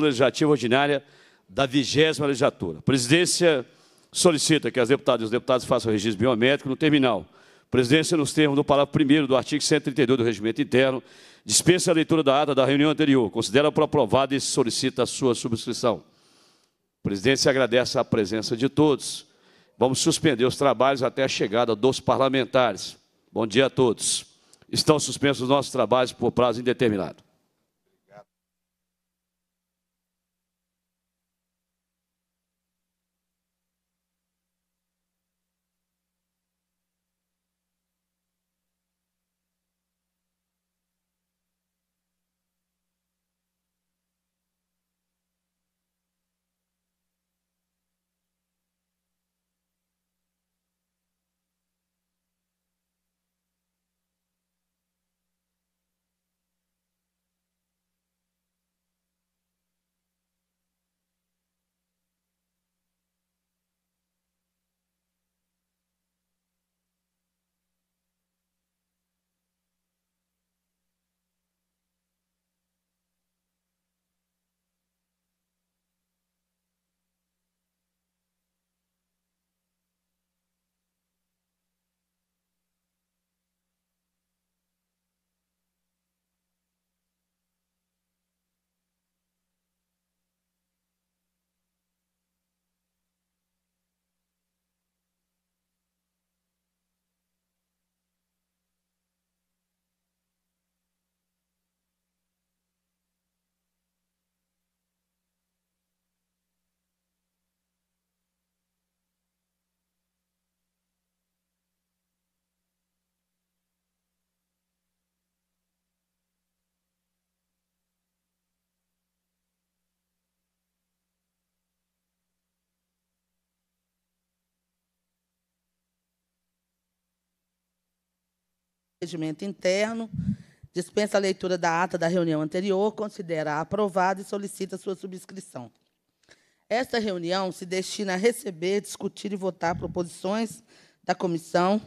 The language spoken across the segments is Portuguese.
Legislativa Ordinária da vigésima legislatura. A presidência solicita que as deputadas e os deputados façam o registro biométrico no terminal. A presidência, nos termos do parágrafo 1 do artigo 132 do Regimento Interno, dispensa a leitura da ata da reunião anterior, considera por aprovada e solicita a sua subscrição. A presidência agradece a presença de todos. Vamos suspender os trabalhos até a chegada dos parlamentares. Bom dia a todos. Estão suspensos nossos trabalhos por prazo indeterminado. regimento interno, dispensa a leitura da ata da reunião anterior, considera aprovada e solicita sua subscrição. Esta reunião se destina a receber, discutir e votar proposições da comissão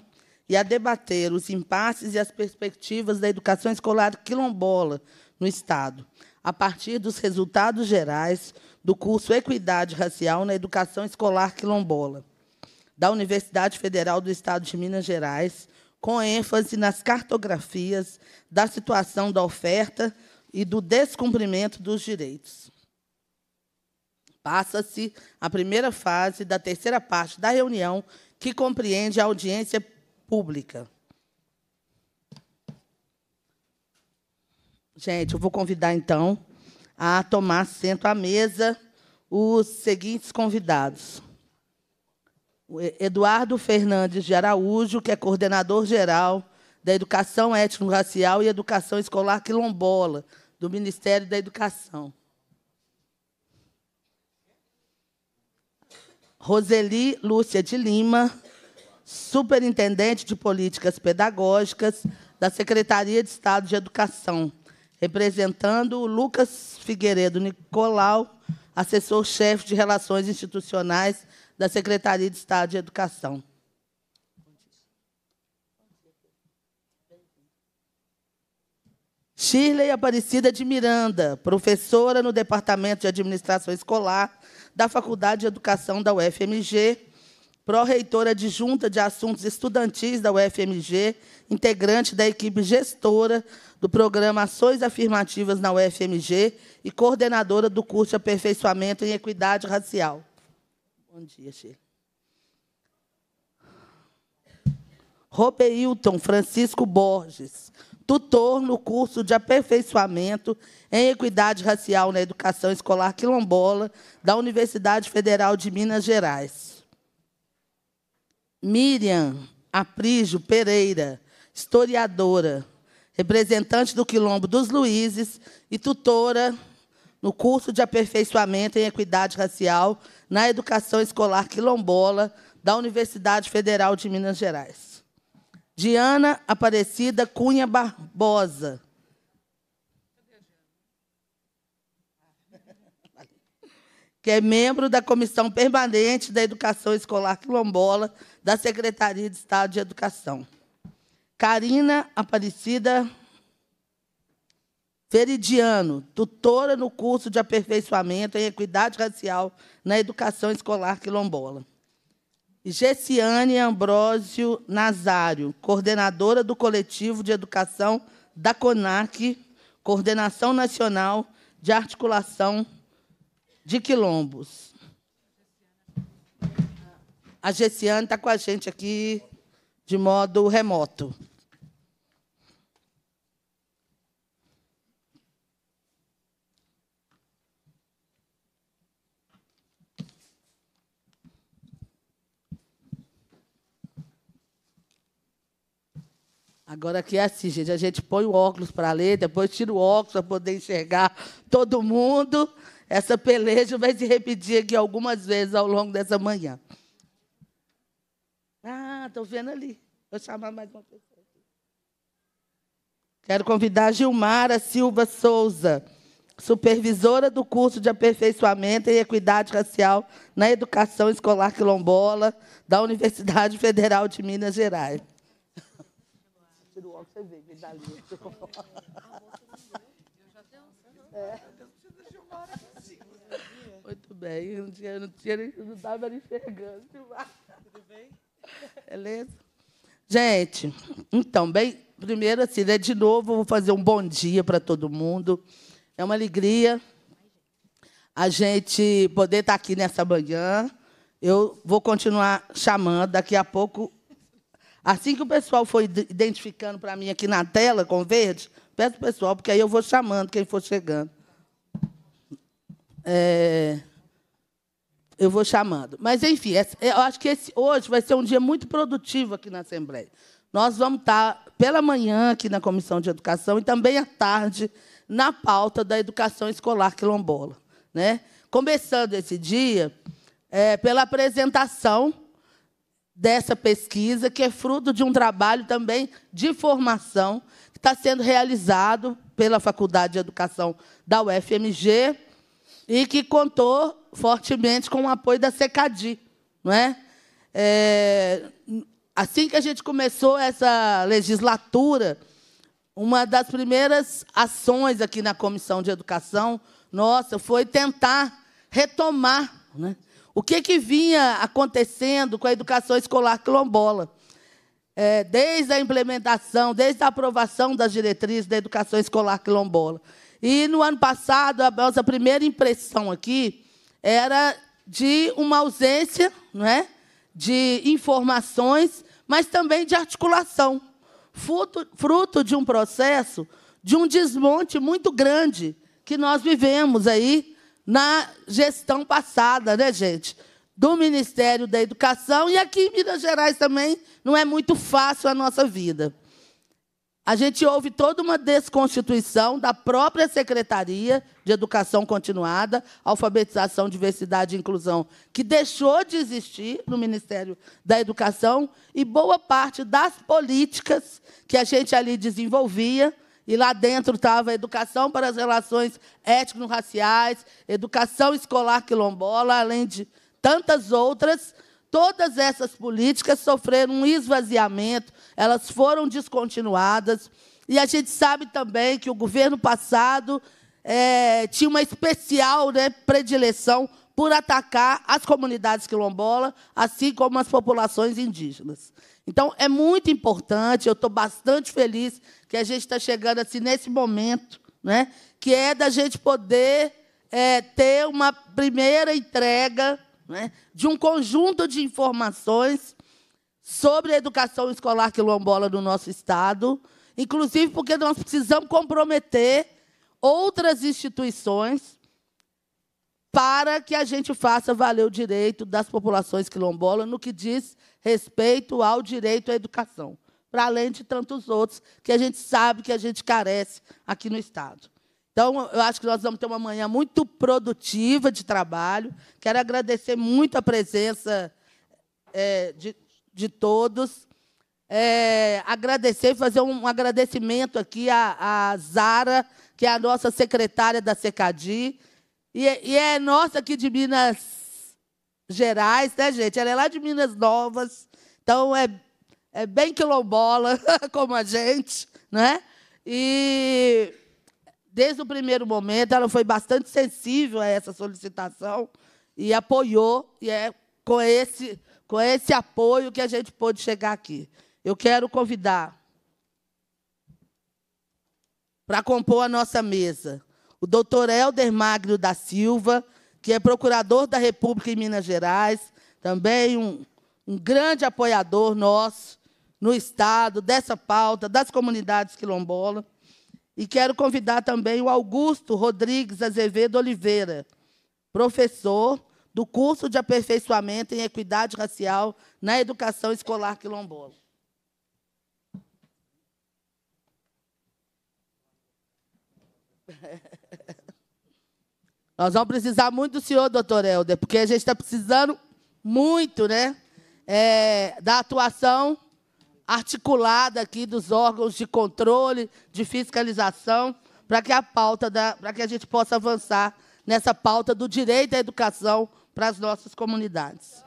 e a debater os impasses e as perspectivas da educação escolar quilombola no Estado, a partir dos resultados gerais do curso Equidade Racial na Educação Escolar Quilombola, da Universidade Federal do Estado de Minas Gerais, com ênfase nas cartografias da situação da oferta e do descumprimento dos direitos. Passa-se a primeira fase da terceira parte da reunião, que compreende a audiência pública. Gente, eu vou convidar então a tomar assento à mesa os seguintes convidados. Eduardo Fernandes de Araújo, que é coordenador geral da Educação Étnico-Racial e Educação Escolar Quilombola, do Ministério da Educação. Roseli Lúcia de Lima, superintendente de políticas pedagógicas da Secretaria de Estado de Educação, representando o Lucas Figueiredo Nicolau, assessor-chefe de Relações Institucionais da Secretaria de Estado de Educação. Shirley Aparecida de Miranda, professora no Departamento de Administração Escolar da Faculdade de Educação da UFMG, pró-reitora adjunta de assuntos estudantis da UFMG, integrante da equipe gestora do programa Ações Afirmativas na UFMG e coordenadora do curso de Aperfeiçoamento em Equidade Racial. Bom dia, Sheila. Robeilton Francisco Borges, tutor no curso de aperfeiçoamento em equidade racial na educação escolar quilombola da Universidade Federal de Minas Gerais. Miriam Aprígio Pereira, historiadora, representante do Quilombo dos Luizes e tutora no curso de aperfeiçoamento em equidade racial na educação escolar quilombola da Universidade Federal de Minas Gerais. Diana Aparecida Cunha Barbosa. Que é membro da Comissão Permanente da Educação Escolar Quilombola da Secretaria de Estado de Educação. Karina Aparecida Feridiano, tutora no curso de aperfeiçoamento em equidade racial na educação escolar quilombola. Gessiane Ambrósio Nazário, coordenadora do Coletivo de Educação da CONAC, Coordenação Nacional de Articulação de Quilombos. A Gessiane está com a gente aqui de modo remoto. Agora aqui é assim, gente, a gente põe o óculos para ler, depois tira o óculos para poder enxergar todo mundo. Essa peleja vai se repetir aqui algumas vezes ao longo dessa manhã. Ah, estou vendo ali. Vou chamar mais uma pessoa. Quero convidar Gilmara Silva Souza, supervisora do curso de aperfeiçoamento em equidade racial na educação escolar quilombola da Universidade Federal de Minas Gerais exemplo, é, dali. Eu já dei é. Muito bem. Um dia eu não tinha eu não estava enxergando. Tudo bem? Beleza? Gente, então, bem, primeiro, assim, né, de novo, vou fazer um bom dia para todo mundo. É uma alegria a gente poder estar tá aqui nessa manhã. Eu vou continuar chamando, daqui a pouco Assim que o pessoal foi identificando para mim aqui na tela, com verde, peço o pessoal, porque aí eu vou chamando quem for chegando. É, eu vou chamando. Mas, enfim, é, é, eu acho que esse, hoje vai ser um dia muito produtivo aqui na Assembleia. Nós vamos estar tá, pela manhã aqui na Comissão de Educação e também à tarde na pauta da educação escolar quilombola. Né? Começando esse dia é, pela apresentação dessa pesquisa, que é fruto de um trabalho também de formação, que está sendo realizado pela Faculdade de Educação da UFMG e que contou fortemente com o apoio da SECADI. Não é? é assim que a gente começou essa legislatura, uma das primeiras ações aqui na Comissão de Educação nossa foi tentar retomar né, o que, que vinha acontecendo com a educação escolar quilombola? É, desde a implementação, desde a aprovação das diretrizes da educação escolar quilombola. E no ano passado, a nossa primeira impressão aqui era de uma ausência não é? de informações, mas também de articulação, fruto, fruto de um processo de um desmonte muito grande que nós vivemos aí na gestão passada, né, gente? Do Ministério da Educação e aqui em Minas Gerais também não é muito fácil a nossa vida. A gente houve toda uma desconstituição da própria Secretaria de Educação Continuada, Alfabetização, Diversidade e Inclusão, que deixou de existir no Ministério da Educação, e boa parte das políticas que a gente ali desenvolvia e lá dentro estava educação para as relações étnico-raciais, educação escolar quilombola, além de tantas outras. Todas essas políticas sofreram um esvaziamento, elas foram descontinuadas. E a gente sabe também que o governo passado é, tinha uma especial né, predileção por atacar as comunidades quilombolas, assim como as populações indígenas. Então, é muito importante, eu estou bastante feliz que a gente está chegando assim nesse momento, né? que é da gente poder é, ter uma primeira entrega né? de um conjunto de informações sobre a educação escolar quilombola no nosso Estado, inclusive porque nós precisamos comprometer outras instituições para que a gente faça valer o direito das populações quilombolas no que diz respeito ao direito à educação, para além de tantos outros que a gente sabe que a gente carece aqui no Estado. Então, eu acho que nós vamos ter uma manhã muito produtiva de trabalho. Quero agradecer muito a presença é, de, de, todos. É, agradecer e fazer um agradecimento aqui à, à Zara, que é a nossa secretária da SECADI, e, é, e é nossa aqui de Minas Gerais, né, gente? Ela é lá de Minas Novas, então é, é bem quilombola, como a gente, né? E desde o primeiro momento ela foi bastante sensível a essa solicitação e apoiou, e é com esse, com esse apoio que a gente pôde chegar aqui. Eu quero convidar para compor a nossa mesa o doutor Helder Magno da Silva, que é procurador da República em Minas Gerais, também um, um grande apoiador nosso no Estado, dessa pauta, das comunidades quilombolas. E quero convidar também o Augusto Rodrigues Azevedo Oliveira, professor do curso de aperfeiçoamento em equidade racial na educação escolar quilombola. Nós vamos precisar muito do senhor, doutor Helder, porque a gente está precisando muito, né? É, da atuação articulada aqui dos órgãos de controle, de fiscalização, para que a pauta para que a gente possa avançar nessa pauta do direito à educação para as nossas comunidades.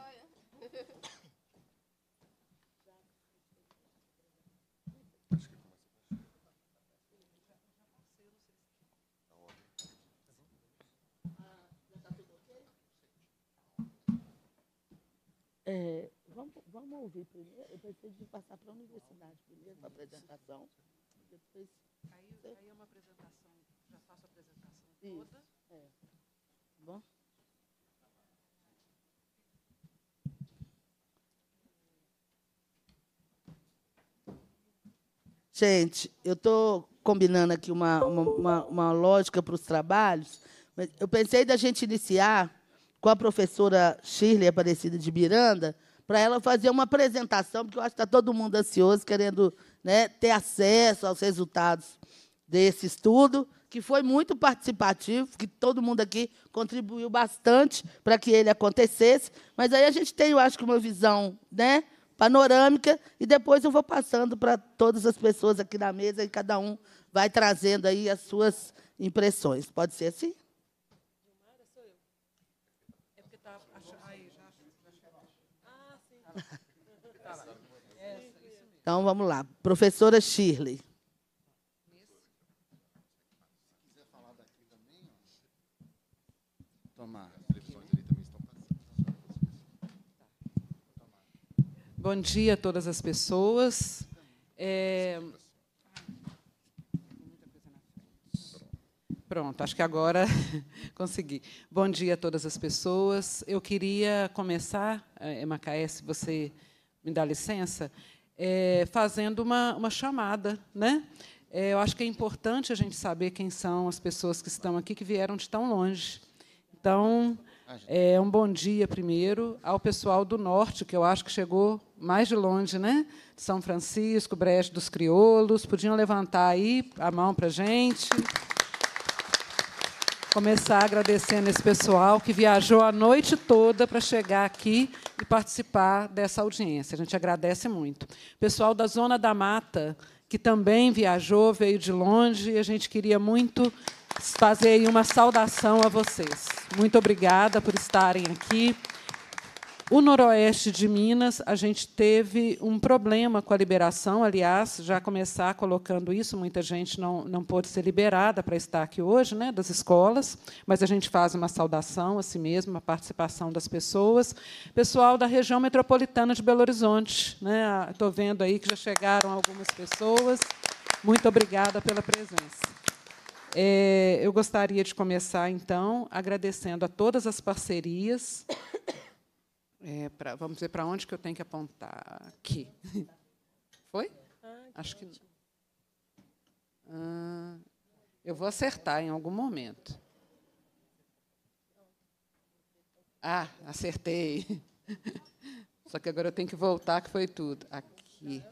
É, vamos, vamos ouvir primeiro. Eu pensei de passar para a universidade primeiro, para a apresentação. Depois... Aí, aí é uma apresentação, já faço a apresentação Isso, toda. É. Tá bom? Gente, eu estou combinando aqui uma, uma, uma, uma lógica para os trabalhos, mas eu pensei da gente iniciar com a professora Shirley Aparecida de Miranda, para ela fazer uma apresentação, porque eu acho que está todo mundo ansioso, querendo né, ter acesso aos resultados desse estudo, que foi muito participativo, que todo mundo aqui contribuiu bastante para que ele acontecesse. Mas aí a gente tem, eu acho que, uma visão né, panorâmica, e depois eu vou passando para todas as pessoas aqui na mesa, e cada um vai trazendo aí as suas impressões. Pode ser assim? Então, vamos lá. Professora Shirley. Bom dia a todas as pessoas. É... Pronto, acho que agora consegui. Bom dia a todas as pessoas. Eu queria começar, é, Macaé, se você me dá licença, é, fazendo uma, uma chamada. Né? É, eu acho que é importante a gente saber quem são as pessoas que estão aqui, que vieram de tão longe. Então, é, um bom dia primeiro ao pessoal do norte, que eu acho que chegou mais de longe, né? São Francisco, Brejo dos Crioulos. Podiam levantar aí a mão para a gente começar agradecendo esse pessoal que viajou a noite toda para chegar aqui e participar dessa audiência. A gente agradece muito. Pessoal da Zona da Mata, que também viajou, veio de longe, e a gente queria muito fazer uma saudação a vocês. Muito obrigada por estarem aqui. O noroeste de Minas, a gente teve um problema com a liberação, aliás, já começar colocando isso, muita gente não, não pôde ser liberada para estar aqui hoje, né, das escolas, mas a gente faz uma saudação a si mesmo, a participação das pessoas. Pessoal da região metropolitana de Belo Horizonte, né, estou vendo aí que já chegaram algumas pessoas. Muito obrigada pela presença. É, eu gostaria de começar, então, agradecendo a todas as parcerias é, pra, vamos ver para onde que eu tenho que apontar. Aqui. Foi? Ah, Acho que. Ah, eu vou acertar em algum momento. Ah, acertei. Só que agora eu tenho que voltar, que foi tudo. Aqui.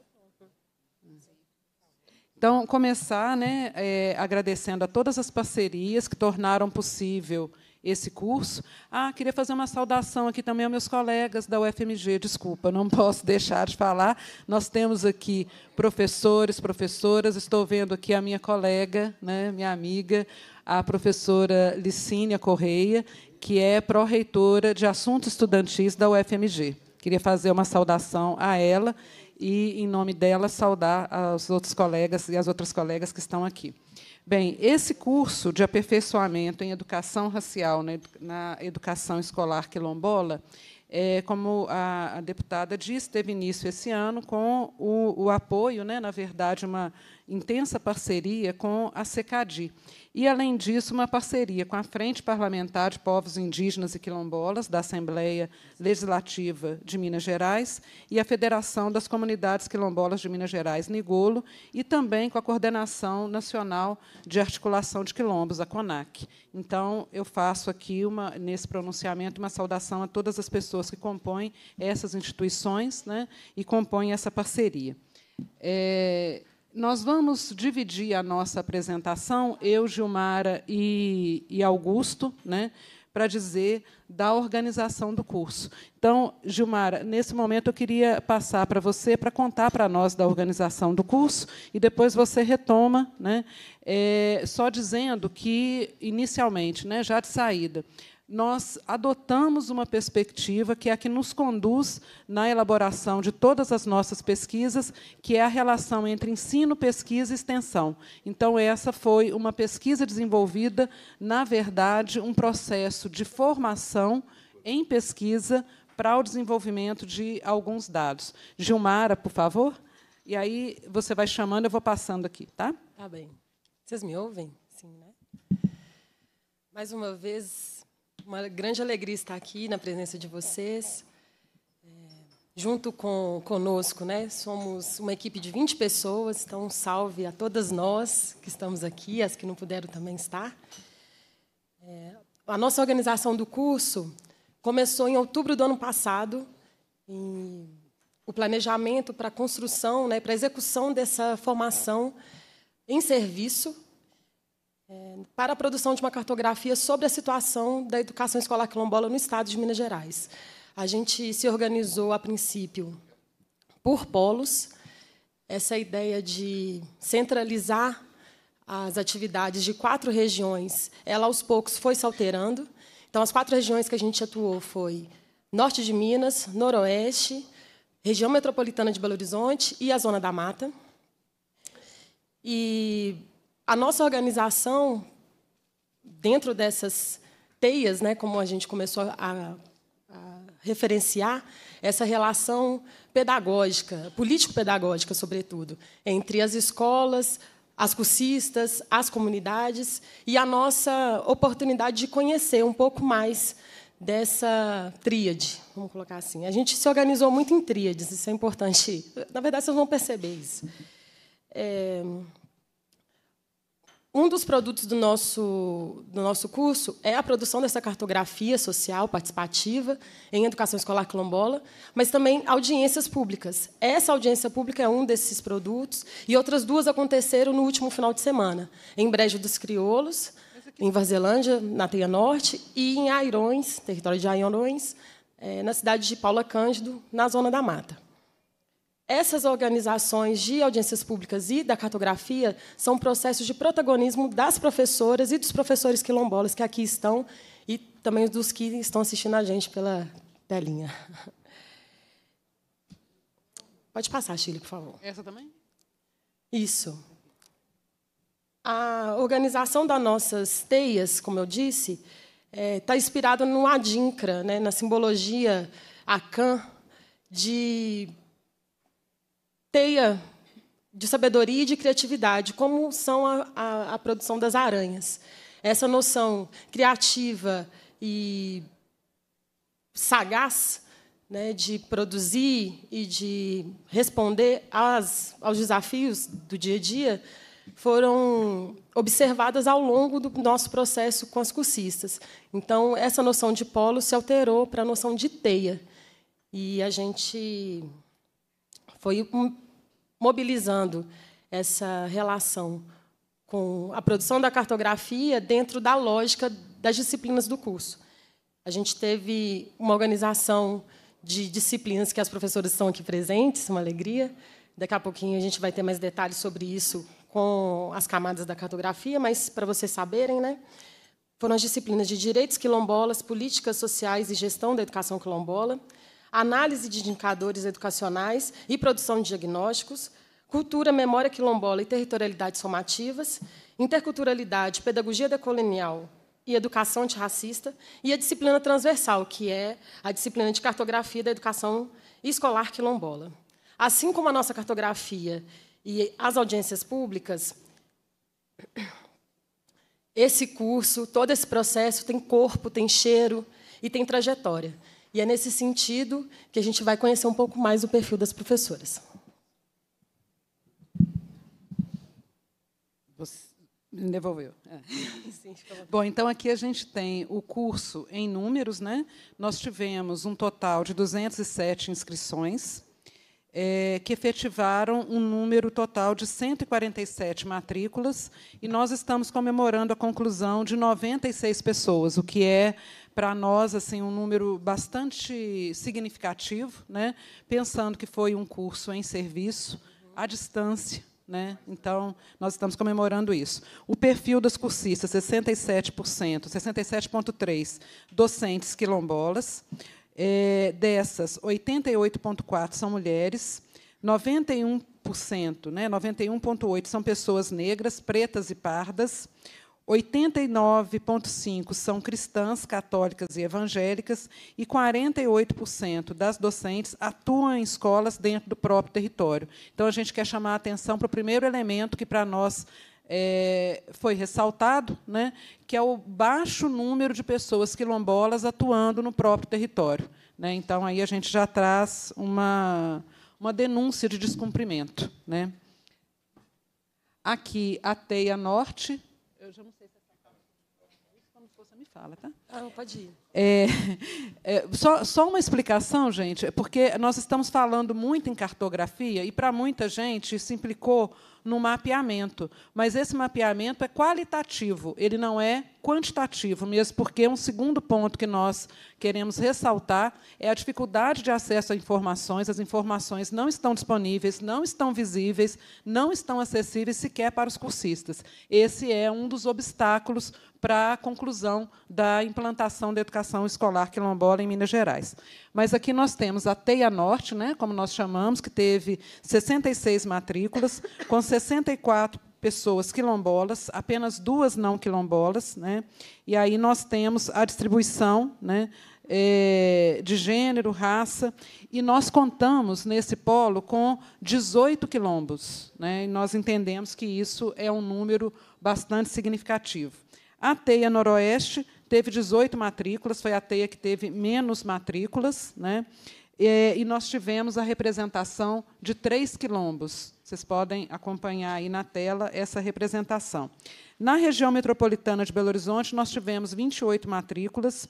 Então, começar né, é, agradecendo a todas as parcerias que tornaram possível esse curso. Ah, queria fazer uma saudação aqui também aos meus colegas da UFMG. Desculpa, não posso deixar de falar. Nós temos aqui professores, professoras. Estou vendo aqui a minha colega, né, minha amiga, a professora Licínia Correia, que é pró-reitora de Assuntos Estudantis da UFMG. Queria fazer uma saudação a ela e, em nome dela, saudar os outros colegas e as outras colegas que estão aqui. Bem, esse curso de aperfeiçoamento em educação racial na educação escolar quilombola, é, como a, a, deputada disse, teve início esse ano com o, o apoio, né, na verdade, uma intensa parceria com a SECADI e, além disso, uma parceria com a Frente Parlamentar de Povos Indígenas e Quilombolas da Assembleia Legislativa de Minas Gerais e a Federação das Comunidades Quilombolas de Minas Gerais, Nigolo, e também com a Coordenação Nacional de Articulação de Quilombos, a CONAC. Então, eu faço aqui, uma, nesse pronunciamento, uma saudação a todas as pessoas que compõem essas instituições né, e compõem essa parceria. É, nós vamos dividir a nossa apresentação, eu, Gilmara e, e Augusto, né, para dizer da organização do curso. Então, Gilmara, nesse momento eu queria passar para você para contar para nós da organização do curso e depois você retoma, né, é, só dizendo que, inicialmente, né, já de saída, nós adotamos uma perspectiva que é a que nos conduz na elaboração de todas as nossas pesquisas, que é a relação entre ensino, pesquisa e extensão. Então, essa foi uma pesquisa desenvolvida, na verdade, um processo de formação em pesquisa para o desenvolvimento de alguns dados. Gilmara, por favor. E aí você vai chamando, eu vou passando aqui, tá? Tá bem. Vocês me ouvem? Sim, né? Mais uma vez, uma grande alegria estar aqui na presença de vocês, é, junto com conosco, né? Somos uma equipe de 20 pessoas, então um salve a todas nós que estamos aqui, as que não puderam também estar. É, a nossa organização do curso começou em outubro do ano passado, o planejamento para a construção, né, para a execução dessa formação em serviço para a produção de uma cartografia sobre a situação da educação escolar quilombola no estado de Minas Gerais. A gente se organizou, a princípio, por polos. Essa ideia de centralizar as atividades de quatro regiões, ela aos poucos foi se alterando. Então, as quatro regiões que a gente atuou foi Norte de Minas, Noroeste, região metropolitana de Belo Horizonte e a Zona da Mata. E a nossa organização, dentro dessas teias, né, como a gente começou a, a referenciar, essa relação pedagógica, político-pedagógica, sobretudo, entre as escolas, as cursistas, as comunidades e a nossa oportunidade de conhecer um pouco mais dessa tríade, vamos colocar assim. A gente se organizou muito em tríades, isso é importante. Na verdade, vocês vão perceber isso. É... Um dos produtos do nosso, do nosso curso é a produção dessa cartografia social participativa em educação escolar quilombola, mas também audiências públicas. Essa audiência pública é um desses produtos, e outras duas aconteceram no último final de semana, em Brejo dos Crioulos, em Varzelândia, na Teia Norte, e em Airões, território de Airões, eh, na cidade de Paula Cândido, na Zona da Mata. Essas organizações de audiências públicas e da cartografia são processos de protagonismo das professoras e dos professores quilombolas que aqui estão e também dos que estão assistindo a gente pela telinha. Pode passar, Chile, por favor. Essa também? Isso. A organização das nossas teias, como eu disse, está é, tá inspirada no adinkra, né, na simbologia akan de teia de sabedoria e de criatividade, como são a, a, a produção das aranhas. Essa noção criativa e sagaz né, de produzir e de responder às, aos desafios do dia a dia foram observadas ao longo do nosso processo com as cursistas. Então, essa noção de polo se alterou para a noção de teia. E a gente foi um, mobilizando essa relação com a produção da cartografia dentro da lógica das disciplinas do curso. A gente teve uma organização de disciplinas que as professoras estão aqui presentes, uma alegria. Daqui a pouquinho a gente vai ter mais detalhes sobre isso com as camadas da cartografia, mas para vocês saberem, né? Foram as disciplinas de Direitos Quilombolas, Políticas Sociais e Gestão da Educação Quilombola, análise de indicadores educacionais e produção de diagnósticos, cultura, memória quilombola e territorialidade somativas, interculturalidade, pedagogia decolonial e educação antirracista, e a disciplina transversal, que é a disciplina de cartografia da educação escolar quilombola. Assim como a nossa cartografia e as audiências públicas, esse curso, todo esse processo tem corpo, tem cheiro e tem trajetória. E é nesse sentido que a gente vai conhecer um pouco mais o perfil das professoras. Você devolveu. É. Bom, então aqui a gente tem o curso em números, né? Nós tivemos um total de 207 inscrições. É, que efetivaram um número total de 147 matrículas, e nós estamos comemorando a conclusão de 96 pessoas, o que é para nós assim um número bastante significativo, né? pensando que foi um curso em serviço à distância. Né? Então, nós estamos comemorando isso. O perfil das cursistas, 67%, 67,3% docentes quilombolas. É, dessas, 88,4% são mulheres, 91%, né? 91,8% são pessoas negras, pretas e pardas, 89,5% são cristãs, católicas e evangélicas, e 48% das docentes atuam em escolas dentro do próprio território. Então, a gente quer chamar a atenção para o primeiro elemento que, para nós, é, foi ressaltado, né, que é o baixo número de pessoas quilombolas atuando no próprio território. Né? Então, aí a gente já traz uma, uma denúncia de descumprimento. Né? Aqui, a Teia Norte, eu já não fala, tá? Ah, pode ir. É, é, só, só uma explicação, gente, porque nós estamos falando muito em cartografia e, para muita gente, isso implicou no mapeamento. Mas esse mapeamento é qualitativo, ele não é quantitativo, mesmo porque um segundo ponto que nós queremos ressaltar é a dificuldade de acesso a informações. As informações não estão disponíveis, não estão visíveis, não estão acessíveis sequer para os cursistas. Esse é um dos obstáculos para a conclusão da implantação da educação escolar quilombola em Minas Gerais. Mas aqui nós temos a Teia Norte, né, como nós chamamos, que teve 66 matrículas, com 64 pessoas quilombolas, apenas duas não quilombolas. Né, e aí nós temos a distribuição né, eh, de gênero, raça, e nós contamos nesse polo com 18 quilombos. Né, e nós entendemos que isso é um número bastante significativo. A TEIA Noroeste teve 18 matrículas, foi a TEIA que teve menos matrículas, né? e nós tivemos a representação de três quilombos. Vocês podem acompanhar aí na tela essa representação. Na região metropolitana de Belo Horizonte, nós tivemos 28 matrículas,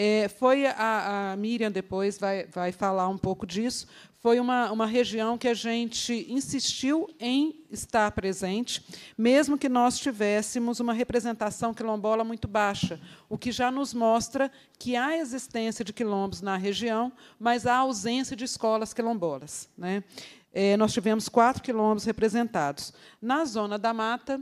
é, foi a, a, Miriam depois vai, vai falar um pouco disso. Foi uma, uma região que a gente insistiu em estar presente, mesmo que nós tivéssemos uma representação quilombola muito baixa, o que já nos mostra que há existência de quilombos na região, mas há ausência de escolas quilombolas. Né? É, nós tivemos quatro quilombos representados. Na zona da mata,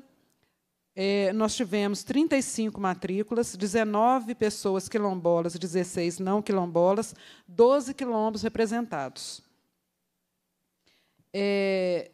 é, nós tivemos 35 matrículas, 19 pessoas quilombolas, 16 não quilombolas, 12 quilombos representados. É,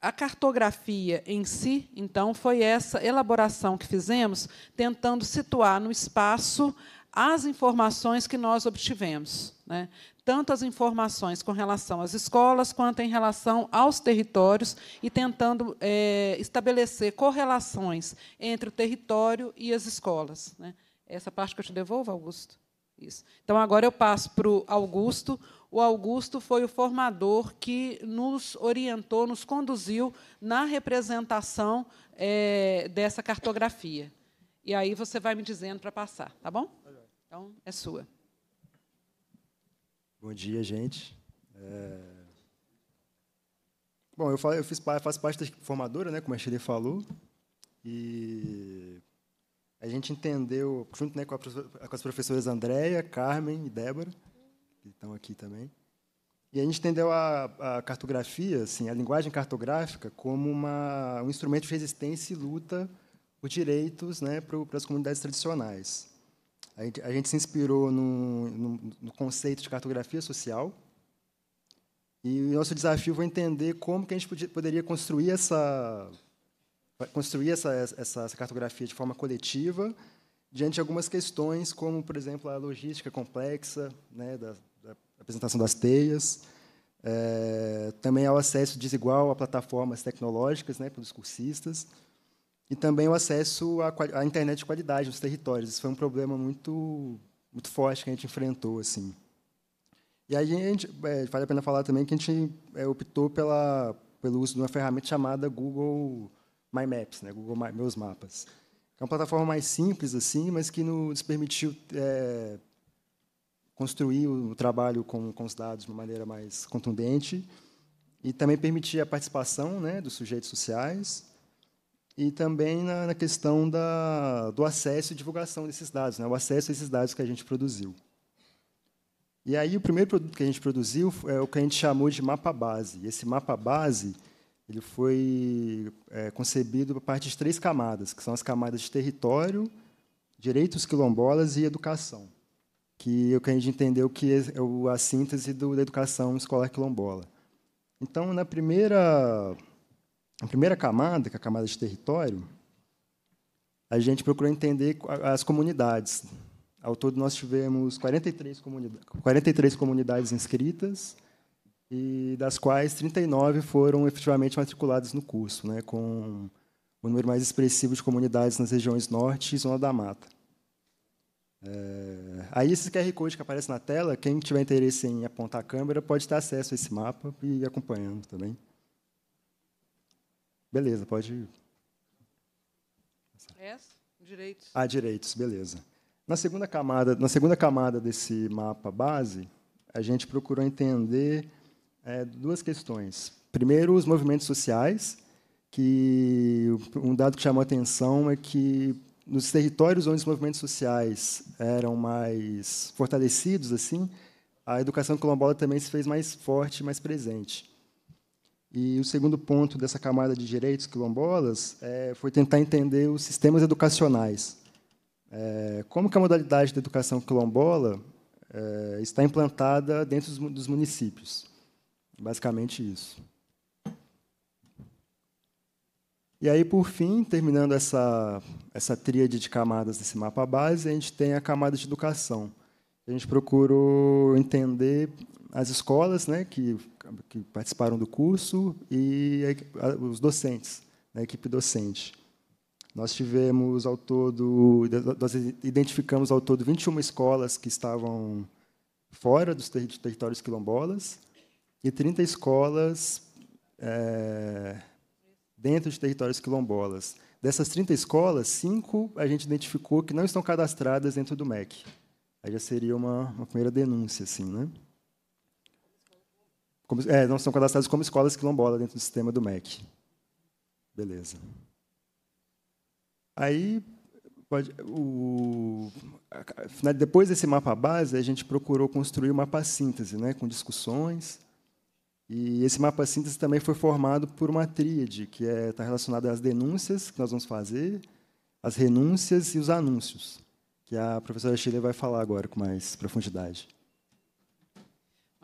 a cartografia em si, então, foi essa elaboração que fizemos, tentando situar no espaço as informações que nós obtivemos, né? tanto as informações com relação às escolas, quanto em relação aos territórios, e tentando é, estabelecer correlações entre o território e as escolas. Né? Essa parte que eu te devolvo, Augusto? Isso. Então, agora eu passo para o Augusto. O Augusto foi o formador que nos orientou, nos conduziu na representação é, dessa cartografia. E aí você vai me dizendo para passar, tá bom? Então, é sua. Bom dia, gente. É... Bom, eu, faço, eu fiz, faço parte da formadora, né, como a Shirley falou, e a gente entendeu, junto né, com, a, com as professoras Andréia, Carmen e Débora, que estão aqui também, e a gente entendeu a, a cartografia, assim, a linguagem cartográfica, como uma, um instrumento de resistência e luta por direitos né, para as comunidades tradicionais. A gente, a gente se inspirou no, no, no, conceito de cartografia social. E o nosso desafio foi entender como que a gente podia, poderia construir essa construir essa, essa, essa cartografia de forma coletiva diante de algumas questões, como, por exemplo, a logística complexa né, da, da apresentação das teias, é, eh, também ao acesso desigual a plataformas tecnológicas né, pelos cursistas, e também o acesso à, à, internet de qualidade nos territórios. Isso foi um problema muito, muito forte que a gente enfrentou. Assim. E aí, a gente, é, vale a pena falar também que a gente é, optou pela, pelo uso de uma ferramenta chamada Google My Maps, né? Google My, Meus Mapas. É uma plataforma mais simples, assim, mas que nos permitiu é, construir o trabalho com, com os dados de uma maneira mais contundente e também permitir a participação né, dos sujeitos sociais e também na, na questão da, do acesso e divulgação desses dados, né? o acesso a esses dados que a gente produziu. E aí o primeiro produto que a gente produziu é o que a gente chamou de mapa base. E esse mapa base ele foi é, concebido a partir de três camadas, que são as camadas de território, direitos quilombolas e educação, que é o que a gente entendeu que é, é a síntese do, da educação escolar quilombola. Então, na primeira a primeira camada, que é a camada de território, a gente procurou entender as comunidades. Ao todo, nós tivemos 43, comunidades, 43 comunidades inscritas, e das quais 39 foram efetivamente matriculadas no curso, né, com o número mais expressivo de comunidades nas regiões norte e zona da mata. É, aí esse QR Code que aparece na tela, quem tiver interesse em apontar a câmera pode ter acesso a esse mapa e ir acompanhando também. Beleza, pode. Ir. Essa? Direitos. Ah, direitos, beleza. Na segunda camada, na segunda camada desse mapa base, a gente procurou entender é, duas questões. Primeiro, os movimentos sociais, que um dado que chamou a atenção é que nos territórios onde os movimentos sociais eram mais fortalecidos, assim, a educação quilombola também se fez mais forte, mais presente. E o segundo ponto dessa camada de direitos quilombolas é, foi tentar entender os sistemas educacionais. É, como que a modalidade de educação quilombola é, está implantada dentro dos, dos municípios. Basicamente isso. E aí, por fim, terminando essa, essa tríade de camadas desse mapa base, a gente tem a camada de educação. A gente procurou entender as escolas, né, que que participaram do curso e os docentes, né, a equipe docente. Nós tivemos ao todo, nós identificamos ao todo 21 escolas que estavam fora dos territórios quilombolas e 30 escolas é, dentro de territórios quilombolas. Dessas 30 escolas, cinco a gente identificou que não estão cadastradas dentro do MEC. Aí já seria uma, uma primeira denúncia, assim, né? como, é, não são cadastrados como escolas quilombola dentro do sistema do MEC. Beleza. Aí, pode, o, né, depois desse mapa base, a gente procurou construir o mapa síntese, né, com discussões. E esse mapa síntese também foi formado por uma tríade, que está é, tá relacionada às denúncias que nós vamos fazer, as renúncias e os anúncios, que a professora Sheila vai falar agora com mais profundidade.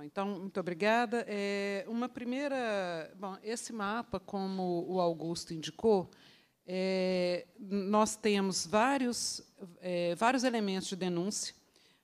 Então, muito obrigada. É, uma primeira. Bom, esse mapa, como o Augusto indicou, é, nós temos vários, é, vários elementos de denúncia,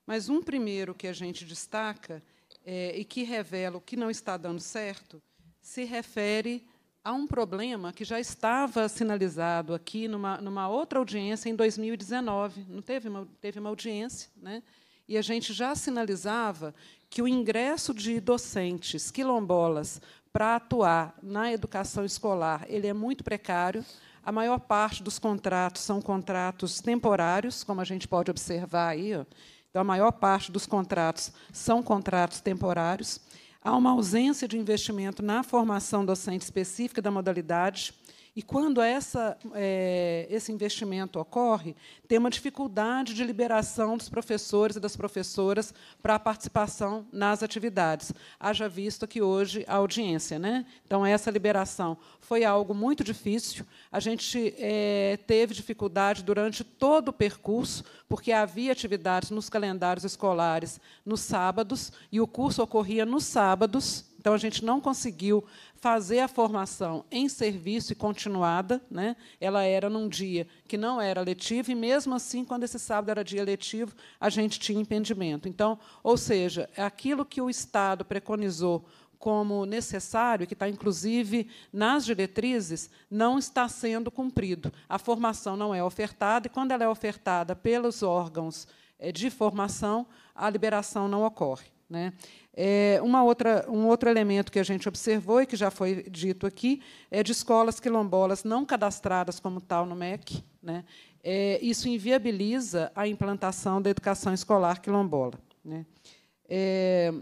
mas um primeiro que a gente destaca é, e que revela o que não está dando certo se refere a um problema que já estava sinalizado aqui numa, numa outra audiência em 2019. Não teve uma, teve uma audiência, né? e a gente já sinalizava que o ingresso de docentes quilombolas para atuar na educação escolar ele é muito precário. A maior parte dos contratos são contratos temporários, como a gente pode observar aí. Então, a maior parte dos contratos são contratos temporários. Há uma ausência de investimento na formação docente específica da modalidade. E quando essa, é, esse investimento ocorre, tem uma dificuldade de liberação dos professores e das professoras para a participação nas atividades. Haja visto que hoje a audiência. Né? Então, essa liberação foi algo muito difícil. A gente é, teve dificuldade durante todo o percurso, porque havia atividades nos calendários escolares nos sábados, e o curso ocorria nos sábados, então a gente não conseguiu fazer a formação em serviço e continuada. Né? Ela era num dia que não era letivo, e mesmo assim, quando esse sábado era dia letivo, a gente tinha impedimento. Então, ou seja, aquilo que o Estado preconizou como necessário, que está inclusive nas diretrizes, não está sendo cumprido. A formação não é ofertada, e quando ela é ofertada pelos órgãos eh, de formação, a liberação não ocorre. Né? É, uma outra, um outro elemento que a gente observou e que já foi dito aqui é de escolas quilombolas não cadastradas como tal no MEC. Né? É, isso inviabiliza a implantação da educação escolar quilombola. Né? É,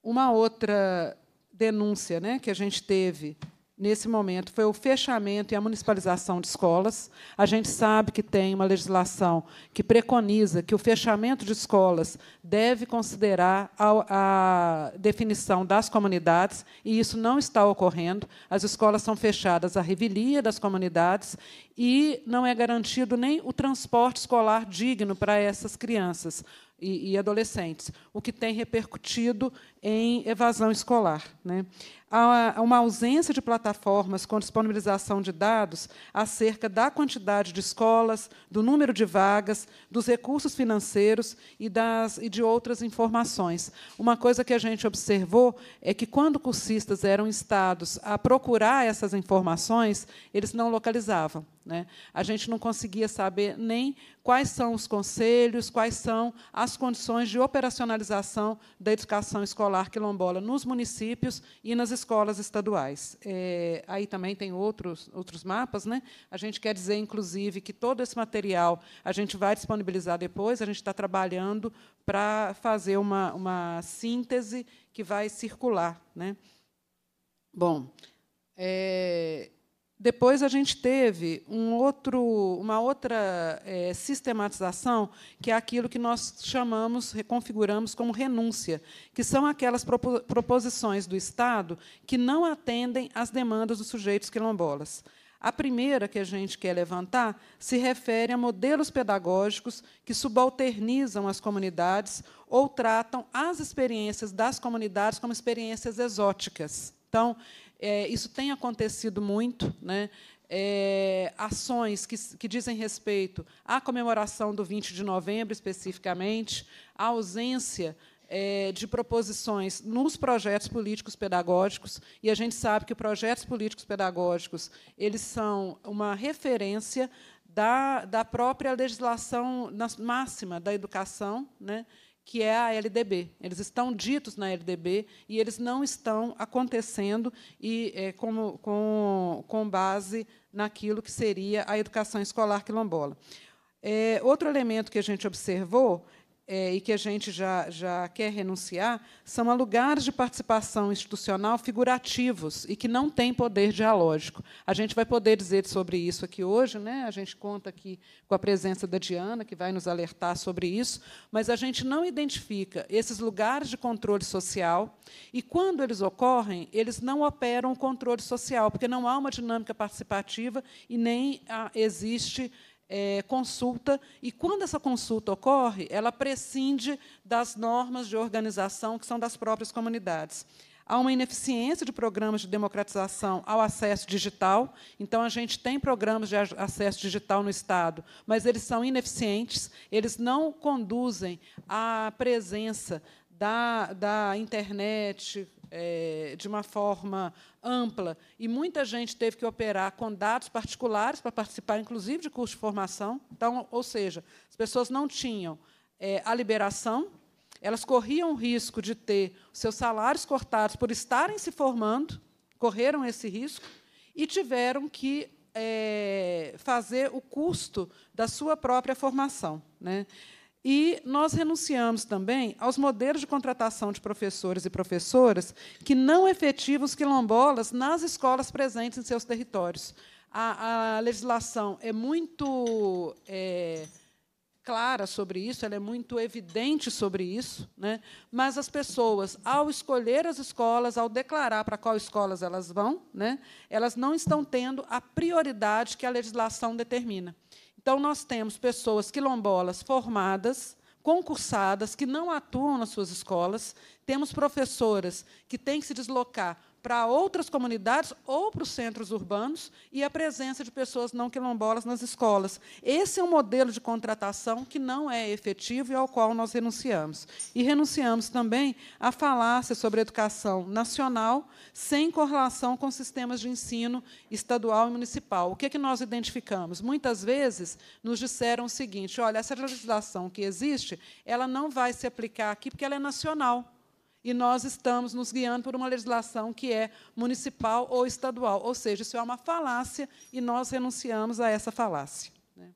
uma outra denúncia né, que a gente teve nesse momento foi o fechamento e a municipalização de escolas. A gente sabe que tem uma legislação que preconiza que o fechamento de escolas deve considerar a, a definição das comunidades, e isso não está ocorrendo. As escolas são fechadas à revelia das comunidades e não é garantido nem o transporte escolar digno para essas crianças e, e, adolescentes, o que tem repercutido em evasão escolar. Né? Há uma ausência de plataformas com disponibilização de dados acerca da quantidade de escolas, do número de vagas, dos recursos financeiros e, das, e de outras informações. Uma coisa que a gente observou é que, quando cursistas eram instados a procurar essas informações, eles não localizavam. Né? A gente não conseguia saber nem quais são os conselhos, quais são as condições de operacionalização da educação escolar quilombola nos municípios e nas escolas estaduais. É, aí também tem outros, outros mapas. Né? A gente quer dizer, inclusive, que todo esse material a gente vai disponibilizar depois, a gente está trabalhando para fazer uma, uma síntese que vai circular. Né? Bom, é, depois a gente teve um outro, uma outra é, sistematização, que é aquilo que nós chamamos, reconfiguramos como renúncia, que são aquelas proposições do Estado que não atendem às demandas dos sujeitos quilombolas. A primeira que a gente quer levantar se refere a modelos pedagógicos que subalternizam as comunidades ou tratam as experiências das comunidades como experiências exóticas. Então, é, isso tem acontecido muito, né? É, ações que, que dizem respeito à comemoração do 20 de novembro, especificamente, à ausência é, de proposições nos projetos políticos pedagógicos e a gente sabe que projetos políticos pedagógicos eles são uma referência da, da própria legislação máxima da educação, né? que é a LDB. Eles estão ditos na LDB e eles não estão acontecendo e é, como, com, com base naquilo que seria a educação escolar quilombola. É, outro elemento que a gente observou é, e que a gente já, já quer renunciar, são a lugares de participação institucional figurativos e que não têm poder dialógico. A gente vai poder dizer sobre isso aqui hoje, né? a gente conta aqui com a presença da Diana, que vai nos alertar sobre isso, mas a gente não identifica esses lugares de controle social e, quando eles ocorrem, eles não operam o controle social, porque não há uma dinâmica participativa e nem ah, existe é, consulta, e quando essa consulta ocorre, ela prescinde das normas de organização que são das próprias comunidades. Há uma ineficiência de programas de democratização ao acesso digital. Então, a gente tem programas de acesso digital no Estado, mas eles são ineficientes, eles não conduzem à presença da, da internet é, de uma forma ampla e muita gente teve que operar com dados particulares para participar, inclusive, de curso de formação. Então, ou seja, as pessoas não tinham é, a liberação, elas corriam o risco de ter seus salários cortados por estarem se formando, correram esse risco e tiveram que é, fazer o custo da sua própria formação, né? E nós renunciamos também aos modelos de contratação de professores e professoras que não efetivam os quilombolas nas escolas presentes em seus territórios. A, a legislação é muito é, clara sobre isso, ela é muito evidente sobre isso, né? mas as pessoas, ao escolher as escolas, ao declarar para qual escolas elas vão, né? elas não estão tendo a prioridade que a legislação determina. Então, nós temos pessoas quilombolas formadas, concursadas, que não atuam nas suas escolas, temos professoras que têm que se deslocar para outras comunidades ou para os centros urbanos e a presença de pessoas não quilombolas nas escolas. Esse é um modelo de contratação que não é efetivo e ao qual nós renunciamos. E renunciamos também à falácia sobre a educação nacional sem correlação com sistemas de ensino estadual e municipal. O que, é que nós identificamos? Muitas vezes nos disseram o seguinte: olha, essa legislação que existe, ela não vai se aplicar aqui porque ela é nacional e nós estamos nos guiando por uma legislação que é municipal ou estadual. Ou seja, isso é uma falácia e nós renunciamos a essa falácia. Né?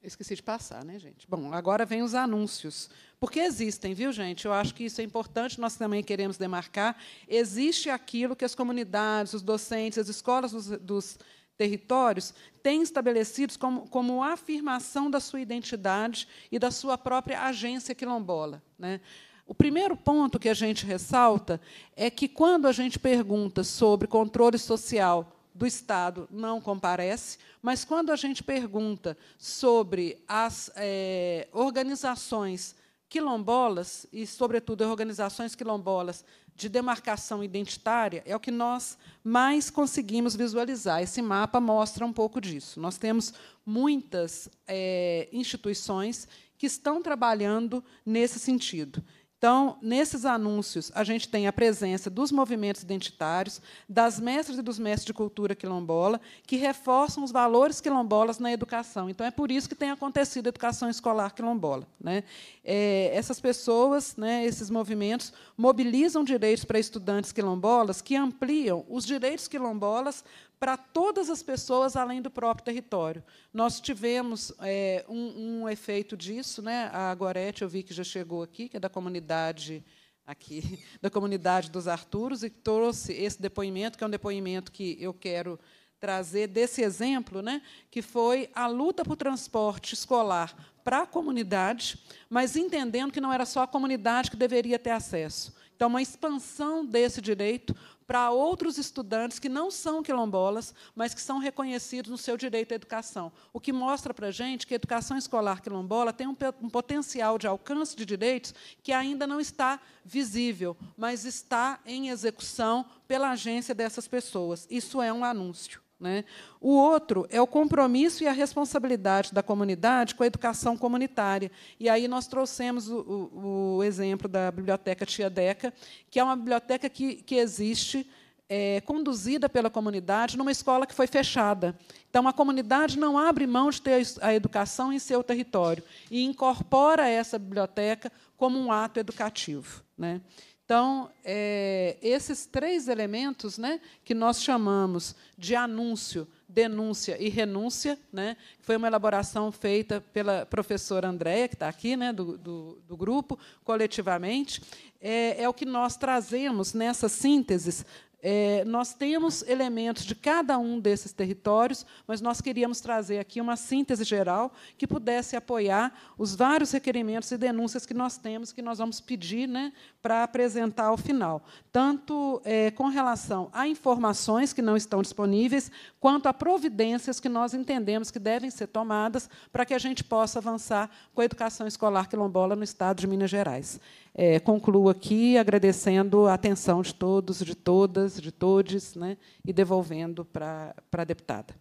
Esqueci de passar, né, gente? Bom, agora vem os anúncios. Porque existem, viu, gente? Eu acho que isso é importante, nós também queremos demarcar. Existe aquilo que as comunidades, os docentes, as escolas dos, dos territórios têm estabelecidos como, como afirmação da sua identidade e da sua própria agência quilombola. Né? O primeiro ponto que a gente ressalta é que, quando a gente pergunta sobre controle social do Estado, não comparece, mas quando a gente pergunta sobre as é, organizações quilombolas, e, sobretudo, organizações quilombolas de demarcação identitária é o que nós mais conseguimos visualizar. Esse mapa mostra um pouco disso. Nós temos muitas é, instituições que estão trabalhando nesse sentido. Então, nesses anúncios, a gente tem a presença dos movimentos identitários, das mestras e dos mestres de cultura quilombola, que reforçam os valores quilombolas na educação. Então, é por isso que tem acontecido a educação escolar quilombola. Né? É, essas pessoas, né, esses movimentos, mobilizam direitos para estudantes quilombolas que ampliam os direitos quilombolas para todas as pessoas além do próprio território. Nós tivemos é, um, um, efeito disso, né? A Gorete, eu vi que já chegou aqui, que é da comunidade aqui, da comunidade dos Arturos, e trouxe esse depoimento, que é um depoimento que eu quero trazer desse exemplo, né? Que foi a luta por transporte escolar para a comunidade, mas entendendo que não era só a comunidade que deveria ter acesso. Então, uma expansão desse direito para outros estudantes que não são quilombolas, mas que são reconhecidos no seu direito à educação. O que mostra para a gente que a educação escolar quilombola tem um, um, potencial de alcance de direitos que ainda não está visível, mas está em execução pela agência dessas pessoas. Isso é um anúncio. Né? O outro é o compromisso e a responsabilidade da comunidade com a educação comunitária. E aí nós trouxemos o, o, o exemplo da Biblioteca Tia Deca, que é uma biblioteca que, que existe é, conduzida pela comunidade numa escola que foi fechada. Então, a comunidade não abre mão de ter a educação em seu território e incorpora essa biblioteca como um ato educativo. Né? Então, é, esses três elementos né, que nós chamamos de anúncio, denúncia e renúncia, né, foi uma elaboração feita pela professora Andréia, que está aqui, né, do, do, do grupo, coletivamente, é, é o que nós trazemos nessas sínteses é, nós temos elementos de cada um desses territórios, mas nós queríamos trazer aqui uma síntese geral que pudesse apoiar os vários requerimentos e denúncias que nós temos, que nós vamos pedir né, para apresentar ao final, tanto é, com relação a informações que não estão disponíveis, quanto a providências que nós entendemos que devem ser tomadas para que a gente possa avançar com a educação escolar quilombola no Estado de Minas Gerais. É, concluo aqui agradecendo a atenção de todos, de todas, de todes, né, e devolvendo para a deputada.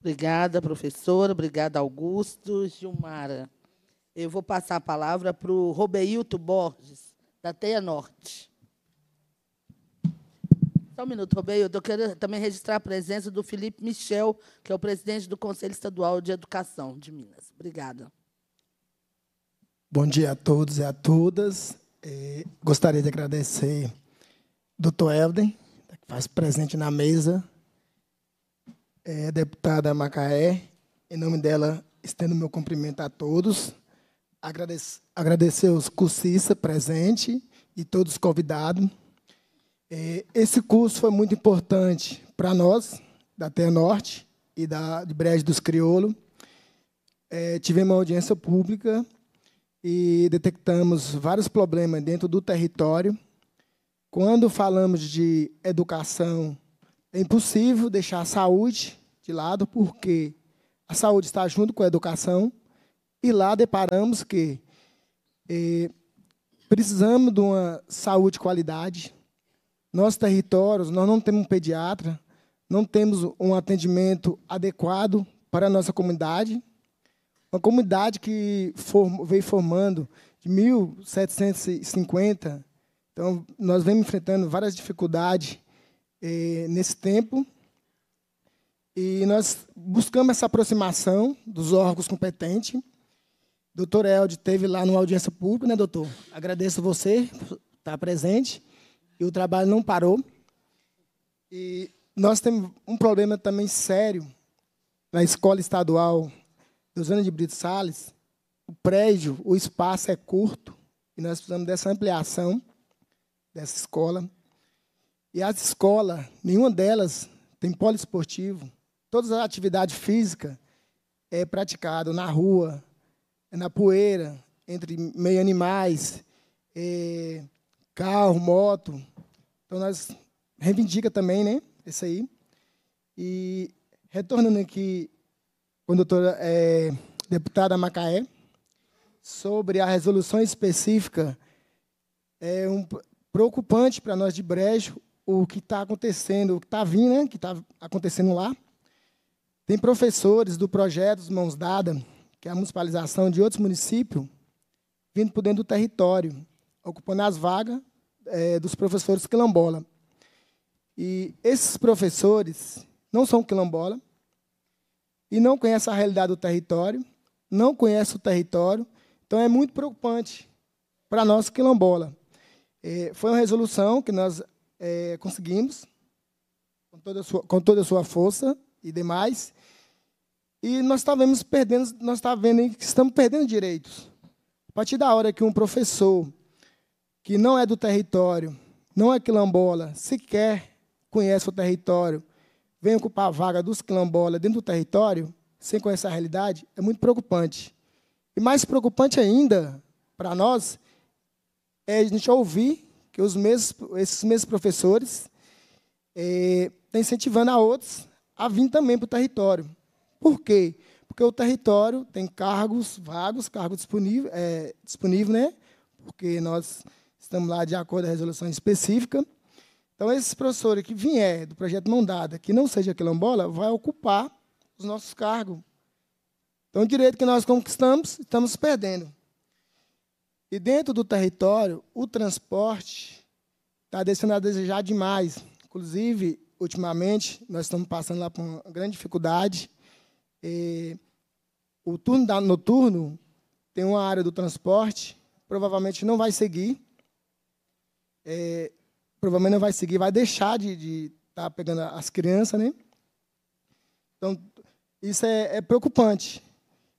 Obrigada, professora. Obrigada, Augusto. Gilmara, eu vou passar a palavra para o Robeilto Borges, da Teia Norte. Só um minuto, Robeilto. Eu quero também registrar a presença do Felipe Michel, que é o presidente do Conselho Estadual de Educação de Minas. Obrigada. Bom dia a todos e a todas. É, gostaria de agradecer Dr. Elden, que faz presente na mesa, eh, deputada Macaé. Em nome dela, estendo meu cumprimento a todos. agradecer aos cursistas presentes e todos os convidados. É, esse curso foi muito importante para nós, da Terra Norte e da, de Brejo dos Crioulos. tivemos uma audiência pública e detectamos vários problemas dentro do território. Quando falamos de educação, é impossível deixar a saúde de lado, porque a saúde está junto com a educação, e lá deparamos que eh, precisamos de uma saúde de qualidade. Nossos territórios, nós não temos um pediatra, não temos um atendimento adequado para a nossa comunidade, uma comunidade que form, veio formando de 1750. Então, nós vem enfrentando várias dificuldades eh, nesse tempo. E nós buscamos essa aproximação dos órgãos competentes. Doutor Elde teve lá numa audiência pública, né, doutor? Agradeço você por estar presente. E o trabalho não parou. E nós temos um problema também sério na escola estadual anos de Brito Salles, o prédio, o espaço é curto, e nós precisamos dessa ampliação dessa escola. E as escolas, nenhuma delas tem poliesportivo. esportivo. Todas as atividades físicas é praticado na rua, é na poeira, entre meio animais, é, carro, moto. Então, nós reivindica também, né? Isso aí. E, retornando aqui com a doutora é, deputada Macaé sobre a resolução específica. É um preocupante para nós de Brejo o que está acontecendo, o que está vindo, né, que está acontecendo lá. Tem professores do projeto Mãos Dadas, que é a municipalização de outros municípios, vindo por dentro do território, ocupando as vagas é, dos professores quilombola. E esses professores não são quilombola, e não conhece a realidade do território, não conhece o território, então é muito preocupante para nós quilombola. É, foi uma resolução que nós é, conseguimos com toda, sua, com toda a sua força e demais, e nós estávamos perdendo, nós estávamos vendo que estamos perdendo direitos. A partir da hora que um professor que não é do território, não é quilombola, sequer conhece o território, vem ocupar a vaga dos quilombolas dentro do território, sem conhecer a realidade, é muito preocupante. E mais preocupante ainda, para nós, é a gente ouvir que os mesmos, esses mesmos professores é, eh, estão tá incentivando a outros a vir também para o território. Por quê? Porque o território tem cargos vagos, cargo disponível, é, disponível né? porque nós estamos lá de acordo com a resolução específica, então, esse professor que vier do projeto Mão que não seja quilombola, vai ocupar os nossos cargos. Então, o direito que nós conquistamos, estamos perdendo. E dentro do território, o transporte está descendo a desejar demais. Inclusive, ultimamente, nós estamos passando lá por uma grande dificuldade. E o turno da, noturno tem uma área do transporte, provavelmente não vai seguir. É, provavelmente não vai seguir, vai deixar de estar tá pegando as crianças, né? Então, isso é, é, preocupante.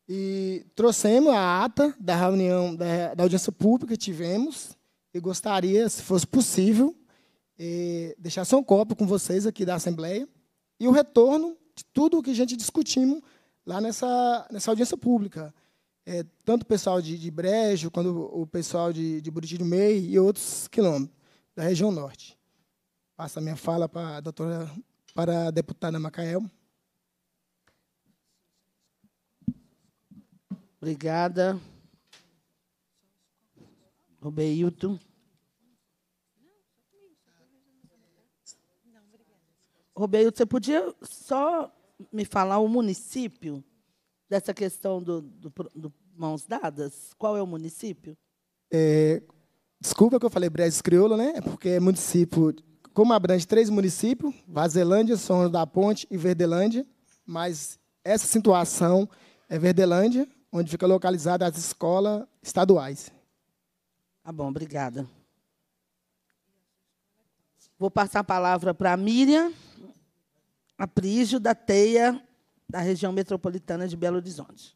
E trouxemos a ata da reunião da, da audiência pública que tivemos e gostaria, se fosse possível, eh, deixar só um copo com vocês aqui da Assembleia e o retorno de tudo o que a gente discutimos lá nessa, nessa audiência pública. É, tanto o pessoal de, de Brejo, quanto o pessoal de, de Buriti do Meio e outros quilômetros da região norte. Passa a minha fala para a doutora, para a deputada Macael. Obrigada. Robeilton. Roberto, você podia só me falar o município dessa questão do, do, do Mãos Dadas? Qual é o município? É, Desculpa que eu falei Brejo Crioulo, né? É porque é município, como abrange três municípios, Vazelândia, São da Ponte e Verdelândia, mas essa situação é Verdelândia, onde fica localizada as escolas estaduais. Tá bom, obrigada. Vou passar a palavra para a Miriam Aprígio, da TEIA, da região metropolitana de Belo Horizonte.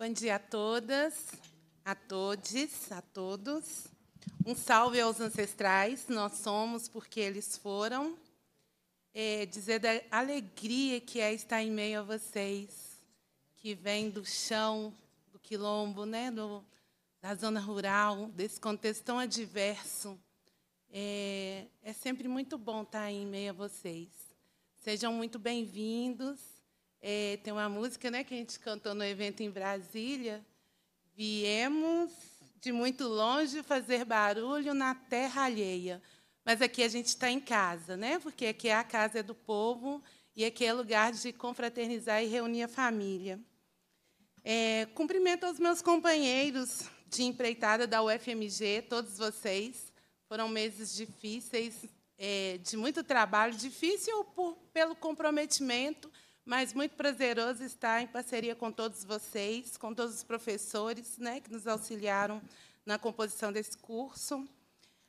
Bom dia a todas, a todos, a todos. Um salve aos ancestrais, nós somos porque eles foram. É, dizer da alegria que é estar em meio a vocês, que vem do chão, do quilombo, né, do, da zona rural, desse contexto tão adverso. É, é sempre muito bom estar em meio a vocês. Sejam muito bem-vindos. É, tem uma música né, que a gente cantou no evento em Brasília. Viemos de muito longe fazer barulho na terra alheia. Mas aqui a gente está em casa, né? porque aqui é a casa do povo e aqui é lugar de confraternizar e reunir a família. É, cumprimento aos meus companheiros de empreitada da UFMG, todos vocês. Foram meses difíceis, é, de muito trabalho, difícil por, pelo comprometimento mas muito prazeroso estar em parceria com todos vocês, com todos os professores né, que nos auxiliaram na composição desse curso,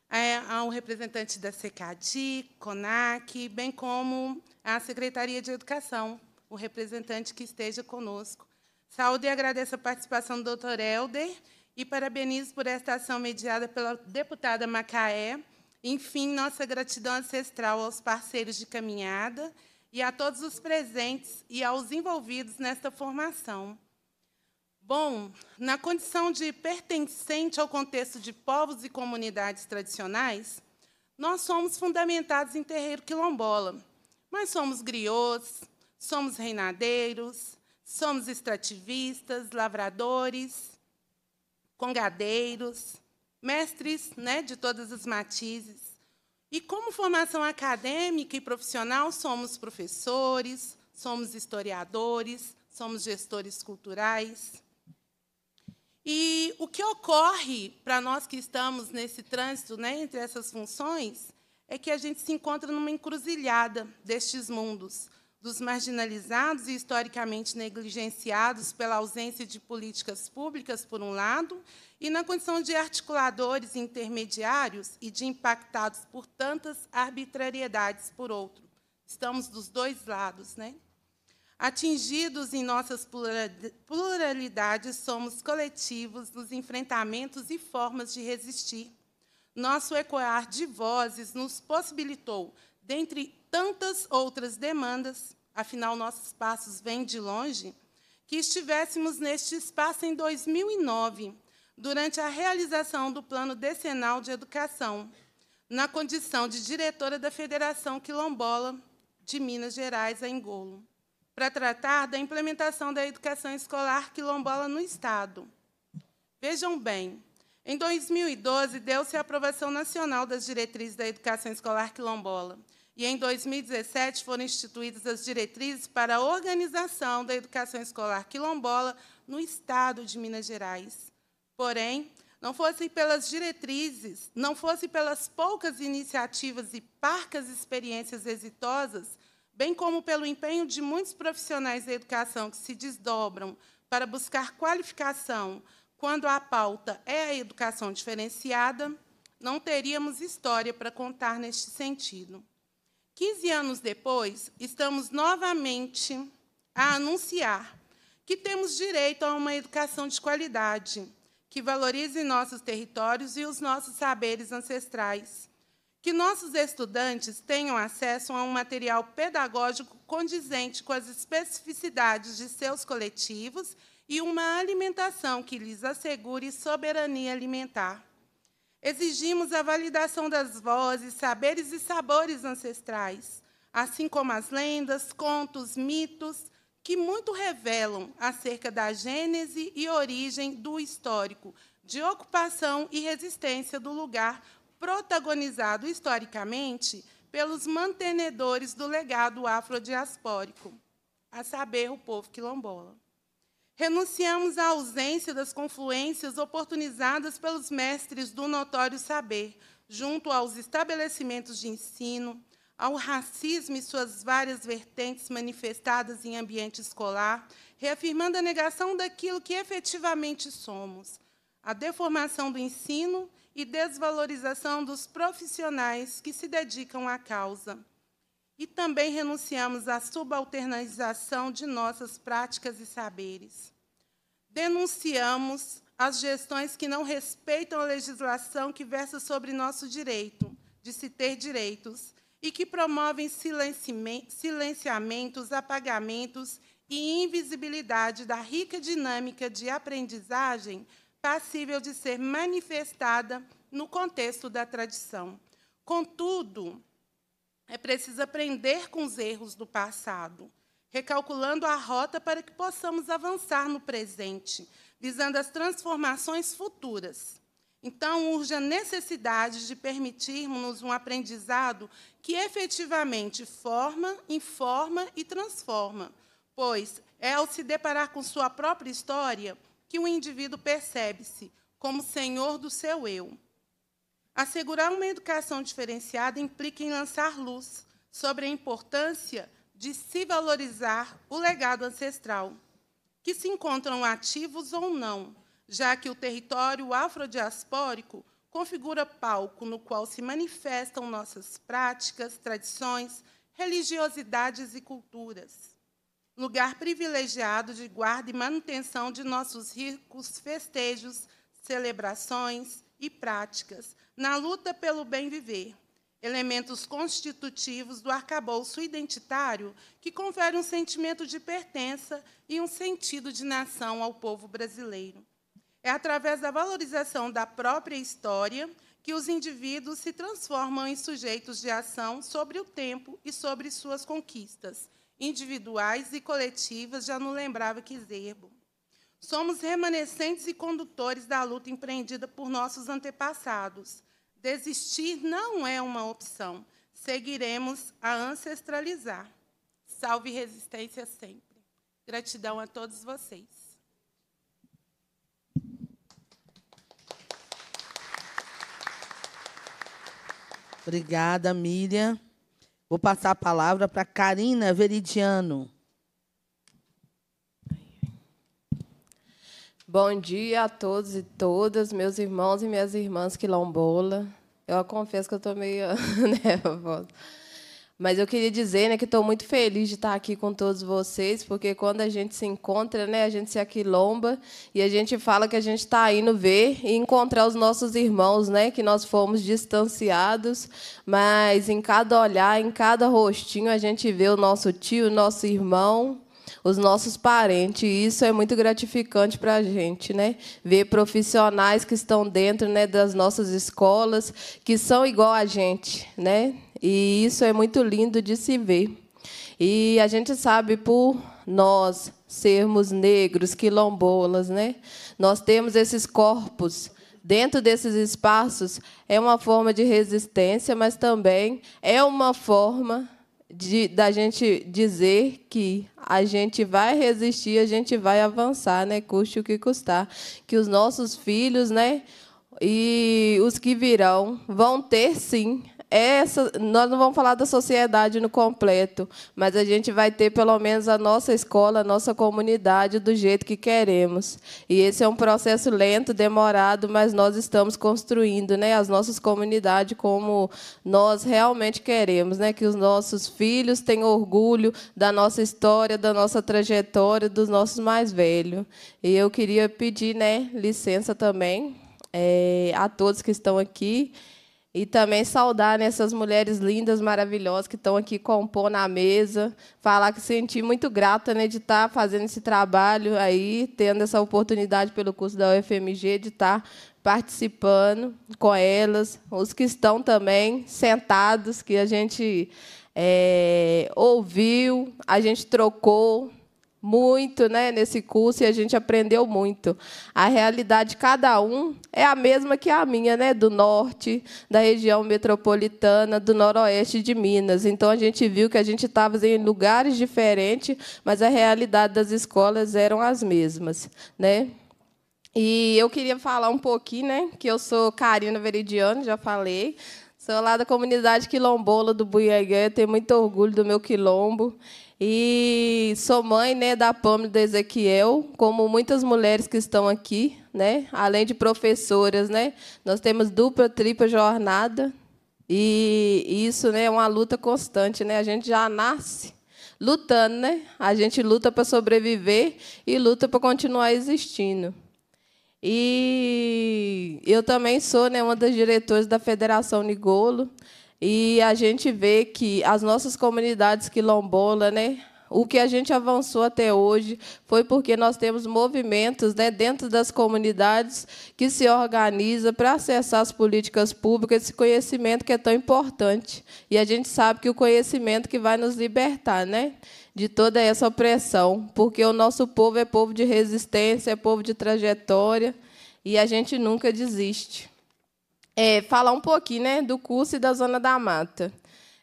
é, ao representante da SECADI, CONAC, bem como a Secretaria de Educação, o representante que esteja conosco. Saúde e agradeço a participação do doutor Helder e parabenizo por esta ação mediada pela deputada Macaé. Enfim, nossa gratidão ancestral aos parceiros de caminhada e a todos os presentes e aos envolvidos nesta formação. Bom, na condição de pertencente ao contexto de povos e comunidades tradicionais, nós somos fundamentados em terreiro quilombola, mas somos griots, somos reinadeiros, somos extrativistas, lavradores, congadeiros, mestres né, de todos os matizes, e como formação acadêmica e profissional, somos professores, somos historiadores, somos gestores culturais. E o que ocorre para nós que estamos nesse trânsito né, entre essas funções é que a gente se encontra numa encruzilhada destes mundos, dos marginalizados e historicamente negligenciados pela ausência de políticas públicas, por um lado, e na condição de articuladores intermediários e de impactados por tantas arbitrariedades, por outro. Estamos dos dois lados, né? Atingidos em nossas pluralidades, somos coletivos nos enfrentamentos e formas de resistir. Nosso ecoar de vozes nos possibilitou, dentre tantas outras demandas, afinal nossos passos vêm de longe, que estivéssemos neste espaço em 2009, durante a realização do Plano Decenal de Educação, na condição de diretora da Federação Quilombola de Minas Gerais, em Golo, para tratar da implementação da educação escolar quilombola no Estado. Vejam bem, em 2012, deu-se a aprovação nacional das diretrizes da educação escolar quilombola, e em 2017 foram instituídas as diretrizes para a organização da educação escolar quilombola no estado de Minas Gerais. Porém, não fosse pelas diretrizes, não fosse pelas poucas iniciativas e parcas experiências exitosas, bem como pelo empenho de muitos profissionais da educação que se desdobram para buscar qualificação quando a pauta é a educação diferenciada, não teríamos história para contar neste sentido. 15 anos depois, estamos novamente a anunciar que temos direito a uma educação de qualidade, que valorize nossos territórios e os nossos saberes ancestrais, que nossos estudantes tenham acesso a um material pedagógico condizente com as especificidades de seus coletivos e uma alimentação que lhes assegure soberania alimentar. Exigimos a validação das vozes, saberes e sabores ancestrais, assim como as lendas, contos, mitos, que muito revelam acerca da gênese e origem do histórico, de ocupação e resistência do lugar protagonizado historicamente pelos mantenedores do legado afrodiaspórico, a saber, o povo quilombola. Renunciamos à ausência das confluências oportunizadas pelos mestres do notório saber, junto aos estabelecimentos de ensino, ao racismo e suas várias vertentes manifestadas em ambiente escolar, reafirmando a negação daquilo que efetivamente somos, a deformação do ensino e desvalorização dos profissionais que se dedicam à causa e também renunciamos à subalternização de nossas práticas e saberes. Denunciamos as gestões que não respeitam a legislação que versa sobre nosso direito de se ter direitos e que promovem silenciamentos, apagamentos e invisibilidade da rica dinâmica de aprendizagem passível de ser manifestada no contexto da tradição. Contudo, é preciso aprender com os erros do passado, recalculando a rota para que possamos avançar no presente, visando as transformações futuras. Então, urge a necessidade de permitirmos um aprendizado que efetivamente forma, informa e transforma, pois é ao se deparar com sua própria história que o indivíduo percebe-se como senhor do seu eu. Assegurar uma educação diferenciada implica em lançar luz sobre a importância de se valorizar o legado ancestral, que se encontram ativos ou não, já que o território afrodiaspórico configura palco no qual se manifestam nossas práticas, tradições, religiosidades e culturas. Lugar privilegiado de guarda e manutenção de nossos ricos festejos, celebrações e práticas, na luta pelo bem viver, elementos constitutivos do arcabouço identitário que confere um sentimento de pertença e um sentido de nação ao povo brasileiro. É através da valorização da própria história que os indivíduos se transformam em sujeitos de ação sobre o tempo e sobre suas conquistas, individuais e coletivas, já não lembrava que Zerbo. Somos remanescentes e condutores da luta empreendida por nossos antepassados, Desistir não é uma opção. Seguiremos a ancestralizar. Salve resistência sempre. Gratidão a todos vocês. Obrigada, Miriam. Vou passar a palavra para Karina Veridiano. Bom dia a todos e todas, meus irmãos e minhas irmãs quilombola. Eu confesso que eu estou meio nervosa. Mas eu queria dizer né, que estou muito feliz de estar aqui com todos vocês, porque quando a gente se encontra, né, a gente se aquilomba e a gente fala que a gente está indo ver e encontrar os nossos irmãos, né, que nós fomos distanciados, mas em cada olhar, em cada rostinho, a gente vê o nosso tio, o nosso irmão, os nossos parentes. E isso é muito gratificante para a gente, né? Ver profissionais que estão dentro né, das nossas escolas, que são igual a gente, né? E isso é muito lindo de se ver. E a gente sabe por nós sermos negros, quilombolas, né? Nós temos esses corpos dentro desses espaços é uma forma de resistência, mas também é uma forma de, da gente dizer que a gente vai resistir, a gente vai avançar, né? Custe o que custar. Que os nossos filhos, né? E os que virão vão ter sim essa, nós não vamos falar da sociedade no completo, mas a gente vai ter pelo menos a nossa escola, a nossa comunidade do jeito que queremos. E esse é um processo lento, demorado, mas nós estamos construindo, né, as nossas comunidades como nós realmente queremos, né, que os nossos filhos tenham orgulho da nossa história, da nossa trajetória, dos nossos mais velhos. E eu queria pedir, né, licença também é, a todos que estão aqui. E também saudar né, essas mulheres lindas, maravilhosas que estão aqui compondo na mesa. Falar que senti muito grata né, de estar tá fazendo esse trabalho aí, tendo essa oportunidade pelo curso da UFMG de estar tá participando com elas, os que estão também sentados, que a gente é, ouviu, a gente trocou, muito né, nesse curso e a gente aprendeu muito. A realidade de cada um é a mesma que a minha, né, do norte, da região metropolitana, do noroeste de Minas. Então a gente viu que a gente estava em lugares diferentes, mas a realidade das escolas eram as mesmas. Né? E eu queria falar um pouquinho, né, que eu sou Karina Veridiano, já falei. Sou lá da comunidade quilombola do Buiagué, tenho muito orgulho do meu quilombo. E sou mãe né, da Pâmela do Ezequiel, como muitas mulheres que estão aqui, né? além de professoras. Né? Nós temos dupla, tripla jornada, e isso né, é uma luta constante. Né? A gente já nasce lutando, né? a gente luta para sobreviver e luta para continuar existindo. E eu também sou né, uma das diretoras da Federação Nigolo, e a gente vê que as nossas comunidades quilombola, né, o que a gente avançou até hoje foi porque nós temos movimentos né, dentro das comunidades que se organizam para acessar as políticas públicas, esse conhecimento que é tão importante. E a gente sabe que o conhecimento que vai nos libertar né, de toda essa opressão, porque o nosso povo é povo de resistência, é povo de trajetória, e a gente nunca desiste é, falar um pouquinho né, do curso e da Zona da Mata.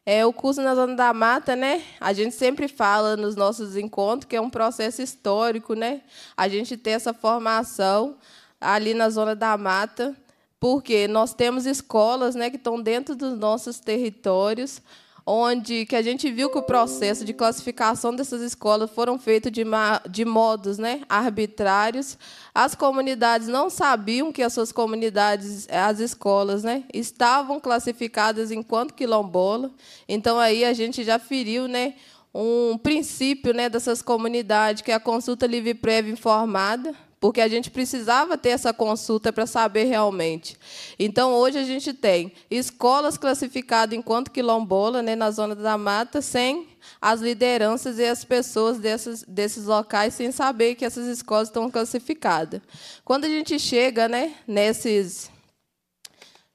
É, o curso na Zona da Mata, né? A gente sempre fala nos nossos encontros que é um processo histórico, né? A gente ter essa formação ali na Zona da Mata, porque nós temos escolas, né, que estão dentro dos nossos territórios, onde que a gente viu que o processo de classificação dessas escolas foram feitos de, de modos né, arbitrários. As comunidades não sabiam que as suas comunidades, as escolas, né, estavam classificadas enquanto quilombola. Então, aí a gente já feriu né, um princípio né, dessas comunidades, que é a consulta livre prévia informada porque a gente precisava ter essa consulta para saber realmente. Então, hoje a gente tem escolas classificadas enquanto quilombola né, na zona da mata, sem as lideranças e as pessoas desses, desses locais, sem saber que essas escolas estão classificadas. Quando a gente chega né, nesses,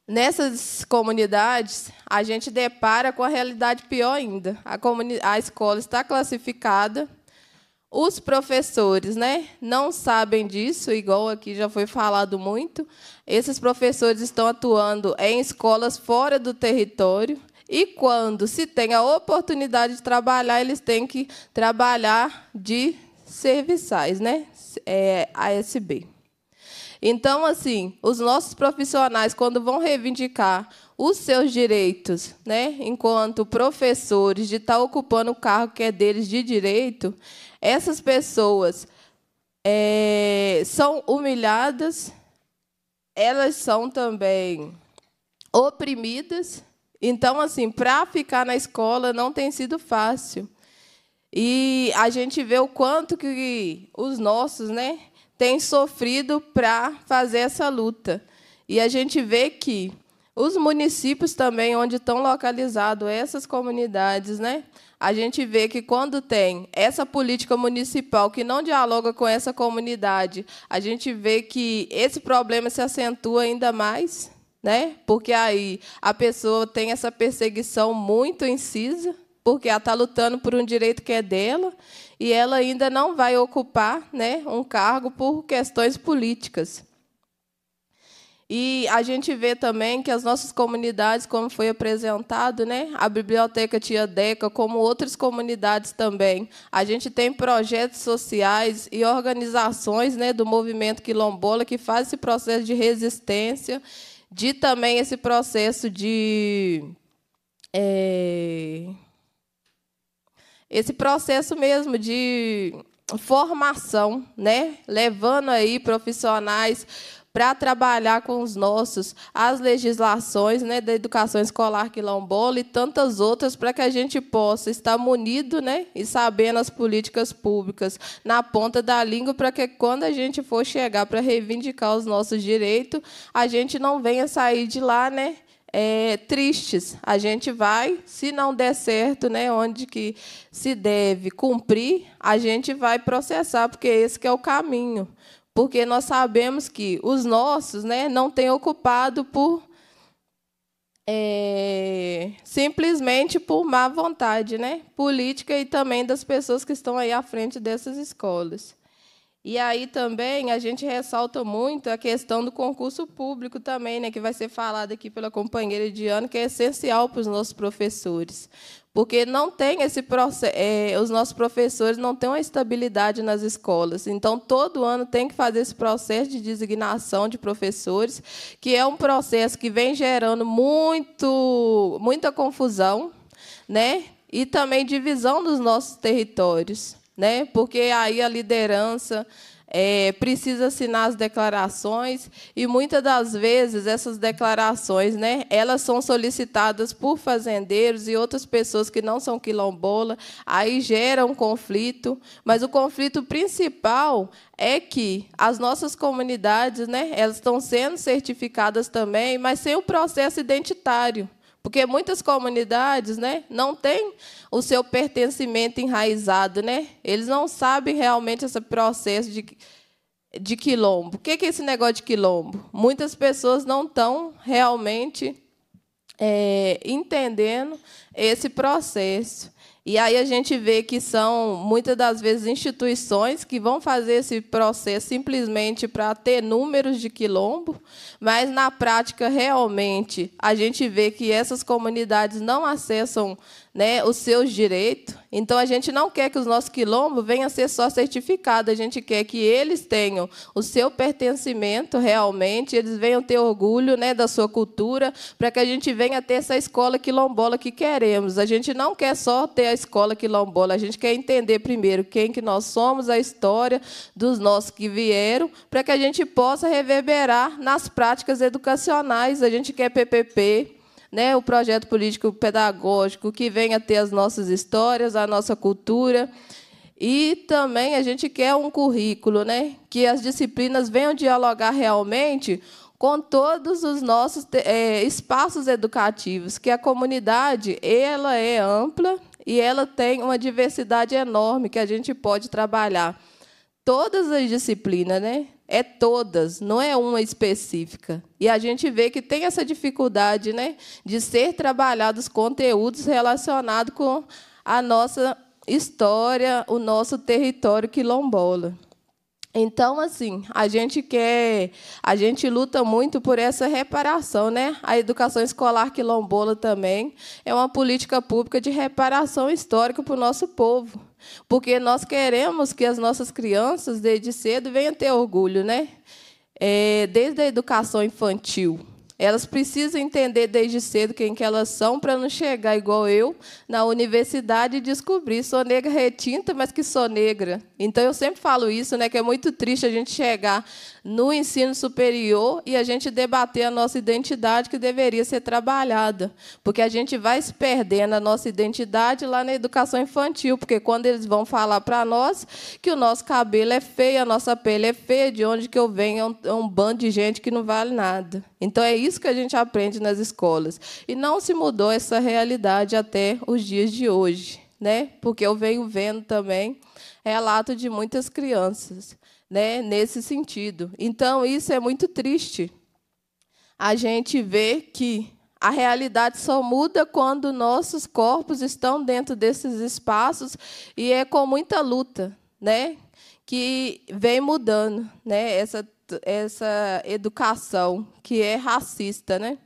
Nessas comunidades, a gente depara com a realidade pior ainda. A, a escola está classificada, os professores né, não sabem disso, igual aqui já foi falado muito. Esses professores estão atuando em escolas fora do território. E quando se tem a oportunidade de trabalhar, eles têm que trabalhar de serviçais, né? É, ASB. Então, assim, os nossos profissionais, quando vão reivindicar os seus direitos, né, enquanto professores, de estar ocupando o cargo que é deles de direito, essas pessoas é, são humilhadas, elas são também oprimidas. Então, assim, para ficar na escola não tem sido fácil. E a gente vê o quanto que os nossos, né, têm sofrido para fazer essa luta. E a gente vê que os municípios também, onde estão localizadas essas comunidades, né, a gente vê que quando tem essa política municipal que não dialoga com essa comunidade, a gente vê que esse problema se acentua ainda mais, né? Porque aí a pessoa tem essa perseguição muito incisa, porque ela está lutando por um direito que é dela e ela ainda não vai ocupar, né, um cargo por questões políticas. E a gente vê também que as nossas comunidades, como foi apresentado, né? a Biblioteca Tia Deca, como outras comunidades também, a gente tem projetos sociais e organizações né, do movimento quilombola que faz esse processo de resistência, de também esse processo de. É, esse processo mesmo de formação, né? levando aí profissionais para trabalhar com os nossos as legislações né, da educação escolar quilombola e tantas outras para que a gente possa estar munido né, e sabendo as políticas públicas na ponta da língua para que quando a gente for chegar para reivindicar os nossos direitos, a gente não venha sair de lá, né? É, tristes. A gente vai, se não der certo, né, onde que se deve cumprir, a gente vai processar, porque esse é o caminho porque nós sabemos que os nossos né, não têm ocupado por é, simplesmente por má vontade né, política e também das pessoas que estão aí à frente dessas escolas. E aí também a gente ressalta muito a questão do concurso público também, né, que vai ser falado aqui pela companheira Diana, que é essencial para os nossos professores porque não tem esse processo, é, os nossos professores não têm uma estabilidade nas escolas. Então, todo ano tem que fazer esse processo de designação de professores, que é um processo que vem gerando muito, muita confusão, né? E também divisão dos nossos territórios, né? Porque aí a liderança é, precisa assinar as declarações e muitas das vezes essas declarações, né, elas são solicitadas por fazendeiros e outras pessoas que não são quilombola, aí gera um conflito, mas o conflito principal é que as nossas comunidades, né, elas estão sendo certificadas também, mas sem o processo identitário. Porque muitas comunidades né, não têm o seu pertencimento enraizado. Né? Eles não sabem realmente esse processo de, de quilombo. O que é esse negócio de quilombo? Muitas pessoas não estão realmente é, entendendo esse processo. E aí a gente vê que são muitas das vezes instituições que vão fazer esse processo simplesmente para ter números de quilombo, mas na prática realmente a gente vê que essas comunidades não acessam né, os seus direitos. Então, a gente não quer que os nossos quilombos venham a ser só certificados, a gente quer que eles tenham o seu pertencimento realmente, eles venham ter orgulho né, da sua cultura, para que a gente venha ter essa escola quilombola que queremos. A gente não quer só ter a escola quilombola, a gente quer entender primeiro quem que nós somos, a história dos nossos que vieram, para que a gente possa reverberar nas práticas educacionais. A gente quer PPP, né, o projeto político pedagógico que venha ter as nossas histórias, a nossa cultura. E também a gente quer um currículo, né, que as disciplinas venham dialogar realmente com todos os nossos é, espaços educativos, que a comunidade ela é ampla e ela tem uma diversidade enorme que a gente pode trabalhar todas as disciplinas, né? é todas, não é uma específica. E a gente vê que tem essa dificuldade né, de ser trabalhados conteúdos relacionados com a nossa história, o nosso território quilombola. Então, assim, a gente quer, a gente luta muito por essa reparação, né? A educação escolar quilombola também é uma política pública de reparação histórica para o nosso povo, porque nós queremos que as nossas crianças desde cedo venham ter orgulho, né? É, desde a educação infantil. Elas precisam entender desde cedo quem que elas são para não chegar igual eu na universidade e descobrir sou negra retinta, mas que sou negra. Então eu sempre falo isso, né, que é muito triste a gente chegar no ensino superior e a gente debater a nossa identidade que deveria ser trabalhada, porque a gente vai se perdendo a nossa identidade lá na educação infantil, porque quando eles vão falar para nós que o nosso cabelo é feio, a nossa pele é feia, de onde que eu venho é um, é um bando de gente que não vale nada. Então é isso que a gente aprende nas escolas e não se mudou essa realidade até os dias de hoje, né? Porque eu venho vendo também relato de muitas crianças né, nesse sentido. Então, isso é muito triste. A gente vê que a realidade só muda quando nossos corpos estão dentro desses espaços e é com muita luta, né, que vem mudando, né, essa essa educação que é racista, né?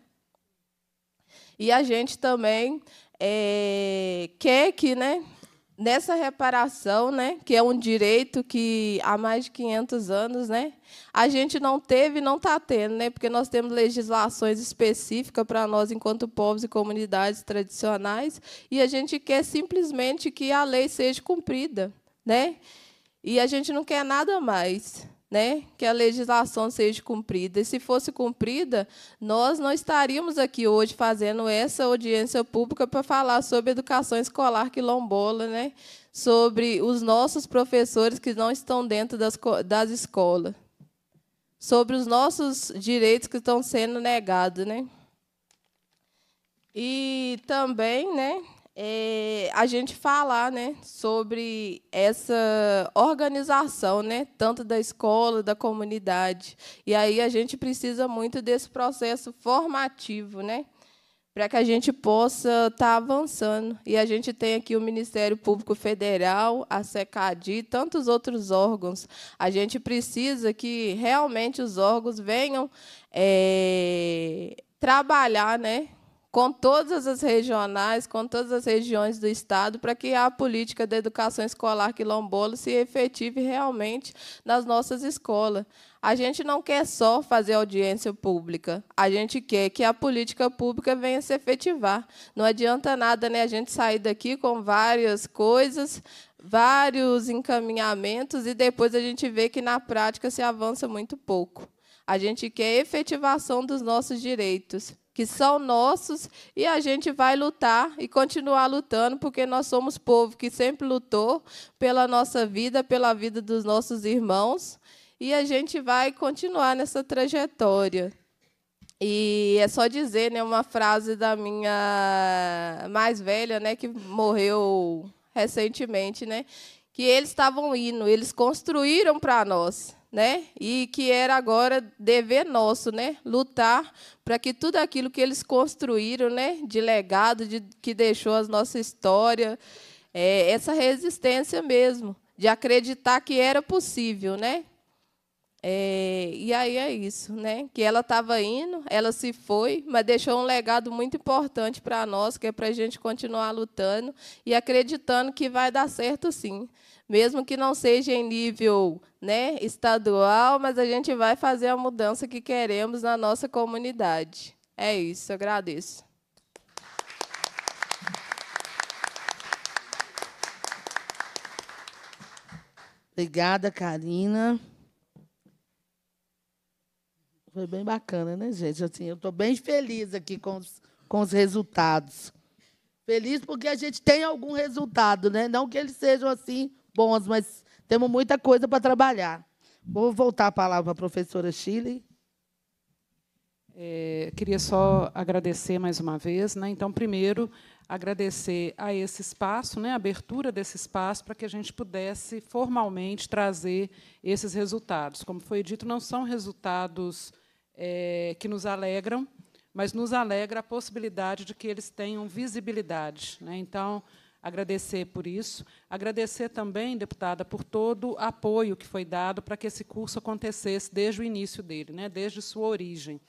E a gente também é, quer que, né, nessa reparação, né, que é um direito que há mais de 500 anos, né, a gente não teve e não está tendo, né, porque nós temos legislações específicas para nós, enquanto povos e comunidades tradicionais, e a gente quer simplesmente que a lei seja cumprida. Né? E a gente não quer nada mais né, que a legislação seja cumprida. E se fosse cumprida, nós não estaríamos aqui hoje fazendo essa audiência pública para falar sobre educação escolar quilombola, né, sobre os nossos professores que não estão dentro das, das escolas, sobre os nossos direitos que estão sendo negados. Né. E também, né, é, a gente falar né, sobre essa organização, né, tanto da escola, da comunidade. E aí a gente precisa muito desse processo formativo, né, para que a gente possa estar tá avançando. E a gente tem aqui o Ministério Público Federal, a SECADI e tantos outros órgãos. A gente precisa que realmente os órgãos venham é, trabalhar né, com todas as regionais, com todas as regiões do Estado, para que a política da educação escolar quilombola se efetive realmente nas nossas escolas. A gente não quer só fazer audiência pública, a gente quer que a política pública venha se efetivar. Não adianta nada né, a gente sair daqui com várias coisas, vários encaminhamentos, e depois a gente vê que, na prática, se avança muito pouco. A gente quer efetivação dos nossos direitos que são nossos, e a gente vai lutar e continuar lutando, porque nós somos povo que sempre lutou pela nossa vida, pela vida dos nossos irmãos, e a gente vai continuar nessa trajetória. E é só dizer, né, uma frase da minha mais velha, né, que morreu recentemente, né, que eles estavam indo, eles construíram para nós né? E que era agora dever nosso, né? Lutar para que tudo aquilo que eles construíram, né? De legado, de, que deixou a nossa história, é, essa resistência mesmo, de acreditar que era possível, né? É, e aí é isso, né? Que ela estava indo, ela se foi, mas deixou um legado muito importante para nós, que é para a gente continuar lutando e acreditando que vai dar certo, sim mesmo que não seja em nível né, estadual, mas a gente vai fazer a mudança que queremos na nossa comunidade. É isso, eu agradeço. Obrigada, Karina. Foi bem bacana, né, gente? Assim, eu estou bem feliz aqui com os, com os resultados. Feliz porque a gente tem algum resultado, né? Não que eles sejam assim bons, mas temos muita coisa para trabalhar. Vou voltar a palavra para a professora Chile. É, queria só agradecer mais uma vez. Né? Então, primeiro, agradecer a esse espaço, né? a abertura desse espaço, para que a gente pudesse formalmente trazer esses resultados. Como foi dito, não são resultados é, que nos alegram, mas nos alegra a possibilidade de que eles tenham visibilidade. Né? Então, agradecer por isso. Agradecer também, deputada, por todo o apoio que foi dado para que esse curso acontecesse desde o início dele, né, desde sua origem.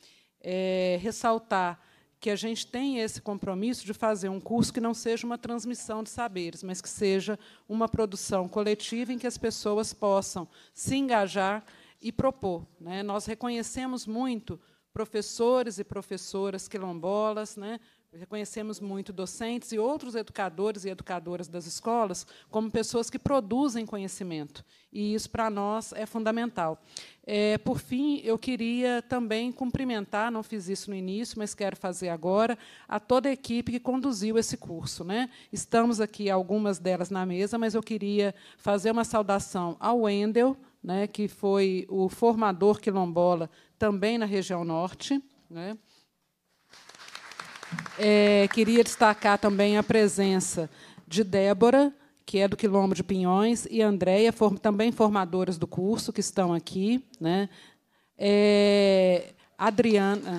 É, ressaltar que a gente tem esse compromisso de fazer um curso que não seja uma transmissão de saberes, mas que seja uma produção coletiva em que as pessoas possam se engajar e propor. Né? Nós reconhecemos muito professores e professoras quilombolas, né? Reconhecemos muito docentes e outros educadores e educadoras das escolas como pessoas que produzem conhecimento, e isso para nós é fundamental. É, por fim, eu queria também cumprimentar, não fiz isso no início, mas quero fazer agora, a toda a equipe que conduziu esse curso. Né? Estamos aqui, algumas delas na mesa, mas eu queria fazer uma saudação ao Wendel, né, que foi o formador quilombola também na região norte. Né? É, queria destacar também a presença de Débora, que é do Quilombo de Pinhões, e Andréia, for, também formadoras do curso, que estão aqui. Né? É, Adriana.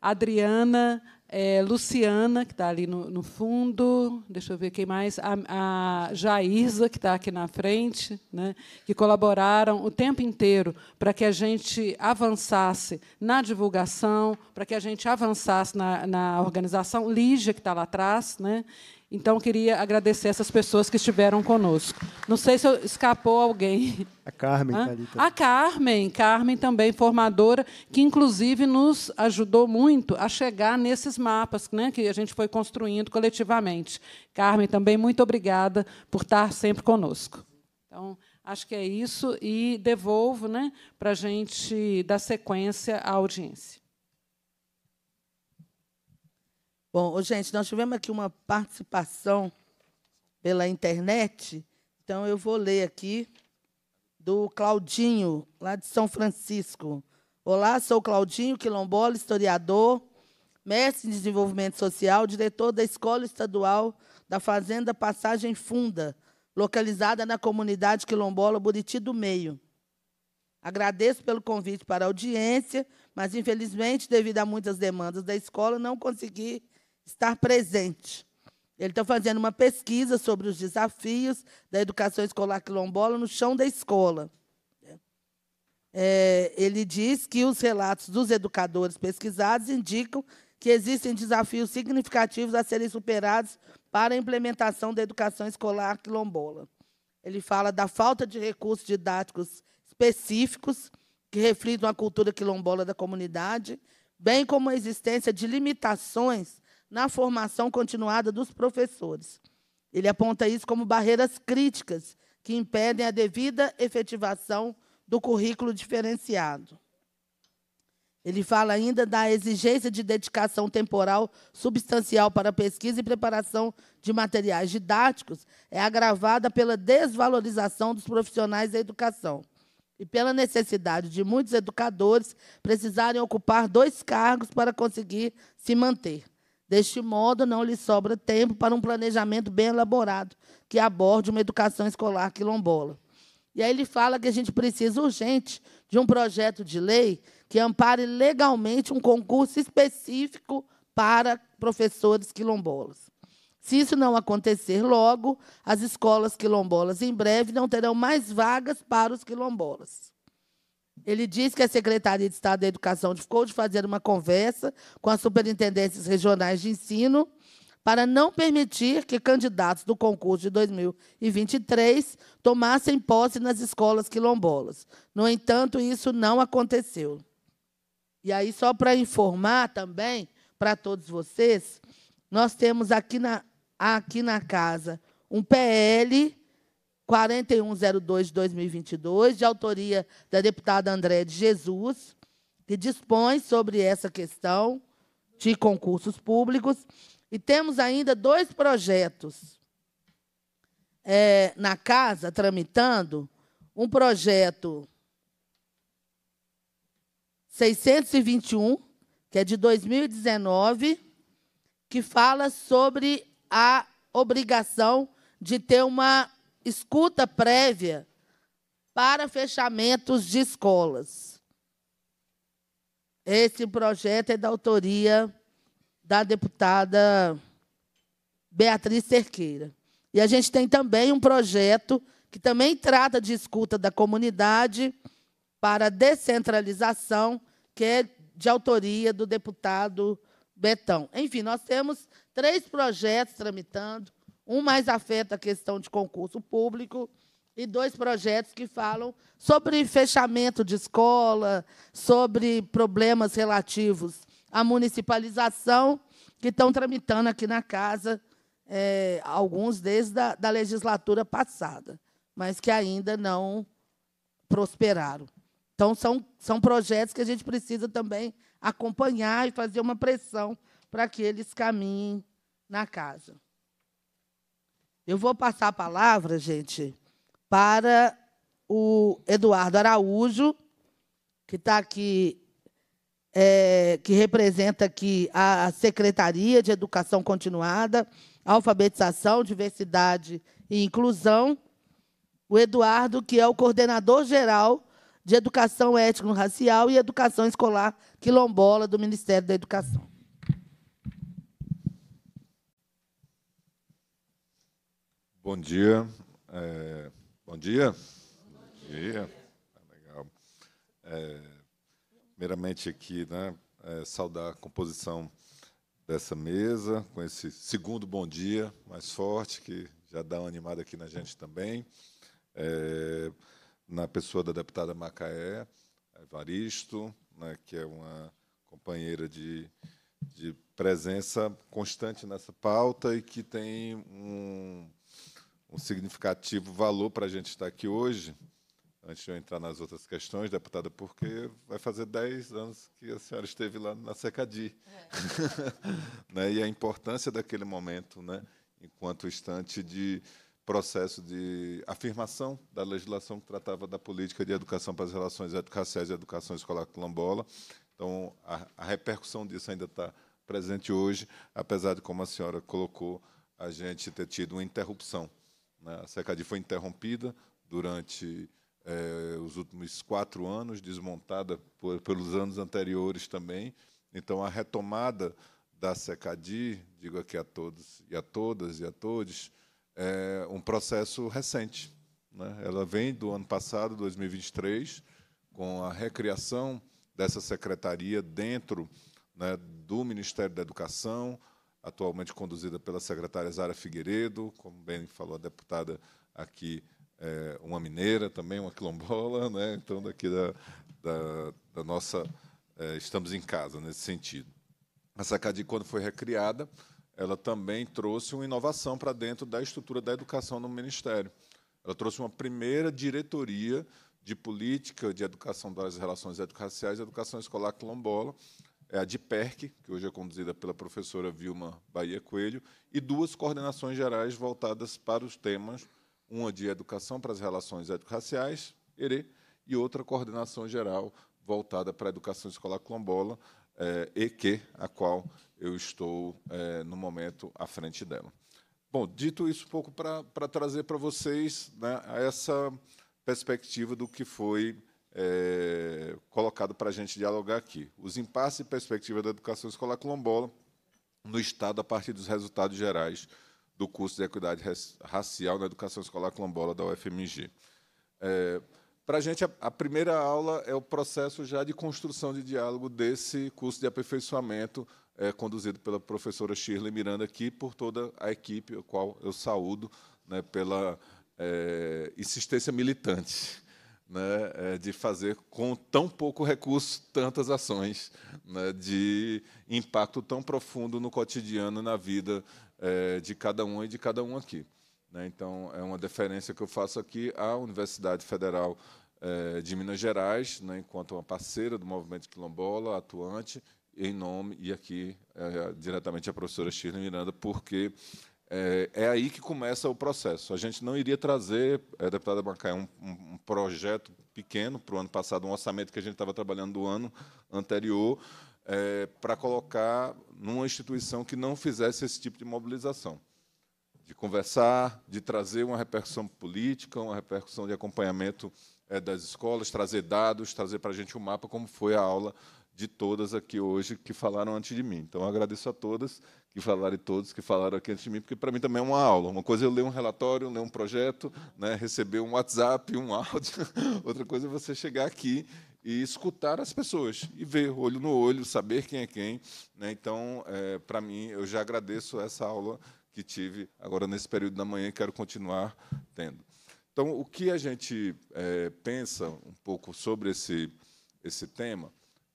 Adriana é, Luciana, que está ali no, no, fundo, deixa eu ver quem mais, a, a Jairza, que está aqui na frente, né, que colaboraram o tempo inteiro para que a gente avançasse na divulgação, para que a gente avançasse na, na organização, Lígia, que está lá atrás, né, então, queria agradecer essas pessoas que estiveram conosco. Não sei se escapou alguém. A Carmen tá A Carmen, Carmen também, formadora, que inclusive nos ajudou muito a chegar nesses mapas né, que a gente foi construindo coletivamente. Carmen, também muito obrigada por estar sempre conosco. Então, acho que é isso e devolvo né, para a gente dar sequência à audiência. Bom, gente, nós tivemos aqui uma participação pela internet, então eu vou ler aqui do Claudinho, lá de São Francisco. Olá, sou Claudinho Quilombola, historiador, mestre em desenvolvimento social, diretor da Escola Estadual da Fazenda Passagem Funda, localizada na comunidade quilombola Buriti do Meio. Agradeço pelo convite para a audiência, mas infelizmente, devido a muitas demandas da escola, não consegui estar presente. Ele está fazendo uma pesquisa sobre os desafios da educação escolar quilombola no chão da escola. É, ele diz que os relatos dos educadores pesquisados indicam que existem desafios significativos a serem superados para a implementação da educação escolar quilombola. Ele fala da falta de recursos didáticos específicos que reflitam a cultura quilombola da comunidade, bem como a existência de limitações na formação continuada dos professores. Ele aponta isso como barreiras críticas que impedem a devida efetivação do currículo diferenciado. Ele fala ainda da exigência de dedicação temporal substancial para a pesquisa e preparação de materiais didáticos é agravada pela desvalorização dos profissionais da educação e pela necessidade de muitos educadores precisarem ocupar dois cargos para conseguir se manter. Deste modo, não lhe sobra tempo para um planejamento bem elaborado que aborde uma educação escolar quilombola. E aí ele fala que a gente precisa urgente de um projeto de lei que ampare legalmente um concurso específico para professores quilombolas. Se isso não acontecer logo, as escolas quilombolas em breve não terão mais vagas para os quilombolas. Ele diz que a é Secretaria de Estado da Educação ficou de fazer uma conversa com as superintendências regionais de ensino para não permitir que candidatos do concurso de 2023 tomassem posse nas escolas quilombolas. No entanto, isso não aconteceu. E aí, só para informar também para todos vocês, nós temos aqui na, aqui na casa um PL 4102-2022, de de autoria da deputada André de Jesus, que dispõe sobre essa questão de concursos públicos. E temos ainda dois projetos é, na casa tramitando: um projeto 621, que é de 2019, que fala sobre a obrigação de ter uma escuta prévia para fechamentos de escolas. Esse projeto é da autoria da deputada Beatriz Cerqueira. E a gente tem também um projeto que também trata de escuta da comunidade para descentralização, que é de autoria do deputado Betão. Enfim, nós temos três projetos tramitando um mais afeta a questão de concurso público e dois projetos que falam sobre fechamento de escola, sobre problemas relativos à municipalização, que estão tramitando aqui na casa, é, alguns desde a da legislatura passada, mas que ainda não prosperaram. Então, são, são projetos que a gente precisa também acompanhar e fazer uma pressão para que eles caminhem na casa. Eu vou passar a palavra, gente, para o Eduardo Araújo, que está aqui, é, que representa aqui a Secretaria de Educação Continuada, Alfabetização, Diversidade e Inclusão. O Eduardo, que é o coordenador geral de Educação Étnico-Racial e Educação Escolar Quilombola do Ministério da Educação. Bom dia. É, bom dia. Bom dia. Tá legal. É, primeiramente aqui, né, é, saudar a composição dessa mesa com esse segundo bom dia mais forte que já dá uma animada aqui na gente também. É, na pessoa da deputada Macaé Evaristo, né, que é uma companheira de, de presença constante nessa pauta e que tem um um significativo valor para a gente estar aqui hoje, antes de eu entrar nas outras questões, deputada, porque vai fazer 10 anos que a senhora esteve lá na SECADI. É. né? E a importância daquele momento, né? enquanto instante de processo de afirmação da legislação que tratava da política de educação para as relações educacionais e educação escolar quilombola. Então, a, a repercussão disso ainda está presente hoje, apesar de, como a senhora colocou, a gente ter tido uma interrupção né? A Secadi foi interrompida durante é, os últimos quatro anos, desmontada por, pelos anos anteriores também. Então, a retomada da Secadi, digo aqui a todos e a todas e a todos, é um processo recente. Né? Ela vem do ano passado, 2023, com a recriação dessa secretaria dentro né, do Ministério da Educação, atualmente conduzida pela secretária Zara Figueiredo, como bem falou a deputada aqui, é, uma mineira também, uma quilombola, né? então daqui da, da, da nossa... É, estamos em casa nesse sentido. A SACADI, quando foi recriada, ela também trouxe uma inovação para dentro da estrutura da educação no Ministério. Ela trouxe uma primeira diretoria de política de educação das relações educacionais e educação escolar quilombola, é a de PERC, que hoje é conduzida pela professora Vilma Bahia Coelho, e duas coordenações gerais voltadas para os temas, uma de educação para as relações étnico-raciais, ERE, e outra coordenação geral voltada para a educação escolar quilombola, é, EQ, a qual eu estou, é, no momento, à frente dela. Bom, dito isso um pouco para trazer para vocês né, essa perspectiva do que foi é, colocado para a gente dialogar aqui. Os impasses e perspectivas da educação escolar quilombola no Estado a partir dos resultados gerais do curso de Equidade Racial na Educação Escolar Quilombola da UFMG. É, para a gente, a primeira aula é o processo já de construção de diálogo desse curso de aperfeiçoamento é, conduzido pela professora Shirley Miranda aqui, por toda a equipe, a qual eu saúdo né, pela é, insistência militante né, é, de fazer com tão pouco recurso tantas ações né, de impacto tão profundo no cotidiano, na vida é, de cada um e de cada um aqui. Né, então, é uma deferência que eu faço aqui à Universidade Federal é, de Minas Gerais, né, enquanto uma parceira do movimento quilombola, atuante, em nome, e aqui é, diretamente à professora Shirley Miranda, porque é, é, aí que começa o processo. A gente não iria trazer, é, deputada Bacai, um, um, projeto pequeno para o ano passado, um orçamento que a gente estava trabalhando do ano anterior, é, para colocar numa instituição que não fizesse esse tipo de mobilização. De conversar, de trazer uma repercussão política, uma repercussão de acompanhamento é, das escolas, trazer dados, trazer para a gente o um mapa, como foi a aula de todas aqui hoje que falaram antes de mim. Então, agradeço a todas que falarem todos que falaram aqui antes de mim, porque para mim também é uma aula. Uma coisa é eu ler um relatório, ler um projeto, né, receber um WhatsApp, um áudio. Outra coisa é você chegar aqui e escutar as pessoas e ver olho no olho, saber quem é quem. Né? Então, é, para mim, eu já agradeço essa aula que tive agora nesse período da manhã e quero continuar tendo. Então, o que a gente é, pensa um pouco sobre esse, esse tema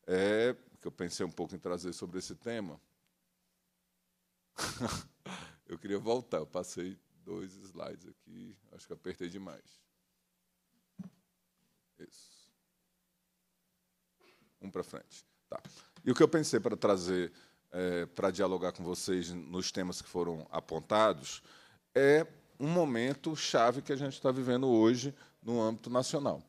é que eu pensei um pouco em trazer sobre esse tema eu queria voltar, eu passei dois slides aqui, acho que apertei demais. Isso. Um para frente. Tá. E o que eu pensei para trazer, é, para dialogar com vocês nos temas que foram apontados, é um momento chave que a gente está vivendo hoje no âmbito nacional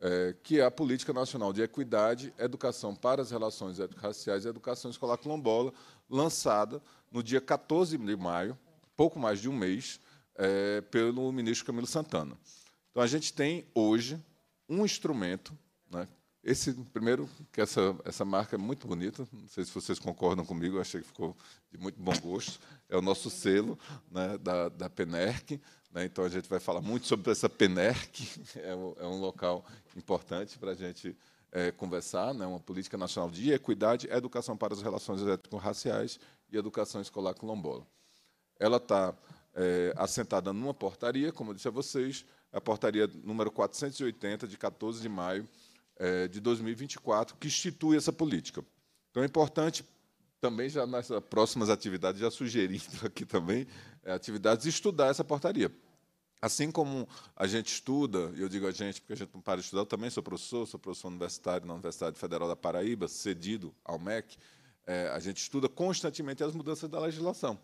é, que é a Política Nacional de Equidade, Educação para as Relações Étnico-Raciais e Educação Escolar Quilombola, lançada no dia 14 de maio, pouco mais de um mês, é, pelo ministro Camilo Santana. Então, a gente tem hoje um instrumento né, esse primeiro, que essa, essa marca é muito bonita, não sei se vocês concordam comigo, eu achei que ficou de muito bom gosto. É o nosso selo né, da, da Penerc, né, então a gente vai falar muito sobre essa Penerc, é, um, é um local importante para a gente é, conversar, né, uma política nacional de equidade, educação para as relações étnico-raciais e educação escolar quilombola. Ela está é, assentada numa portaria, como eu disse a vocês, a portaria número 480, de 14 de maio é, de 2024 que institui essa política. Então, é importante também já nas próximas atividades, já sugerindo aqui também é, atividades, estudar essa portaria. Assim como a gente estuda, e eu digo a gente porque a gente não para de estudar, eu também sou professor, sou professor universitário na Universidade Federal da Paraíba, cedido ao MEC, é, a gente estuda constantemente as mudanças da legislação.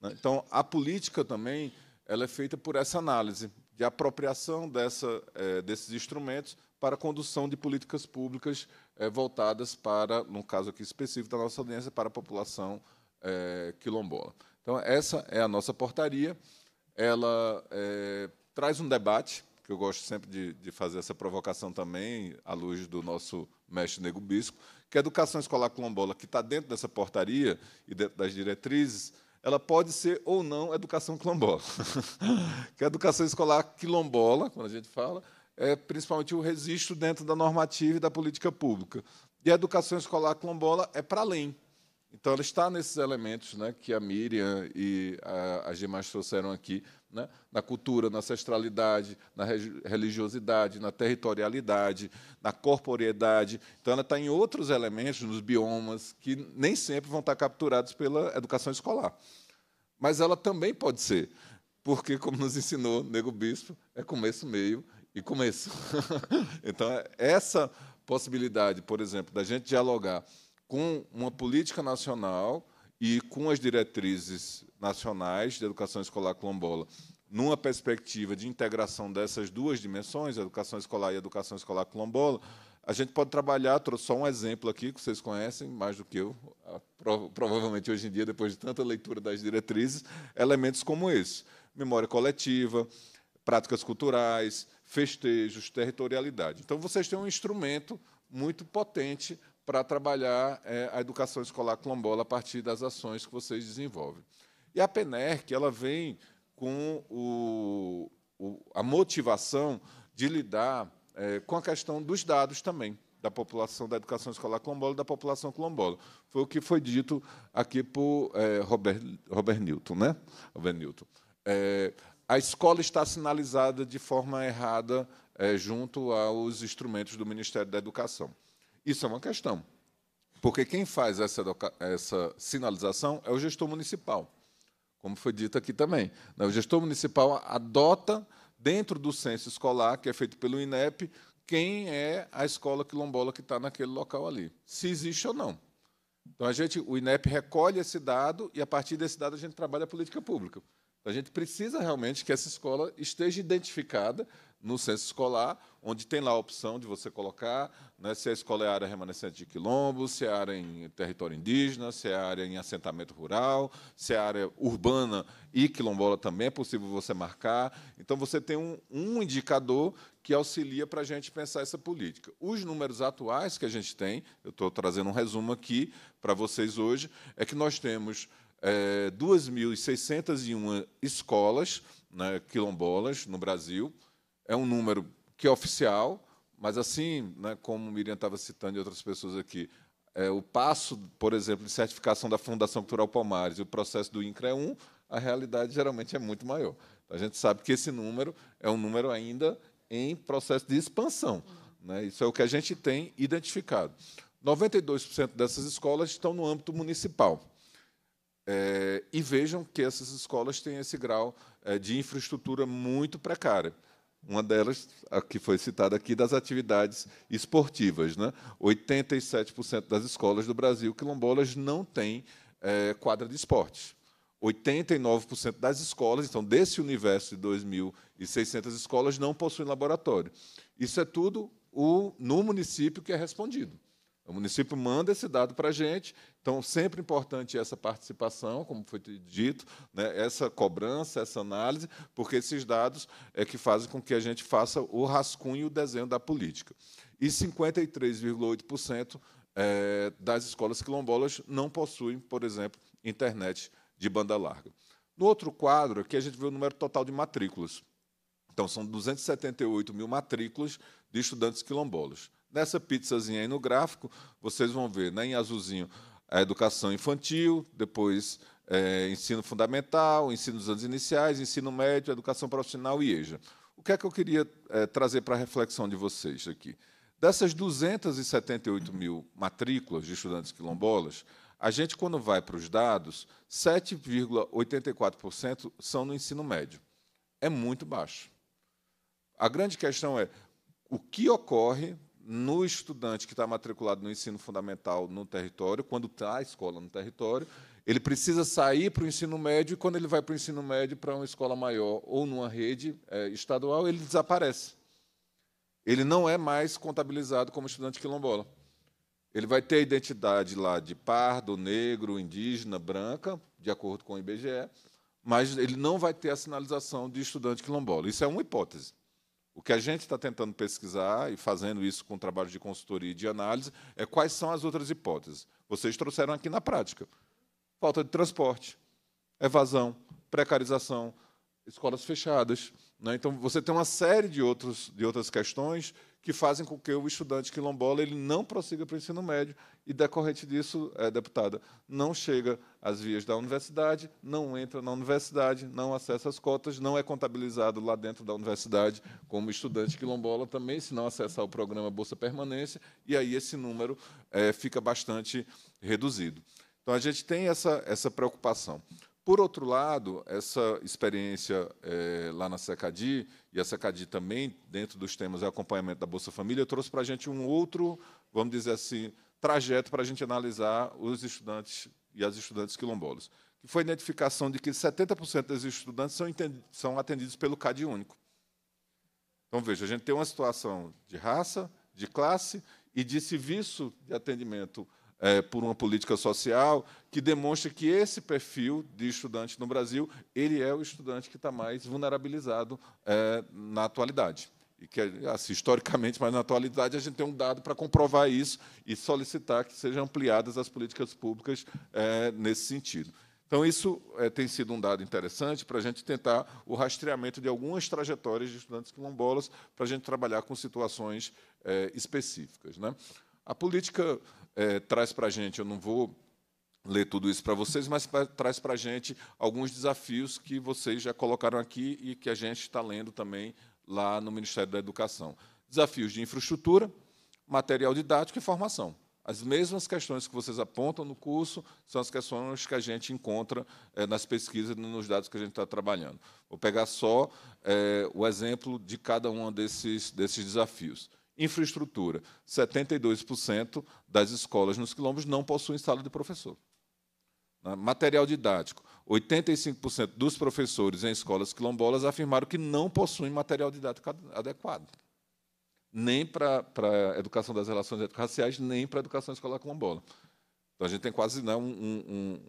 Né? Então, a política também ela é feita por essa análise de apropriação dessa, é, desses instrumentos para a condução de políticas públicas eh, voltadas para, no caso aqui específico da nossa audiência, para a população eh, quilombola. Então, essa é a nossa portaria. Ela eh, traz um debate, que eu gosto sempre de, de, fazer essa provocação também, à luz do nosso mestre Nego Bisco, que a educação escolar quilombola, que está dentro dessa portaria e dentro das diretrizes, ela pode ser ou não educação quilombola. que a educação escolar quilombola, quando a gente fala, é, principalmente o registro dentro da normativa e da política pública. E a educação escolar quilombola é para além. Então, ela está nesses elementos né, que a Miriam e a, as demais trouxeram aqui, né, na cultura, na ancestralidade, na religiosidade, na territorialidade, na corporeidade. Então, ela está em outros elementos, nos biomas, que nem sempre vão estar capturados pela educação escolar. Mas ela também pode ser, porque, como nos ensinou Nego Bispo, é começo, meio e começo. É então, essa possibilidade, por exemplo, da gente dialogar com uma política nacional e com as diretrizes nacionais de educação escolar quilombola, numa perspectiva de integração dessas duas dimensões, educação escolar e educação escolar quilombola, a gente pode trabalhar, trouxe só um exemplo aqui que vocês conhecem mais do que eu, provavelmente hoje em dia, depois de tanta leitura das diretrizes, elementos como esse. Memória coletiva, práticas culturais, festejos, territorialidade. Então, vocês têm um instrumento muito potente para trabalhar é, a educação escolar quilombola a partir das ações que vocês desenvolvem. E a PNERC ela vem com o, o, a motivação de lidar é, com a questão dos dados também da população da educação escolar quilombola e da população quilombola. Foi o que foi dito aqui por é, Robert, Robert Newton. Né? Robert Newton. É, a escola está sinalizada de forma errada é, junto aos instrumentos do Ministério da Educação. Isso é uma questão, porque quem faz essa, essa sinalização é o gestor municipal, como foi dito aqui também. Né? O gestor municipal adota, dentro do censo escolar, que é feito pelo INEP, quem é a escola quilombola que está naquele local ali, se existe ou não. Então, a gente, o INEP recolhe esse dado e, a partir desse dado, a gente trabalha a política pública a gente precisa realmente que essa escola esteja identificada no censo escolar, onde tem lá a opção de você colocar né, se a escola é área remanescente de quilombo, se é área em território indígena, se é área em assentamento rural, se é área urbana e quilombola também, é possível você marcar. Então, você tem um, um indicador que auxilia para a gente pensar essa política. Os números atuais que a gente tem, eu estou trazendo um resumo aqui para vocês hoje, é que nós temos é, 2.601 escolas né, quilombolas no Brasil. É um número que é oficial, mas assim, né, como Miriam estava citando e outras pessoas aqui, é, o passo, por exemplo, de certificação da Fundação Cultural Palmares e o processo do INCRA é um, a realidade geralmente é muito maior. A gente sabe que esse número é um número ainda em processo de expansão. Né? Isso é o que a gente tem identificado. 92% dessas escolas estão no âmbito municipal. É, e vejam que essas escolas têm esse grau é, de infraestrutura muito precária. Uma delas, a que foi citada aqui, das atividades esportivas. Né? 87% das escolas do Brasil quilombolas não têm é, quadra de esportes. 89% das escolas, então, desse universo de 2.600 escolas, não possuem laboratório. Isso é tudo o, no município que é respondido. O município manda esse dado para a gente, então sempre importante essa participação, como foi dito, né, essa cobrança, essa análise, porque esses dados é que fazem com que a gente faça o rascunho e o desenho da política. E 53,8% é, eh, das escolas quilombolas não possuem, por exemplo, internet de banda larga. No outro quadro, aqui a gente vê o número total de matrículas. Então, são 278 mil matrículas de estudantes quilombolas. Nessa pizzazinha aí no gráfico, vocês vão ver né, em azulzinho a educação infantil, depois é, ensino fundamental, ensino dos anos iniciais, ensino médio, educação profissional e EJA. O que é que eu queria é, trazer para a reflexão de vocês aqui? Dessas 278 mil matrículas de estudantes quilombolas, a gente, quando vai para os dados, 7,84% são no ensino médio. É muito baixo. A grande questão é o que ocorre no estudante que está matriculado no ensino fundamental no território, quando está a escola no território, ele precisa sair para o ensino médio e, quando ele vai para o ensino médio, para uma escola maior ou numa rede é, estadual, ele desaparece. Ele não é mais contabilizado como estudante quilombola. Ele vai ter a identidade lá de pardo, negro, indígena, branca, de acordo com o IBGE, mas ele não vai ter a sinalização de estudante quilombola. Isso é uma hipótese. O que a gente está tentando pesquisar, e fazendo isso com trabalho de consultoria e de análise, é quais são as outras hipóteses. Vocês trouxeram aqui na prática: falta de transporte, evasão, precarização, escolas fechadas. Né? Então, você tem uma série de, outros, de outras questões que fazem com que o estudante quilombola ele não prossiga para o ensino médio e, decorrente disso, é, deputada, não chega às vias da universidade, não entra na universidade, não acessa as cotas, não é contabilizado lá dentro da universidade como estudante quilombola também, se não acessar o programa Bolsa Permanência, e aí esse número é, fica bastante reduzido. Então, a gente tem essa, essa preocupação. Por outro lado, essa experiência é, lá na SECADI, e a SECADI também, dentro dos temas de acompanhamento da Bolsa Família, trouxe para a gente um outro, vamos dizer assim, trajeto para a gente analisar os estudantes e as estudantes quilombolas, que foi a identificação de que 70% dos estudantes são, são atendidos pelo CAD único. Então, veja, a gente tem uma situação de raça, de classe e de serviço de atendimento é, por uma política social que demonstra que esse perfil de estudante no Brasil ele é o estudante que está mais vulnerabilizado é, na atualidade. E que, assim, historicamente, mas na atualidade, a gente tem um dado para comprovar isso e solicitar que sejam ampliadas as políticas públicas é, nesse sentido. Então, isso é, tem sido um dado interessante para a gente tentar o rastreamento de algumas trajetórias de estudantes quilombolas para a gente trabalhar com situações é, específicas. Né? A política é, traz para a gente, eu não vou ler tudo isso para vocês, mas pra, traz para a gente alguns desafios que vocês já colocaram aqui e que a gente está lendo também lá no Ministério da Educação. Desafios de infraestrutura, material didático e formação. As mesmas questões que vocês apontam no curso são as questões que a gente encontra é, nas pesquisas e nos dados que a gente está trabalhando. Vou pegar só é, o exemplo de cada um desses, desses desafios. Infraestrutura: 72% das escolas nos quilombos não possuem sala de professor. Né? Material didático: 85% dos professores em escolas quilombolas afirmaram que não possuem material didático adequado, nem para a educação das relações raciais, nem para a educação escolar quilombola. Então, a gente tem quase né, um,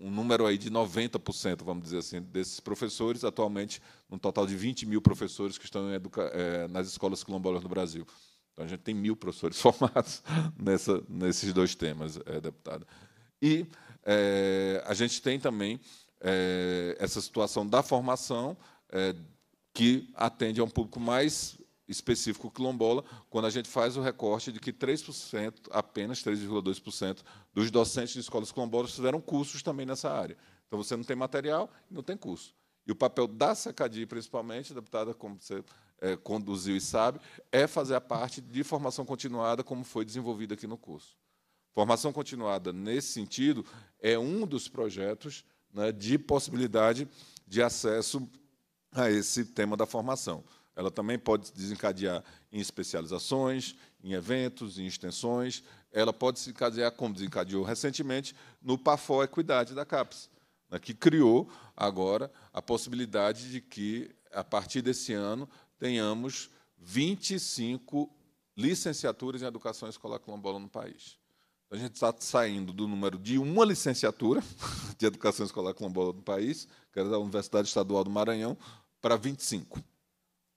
um, um, número aí de 90%, vamos dizer assim, desses professores, atualmente, num total de 20 mil professores que estão é, nas escolas quilombolas no Brasil. Então a gente tem mil professores formados nessa, nesses dois temas, é, eh, deputada. E é, a gente tem também é, essa situação da formação, é, que atende a um público mais específico quilombola, quando a gente faz o recorte de que 3%, apenas 3,2% dos docentes de escolas quilombolas fizeram cursos também nessa área. Então você não tem material, não tem curso. E o papel da SACADI, principalmente, deputada, como você é, conduziu e sabe, é fazer a parte de formação continuada, como foi desenvolvida aqui no curso. Formação continuada, nesse sentido, é um dos projetos né, de possibilidade de acesso a esse tema da formação. Ela também pode desencadear em especializações, em eventos, em extensões. Ela pode se encadear, como desencadeou recentemente, no PAFO Equidade da CAPES, né, que criou agora a possibilidade de que, a partir desse ano, tenhamos 25 licenciaturas em educação escolar quilombola no país. Então, a gente está saindo do número de uma licenciatura de educação escolar quilombola no país, que era é da Universidade Estadual do Maranhão, para 25.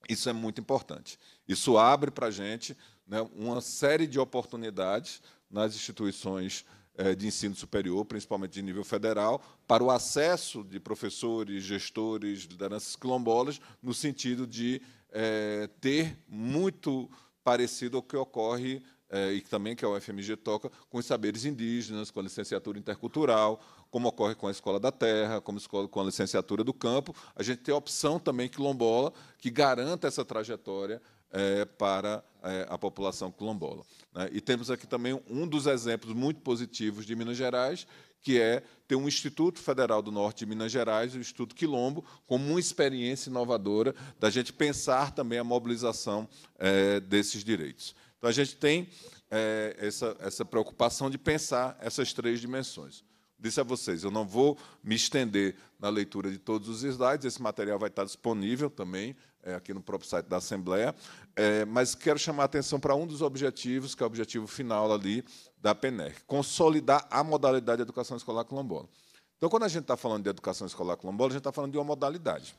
Isso é muito importante. Isso abre para a gente né, uma série de oportunidades nas instituições eh, de ensino superior, principalmente de nível federal, para o acesso de professores, gestores, lideranças quilombolas, no sentido de é, ter muito parecido ao que ocorre é, e também que a UFMG toca com os saberes indígenas, com a licenciatura intercultural, como ocorre com a Escola da Terra, como escola, com a licenciatura do campo. A gente tem a opção também quilombola que garanta essa trajetória é, para é, a população quilombola. Né? E temos aqui também um dos exemplos muito positivos de Minas Gerais, que é ter um Instituto Federal do Norte de Minas Gerais, o Instituto Quilombo, como uma experiência inovadora da gente pensar também a mobilização é, desses direitos. Então, a gente tem é, essa, essa preocupação de pensar essas três dimensões. Disse a vocês, eu não vou me estender na leitura de todos os slides, esse material vai estar disponível também é, aqui no próprio site da Assembleia, é, mas quero chamar a atenção para um dos objetivos, que é o objetivo final ali da PENEC, consolidar a modalidade de educação escolar quilombola. Então, quando a gente está falando de educação escolar quilombola, a gente está falando de uma modalidade.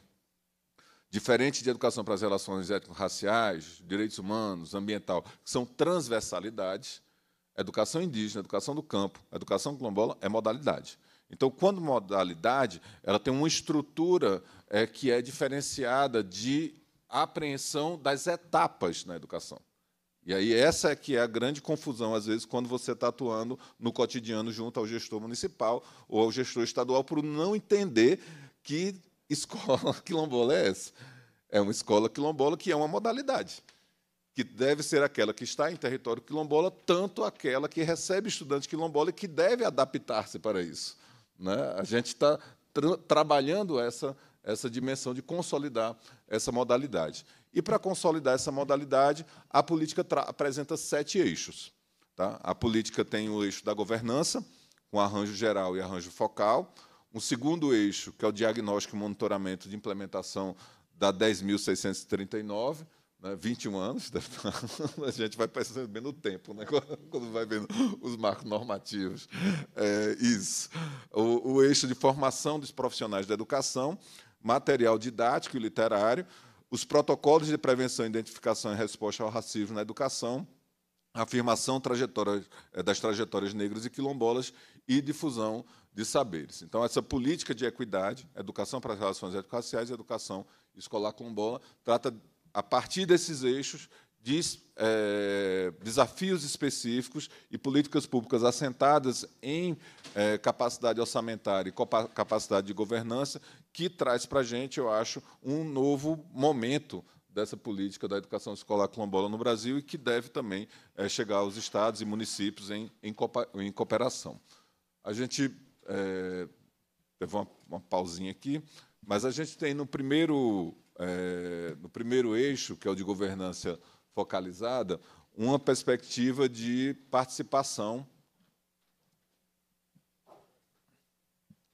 Diferente de educação para as relações étnico-raciais, direitos humanos, ambiental, que são transversalidades, educação indígena, educação do campo, educação quilombola é modalidade. Então, quando modalidade, ela tem uma estrutura é, que é diferenciada de apreensão das etapas na educação. E aí essa é que é a grande confusão, às vezes, quando você está atuando no cotidiano junto ao gestor municipal ou ao gestor estadual, por não entender que escola quilombola é essa. É uma escola quilombola que é uma modalidade, que deve ser aquela que está em território quilombola, tanto aquela que recebe estudante quilombola e que deve adaptar-se para isso. Né? A gente está tra trabalhando essa, essa dimensão de consolidar essa modalidade. E, para consolidar essa modalidade, a política apresenta sete eixos. Tá? A política tem o eixo da governança, com arranjo geral e arranjo focal. Um segundo eixo, que é o diagnóstico e monitoramento de implementação da 10.639, né, 21 anos, a gente vai percebendo o tempo, né, quando vai vendo os marcos normativos. É isso. O, o eixo de formação dos profissionais da educação, material didático e literário, os protocolos de prevenção, identificação e resposta ao racismo na educação, afirmação trajetória, é, das trajetórias negras e quilombolas e difusão de saberes. Então, essa política de equidade, educação para as relações étnico-raciais e educação escolar quilombola, trata a partir desses eixos, diz, é, desafios específicos e políticas públicas assentadas em é, capacidade orçamentária e capacidade de governança, que traz para a gente, eu acho, um novo momento dessa política da educação escolar colombola no Brasil e que deve também é, chegar aos estados e municípios em, em, em cooperação. A gente é, teve uma, uma pausinha aqui, mas a gente tem no primeiro é, no primeiro eixo, que é o de governança focalizada, uma perspectiva de participação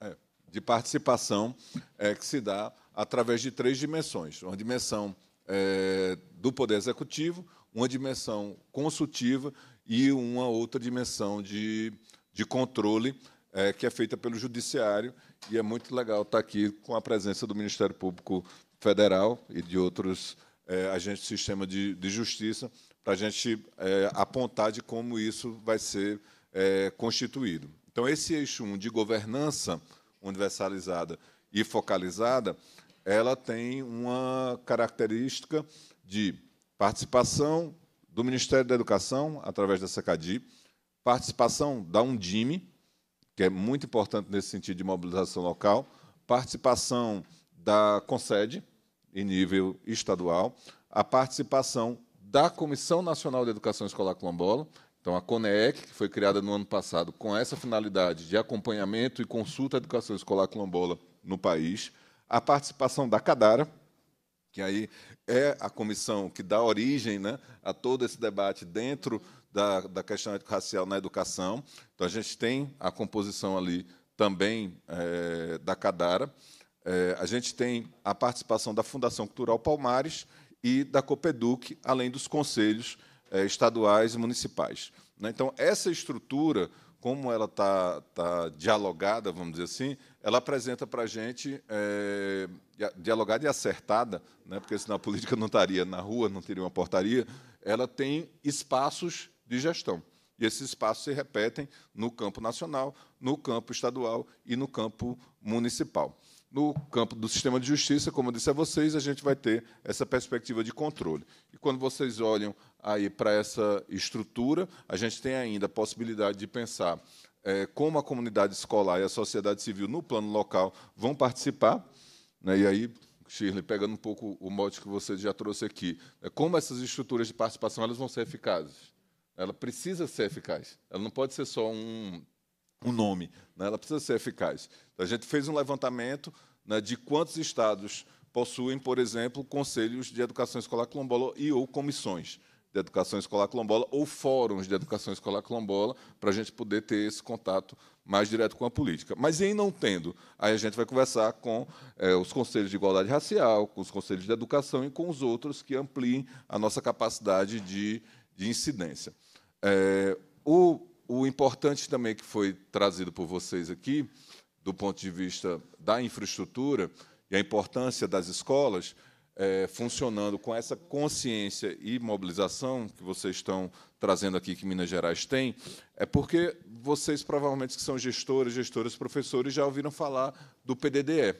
é, de participação é, que se dá através de três dimensões: uma dimensão é, do poder executivo, uma dimensão consultiva e uma outra dimensão de, de controle é, que é feita pelo judiciário. E é muito legal estar aqui com a presença do Ministério Público federal e de outros é, eh, agentes do sistema de, de justiça, para a gente é, apontar de como isso vai ser é, constituído. Então, esse eixo 1 de governança universalizada e focalizada, ela tem uma característica de participação do Ministério da Educação, através da SECADI, participação da Undime, que é muito importante nesse sentido de mobilização local, participação da CONSED, em nível estadual, a participação da Comissão Nacional de Educação Escolar Colombola, então a CONEEC, que foi criada no ano passado com essa finalidade de acompanhamento e consulta à educação escolar Colombola no país, a participação da CADARA, que aí é a comissão que dá origem né, a todo esse debate dentro da, da questão racial na educação. Então, a gente tem a composição ali também é, da CADARA, é, a gente tem a participação da Fundação Cultural Palmares e da Copeduc, além dos conselhos é, estaduais e municipais. Né? Então, essa estrutura, como ela está tá dialogada, vamos dizer assim, ela apresenta para a gente, é, dialogada e acertada, né, porque senão a política não estaria na rua, não teria uma portaria, ela tem espaços de gestão. E esses espaços se repetem no campo nacional, no campo estadual e no campo municipal. No campo do sistema de justiça, como eu disse a vocês, a gente vai ter essa perspectiva de controle. E quando vocês olham aí para essa estrutura, a gente tem ainda a possibilidade de pensar é, como a comunidade escolar e a sociedade civil no plano local vão participar. Né, e aí, Shirley, pegando um pouco o mote que você já trouxe aqui, é, como essas estruturas de participação elas vão ser eficazes? Ela precisa ser eficaz. Ela não pode ser só um um nome, né? ela precisa ser eficaz. A gente fez um levantamento né, de quantos estados possuem, por exemplo, conselhos de educação escolar quilombola e ou comissões de educação escolar quilombola ou fóruns de educação escolar quilombola, para a gente poder ter esse contato mais direto com a política. Mas em não tendo, aí a gente vai conversar com eh, os conselhos de igualdade racial, com os conselhos de educação e com os outros que ampliem a nossa capacidade de, de incidência. É, o o importante também que foi trazido por vocês aqui, do ponto de vista da infraestrutura e a importância das escolas, é, funcionando com essa consciência e mobilização que vocês estão trazendo aqui, que Minas Gerais tem, é porque vocês, provavelmente, que são gestores, gestoras, professores, já ouviram falar do PDDE,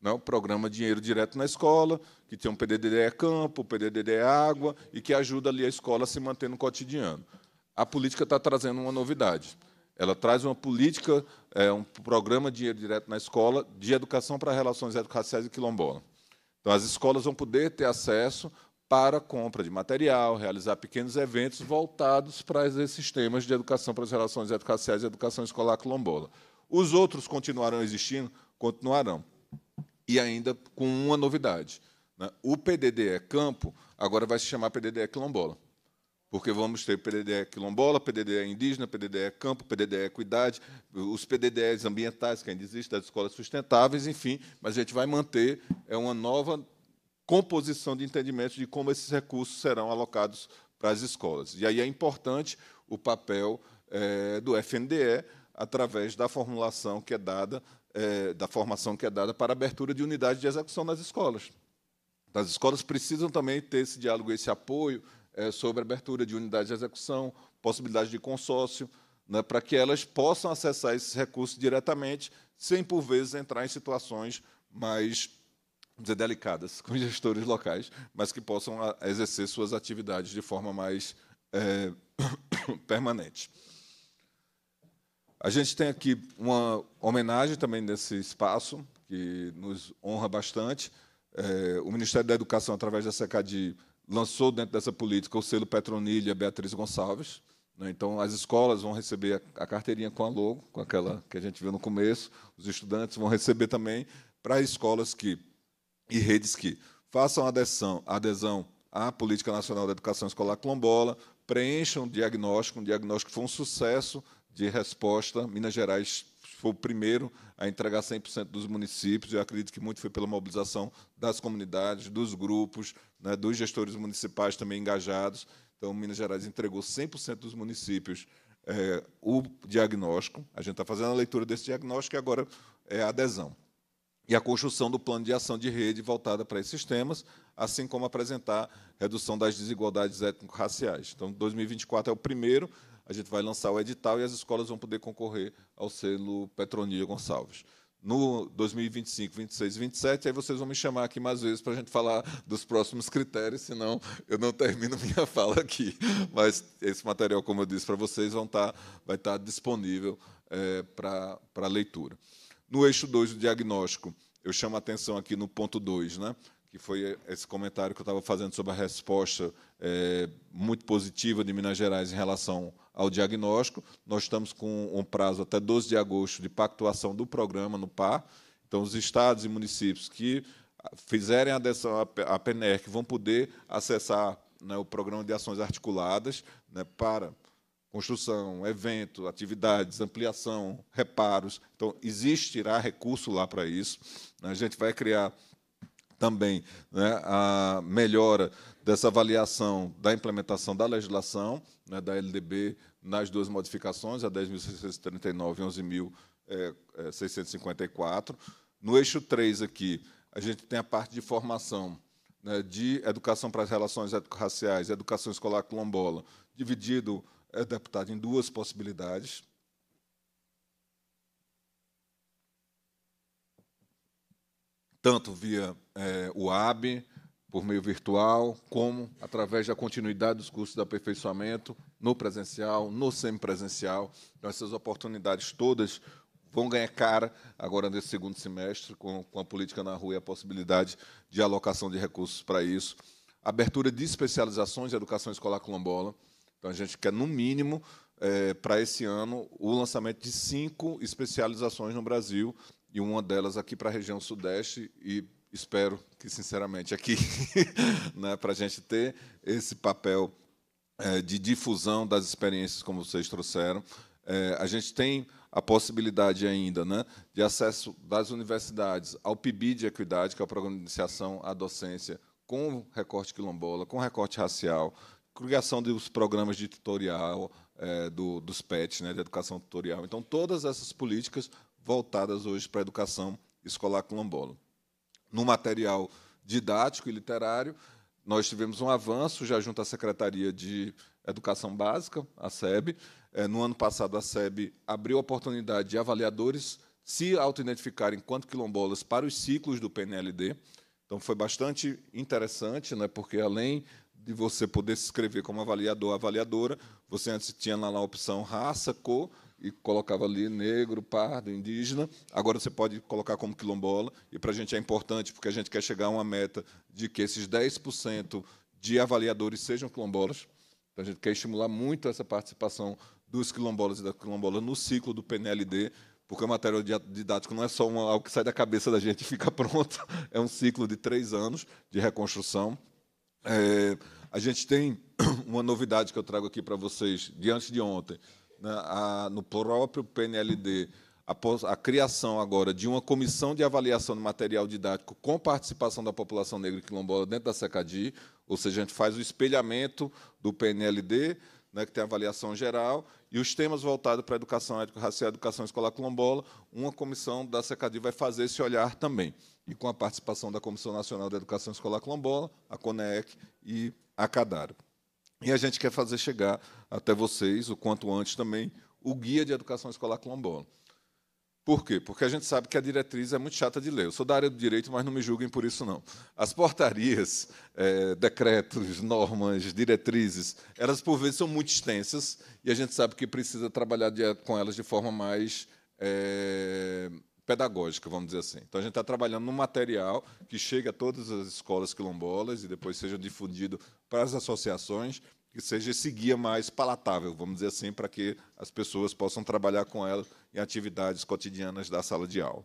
né? o Programa Dinheiro Direto na Escola, que tem um PDDE Campo, PDDE Água, e que ajuda ali a escola a se manter no cotidiano a política está trazendo uma novidade. Ela traz uma política, é, um programa de dinheiro direto na escola de educação para relações educacionais e quilombola. Então, as escolas vão poder ter acesso para compra de material, realizar pequenos eventos voltados para esses temas de educação para as relações educacionais e educação escolar quilombola. Os outros continuarão existindo? Continuarão. E ainda com uma novidade. Né? O PDDE Campo agora vai se chamar PDDE Quilombola porque vamos ter PDDE quilombola, PDDE indígena, PDDE campo, PDDE equidade, os PDDEs ambientais que ainda existem, das escolas sustentáveis, enfim, mas a gente vai manter é uma nova composição de entendimento de como esses recursos serão alocados para as escolas. E aí é importante o papel é, do FNDE através da formulação que é dada, é, da formação que é dada para abertura de unidades de execução nas escolas. As escolas precisam também ter esse diálogo, esse apoio, é, sobre abertura de unidade de execução, possibilidade de consórcio, né, para que elas possam acessar esses recursos diretamente, sem, por vezes, entrar em situações mais dizer, delicadas com gestores locais, mas que possam a, exercer suas atividades de forma mais é, permanente. A gente tem aqui uma homenagem também desse espaço, que nos honra bastante. É, o Ministério da Educação, através da SECADI, lançou dentro dessa política o selo Petronilha Beatriz Gonçalves. Né? Então, as escolas vão receber a carteirinha com a logo, com aquela que a gente viu no começo, os estudantes vão receber também para escolas que e redes que façam adesão, adesão à Política Nacional da Educação Escolar Clombola, preencham o diagnóstico, um diagnóstico que foi um sucesso de resposta. Minas Gerais foi o primeiro a entregar 100% dos municípios. Eu acredito que muito foi pela mobilização das comunidades, dos grupos, né, dos gestores municipais também engajados. Então, Minas Gerais entregou 100% dos municípios é, o diagnóstico. A gente está fazendo a leitura desse diagnóstico e agora é a adesão. E a construção do plano de ação de rede voltada para esses temas, assim como apresentar redução das desigualdades étnico-raciais. Então, 2024 é o primeiro a gente vai lançar o edital e as escolas vão poder concorrer ao selo Petronia Gonçalves. No 2025, 26 e 27, aí vocês vão me chamar aqui mais vezes para a gente falar dos próximos critérios, senão eu não termino minha fala aqui. Mas esse material, como eu disse para vocês, vão estar tá, vai estar tá disponível é, eh, para leitura. No eixo 2 do diagnóstico, eu chamo a atenção aqui no ponto 2, né? que foi esse comentário que eu estava fazendo sobre a resposta é, muito positiva de Minas Gerais em relação ao diagnóstico. Nós estamos com um prazo até 12 de agosto de pactuação do programa no PAR. Então, os estados e municípios que fizerem adesão à PNERC vão poder acessar né, o programa de ações articuladas né, para construção, evento, atividades, ampliação, reparos. Então, existirá recurso lá para isso. Né. A gente vai criar também né, a melhora dessa avaliação da implementação da legislação, né, da LDB, nas duas modificações, a 10.639 e 11.654. Eh, eh, no eixo 3 aqui, a gente tem a parte de formação né, de educação para as relações raciais, educação escolar quilombola, dividido, é, deputado, em duas possibilidades. Tanto via é, o AB, por meio virtual, como através da continuidade dos cursos de aperfeiçoamento no presencial, no semipresencial. Então, essas oportunidades todas vão ganhar cara agora nesse segundo semestre, com, com a política na rua e a possibilidade de alocação de recursos para isso. Abertura de especializações de educação escolar colombola. Então, a gente quer, no mínimo, é, para esse ano, o lançamento de cinco especializações no Brasil, e uma delas aqui para a região Sudeste, e espero que, sinceramente, aqui, né, para a gente ter esse papel é, de difusão das experiências, como vocês trouxeram. É, a gente tem a possibilidade ainda né, de acesso das universidades ao PIB de equidade, que é o Programa de Iniciação à Docência, com recorte quilombola, com recorte racial, criação dos programas de tutorial é, do, dos PET, né, de educação tutorial. Então, todas essas políticas voltadas hoje para a educação escolar quilombola. No material didático e literário, nós tivemos um avanço já junto à Secretaria de Educação Básica, a SEB. É, no ano passado, a SEB abriu a oportunidade de avaliadores se auto-identificarem quanto quilombolas para os ciclos do PNLD. Então, foi bastante interessante, né, porque além de você poder se inscrever como avaliador avaliadora, você antes tinha lá na opção raça, cor, e colocava ali negro, pardo, indígena. Agora você pode colocar como quilombola, e para a gente é importante, porque a gente quer chegar a uma meta de que esses 10% de avaliadores sejam quilombolas. Então, a gente quer estimular muito essa participação dos quilombolas e da quilombola no ciclo do PNLD, porque o material didático não é só uma, algo que sai da cabeça da gente e fica pronto, é um ciclo de três anos de reconstrução. É, a gente tem uma novidade que eu trago aqui para vocês de antes de ontem, né, a, no próprio PNLD a, a, criação agora de uma comissão de avaliação de material didático com participação da população negra e quilombola dentro da SECADI, ou seja, a gente faz o espelhamento do PNLD, né, que tem avaliação geral, e os temas voltados para a educação étnico-racial e educação escolar quilombola, uma comissão da SECADI vai fazer esse olhar também. E com a participação da Comissão Nacional da Educação Escolar Quilombola, a CONEC e a CADARO. E a gente quer fazer chegar até vocês, o quanto antes também, o Guia de Educação Escolar Colombola. Por quê? Porque a gente sabe que a diretriz é muito chata de ler. Eu sou da área do direito, mas não me julguem por isso, não. As portarias, é, decretos, normas, diretrizes, elas por vezes são muito extensas e a gente sabe que precisa trabalhar de, com elas de forma mais é, pedagógica, vamos dizer assim. Então a gente está trabalhando num material que chega a todas as escolas quilombolas e depois seja difundido para as associações, que seja esse guia mais palatável, vamos dizer assim, para que as pessoas possam trabalhar com ela em atividades cotidianas da sala de aula.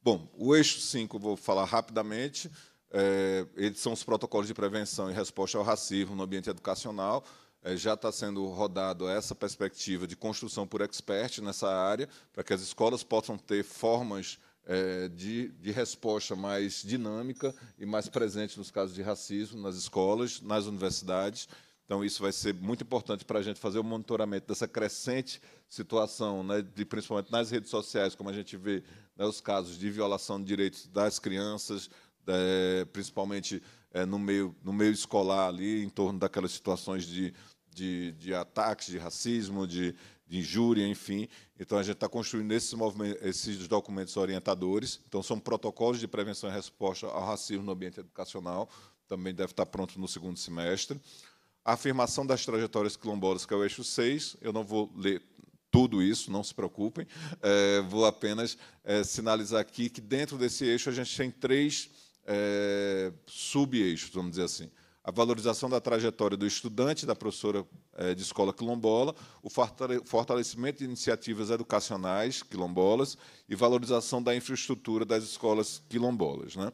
Bom, o eixo 5, vou falar rapidamente, é, eles são os protocolos de prevenção e resposta ao racismo no ambiente educacional. É, já está sendo rodado essa perspectiva de construção por expert nessa área, para que as escolas possam ter formas é, de, de, resposta mais dinâmica e mais presente nos casos de racismo nas escolas, nas universidades. Então, isso vai ser muito importante para a gente fazer o monitoramento dessa crescente situação, né, de, principalmente nas redes sociais, como a gente vê né, os casos de violação de direitos das crianças, é, principalmente é, no, meio, no meio escolar, ali, em torno daquelas situações de de, de ataques, de racismo, de, de injúria, enfim. Então, a gente está construindo esses, esses documentos orientadores. Então, são protocolos de prevenção e resposta ao racismo no ambiente educacional. Também deve estar tá pronto no segundo semestre. A afirmação das trajetórias quilombolas, que é o eixo 6. Eu não vou ler tudo isso, não se preocupem. É, vou apenas é, sinalizar aqui que, dentro desse eixo, a gente tem três é, sub-eixos, vamos dizer assim a valorização da trajetória do estudante, da professora eh, de escola quilombola, o fortalecimento de iniciativas educacionais quilombolas e valorização da infraestrutura das escolas quilombolas. Né?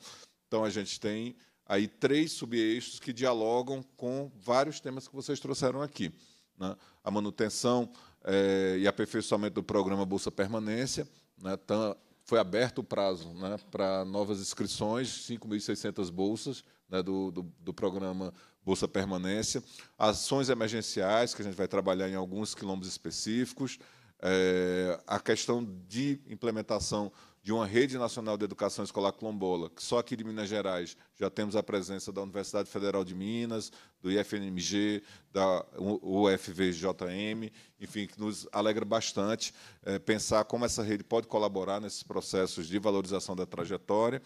Então, a gente tem aí três subeixos que dialogam com vários temas que vocês trouxeram aqui. Né? A manutenção é, e aperfeiçoamento do programa Bolsa Permanência, né? Tá, foi aberto o prazo né, para novas inscrições, 5.600 bolsas, né, do, do, do, programa Bolsa Permanência, ações emergenciais, que a gente vai trabalhar em alguns quilombos específicos, é, a questão de implementação de uma rede nacional de educação escolar quilombola, que só aqui de Minas Gerais já temos a presença da Universidade Federal de Minas, do IFNMG, da UFVJM, enfim, que nos alegra bastante é, pensar como essa rede pode colaborar nesses processos de valorização da trajetória.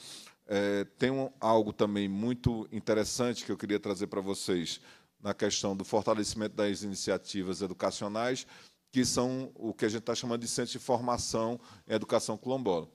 É, tem um, algo também muito interessante que eu queria trazer para vocês na questão do fortalecimento das iniciativas educacionais, que são o que a gente está chamando de centros de formação em educação quilombola.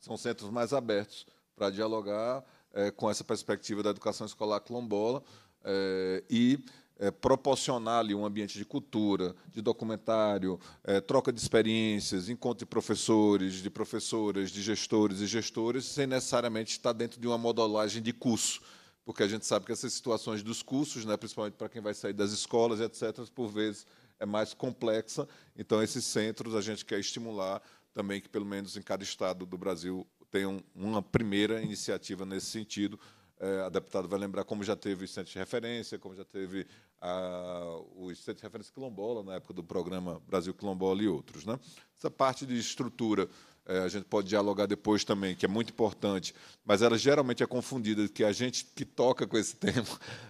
São centros mais abertos para dialogar é, com essa perspectiva da educação escolar quilombola é, e é, proporcionar ali um ambiente de cultura, de documentário, é, troca de experiências, encontro de professores, de professoras, de gestores e gestores, sem necessariamente estar dentro de uma modelagem de curso, porque a gente sabe que essas situações dos cursos, né, principalmente para quem vai sair das escolas, etc., por vezes é mais complexa. Então, esses centros a gente quer estimular também que, pelo menos em cada estado do Brasil, tenham uma primeira iniciativa nesse sentido, é, a deputada vai lembrar como já teve centro de referência, como já teve a, os centros de referência quilombola, na época do programa Brasil Quilombola e outros. Né? Essa parte de estrutura, é, a gente pode dialogar depois também, que é muito importante, mas ela geralmente é confundida, que a gente que toca com esse tema,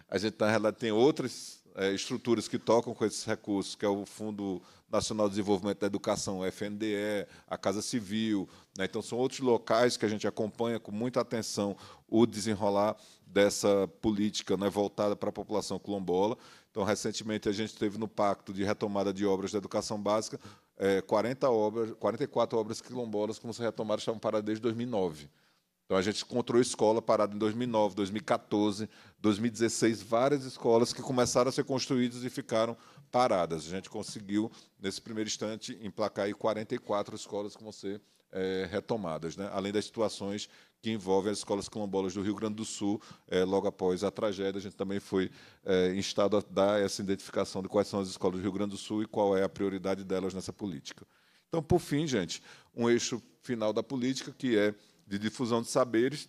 a gente, na realidade, tem outras é, estruturas que tocam com esses recursos, que é o Fundo Nacional de Desenvolvimento da Educação, o FNDE, a Casa Civil. Né? Então, são outros locais que a gente acompanha com muita atenção o desenrolar dessa política né, voltada para a população quilombola, então, recentemente, a gente teve no Pacto de Retomada de Obras da Educação Básica é, 40 obras, 44 obras quilombolas como se retomaram estavam paradas desde 2009. Então, a gente encontrou escola parada em 2009, 2014, 2016, várias escolas que começaram a ser construídas e ficaram paradas. A gente conseguiu, nesse primeiro instante, emplacar aí 44 escolas como você é, retomadas, né? além das situações que envolvem as escolas quilombolas do Rio Grande do Sul, é, logo após a tragédia, a gente também foi é, instado a dar essa identificação de quais são as escolas do Rio Grande do Sul e qual é a prioridade delas nessa política. Então, por fim, gente, um eixo final da política que é de difusão de saberes,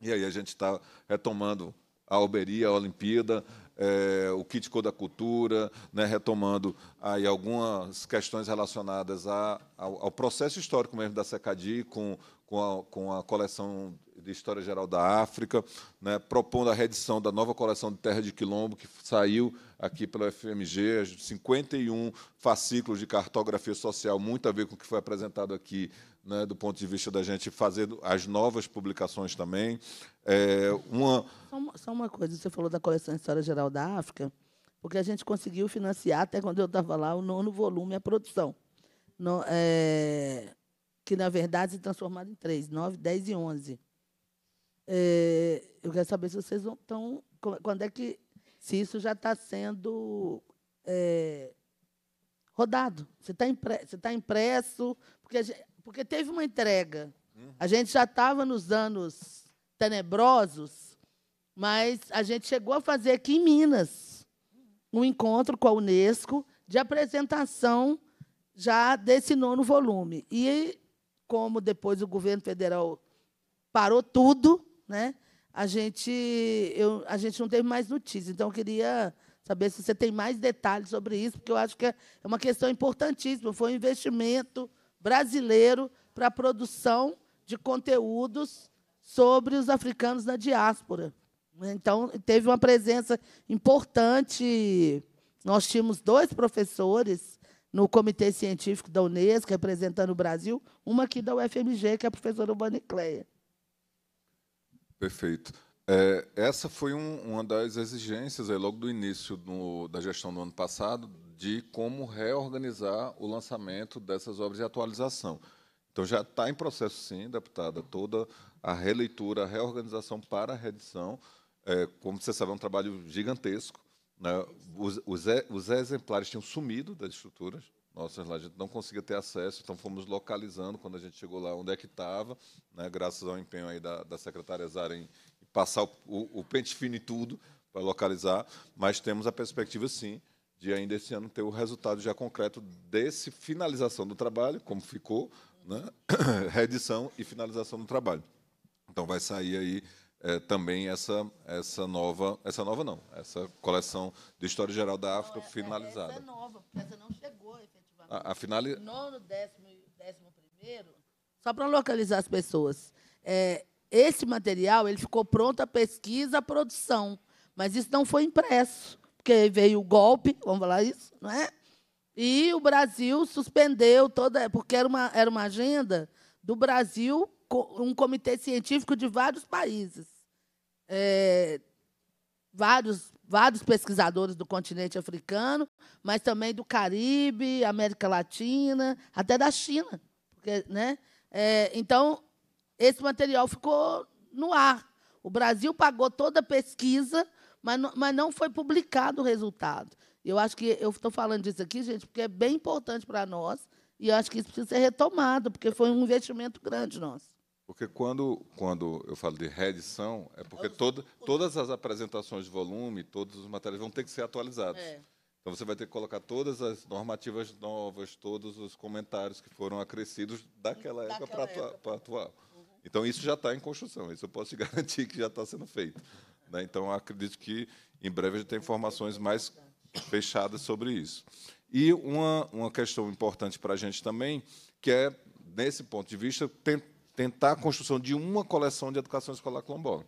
e aí a gente está retomando a Alberia, a Olimpíada, é, o Kítico da Cultura, né, retomando aí algumas questões relacionadas a, ao, ao, processo histórico mesmo da SECADI, com, com, a, com a coleção de História Geral da África, né, propondo a reedição da nova coleção de Terra de Quilombo, que saiu aqui pela FMG, 51 fascículos de cartografia social, muito a ver com o que foi apresentado aqui, né, do ponto de vista da gente fazer as novas publicações também. É, uma... Só, uma... só, uma, coisa, você falou da coleção História Geral da África, porque a gente conseguiu financiar, até quando eu estava lá, o nono volume, a produção. No, é... que, na verdade, se transformaram em três, nove, dez e onze. É... eu quero saber se vocês estão... É, quando é que... Se isso já está sendo é, rodado. Você está impre tá impresso, porque, gente, porque teve uma entrega. Uhum. A gente já estava nos anos tenebrosos, mas a gente chegou a fazer aqui em Minas um encontro com a Unesco de apresentação já desse nono volume. E como depois o governo federal parou tudo, né? A gente, eu, a gente não teve mais notícias. Então, eu queria saber se você tem mais detalhes sobre isso, porque eu acho que é, é uma questão importantíssima. Foi um investimento brasileiro para a produção de conteúdos sobre os africanos na diáspora. Então, teve uma presença importante. Nós tínhamos dois professores no Comitê Científico da Unesco, representando o Brasil, uma aqui da UFMG, que é a professora Ubanicleia. Perfeito. É, essa foi um, uma das exigências, aí, logo do início do, da gestão do ano passado, de como reorganizar o lançamento dessas obras de atualização. Então, já está em processo, sim, deputada, toda a releitura, a reorganização para a reedição. É, como você sabe, é um trabalho gigantesco. Né? Os, os, os exemplares tinham sumido das estruturas nossas lá, a gente não conseguia ter acesso, então fomos localizando quando a gente chegou lá onde é que estava, né? graças ao empenho aí da, da secretária Zara em, passar o, o, o pente fino e tudo para localizar, mas temos a perspectiva, sim, de ainda esse ano ter o resultado já concreto desse finalização do trabalho, como ficou, né? reedição e finalização do trabalho. Então vai sair aí é, também essa, essa nova, essa nova não, essa coleção de História Geral da África não, essa, é, é, finalizada. Essa é nova, essa não chegou efetivamente. A, a finali... Nono, décimo décimo primeiro, só para localizar as pessoas, é, esse material ele ficou pronto a pesquisa, a produção, mas isso não foi impresso, porque veio o golpe, vamos falar isso, não é? E o Brasil suspendeu toda, porque era uma, era uma agenda do Brasil um comitê científico de vários países. É, vários, vários pesquisadores do continente africano, mas também do Caribe, América Latina, até da China. Porque, né? É, então, esse material ficou no ar. O Brasil pagou toda a pesquisa, mas não, mas não foi publicado o resultado. Eu acho que eu estou falando disso aqui, gente, porque é bem importante para nós e eu acho que isso precisa ser retomado, porque foi um investimento grande nosso. Porque quando, quando eu falo de reedição, é porque toda, todas as apresentações de volume, todos os materiais vão ter que ser atualizados. É. Então você vai ter que colocar todas as normativas novas, todos os comentários que foram acrescidos daquela, daquela época, para atua, atual. Então isso já está em construção, isso eu posso te garantir que já está sendo feito. Né? Então acredito que em breve a gente tem informações mais fechadas sobre isso. E uma, uma questão importante para a gente também, que é, nesse ponto de vista, tentar tentar a construção de uma coleção de educação escolar quilombola.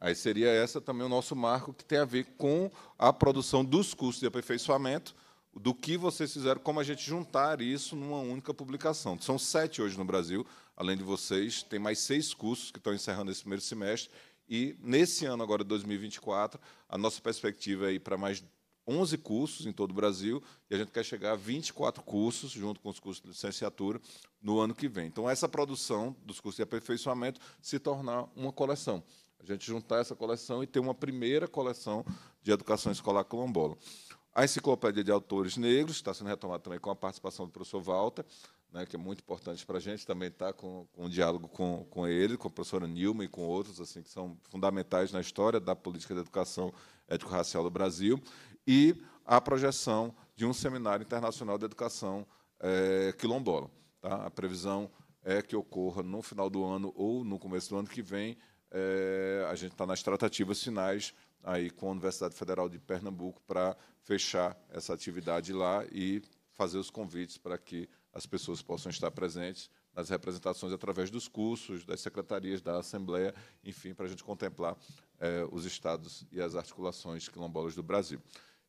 Aí seria essa também o nosso marco que tem a ver com a produção dos cursos de aperfeiçoamento, do que vocês fizeram, como a gente juntar isso numa única publicação. São sete hoje no Brasil, além de vocês, tem mais seis cursos que estão encerrando esse primeiro semestre, e nesse ano agora, 2024, a nossa perspectiva é ir para mais 11 cursos em todo o Brasil e a gente quer chegar a 24 cursos, junto com os cursos de licenciatura, no ano que vem. Então, essa produção dos cursos de aperfeiçoamento se tornar uma coleção. A gente juntar essa coleção e ter uma primeira coleção de educação escolar colombola. A Enciclopédia de Autores Negros, está sendo retomada também com a participação do professor Walter, né, que é muito importante para a gente, também está com, com um diálogo com, com ele, com a professora Nilma e com outros, assim, que são fundamentais na história da política de educação ético-racial do Brasil e a projeção de um seminário internacional de educação é, quilombola. Tá? A previsão é que ocorra no final do ano ou no começo do ano que vem. É, a gente está nas tratativas finais aí com a Universidade Federal de Pernambuco para fechar essa atividade lá e fazer os convites para que as pessoas possam estar presentes nas representações através dos cursos, das secretarias, da Assembleia, enfim, para a gente contemplar é, os estados e as articulações quilombolas do Brasil.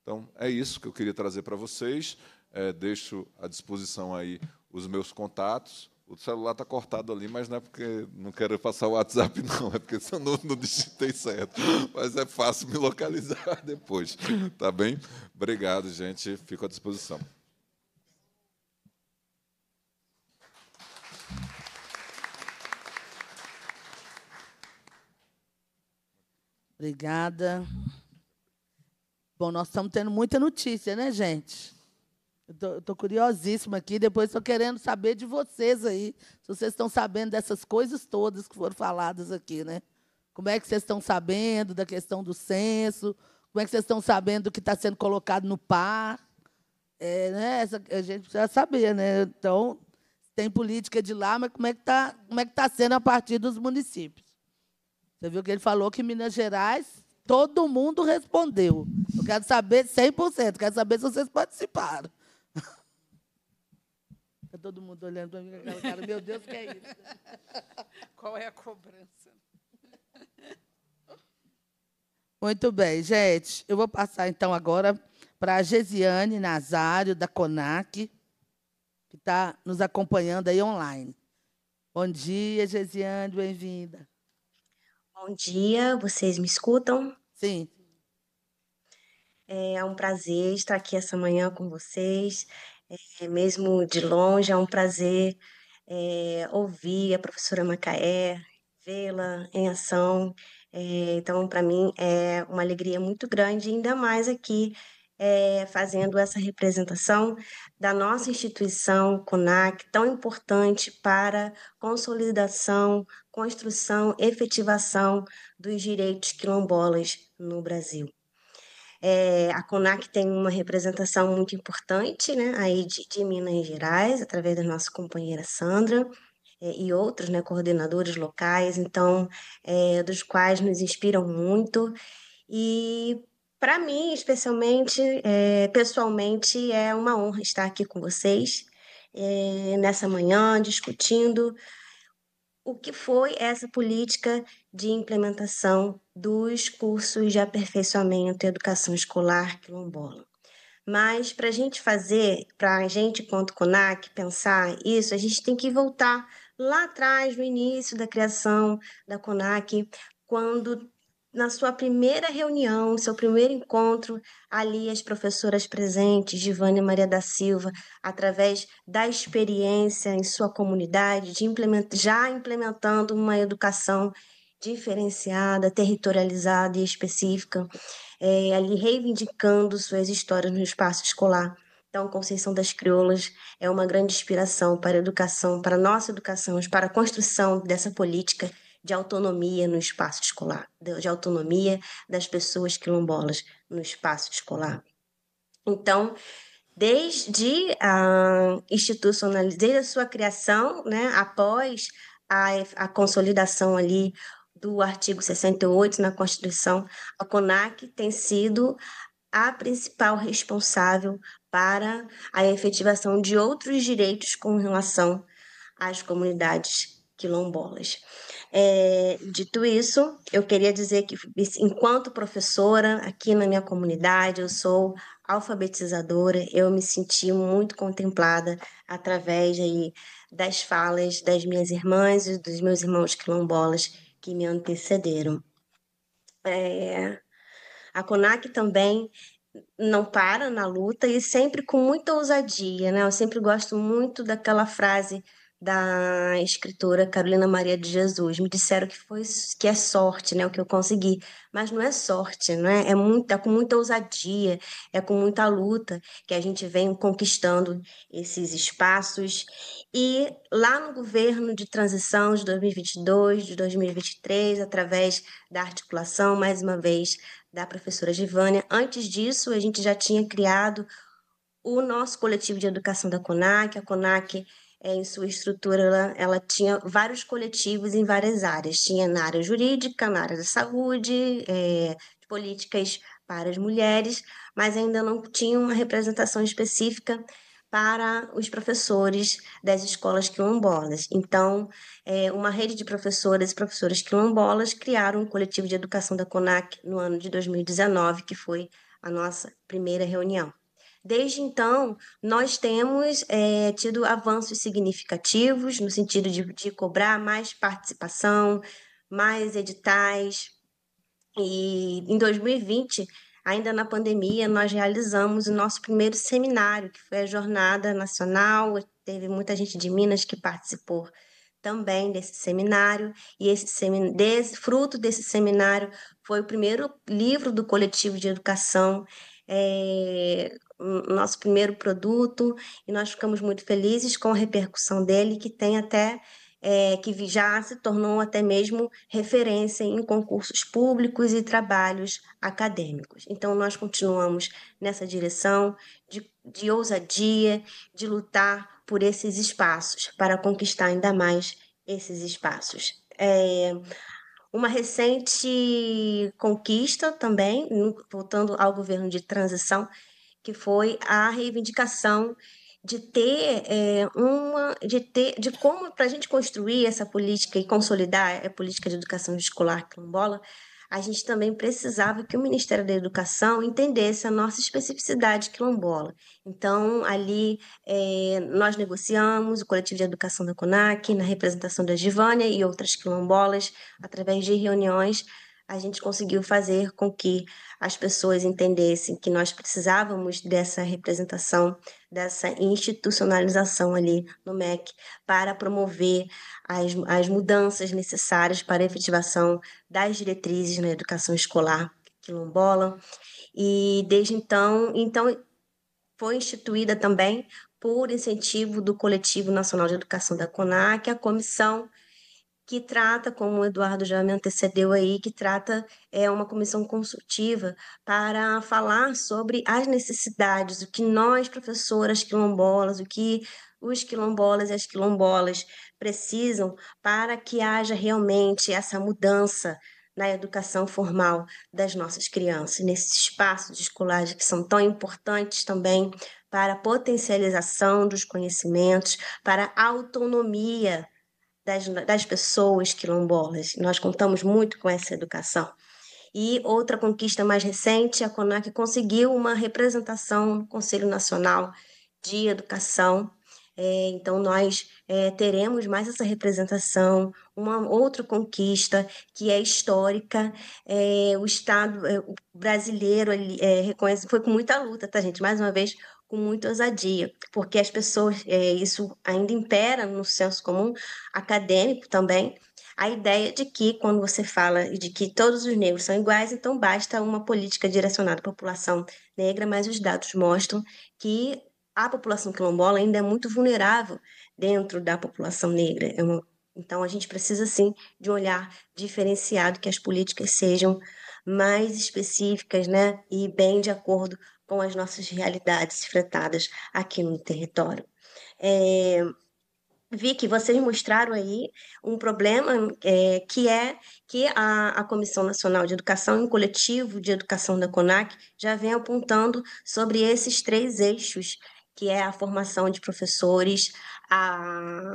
Então, é isso que eu queria trazer para vocês. É, deixo à disposição aí os meus contatos. O celular está cortado ali, mas não é porque não quero passar o WhatsApp, não, é porque eu não, não digitei certo. Mas é fácil me localizar depois. Tá bem? Obrigado, gente. Fico à disposição. Obrigada. Bom, nós estamos tendo muita notícia, né, gente? Eu estou curiosíssima aqui, depois estou querendo saber de vocês aí, se vocês estão sabendo dessas coisas todas que foram faladas aqui, né? Como é que vocês estão sabendo da questão do censo? Como é que vocês estão sabendo do que está sendo colocado no par? É, né? Essa, a gente precisa saber, né? Então, tem política de lá, mas como é que está é que tá sendo a partir dos municípios? Você viu que ele falou que Minas Gerais Todo mundo respondeu. Eu quero saber 100%, quero saber se vocês participaram. Está todo mundo olhando para mim cara, meu Deus, o que é isso? Qual é a cobrança? Muito bem, gente. Eu vou passar, então, agora para a Gesiane Nazário, da CONAC, que está nos acompanhando aí online. Bom dia, Gesiane, bem-vinda. Bom dia, vocês me escutam? Sim. É, é um prazer estar aqui essa manhã com vocês, é, mesmo de longe, é um prazer é, ouvir a professora Macaé, vê-la em ação. É, então, para mim, é uma alegria muito grande, ainda mais aqui é, fazendo essa representação da nossa instituição CONAC, tão importante para consolidação, construção, efetivação dos direitos quilombolas no Brasil. É, a CONAC tem uma representação muito importante né, aí de, de Minas Gerais, através da nossa companheira Sandra, é, e outros né, coordenadores locais, então, é, dos quais nos inspiram muito. E para mim, especialmente, é, pessoalmente, é uma honra estar aqui com vocês é, nessa manhã, discutindo o que foi essa política de implementação dos cursos de aperfeiçoamento e educação escolar quilombola. Mas para a gente fazer, para a gente, quanto CONAC, pensar isso, a gente tem que voltar lá atrás, no início da criação da CONAC, quando na sua primeira reunião, seu primeiro encontro, ali as professoras presentes, e Maria da Silva, através da experiência em sua comunidade, de implement... já implementando uma educação diferenciada, territorializada e específica, é, ali reivindicando suas histórias no espaço escolar. Então, Conceição das Crioulas é uma grande inspiração para a educação, para a nossa educação, para a construção dessa política de autonomia no espaço escolar, de autonomia das pessoas quilombolas no espaço escolar. Então, desde a institucionalização, a sua criação, né, após a, a consolidação ali do artigo 68 na Constituição, a CONAC tem sido a principal responsável para a efetivação de outros direitos com relação às comunidades quilombolas. É, dito isso, eu queria dizer que, enquanto professora aqui na minha comunidade, eu sou alfabetizadora, eu me senti muito contemplada através aí das falas das minhas irmãs e dos meus irmãos quilombolas que me antecederam. É, a CONAC também não para na luta e sempre com muita ousadia, né? Eu sempre gosto muito daquela frase da escritora Carolina Maria de Jesus. Me disseram que foi que é sorte, né, o que eu consegui, mas não é sorte, não é? É muito, é com muita ousadia, é com muita luta que a gente vem conquistando esses espaços. E lá no governo de transição de 2022, de 2023, através da articulação mais uma vez da professora Givânia, antes disso a gente já tinha criado o nosso coletivo de educação da CONAC, a CONAC é, em sua estrutura, ela, ela, tinha vários coletivos em várias áreas. Tinha na área jurídica, na área da saúde, é, políticas para as mulheres, mas ainda não tinha uma representação específica para os professores das escolas quilombolas. Então, é, uma rede de professoras e professores quilombolas criaram um coletivo de educação da CONAC no ano de 2019, que foi a nossa primeira reunião. Desde então, nós temos é, tido avanços significativos no sentido de, de cobrar mais participação, mais editais. E em 2020, ainda na pandemia, nós realizamos o nosso primeiro seminário, que foi a Jornada Nacional. Teve muita gente de Minas que participou também desse seminário, e esse semin... fruto desse seminário foi o primeiro livro do coletivo de educação é, nosso primeiro produto e nós ficamos muito felizes com a repercussão dele, que tem até é, que já se tornou até mesmo referência em concursos públicos e trabalhos acadêmicos. Então, nós continuamos nessa direção de, de ousadia, de lutar por esses espaços, para conquistar ainda mais esses espaços. É, uma recente conquista também, voltando ao governo de transição, que foi a reivindicação de ter é, uma de ter de como para a gente construir essa política e consolidar a política de educação escolar quilombola a gente também precisava que o Ministério da Educação entendesse a nossa especificidade quilombola. Então, ali é, nós negociamos o coletivo de educação da CONAC, na representação da Givânia e outras quilombolas, através de reuniões, a gente conseguiu fazer com que as pessoas entendessem que nós precisávamos dessa representação, dessa institucionalização ali no MEC, para promover as, as mudanças necessárias para a efetivação das diretrizes na educação escolar quilombola. E desde então, então foi instituída também, por incentivo do Coletivo Nacional de Educação da CONAC, a Comissão que trata, como o Eduardo já me antecedeu aí, que trata é uma comissão consultiva para falar sobre as necessidades, o que nós, professoras quilombolas, o que os quilombolas e as quilombolas precisam para que haja realmente essa mudança na educação formal das nossas crianças, nesses espaços de escolagem que são tão importantes também para a potencialização dos conhecimentos, para a autonomia das, das pessoas quilombolas. Nós contamos muito com essa educação. E outra conquista mais recente, a CONAC conseguiu uma representação no Conselho Nacional de Educação. É, então, nós é, teremos mais essa representação, uma outra conquista que é histórica. É, o Estado é, o brasileiro é, ele, foi com muita luta, tá, gente? Mais uma vez, com muita ousadia, porque as pessoas, é, isso ainda impera no senso comum acadêmico também, a ideia de que quando você fala de que todos os negros são iguais, então basta uma política direcionada à população negra, mas os dados mostram que a população quilombola ainda é muito vulnerável dentro da população negra. É uma... Então a gente precisa sim de um olhar diferenciado que as políticas sejam mais específicas, né, e bem de acordo com as nossas realidades enfrentadas aqui no território. É, vi que vocês mostraram aí um problema é, que é que a, a Comissão Nacional de Educação, em coletivo de educação da CONAC, já vem apontando sobre esses três eixos, que é a formação de professores, a,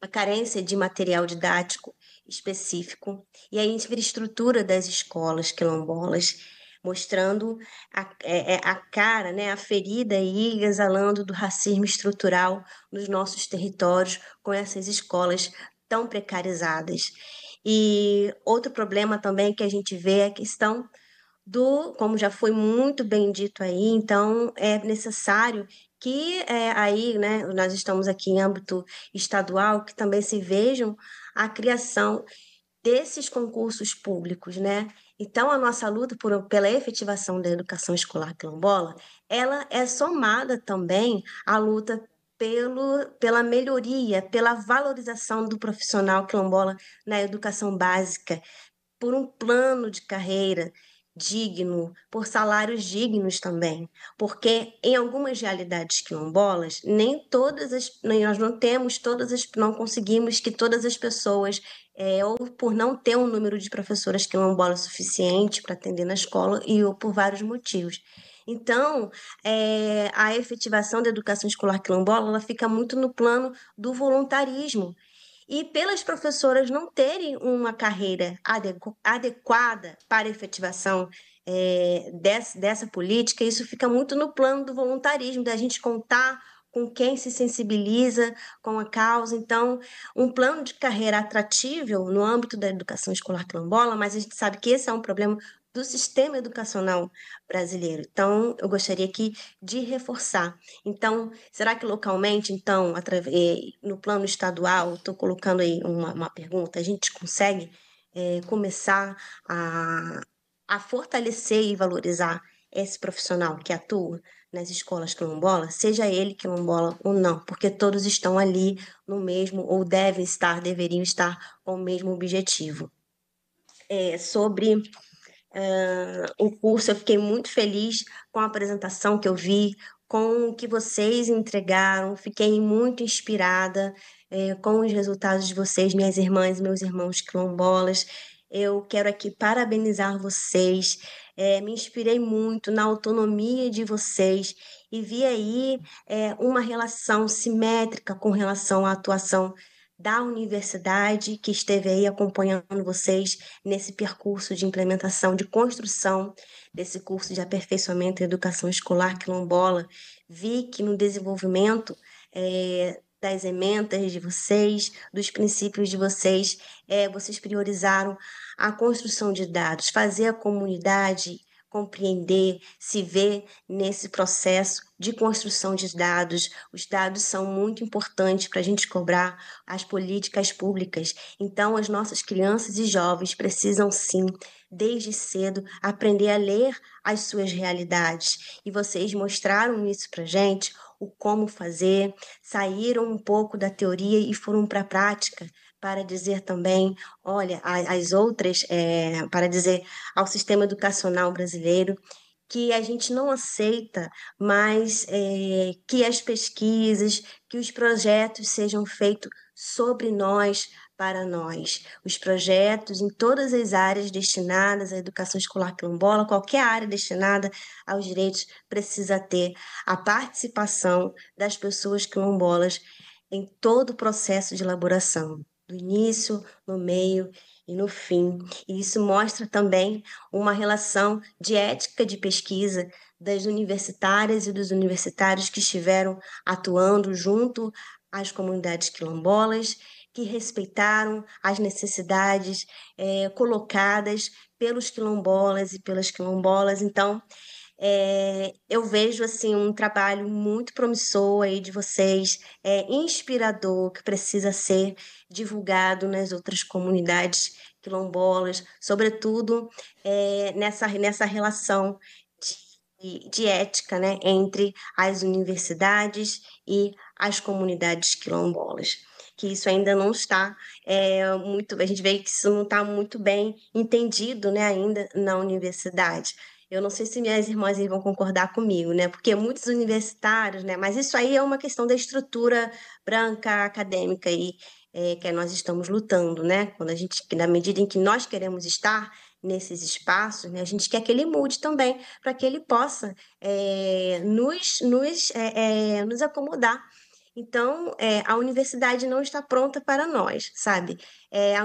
a carência de material didático específico e a infraestrutura das escolas quilombolas mostrando a, é, é, a cara, né, a ferida e exalando do racismo estrutural nos nossos territórios com essas escolas tão precarizadas. E outro problema também que a gente vê é a questão do, como já foi muito bem dito aí, então é necessário que é, aí, né, nós estamos aqui em âmbito estadual, que também se vejam a criação desses concursos públicos, né? Então, a nossa luta por, pela efetivação da educação escolar quilombola, ela é somada também à luta pelo, pela melhoria, pela valorização do profissional quilombola na educação básica, por um plano de carreira digno, por salários dignos também, porque em algumas realidades quilombolas, nem todas as, nós não temos todas as, não conseguimos que todas as pessoas é, ou por não ter um número de professoras é bola suficiente para atender na escola, e ou por vários motivos. Então, é, a efetivação da educação escolar quilombola ela fica muito no plano do voluntarismo. E pelas professoras não terem uma carreira adequ adequada para a efetivação é, dessa, dessa política, isso fica muito no plano do voluntarismo, da gente contar com quem se sensibiliza com a causa. Então, um plano de carreira atrativo no âmbito da educação escolar quilombola, mas a gente sabe que esse é um problema do sistema educacional brasileiro. Então, eu gostaria aqui de reforçar. Então, será que localmente, então, eh, no plano estadual, estou colocando aí uma, uma, pergunta, a gente consegue é, começar a, a fortalecer e valorizar esse profissional que atua nas escolas quilombolas, seja ele quilombola ou não, porque todos estão ali no mesmo, ou devem estar, deveriam estar com o mesmo objetivo. É, sobre uh, o curso, eu fiquei muito feliz com a apresentação que eu vi, com o que vocês entregaram, fiquei muito inspirada é, com os resultados de vocês, minhas irmãs e meus irmãos quilombolas. Eu quero aqui parabenizar vocês é, me inspirei muito na autonomia de vocês e vi aí é, uma relação simétrica com relação à atuação da universidade que esteve aí acompanhando vocês nesse percurso de implementação, de construção desse curso de aperfeiçoamento em educação escolar quilombola. Vi que no desenvolvimento é, das emendas de vocês, dos princípios de vocês, é, vocês priorizaram a construção de dados, fazer a comunidade compreender, se ver nesse processo de construção de dados. Os dados são muito importantes para a gente cobrar as políticas públicas. Então, as nossas crianças e jovens precisam sim, desde cedo, aprender a ler as suas realidades. E vocês mostraram isso para gente o como fazer, saíram um pouco da teoria e foram para a prática para dizer também, olha, as outras, é, para dizer ao sistema educacional brasileiro que a gente não aceita mais é, que as pesquisas, que os projetos sejam feitos sobre nós, para nós. Os projetos em todas as áreas destinadas à educação escolar quilombola, qualquer área destinada aos direitos, precisa ter a participação das pessoas quilombolas em todo o processo de elaboração, do início, no meio e no fim. E isso mostra também uma relação de ética de pesquisa das universitárias e dos universitários que estiveram atuando junto às comunidades quilombolas que respeitaram as necessidades é, colocadas pelos quilombolas e pelas quilombolas. Então, é, eu vejo assim um trabalho muito promissor aí de vocês, é, inspirador, que precisa ser divulgado nas outras comunidades quilombolas, sobretudo é, nessa, nessa relação de, de ética né, entre as universidades e as comunidades quilombolas que isso ainda não está é, muito, a gente vê que isso não está muito bem entendido, né, ainda na universidade. Eu não sei se minhas irmãs vão concordar comigo, né? Porque muitos universitários, né? Mas isso aí é uma questão da estrutura branca acadêmica e é, que nós estamos lutando, né? Quando a gente, na medida em que nós queremos estar nesses espaços, né? A gente quer que ele mude também para que ele possa é, nos, nos, é, é nos acomodar então, é, a universidade não está pronta para nós, sabe? É, a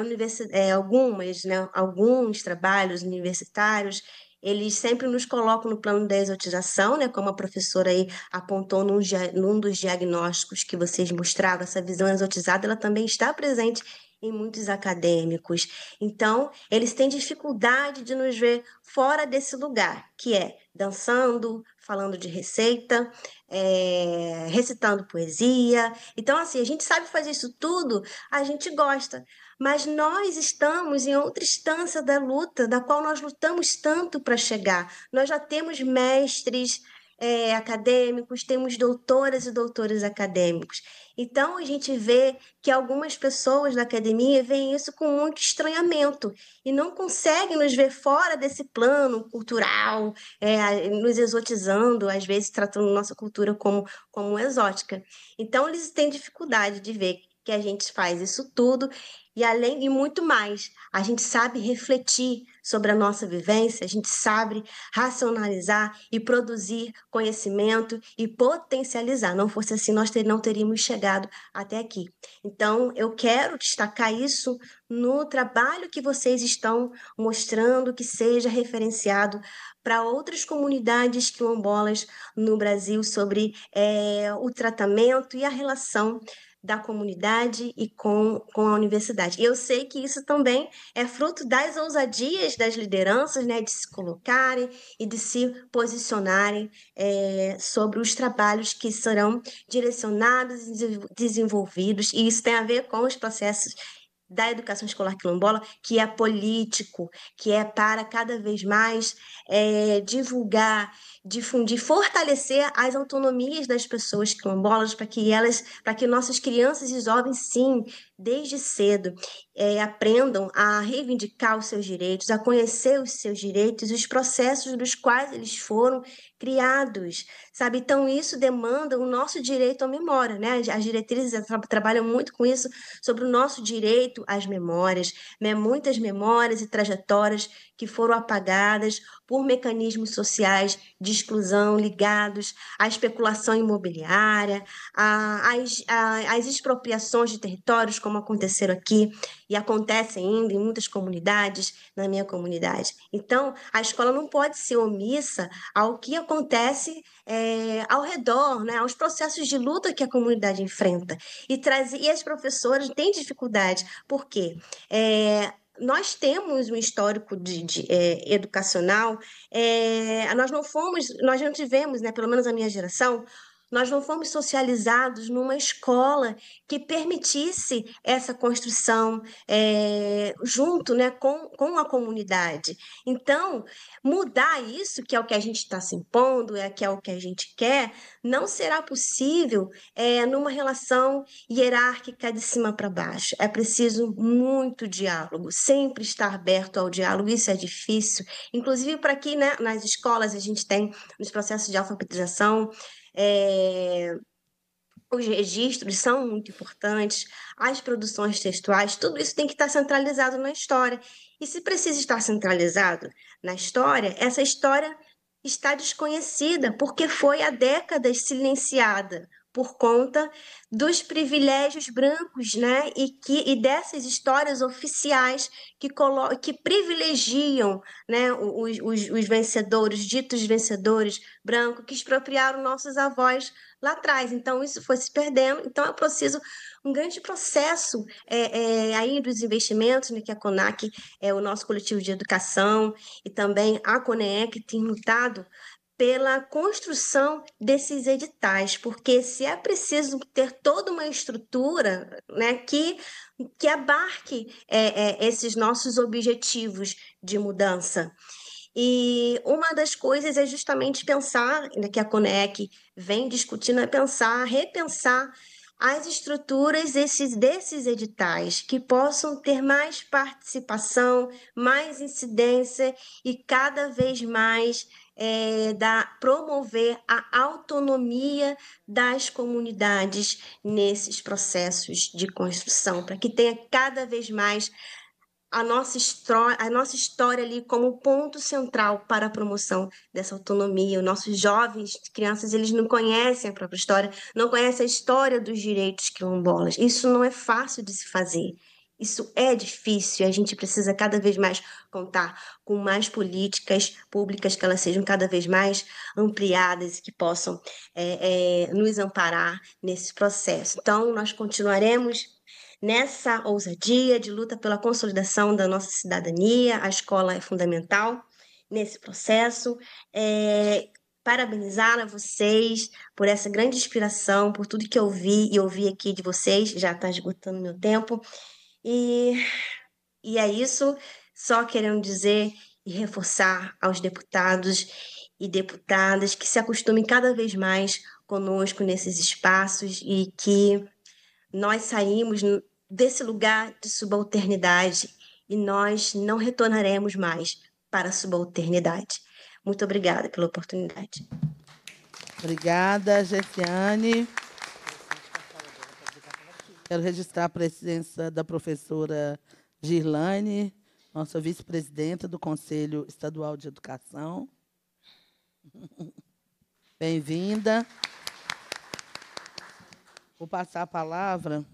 é, algumas, né, alguns trabalhos universitários, eles sempre nos colocam no plano da exotização, né, como a professora aí apontou num, num dos diagnósticos que vocês mostravam essa visão exotizada, ela também está presente em muitos acadêmicos. Então, eles têm dificuldade de nos ver fora desse lugar, que é dançando, falando de receita, é, recitando poesia. Então, assim, a gente sabe fazer isso tudo, a gente gosta. Mas nós estamos em outra instância da luta, da qual nós lutamos tanto para chegar. Nós já temos mestres, é, acadêmicos, temos doutoras e doutores acadêmicos. Então, a gente vê que algumas pessoas na academia veem isso com muito estranhamento e não conseguem nos ver fora desse plano cultural, é, nos exotizando, às vezes tratando nossa cultura como, como exótica. Então, eles têm dificuldade de ver que a gente faz isso tudo e além e muito mais, a gente sabe refletir sobre a nossa vivência, a gente sabe racionalizar e produzir conhecimento e potencializar. Não fosse assim, nós ter, não teríamos chegado até aqui. Então, eu quero destacar isso no trabalho que vocês estão mostrando que seja referenciado para outras comunidades quilombolas no Brasil sobre é, o tratamento e a relação da comunidade e com, com a universidade. E eu sei que isso também é fruto das ousadias das lideranças, né, de se colocarem e de se posicionarem é, sobre os trabalhos que serão direcionados e desenvolvidos, e isso tem a ver com os processos da educação escolar quilombola, que é político, que é para cada vez mais é, divulgar difundir, fortalecer as autonomias das pessoas quilombolas para que elas, para que nossas crianças e jovens, sim, desde cedo, é, aprendam a reivindicar os seus direitos, a conhecer os seus direitos, os processos dos quais eles foram criados, sabe? Então isso demanda o nosso direito à memória, né? As diretrizes trabalham muito com isso sobre o nosso direito às memórias, né? muitas memórias e trajetórias que foram apagadas por mecanismos sociais de exclusão ligados à especulação imobiliária, às, às expropriações de territórios, como aconteceram aqui e acontecem ainda em muitas comunidades, na minha comunidade. Então, a escola não pode ser omissa ao que acontece é, ao redor, né, aos processos de luta que a comunidade enfrenta. E, traz, e as professoras têm dificuldade, porque é, nós temos um histórico de, de é, educacional, é, nós não fomos, nós não tivemos, né, pelo menos a minha geração, nós não fomos socializados numa escola que permitisse essa construção é, junto né, com, com a comunidade. Então, mudar isso, que é o que a gente está se impondo, é, que é o que a gente quer, não será possível é, numa relação hierárquica de cima para baixo. É preciso muito diálogo, sempre estar aberto ao diálogo, isso é difícil. Inclusive, para aqui né, nas escolas, a gente tem nos processos de alfabetização é, os registros são muito importantes, as produções textuais, tudo isso tem que estar centralizado na história. E se precisa estar centralizado na história, essa história está desconhecida porque foi há décadas silenciada, por conta dos privilégios brancos, né? E, que, e dessas histórias oficiais que, colo que privilegiam né? os, os, os vencedores, ditos vencedores brancos, que expropriaram nossos avós lá atrás. Então, isso foi se perdendo. Então, é preciso um grande processo é, é, aí dos investimentos, né, que a CONAC é o nosso coletivo de educação e também a CONEEC tem lutado pela construção desses editais, porque se é preciso ter toda uma estrutura né, que, que abarque é, é, esses nossos objetivos de mudança. E uma das coisas é justamente pensar, né, que a Conec vem discutindo, é pensar, repensar as estruturas esses, desses editais, que possam ter mais participação, mais incidência e cada vez mais é, da promover a autonomia das comunidades nesses processos de construção, para que tenha cada vez mais a nossa, a nossa história ali como ponto central para a promoção dessa autonomia. Os nossos jovens, crianças, eles não conhecem a própria história, não conhecem a história dos direitos quilombolas. Isso não é fácil de se fazer. Isso é difícil e a gente precisa cada vez mais contar com mais políticas públicas que elas sejam cada vez mais ampliadas e que possam é, é, nos amparar nesse processo. Então, nós continuaremos nessa ousadia de luta pela consolidação da nossa cidadania. A escola é fundamental nesse processo. É, parabenizar a vocês por essa grande inspiração, por tudo que eu vi e ouvi aqui de vocês. Já está esgotando meu tempo. E, e é isso. Só querendo dizer e reforçar aos deputados e deputadas que se acostumem cada vez mais conosco nesses espaços e que nós saímos desse lugar de subalternidade e nós não retornaremos mais para a subalternidade. Muito obrigada pela oportunidade. Obrigada, Gessiane. Quero registrar a presença da professora Girlane, nossa vice-presidenta do Conselho Estadual de Educação. Bem-vinda. Vou passar a palavra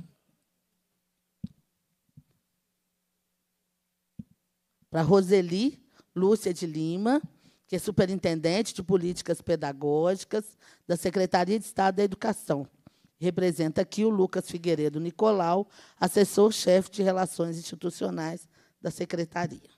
para Roseli Lúcia de Lima, que é superintendente de políticas pedagógicas da Secretaria de Estado da Educação. Representa aqui o Lucas Figueiredo Nicolau, assessor-chefe de Relações Institucionais da Secretaria.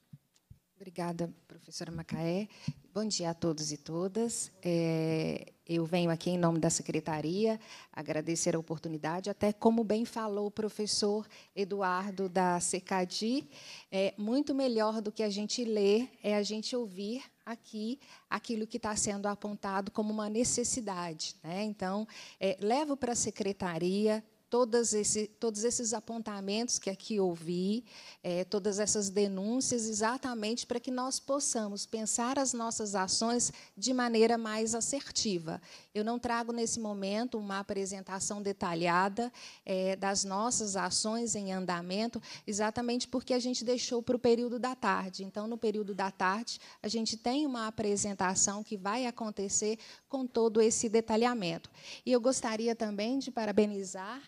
Obrigada, professora Macaé. Bom dia a todos e todas. É, eu venho aqui em nome da secretaria agradecer a oportunidade, até como bem falou o professor Eduardo da Secadi, é muito melhor do que a gente ler é a gente ouvir aqui aquilo que está sendo apontado como uma necessidade. Né? Então, é, levo para a secretaria, todas esse, todos esses apontamentos que aqui ouvi, é, todas essas denúncias, exatamente para que nós possamos pensar as nossas ações de maneira mais assertiva. Eu não trago nesse momento uma apresentação detalhada é, das nossas ações em andamento, exatamente porque a gente deixou para o período da tarde. Então, no período da tarde, a gente tem uma apresentação que vai acontecer com todo esse detalhamento. E eu gostaria também de parabenizar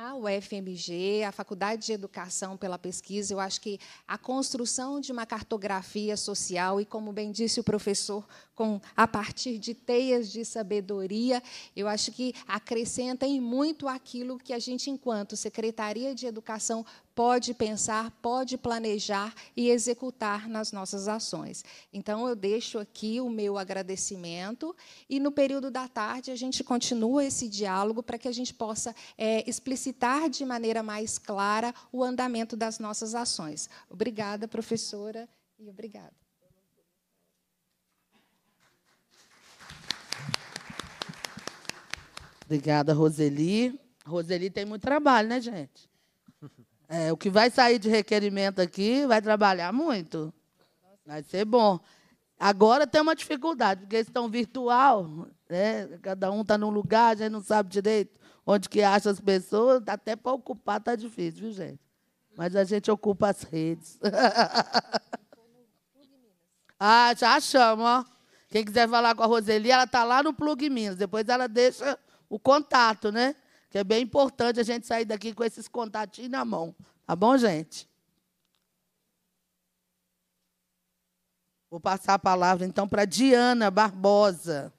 a UFMG, a Faculdade de Educação pela pesquisa, eu acho que a construção de uma cartografia social e, como bem disse o professor, com a partir de teias de sabedoria, eu acho que acrescenta em muito aquilo que a gente, enquanto Secretaria de Educação, pode pensar, pode planejar e executar nas nossas ações. Então, eu deixo aqui o meu agradecimento e, no período da tarde, a gente continua esse diálogo para que a gente possa é, explicitar de maneira mais clara o andamento das nossas ações. Obrigada, professora, e obrigada. Obrigada, Roseli. Roseli tem muito trabalho, né, gente? É, o que vai sair de requerimento aqui vai trabalhar muito. Vai ser bom. Agora tem uma dificuldade, porque estão virtual, né? cada um está num lugar, a gente não sabe direito onde que acha as pessoas, tá até para ocupar está difícil, viu, gente? Mas a gente ocupa as redes. ah, já chama, ó. Quem quiser falar com a Roseli, ela está lá no Plug Minas. Depois ela deixa o contato, né? Que é bem importante a gente sair daqui com esses contatinhos na mão. Tá bom, gente? Vou passar a palavra então para Diana Barbosa.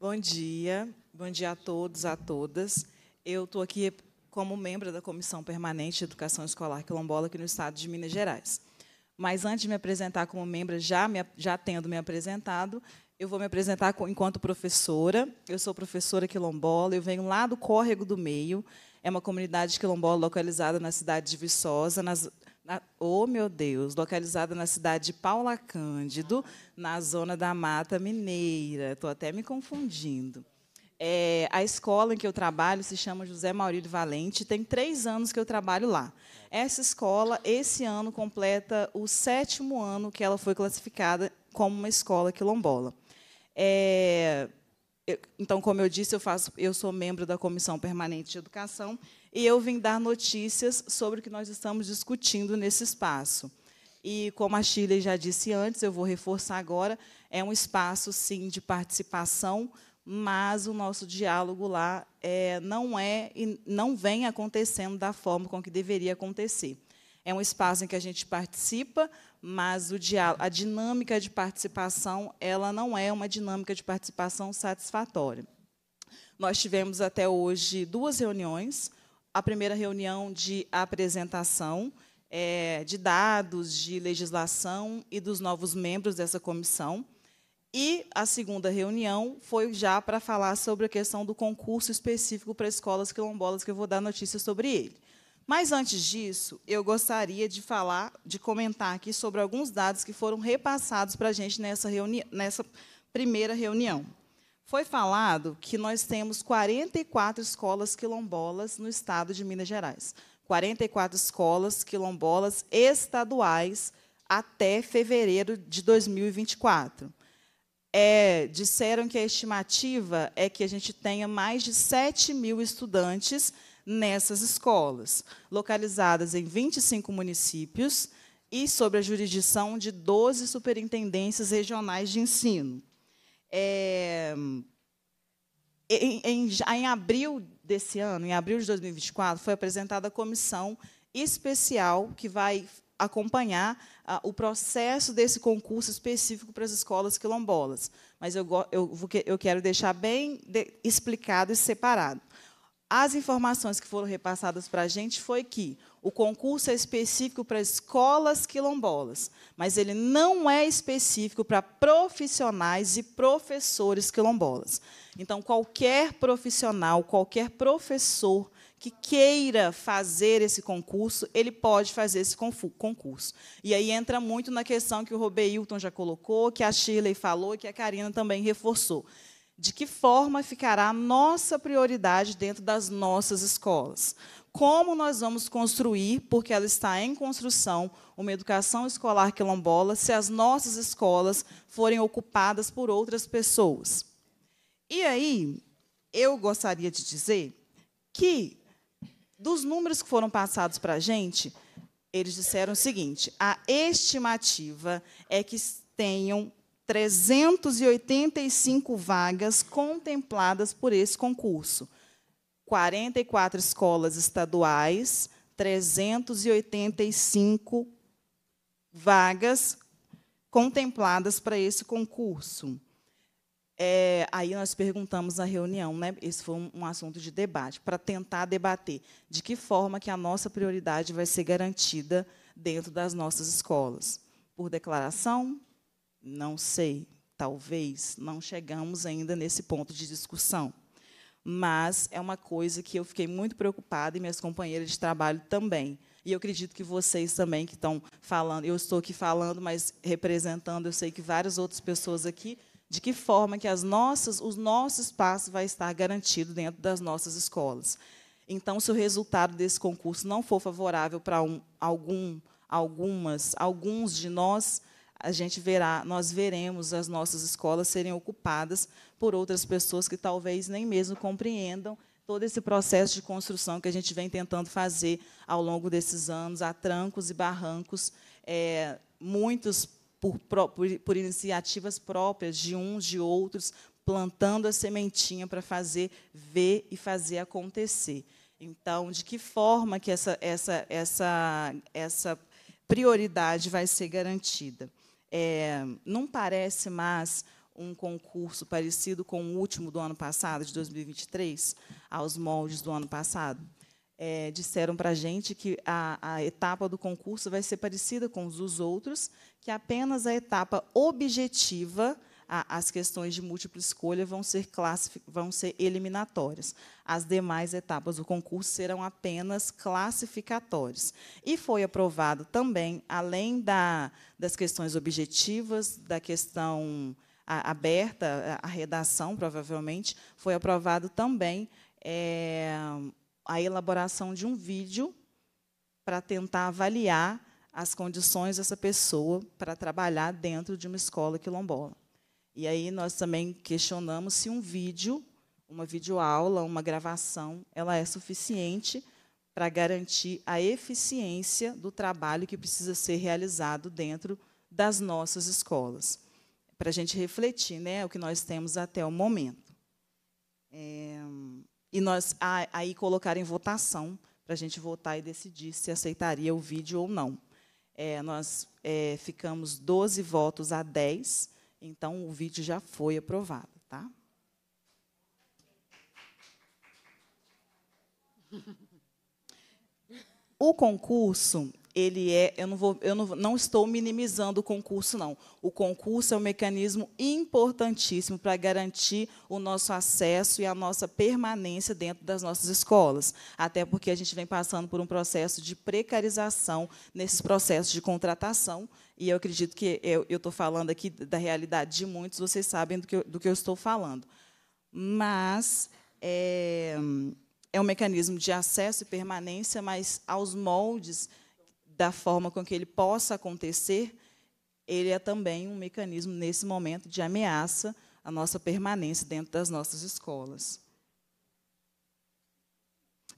Bom dia, bom dia a todos, a todas. Eu estou aqui como membro da Comissão Permanente de Educação Escolar Quilombola aqui no Estado de Minas Gerais. Mas antes de me apresentar como membro, já, já tendo me apresentado, eu vou me apresentar enquanto professora. Eu sou professora quilombola, eu venho lá do Córrego do Meio. É uma comunidade quilombola localizada na cidade de Viçosa, nas, na, oh, meu Deus, localizada na cidade de Paula Cândido, na zona da Mata Mineira. Estou até me confundindo. É, a escola em que eu trabalho se chama José Maurílio Valente, tem três anos que eu trabalho lá. Essa escola, esse ano, completa o sétimo ano que ela foi classificada como uma escola quilombola. É, eu, então, como eu disse, eu, faço, eu sou membro da Comissão Permanente de Educação e eu vim dar notícias sobre o que nós estamos discutindo nesse espaço. E, como a Chile já disse antes, eu vou reforçar agora, é um espaço, sim, de participação, mas o nosso diálogo lá é, não é e não vem acontecendo da forma com que deveria acontecer. É um espaço em que a gente participa, mas o diálogo, a dinâmica de participação ela não é uma dinâmica de participação satisfatória. Nós tivemos até hoje duas reuniões. A primeira reunião de apresentação é, de dados, de legislação e dos novos membros dessa comissão. E a segunda reunião foi já para falar sobre a questão do concurso específico para escolas quilombolas, que eu vou dar notícias sobre ele. Mas antes disso, eu gostaria de falar, de comentar aqui sobre alguns dados que foram repassados para a gente nessa, nessa primeira reunião. Foi falado que nós temos 44 escolas quilombolas no estado de Minas Gerais. 44 escolas quilombolas estaduais até fevereiro de 2024. É, disseram que a estimativa é que a gente tenha mais de 7 mil estudantes nessas escolas, localizadas em 25 municípios e sob a jurisdição de 12 superintendências regionais de ensino. É, em, em, em abril desse ano, em abril de 2024, foi apresentada a comissão especial que vai acompanhar ah, o processo desse concurso específico para as escolas quilombolas. Mas eu, eu, eu quero deixar bem de, explicado e separado. As informações que foram repassadas para a gente foi que o concurso é específico para escolas quilombolas, mas ele não é específico para profissionais e professores quilombolas. Então, qualquer profissional, qualquer professor que queira fazer esse concurso, ele pode fazer esse concurso. E aí entra muito na questão que o Robeilton já colocou, que a Shirley falou e que a Karina também reforçou, de que forma ficará a nossa prioridade dentro das nossas escolas. Como nós vamos construir, porque ela está em construção, uma educação escolar quilombola, se as nossas escolas forem ocupadas por outras pessoas. E aí, eu gostaria de dizer que, dos números que foram passados para a gente, eles disseram o seguinte: a estimativa é que tenham 385 vagas contempladas por esse concurso. 44 escolas estaduais, 385 vagas contempladas para esse concurso. É, aí nós perguntamos na reunião, né? Esse foi um, um assunto de debate, para tentar debater de que forma que a nossa prioridade vai ser garantida dentro das nossas escolas. Por declaração, não sei, talvez não chegamos ainda nesse ponto de discussão. Mas é uma coisa que eu fiquei muito preocupada e minhas companheiras de trabalho também. E eu acredito que vocês também que estão falando, eu estou aqui falando, mas representando, eu sei que várias outras pessoas aqui, de que forma que as nossas, os nossos espaço vai estar garantido dentro das nossas escolas. Então, se o resultado desse concurso não for favorável para um, algum, algumas, alguns de nós, a gente verá, nós veremos as nossas escolas serem ocupadas por outras pessoas que talvez nem mesmo compreendam todo esse processo de construção que a gente vem tentando fazer ao longo desses anos, a trancos e barrancos, é, muitos por, por, por iniciativas próprias de uns, de outros, plantando a sementinha para fazer ver e fazer acontecer. Então, de que forma que essa, essa, essa, essa prioridade vai ser garantida? é, não parece mais um concurso parecido com o último do ano passado, de 2023, aos moldes do ano passado. É, disseram para a gente que a, a etapa do concurso vai ser parecida com os outros, que apenas a etapa objetiva a, as questões de múltipla escolha vão ser, vão ser eliminatórias. As demais etapas do concurso serão apenas classificatórias. E foi aprovado também, além da, das questões objetivas, da questão a, aberta, a, a redação, provavelmente, foi aprovado também é, a elaboração de um vídeo para tentar avaliar as condições dessa pessoa para trabalhar dentro de uma escola quilombola. E aí nós também questionamos se um vídeo, uma videoaula, uma gravação, ela é suficiente para garantir a eficiência do trabalho que precisa ser realizado dentro das nossas escolas. Para a gente refletir né, o que nós temos até o momento. É, e nós aí colocar em votação, para a gente votar e decidir se aceitaria o vídeo ou não. É, nós é, ficamos 12 votos a 10, então, o vídeo já foi aprovado, tá? O concurso ele é, eu não vou, eu não, não estou minimizando o concurso não. O concurso é um mecanismo importantíssimo para garantir o nosso acesso e a nossa permanência dentro das nossas escolas, até porque a gente vem passando por um processo de precarização nesses processos de contratação e eu acredito que eu estou falando aqui da realidade de muitos, vocês sabem do que eu, do que eu estou falando. Mas é, é um mecanismo de acesso e permanência, mas aos moldes da forma com que ele possa acontecer, ele é também um mecanismo, nesse momento, de ameaça à nossa permanência dentro das nossas escolas.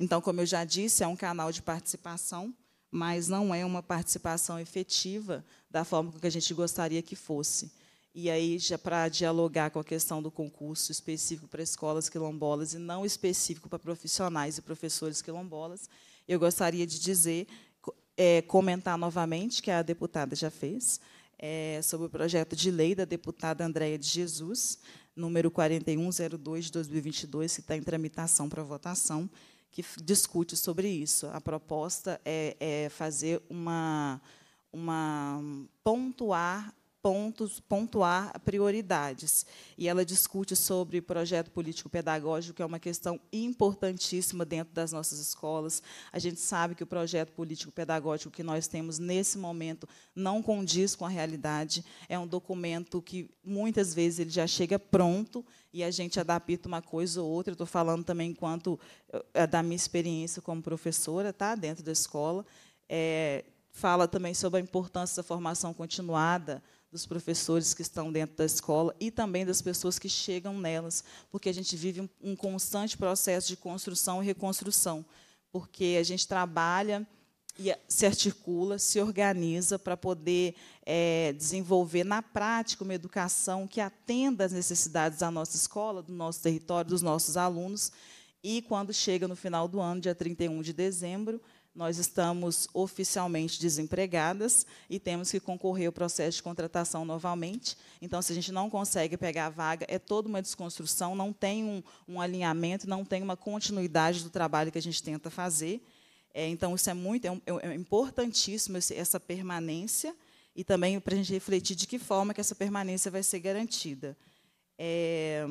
Então, como eu já disse, é um canal de participação, mas não é uma participação efetiva da forma que a gente gostaria que fosse. E aí, já para dialogar com a questão do concurso específico para escolas quilombolas e não específico para profissionais e professores quilombolas, eu gostaria de dizer é, comentar novamente, que a deputada já fez, é, sobre o projeto de lei da deputada Andréia de Jesus, número 4102 de 2022, que está em tramitação para votação, que discute sobre isso. A proposta é, é fazer uma, uma pontuar pontos, pontuar prioridades. E ela discute sobre projeto político-pedagógico, que é uma questão importantíssima dentro das nossas escolas. A gente sabe que o projeto político-pedagógico que nós temos nesse momento não condiz com a realidade. É um documento que, muitas vezes, ele já chega pronto e a gente adapta uma coisa ou outra. Estou falando também enquanto eh, eh, da minha experiência como professora tá, dentro da escola. É, fala também sobre a importância da formação continuada, dos professores que estão dentro da escola e também das pessoas que chegam nelas, porque a gente vive um, constante processo de construção e reconstrução, porque a gente trabalha e se articula, se organiza para poder é, desenvolver na prática uma educação que atenda às necessidades da nossa escola, do nosso território, dos nossos alunos. E quando chega no final do ano, dia 31 de dezembro, nós estamos oficialmente desempregadas e temos que concorrer ao processo de contratação novamente. Então, se a gente não consegue pegar a vaga, é toda uma desconstrução, não tem um, um alinhamento, não tem uma continuidade do trabalho que a gente tenta fazer. É, então, isso é muito, é, é, é importantíssimo essa permanência e também para a gente refletir de que forma que essa permanência vai ser garantida. É,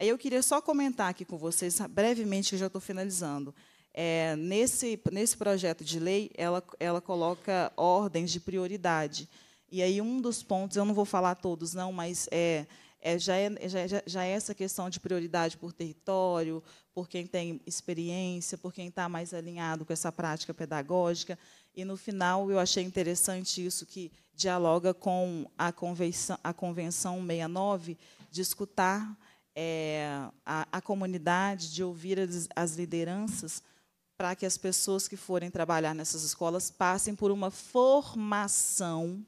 eu queria só comentar aqui com vocês, brevemente, que já estou finalizando. É, nesse, nesse projeto de lei, ela, ela coloca ordens de prioridade. E aí, um dos pontos, eu não vou falar todos, não, mas é, é, já, é, já, já é essa questão de prioridade por território, por quem tem experiência, por quem está mais alinhado com essa prática pedagógica. E, no final, eu achei interessante isso, que dialoga com a Convenção, a convenção 69, de escutar é, a, a comunidade, de ouvir as, as lideranças para que as pessoas que forem trabalhar nessas escolas passem por uma formação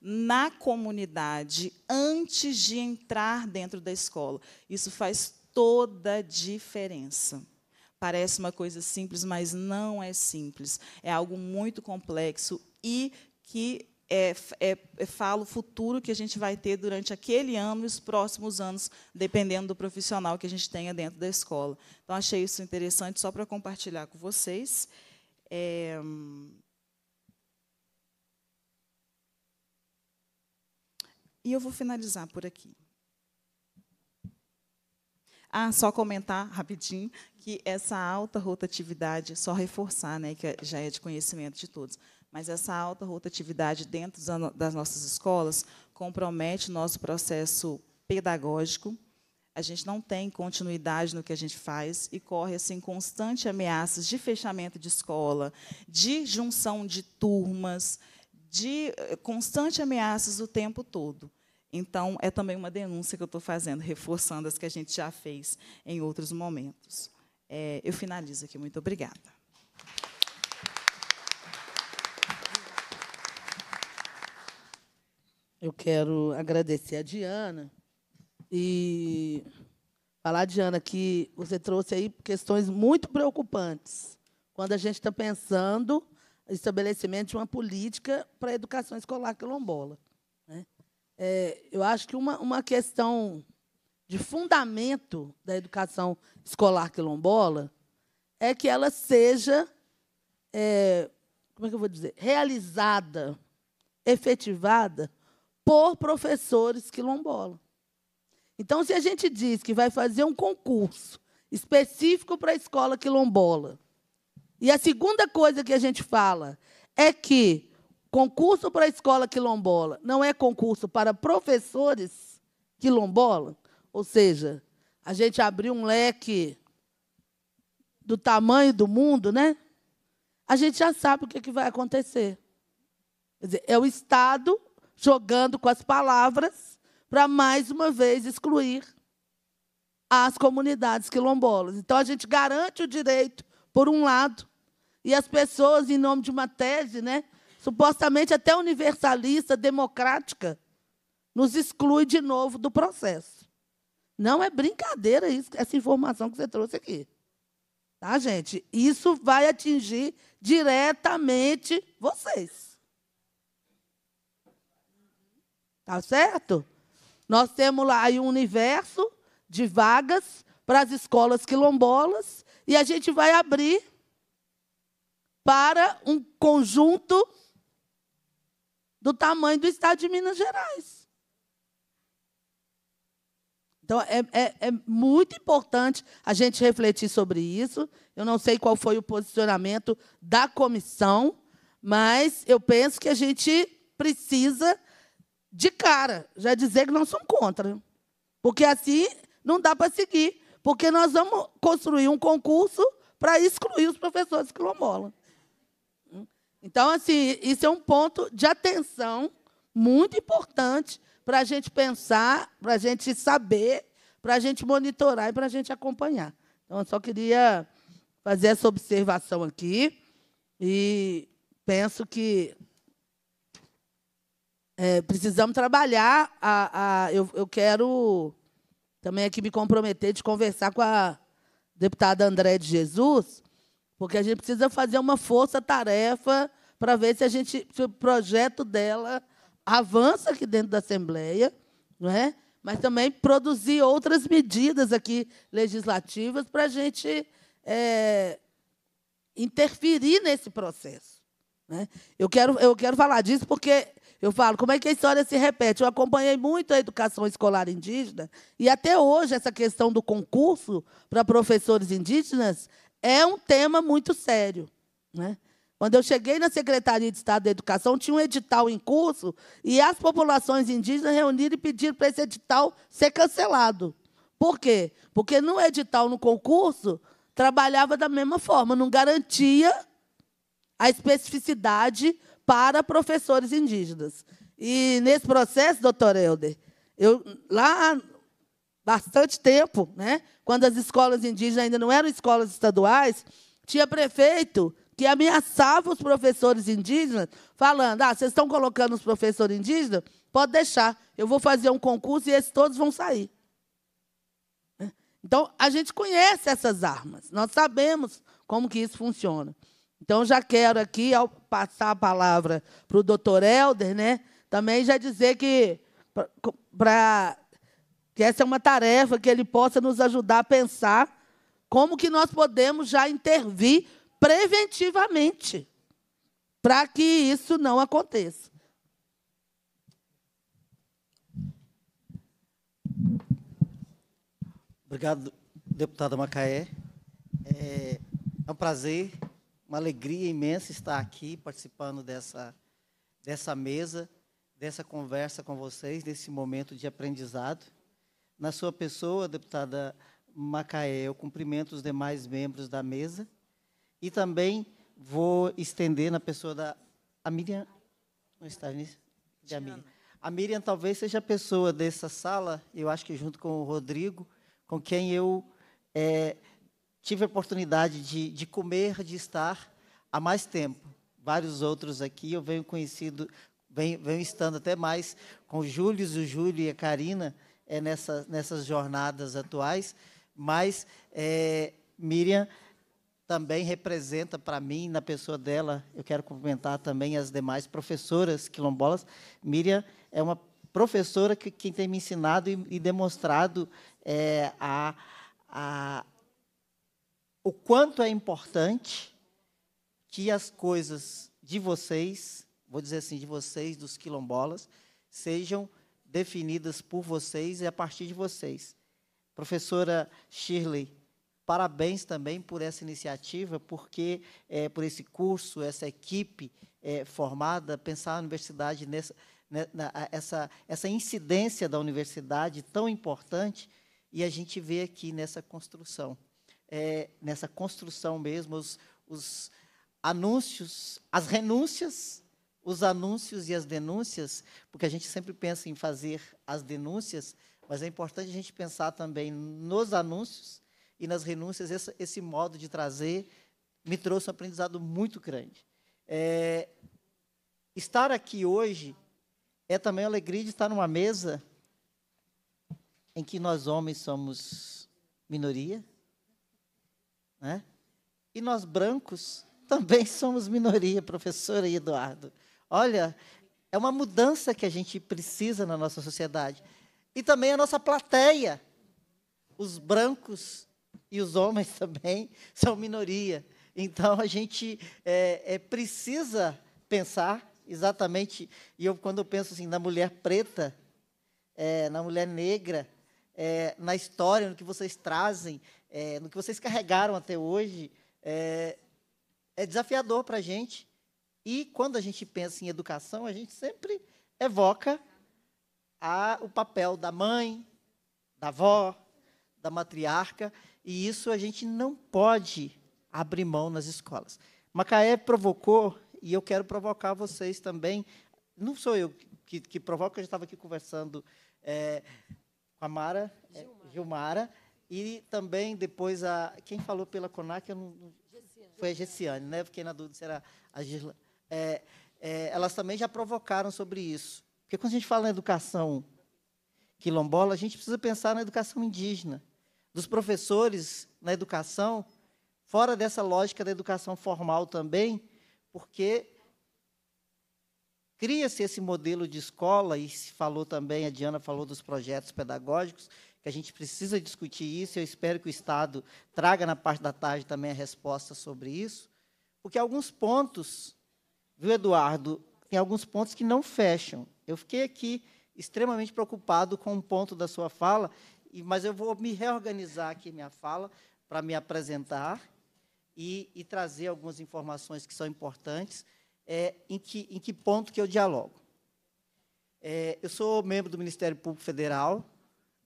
na comunidade antes de entrar dentro da escola. Isso faz toda a diferença. Parece uma coisa simples, mas não é simples. É algo muito complexo e que é, é, é, falo o futuro que a gente vai ter durante aquele ano e os próximos anos, dependendo do profissional que a gente tenha dentro da escola. Então, achei isso interessante, só para compartilhar com vocês. É... E eu vou finalizar por aqui. Ah, só comentar rapidinho que essa alta rotatividade, só reforçar, né, que já é de conhecimento de todos mas essa alta rotatividade dentro das nossas escolas compromete o nosso processo pedagógico. A gente não tem continuidade no que a gente faz e corre assim constante ameaças de fechamento de escola, de junção de turmas, de eh, constante ameaças o tempo todo. Então, é também uma denúncia que eu estou fazendo, reforçando as que a gente já fez em outros momentos. É, eu finalizo aqui. Muito obrigada. Eu quero agradecer a Diana e falar, Diana, que você trouxe aí questões muito preocupantes quando a gente está pensando no estabelecimento de uma política para a educação escolar quilombola. Né? É, eu acho que uma, uma questão de fundamento da educação escolar quilombola é que ela seja, é, como é que eu vou dizer, realizada, efetivada por professores quilombola. Então, se a gente diz que vai fazer um concurso específico para a escola quilombola, e a segunda coisa que a gente fala é que concurso para a escola quilombola não é concurso para professores quilombola, ou seja, a gente abriu um leque do tamanho do mundo, né? A gente já sabe o que, é que vai acontecer. Quer dizer, é o Estado jogando com as palavras para mais uma vez excluir as comunidades quilombolas. Então a gente garante o direito por um lado e as pessoas em nome de uma tese, né, supostamente até universalista, democrática, nos exclui de novo do processo. Não é brincadeira isso, essa informação que você trouxe aqui. Tá, gente? Isso vai atingir diretamente vocês. Tá certo? Nós temos lá aí um universo de vagas para as escolas quilombolas e a gente vai abrir para um conjunto do tamanho do estado de Minas Gerais. Então, é, é, é, muito importante a gente refletir sobre isso. Eu não sei qual foi o posicionamento da comissão, mas eu penso que a gente precisa de cara, já dizer que nós somos contra. Porque assim não dá para seguir. Porque nós vamos construir um concurso para excluir os professores quilombolas. Então, assim, isso é um ponto de atenção muito importante para a gente pensar, para a gente saber, para a gente monitorar e para a gente acompanhar. Então, eu só queria fazer essa observação aqui e penso que é, precisamos trabalhar. A, a, eu, eu quero também aqui me comprometer de conversar com a deputada André de Jesus, porque a gente precisa fazer uma força-tarefa para ver se, a gente, se o projeto dela avança aqui dentro da Assembleia, não é? mas também produzir outras medidas aqui legislativas para a gente é, interferir nesse processo. Né? Eu, quero, eu quero falar disso porque eu falo, como é que a história se repete? Eu acompanhei muito a educação escolar indígena e até hoje essa questão do concurso para professores indígenas é um tema muito sério. Né? Quando eu cheguei na Secretaria de Estado da Educação, tinha um edital em curso e as populações indígenas reuniram e pediram para esse edital ser cancelado. Por quê? Porque no edital, no concurso, trabalhava da mesma forma, não garantia a especificidade para professores indígenas. E nesse processo, doutor Helder, eu, lá há bastante tempo, né, quando as escolas indígenas ainda não eram escolas estaduais, tinha prefeito que ameaçava os professores indígenas, falando: ah, vocês estão colocando os professores indígenas? Pode deixar, eu vou fazer um concurso e esses todos vão sair. Né? Então, a gente conhece essas armas, nós sabemos como que isso funciona. Então, já quero aqui, ao passar a palavra para o doutor Helder, né, também já dizer que, pra, que essa é uma tarefa que ele possa nos ajudar a pensar como que nós podemos já intervir preventivamente para que isso não aconteça. Obrigado, deputada Macaé. É, é um prazer uma alegria imensa estar aqui participando dessa, dessa mesa, dessa conversa com vocês, desse momento de aprendizado. Na sua pessoa, deputada Macaé, eu cumprimento os demais membros da mesa e também vou estender na pessoa da a Miriam. Não está nisso? De a Miriam. A Miriam talvez seja a pessoa dessa sala, eu acho que junto com o Rodrigo, com quem eu é, tive a oportunidade de, de comer, de estar há mais tempo. Vários outros aqui, eu venho conhecido, venho, venho estando até mais com o Júlio, o Júlio e a Karina é, nessa, nessas jornadas atuais, mas é, Miriam também representa para mim, na pessoa dela, eu quero cumprimentar também as demais professoras quilombolas. Miriam é uma professora que, que tem me ensinado e, e demonstrado é, a, a, o quanto é importante que as coisas de vocês, vou dizer assim, de vocês, dos quilombolas, sejam definidas por vocês e a partir de vocês. Professora Shirley, parabéns também por essa iniciativa, porque é, por esse curso, essa equipe é, formada, pensar a universidade nessa né, na, essa, essa incidência da universidade tão importante e a gente vê aqui nessa construção é, nessa construção mesmo, os, os anúncios, as renúncias, os anúncios e as denúncias, porque a gente sempre pensa em fazer as denúncias, mas é importante a gente pensar também nos anúncios e nas renúncias. Esse, esse modo de trazer me trouxe um aprendizado muito grande. É, estar aqui hoje é também a alegria de estar numa mesa em que nós homens somos minoria, né? E nós brancos também somos minoria, professora e Eduardo. Olha, é uma mudança que a gente precisa na nossa sociedade. E também a nossa plateia. Os brancos e os homens também são minoria. Então a gente é, é, precisa pensar exatamente. E eu quando eu penso assim na mulher preta, é, na mulher negra, é, na história, no que vocês trazem, é, no que vocês carregaram até hoje, é, é desafiador para a gente. E quando a gente pensa em educação, a gente sempre evoca a, o papel da mãe, da avó, da matriarca, e isso a gente não pode abrir mão nas escolas. Macaé provocou, e eu quero provocar vocês também, não sou eu que, que provoca, eu já estava aqui conversando é, com a Mara, Gilmara, é, Gilmara e também depois a. Quem falou pela CONAC eu não, foi a Gessiane, né? fiquei na dúvida se era a Gisla. É, é, elas também já provocaram sobre isso. Porque quando a gente fala na educação quilombola, a gente precisa pensar na educação indígena. Dos professores na educação, fora dessa lógica da educação formal também, porque cria-se esse modelo de escola, e se falou também, a Diana falou dos projetos pedagógicos, que a gente precisa discutir isso, eu espero que o Estado traga na parte da tarde também a resposta sobre isso, porque alguns pontos, viu, Eduardo, tem alguns pontos que não fecham. Eu fiquei aqui extremamente preocupado com um ponto da sua fala, mas eu vou me reorganizar aqui minha fala para me apresentar e, e, trazer algumas informações que são importantes, é, em, que, em que ponto que eu dialogo. É, eu sou membro do Ministério Público Federal,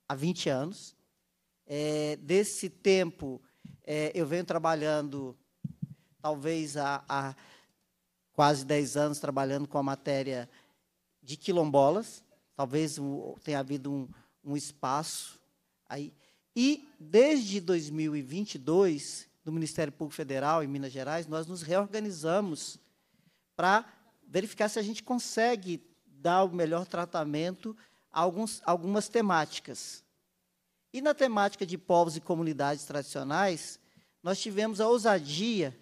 há 20 anos. É, desse tempo, é, eu venho trabalhando, talvez há, há, quase 10 anos, trabalhando com a matéria de quilombolas. Talvez tenha havido um, um espaço aí. E, desde 2022, do Ministério Público Federal em Minas Gerais, nós nos reorganizamos para verificar se a gente consegue dar o melhor tratamento alguns, algumas temáticas. E na temática de povos e comunidades tradicionais, nós tivemos a ousadia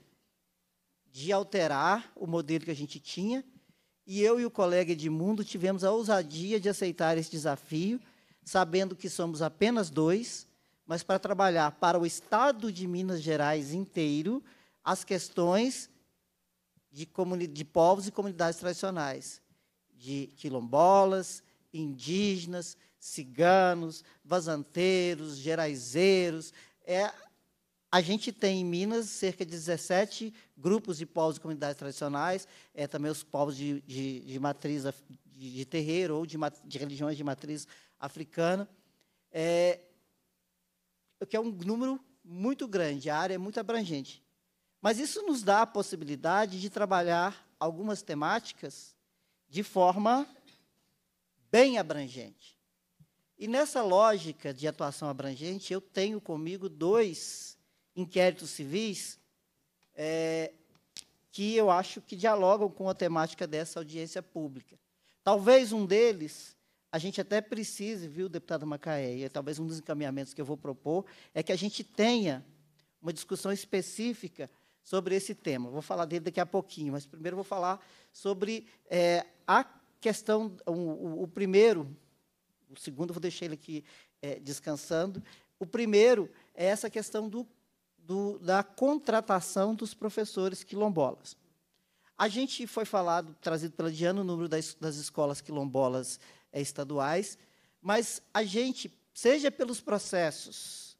de alterar o modelo que a gente tinha, e eu e o colega Edmundo tivemos a ousadia de aceitar esse desafio, sabendo que somos apenas dois, mas para trabalhar para o Estado de Minas Gerais inteiro as questões de, de povos e comunidades tradicionais, de quilombolas, indígenas, ciganos, vazanteiros, geraizeiros. É, a gente tem em Minas cerca de 17 grupos de povos e comunidades tradicionais, é, também os povos de, de, de matriz de, de, terreiro ou de, de religiões de matriz africana, é, que é um número muito grande, a área é muito abrangente. Mas isso nos dá a possibilidade de trabalhar algumas temáticas de forma bem abrangente. E nessa lógica de atuação abrangente, eu tenho comigo dois inquéritos civis é, que eu acho que dialogam com a temática dessa audiência pública. Talvez um deles, a gente até precise, viu, deputado Macaé, e é talvez um dos encaminhamentos que eu vou propor é que a gente tenha uma discussão específica sobre esse tema. Vou falar dele daqui a pouquinho, mas primeiro vou falar sobre é, a questão, o, o, o primeiro, o segundo vou deixar ele aqui é, descansando, o primeiro é essa questão do, do, da contratação dos professores quilombolas. A gente foi falado, trazido pela Diana, o número das, das escolas quilombolas é, estaduais, mas a gente, seja pelos processos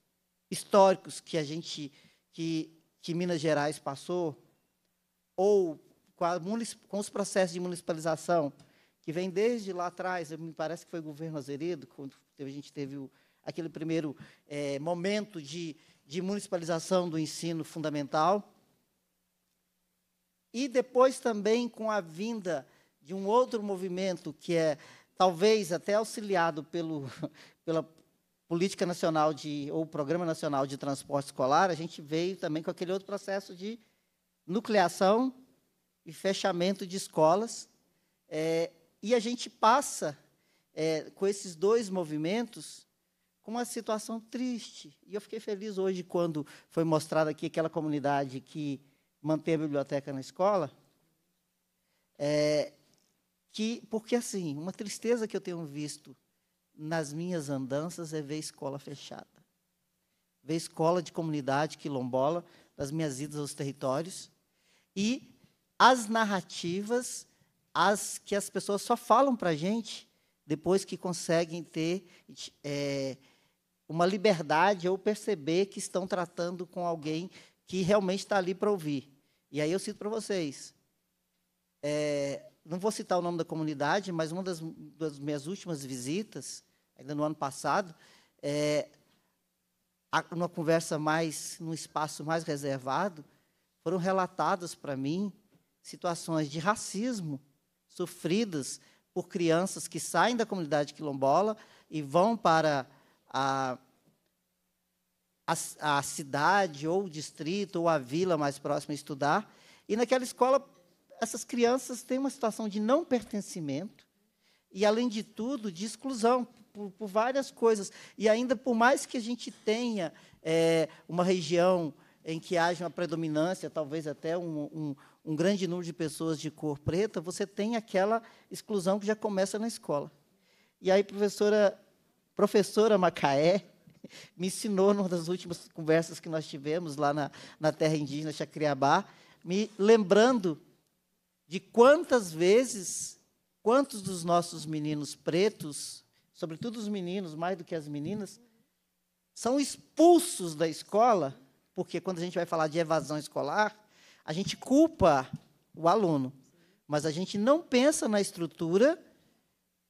históricos que a gente, que, que Minas Gerais passou, ou com, a, com os processos de municipalização que vem desde lá atrás, me parece que foi o governo Azeredo, quando a gente teve o, aquele primeiro é, momento de, de municipalização do ensino fundamental. E depois também com a vinda de um outro movimento que é talvez até auxiliado pelo, pela política nacional de ou programa nacional de transporte escolar, a gente veio também com aquele outro processo de nucleação e fechamento de escolas, é, e a gente passa é, com esses dois movimentos com uma situação triste. E eu fiquei feliz hoje quando foi mostrada aqui aquela comunidade que mantém a biblioteca na escola, é, que porque assim uma tristeza que eu tenho visto nas minhas andanças é ver escola fechada, ver escola de comunidade quilombola nas minhas idas aos territórios e as narrativas as que as pessoas só falam para a gente depois que conseguem ter é, uma liberdade ou perceber que estão tratando com alguém que realmente está ali para ouvir. E aí eu cito para vocês. É, não vou citar o nome da comunidade, mas uma das, das minhas últimas visitas, ainda no ano passado, é, a, numa conversa mais, num espaço mais reservado, foram relatadas para mim situações de racismo sofridas por crianças que saem da comunidade quilombola e vão para a, a, a cidade ou o distrito ou a vila mais próxima estudar. E naquela escola, essas crianças têm uma situação de não pertencimento e, além de tudo, de exclusão por, por várias coisas. E ainda, por mais que a gente tenha é, uma região em que haja uma predominância, talvez até um, um um grande número de pessoas de cor preta, você tem aquela exclusão que já começa na escola. E aí, professora, professora Macaé me ensinou, numa das últimas conversas que nós tivemos lá na, na terra indígena Chacriabá, me lembrando de quantas vezes, quantos dos nossos meninos pretos, sobretudo os meninos, mais do que as meninas, são expulsos da escola, porque quando a gente vai falar de evasão escolar, a gente culpa o aluno, mas a gente não pensa na estrutura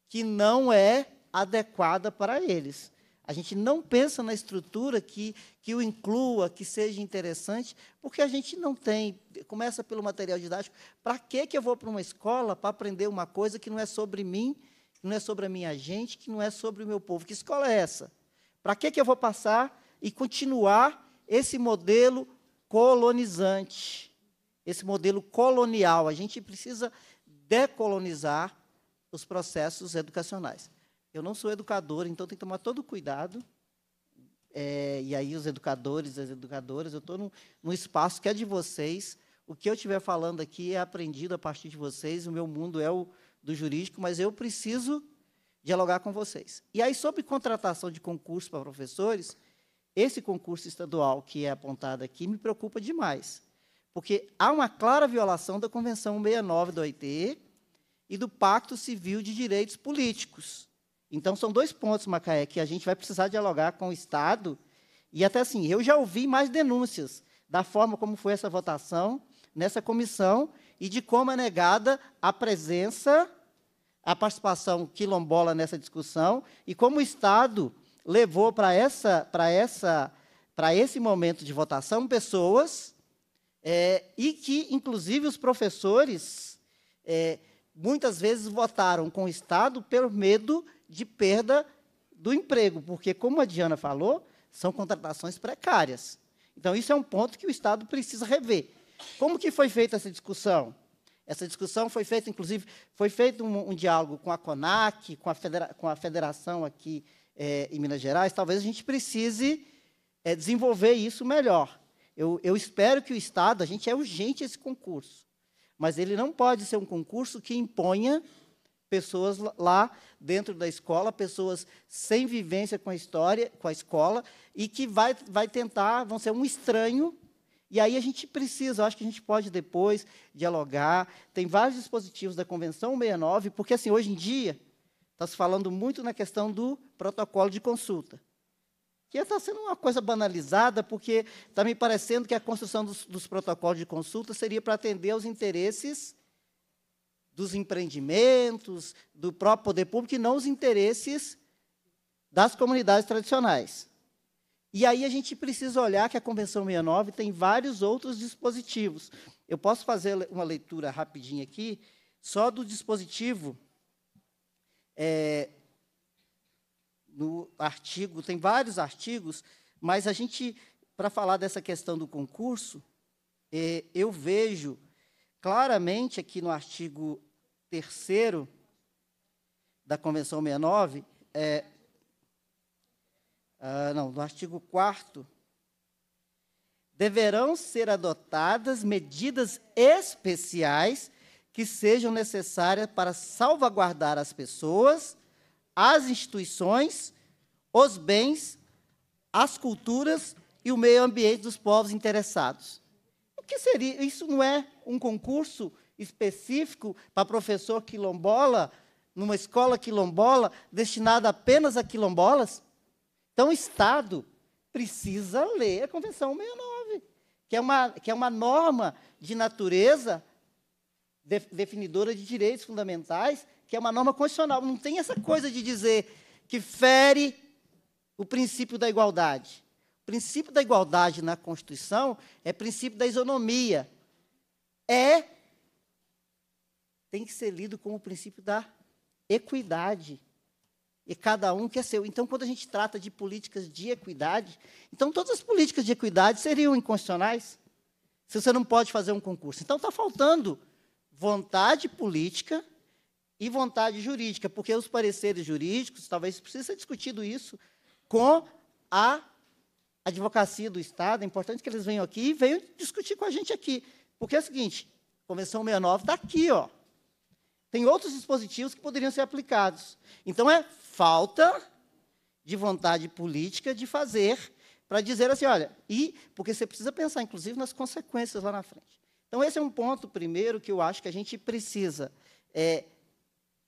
que não é adequada para eles. A gente não pensa na estrutura que, que o inclua, que seja interessante, porque a gente não tem. Começa pelo material didático. Para que eu vou para uma escola para aprender uma coisa que não é sobre mim, que não é sobre a minha gente, que não é sobre o meu povo? Que escola é essa? Para que eu vou passar e continuar esse modelo colonizante? esse modelo colonial. A gente precisa decolonizar os processos educacionais. Eu não sou educador, então tem que tomar todo cuidado. É, e aí os educadores, as educadoras, eu estou num, num espaço que é de vocês. O que eu estiver falando aqui é aprendido a partir de vocês. O meu mundo é o do jurídico, mas eu preciso dialogar com vocês. E aí, sobre contratação de concurso para professores, esse concurso estadual que é apontado aqui me preocupa demais. Porque há uma clara violação da Convenção 69 da OIT e do Pacto Civil de Direitos Políticos. Então, são dois pontos, Macaé, que a gente vai precisar dialogar com o Estado. E até assim, eu já ouvi mais denúncias da forma como foi essa votação nessa comissão e de como é negada a presença, a participação quilombola nessa discussão e como o Estado levou para essa, para essa, para esse momento de votação pessoas é, e que, inclusive, os professores é, muitas vezes votaram com o Estado pelo medo de perda do emprego, porque, como a Diana falou, são contratações precárias. Então, isso é um ponto que o Estado precisa rever. Como que foi feita essa discussão? Essa discussão foi feita, inclusive, foi feito um, um diálogo com a CONAC, com a, federa com a federação aqui é, em Minas Gerais. Talvez a gente precise é, desenvolver isso melhor. Eu, eu espero que o Estado, a gente é urgente esse concurso, mas ele não pode ser um concurso que imponha pessoas lá dentro da escola, pessoas sem vivência com a história, com a escola, e que vai, vai tentar, vão ser um estranho. E aí a gente precisa, acho que a gente pode depois dialogar. Tem vários dispositivos da Convenção 69, porque assim, hoje em dia está se falando muito na questão do protocolo de consulta que está sendo uma coisa banalizada, porque está me parecendo que a construção dos, dos protocolos de consulta seria para atender aos interesses dos empreendimentos, do próprio poder público, e não os interesses das comunidades tradicionais. E aí a gente precisa olhar que a Convenção 69 tem vários outros dispositivos. Eu posso fazer uma leitura rapidinha aqui, só do dispositivo é, no artigo, tem vários artigos, mas a gente, para falar dessa questão do concurso, é, eu vejo claramente aqui no artigo 3 da Convenção 69, é, ah, não, no artigo 4 deverão ser adotadas medidas especiais que sejam necessárias para salvaguardar as pessoas as instituições, os bens, as culturas e o meio ambiente dos povos interessados. O que seria? Isso não é um concurso específico para professor quilombola, numa escola quilombola, destinada apenas a quilombolas? Então, o Estado precisa ler a Convenção 69, que é uma, que é uma norma de natureza definidora de direitos fundamentais que é uma norma constitucional. Não tem essa coisa de dizer que fere o princípio da igualdade. O princípio da igualdade na Constituição é princípio da isonomia. É tem que ser lido como o princípio da equidade. E cada um quer seu. Então, quando a gente trata de políticas de equidade, então todas as políticas de equidade seriam inconstitucionais. Se você não pode fazer um concurso. Então, está faltando vontade política e vontade jurídica, porque os pareceres jurídicos, talvez precisa ser discutido isso com a advocacia do Estado, é importante que eles venham aqui e venham discutir com a gente aqui. Porque é o seguinte, a Convenção 69 está aqui, ó. Tem outros dispositivos que poderiam ser aplicados. Então, é falta de vontade política de fazer para dizer assim, olha, e porque você precisa pensar, inclusive, nas consequências lá na frente. Então, esse é um ponto primeiro que eu acho que a gente precisa é,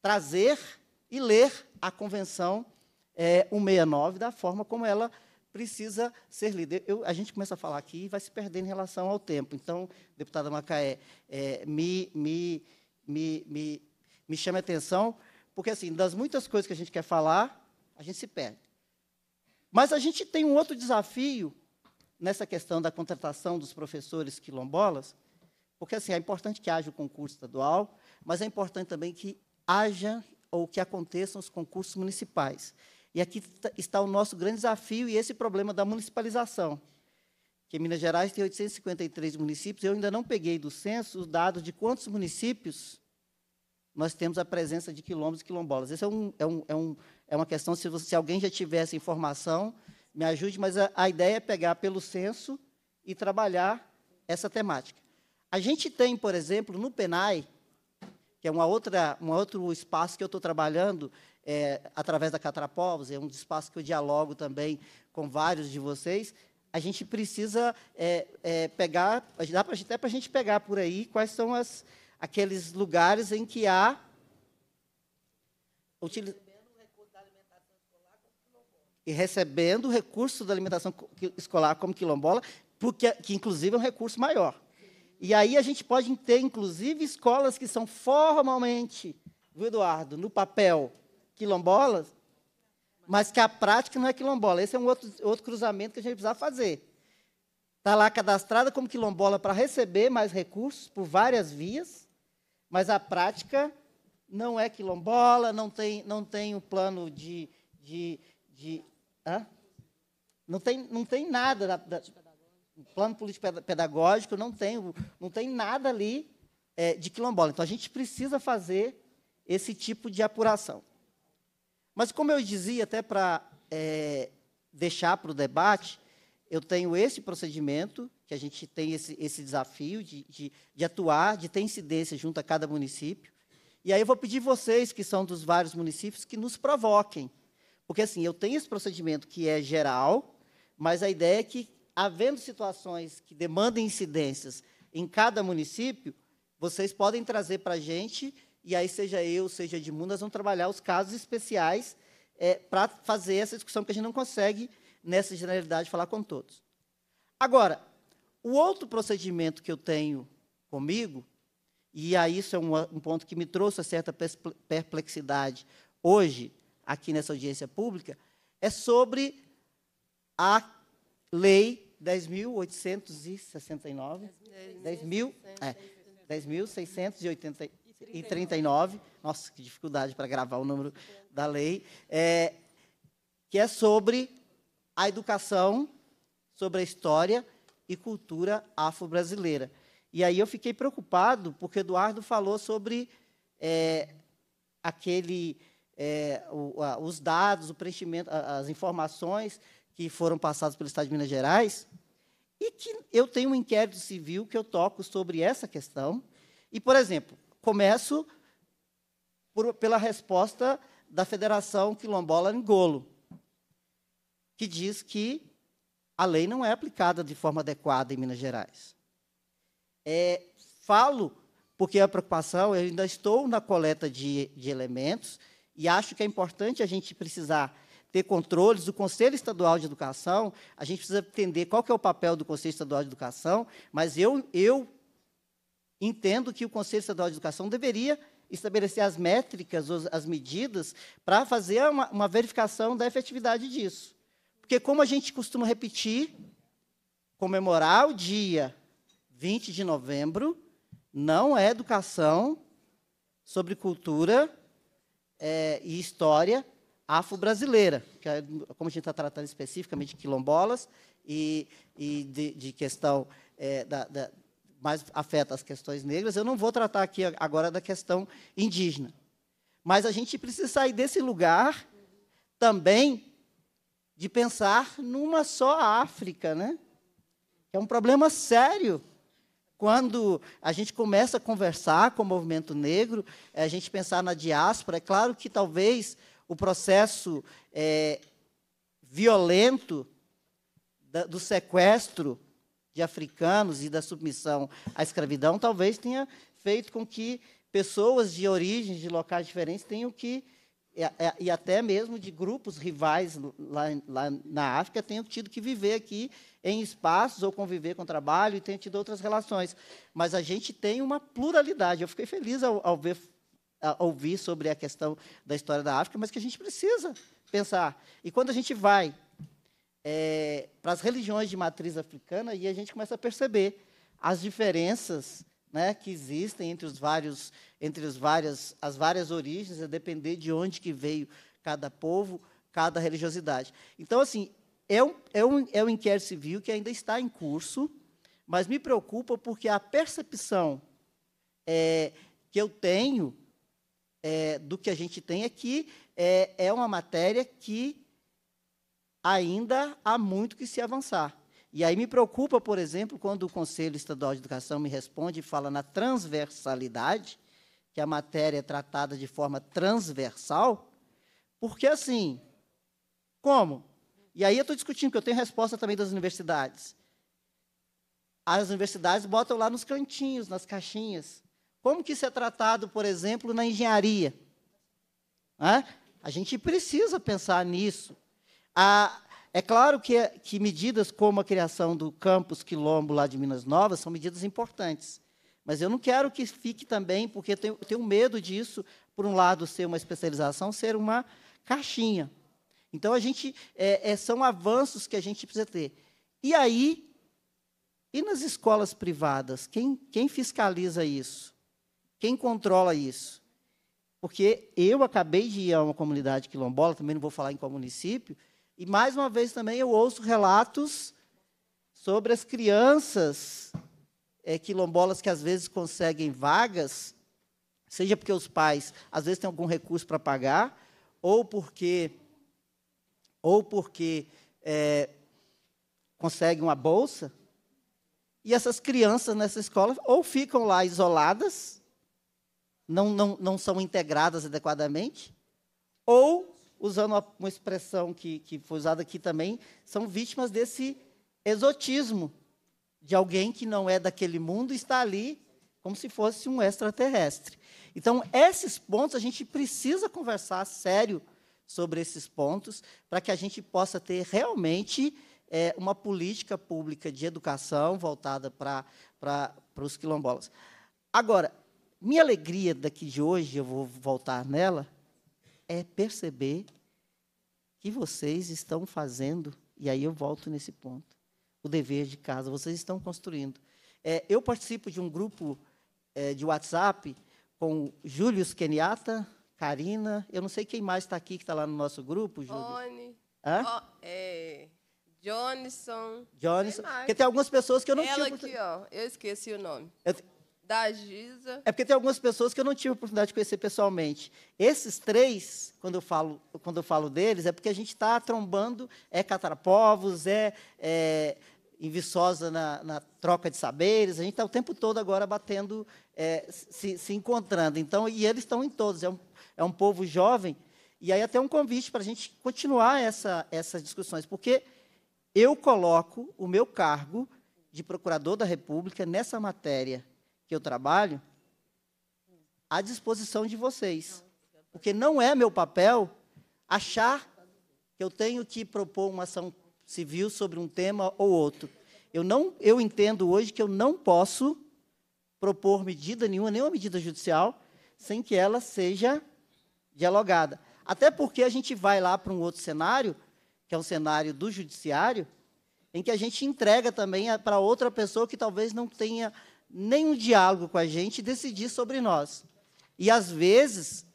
trazer e ler a Convenção é, 169 da forma como ela precisa ser lida. Eu, a gente começa a falar aqui e vai se perder em relação ao tempo. Então, deputada Macaé, é, me, me, me, me, me chama a atenção, porque, assim, das muitas coisas que a gente quer falar, a gente se perde. Mas a gente tem um outro desafio nessa questão da contratação dos professores quilombolas, porque, assim, é importante que haja o concurso estadual, mas é importante também que haja ou que aconteçam os concursos municipais. E aqui está o nosso grande desafio e esse problema da municipalização. Que Minas Gerais tem 853 municípios, eu ainda não peguei do censo os dados de quantos municípios nós temos a presença de quilombos e quilombolas. Essa é, um, é, um, é, um, é, uma questão, se, você, se, alguém já tiver essa informação, me ajude, mas a, a ideia é pegar pelo censo e trabalhar essa temática. A gente tem, por exemplo, no PENAI, que é uma outra, um outro espaço que eu estou trabalhando é, através da Catrapovos, é um espaço que eu dialogo também com vários de vocês. A gente precisa é, é, pegar, dá pra, até para a gente pegar por aí quais são as, aqueles lugares em que há. Utiliz... E recebendo o recurso da alimentação escolar como quilombola, porque, que inclusive é um recurso maior. E aí a gente pode ter, inclusive, escolas que são formalmente, viu, Eduardo, no papel, quilombolas, mas que a prática não é quilombola. Esse é um outro, outro cruzamento que a gente precisa fazer. Está lá cadastrada como quilombola para receber mais recursos por várias vias, mas a prática não é quilombola, não tem, não tem um plano de. de, de hã? Não, tem, não tem nada da, da plano político pedagógico, não tem, não tem nada ali é, de quilombola. Então, a gente precisa fazer esse tipo de apuração. Mas, como eu dizia, até para é, deixar para o debate, eu tenho esse procedimento, que a gente tem esse, esse desafio de, de, de, atuar, de ter incidência junto a cada município. E aí eu vou pedir vocês, que são dos vários municípios, que nos provoquem. Porque, assim, eu tenho esse procedimento que é geral, mas a ideia é que havendo situações que demandem incidências em cada município, vocês podem trazer para a gente, e aí, seja eu, seja Edmundo, nós vamos trabalhar os casos especiais é, para fazer essa discussão, porque a gente não consegue, nessa generalidade, falar com todos. Agora, o outro procedimento que eu tenho comigo, e aí isso é um, um ponto que me trouxe certa perplexidade hoje, aqui nessa audiência pública, é sobre a lei 10.869. 10.689. 10, Nossa, que dificuldade para gravar o número da lei. É, que é sobre a educação, sobre a história e cultura afro-brasileira. E aí eu fiquei preocupado, porque Eduardo falou sobre é, aquele, é, o, a, os dados, o preenchimento, as informações que foram passados pelo Estado de Minas Gerais, e que eu tenho um inquérito civil que eu toco sobre essa questão. E, por exemplo, começo por, pela resposta da Federação Quilombola Angolo, que diz que a lei não é aplicada de forma adequada em Minas Gerais. É, falo, porque é a preocupação, eu ainda estou na coleta de, de elementos, e acho que é importante a gente precisar ter controles do Conselho Estadual de Educação, a gente precisa entender qual que é o papel do Conselho Estadual de Educação, mas eu, eu entendo que o Conselho Estadual de Educação deveria estabelecer as métricas, as medidas, para fazer uma, uma verificação da efetividade disso. Porque, como a gente costuma repetir, comemorar o dia 20 de novembro não é educação sobre cultura é, e história, afro-brasileira, que é, como a gente está tratando especificamente de quilombolas e, e de, de, questão é, da, da, mais afeta as questões negras, eu não vou tratar aqui agora da questão indígena. Mas a gente precisa sair desse lugar também de pensar numa só África, né? É um problema sério quando a gente começa a conversar com o movimento negro, a gente pensar na diáspora, é claro que talvez o processo é, violento da, do sequestro de africanos e da submissão à escravidão, talvez tenha feito com que pessoas de origens, de locais diferentes, tenham que, e, e até mesmo de grupos rivais lá, lá, na África, tenham tido que viver aqui em espaços ou conviver com trabalho e tenham tido outras relações. Mas a gente tem uma pluralidade. Eu fiquei feliz ao, ao ver ouvir sobre a questão da história da África, mas que a gente precisa pensar. E quando a gente vai é, para as religiões de matriz africana, e a gente começa a perceber as diferenças né, que existem entre os vários, entre os várias, as várias origens, a depender de onde que veio cada povo, cada religiosidade. Então, assim, é um, é um, é um inquérito civil que ainda está em curso, mas me preocupa porque a percepção é, que eu tenho é, do que a gente tem aqui, é, é uma matéria que ainda há muito que se avançar. E aí me preocupa, por exemplo, quando o Conselho Estadual de Educação me responde e fala na transversalidade, que a matéria é tratada de forma transversal, porque assim, como? E aí eu estou discutindo, porque eu tenho resposta também das universidades. As universidades botam lá nos cantinhos, nas caixinhas. Como que isso é tratado, por exemplo, na engenharia? É? A gente precisa pensar nisso. A, é claro que, que medidas como a criação do campus Quilombo lá de Minas Novas são medidas importantes. Mas eu não quero que fique também, porque eu tenho, tenho medo disso, por um lado, ser uma especialização, ser uma caixinha. Então, a gente, é, é, são avanços que a gente precisa ter. E aí, e nas escolas privadas? Quem, quem fiscaliza isso? Quem controla isso? Porque eu acabei de ir a uma comunidade quilombola, também não vou falar em qual município, e mais uma vez também eu ouço relatos sobre as crianças é, quilombolas que às vezes conseguem vagas, seja porque os pais às vezes têm algum recurso para pagar, ou porque ou porque é, conseguem uma bolsa, e essas crianças nessa escola ou ficam lá isoladas, não, não, não são integradas adequadamente, ou, usando uma expressão que, que foi usada aqui também, são vítimas desse exotismo de alguém que não é daquele mundo e está ali como se fosse um extraterrestre. Então, esses pontos a gente precisa conversar sério sobre esses pontos para que a gente possa ter realmente é, uma política pública de educação voltada para os quilombolas. Agora, minha alegria daqui de hoje, eu vou voltar nela, é perceber que vocês estão fazendo, e aí eu volto nesse ponto, o dever de casa, vocês estão construindo. É, eu participo de um grupo é, de WhatsApp com Júlio Kenyatta, Karina, eu não sei quem mais está aqui que está lá no nosso grupo, Júlio. Oni. Hã? é, Johnson. Johnson. Porque tem algumas pessoas que eu não Ela tinha. Ela aqui, ó, eu esqueci o nome. Eu, da Giza. É porque tem algumas pessoas que eu não tive a oportunidade de conhecer pessoalmente. Esses três, quando eu falo, quando eu falo deles, é porque a gente está trombando, é Catarapovos, é, é em Viçosa na, na, troca de saberes, a gente está o tempo todo agora batendo, é, se, se, encontrando. Então, e eles estão em todos, é um, é um povo jovem. E aí até um convite para a gente continuar essa, essas discussões, porque eu coloco o meu cargo de procurador da República nessa matéria que eu trabalho à disposição de vocês. Porque não é meu papel achar que eu tenho que propor uma ação civil sobre um tema ou outro. Eu não, eu entendo hoje que eu não posso propor medida nenhuma, nenhuma medida judicial, sem que ela seja dialogada. Até porque a gente vai lá para um outro cenário, que é o um cenário do judiciário, em que a gente entrega também para outra pessoa que talvez não tenha nenhum diálogo com a gente e decidir sobre nós. E, às vezes,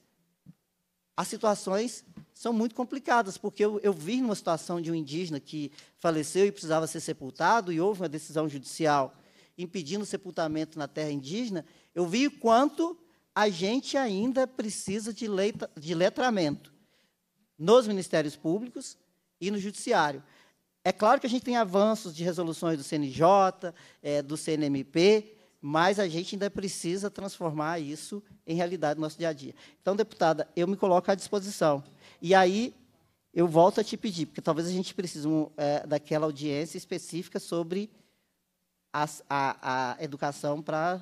as situações são muito complicadas, porque eu, eu vi numa situação de um indígena que faleceu e precisava ser sepultado, e houve uma decisão judicial impedindo o sepultamento na terra indígena, eu vi o quanto a gente ainda precisa de, leita, de letramento nos ministérios públicos e no judiciário. É claro que a gente tem avanços de resoluções do CNJ, é, do CNMP, mas a gente ainda precisa transformar isso em realidade no nosso dia a dia. Então, deputada, eu me coloco à disposição. E aí, eu volto a te pedir, porque talvez a gente precise é, daquela audiência específica sobre a, a, a educação para...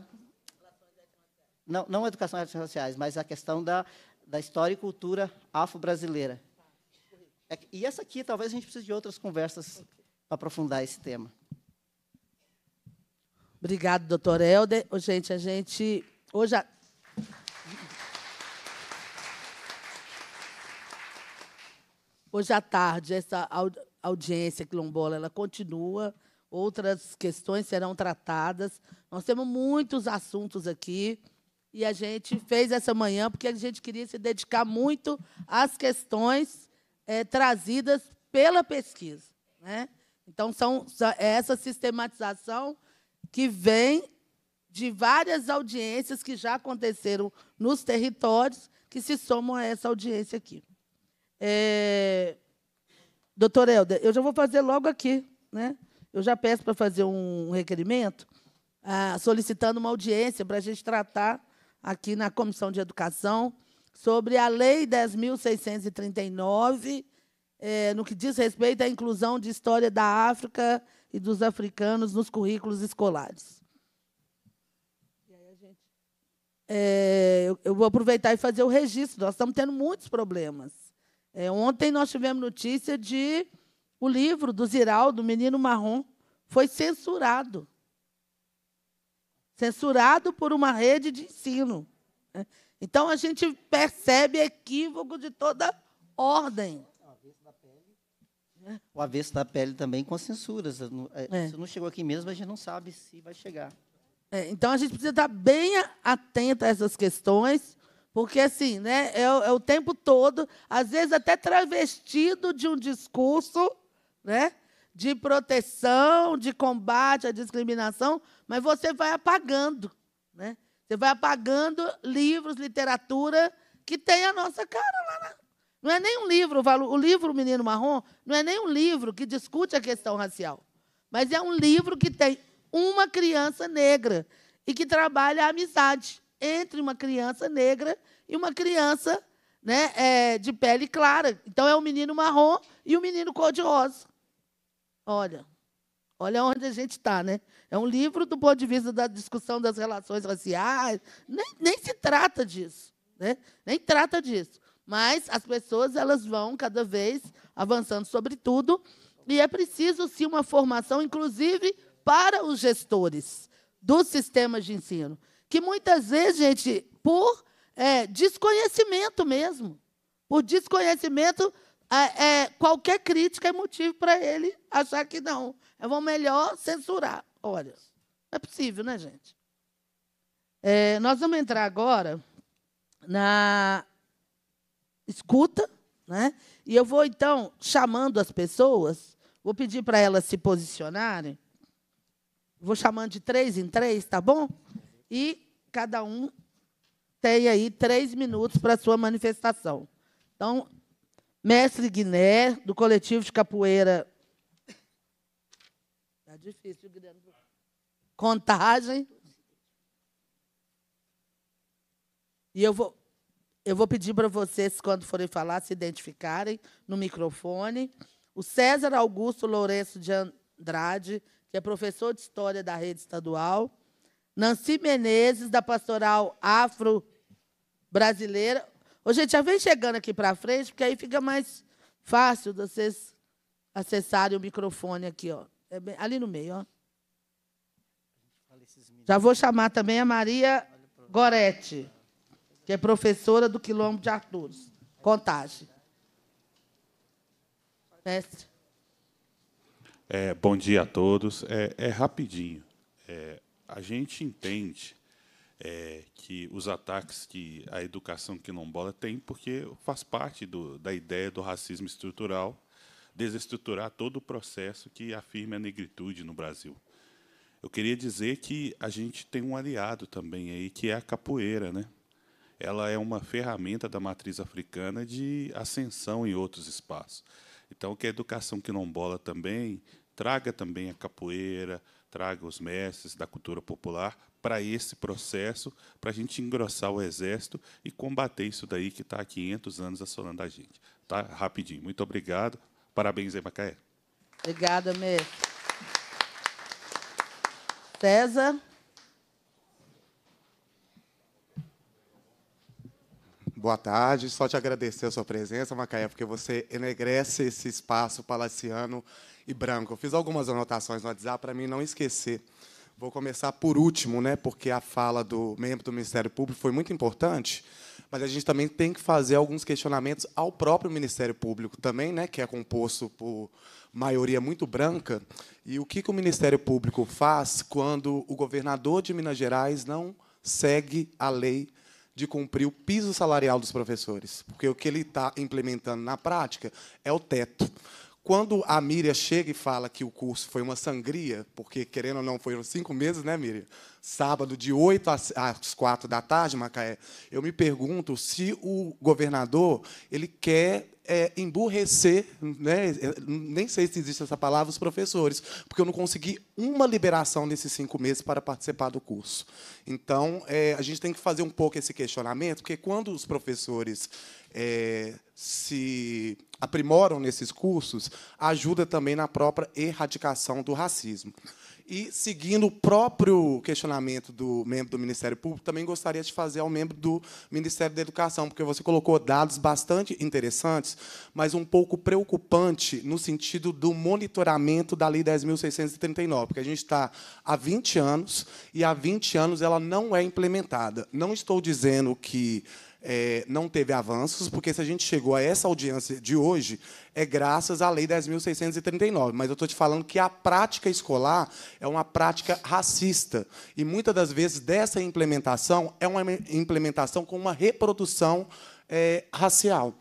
Não, não a educação das redes sociais, mas a questão da, da história e cultura afro-brasileira. É e essa aqui, talvez a gente precise de outras conversas para aprofundar esse tema. Obrigado, doutor Helder. gente, a gente. Hoje a... Hoje à tarde, essa audiência quilombola ela continua, outras questões serão tratadas. Nós temos muitos assuntos aqui e a gente fez essa manhã porque a gente queria se dedicar muito às questões é, trazidas pela pesquisa. Né? Então, são, é essa sistematização que vem de várias audiências que já aconteceram nos territórios, que se somam a essa audiência aqui. É... Doutor Helder, eu já vou fazer logo aqui. Né? Eu já peço para fazer um requerimento, ah, solicitando uma audiência para a gente tratar aqui na Comissão de Educação sobre a Lei 10.639, é, no que diz respeito à inclusão de história da África e dos africanos nos currículos escolares. É, eu, vou aproveitar e fazer o registro. Nós estamos tendo muitos problemas. É, ontem nós tivemos notícia de o livro do Ziraldo, Menino Marrom, foi censurado. Censurado por uma rede de ensino. Né? Então, a gente percebe equívoco de toda ordem o avesso da pele também com as censuras. É, é. Se não chegou aqui mesmo, a gente não sabe se vai chegar. É, então, a gente precisa estar bem atento a essas questões, porque, assim, né, é, é, o tempo todo, às vezes até travestido de um discurso né, de proteção, de combate à discriminação, mas você vai apagando. Né? Você vai apagando livros, literatura que tem a nossa cara lá na, não é nem um livro, o livro Menino Marrom, não é nem um livro que discute a questão racial, mas é um livro que tem uma criança negra e que trabalha a amizade entre uma criança negra e uma criança né, é, de pele clara. Então é o menino marrom e o menino cor-de-rosa. Olha, olha onde a gente está, né? É um livro do ponto de vista da discussão das relações raciais. Nem, nem se trata disso, né? Nem trata disso. Mas as pessoas elas vão cada vez avançando sobre tudo e é preciso sim uma formação, inclusive para os gestores dos sistemas de ensino, que muitas vezes, gente, por é, desconhecimento mesmo, por desconhecimento, é, é, qualquer crítica é motivo para ele achar que não, vou é melhor censurar. Olha, não é possível, né, gente? É, nós vamos entrar agora na escuta, né? E eu vou então chamando as pessoas, vou pedir para elas se posicionarem. Vou chamando de três em três, tá bom? E cada um tem aí três minutos para a sua manifestação. Então, mestre Guiné, do coletivo de capoeira. Está difícil, Guilherme. Contagem. E eu vou. Eu vou pedir para vocês, quando forem falar, se identificarem no microfone. O César Augusto Lourenço de Andrade, que é professor de História da Rede Estadual. Nancy Menezes, da Pastoral Afro-Brasileira. Ô, gente, já vem chegando aqui para frente, porque aí fica mais fácil vocês acessarem o microfone aqui, ó. É bem, ali no meio, ó. Já vou chamar também a Maria Goretti que é professora do Quilombo de Arturos. Contagem. Mestre. É, bom dia a todos. É, é rapidinho. É, a gente entende é, que os ataques que a educação quilombola tem, porque faz parte do, da ideia do racismo estrutural, desestruturar todo o processo que afirma a negritude no Brasil. Eu queria dizer que a gente tem um aliado também aí, que é a capoeira, né? ela é uma ferramenta da matriz africana de ascensão em outros espaços. Então, que a educação quilombola também traga também a capoeira, traga os mestres da cultura popular para esse processo, para a gente engrossar o exército e combater isso daí que está há 500 anos assolando a gente. Tá? Rapidinho. Muito obrigado. Parabéns aí, Macaé. Obrigada, Mê. César? Boa tarde, só te agradecer a sua presença, Macaé, porque você enegrece esse espaço palaciano e branco. Eu fiz algumas anotações no WhatsApp para mim não esquecer. Vou começar por último, né, porque a fala do membro do Ministério Público foi muito importante, mas a gente também tem que fazer alguns questionamentos ao próprio Ministério Público também, né, que é composto por maioria muito branca. E o que, que o Ministério Público faz quando o governador de Minas Gerais não segue a lei de cumprir o piso salarial dos professores, porque o que ele está implementando na prática é o teto quando a Miriam chega e fala que o curso foi uma sangria, porque, querendo ou não, foram cinco meses, né, Miriam? Sábado, de 8 às quatro da tarde, Macaé, eu me pergunto se o governador ele quer é, emburrecer, né? nem sei se existe essa palavra, os professores, porque eu não consegui uma liberação nesses cinco meses para participar do curso. Então, é, a gente tem que fazer um pouco esse questionamento, porque quando os professores é, se aprimoram nesses cursos, ajuda também na própria erradicação do racismo. E, seguindo o próprio questionamento do membro do Ministério Público, também gostaria de fazer ao membro do Ministério da Educação, porque você colocou dados bastante interessantes, mas um pouco preocupante no sentido do monitoramento da Lei 10.639, porque a gente está há 20 anos e há 20 anos ela não é implementada. Não estou dizendo que é, não teve avanços, porque se a gente chegou a essa audiência de hoje, é graças à Lei 10.639. Mas eu estou te falando que a prática escolar é uma prática racista. E muitas das vezes dessa implementação é uma implementação com uma reprodução é, racial.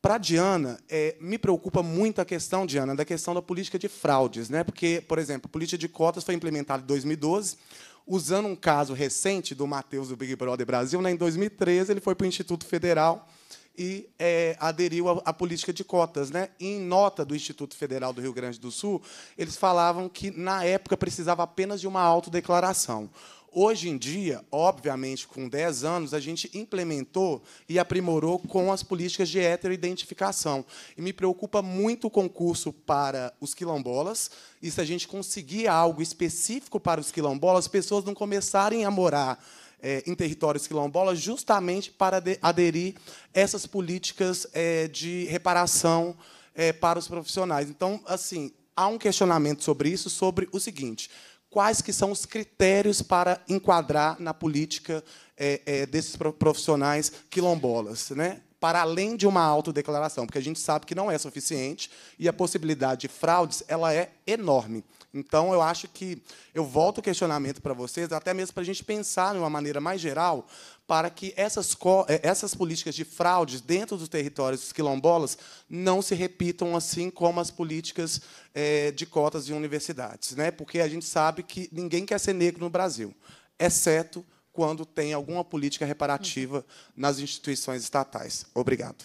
Para a Diana, é, me preocupa muito a questão, Diana, da questão da política de fraudes. Né? Porque, por exemplo, a política de cotas foi implementada em 2012 usando um caso recente do Matheus do Big Brother Brasil, né, em 2013 ele foi para o Instituto Federal e é, aderiu à, política de cotas. Né? E em nota do Instituto Federal do Rio Grande do Sul, eles falavam que, na época, precisava apenas de uma autodeclaração. Hoje em dia, obviamente, com 10 anos, a gente implementou e aprimorou com as políticas de heteroidentificação. E me preocupa muito o concurso para os quilombolas, e se a gente conseguir algo específico para os quilombolas, as pessoas não começarem a morar é, em territórios quilombolas justamente para aderir essas políticas é, de reparação é, para os profissionais. Então, assim, há um questionamento sobre isso, sobre o seguinte quais que são os critérios para enquadrar na política é, é, desses profissionais quilombolas, né? para além de uma autodeclaração, porque a gente sabe que não é suficiente e a possibilidade de fraudes ela é enorme. Então, eu acho que eu volto o questionamento para vocês, até mesmo para a gente pensar de uma maneira mais geral, para que essas, eh, essas políticas de fraudes dentro dos territórios quilombolas não se repitam, assim como as políticas é, de cotas de universidades. Né? Porque a gente sabe que ninguém quer ser negro no Brasil, exceto quando tem alguma política reparativa nas instituições estatais. Obrigado.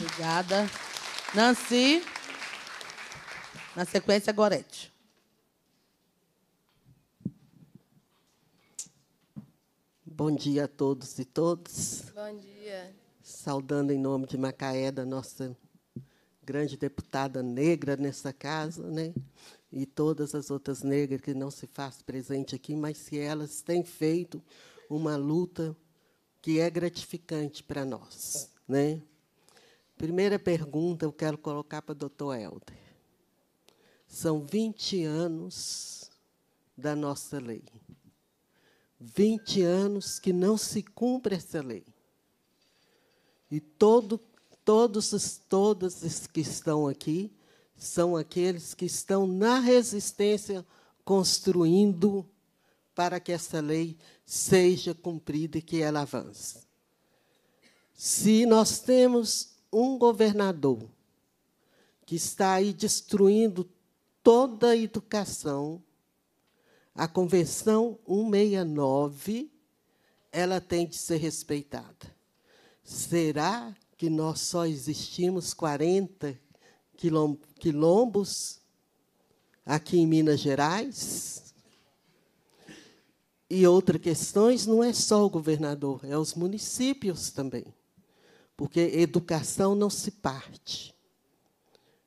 Obrigada. Nancy. Na sequência, Gorete. Bom dia a todos e todas. Bom dia. Saudando em nome de Macaé, da nossa grande deputada negra nessa casa, né? E todas as outras negras que não se faz presente aqui, mas se elas têm feito uma luta que é gratificante para nós, né? Primeira pergunta eu quero colocar para o doutor Helder. São 20 anos da nossa lei. 20 anos que não se cumpre essa lei. E todo, todos todos os que estão aqui são aqueles que estão na resistência construindo para que essa lei seja cumprida e que ela avance. Se nós temos um governador que está aí destruindo toda a educação, a Convenção 169 ela tem de ser respeitada. Será que nós só existimos 40 quilombos aqui em Minas Gerais? E outras questões não é só o governador, é os municípios também. Porque educação não se parte.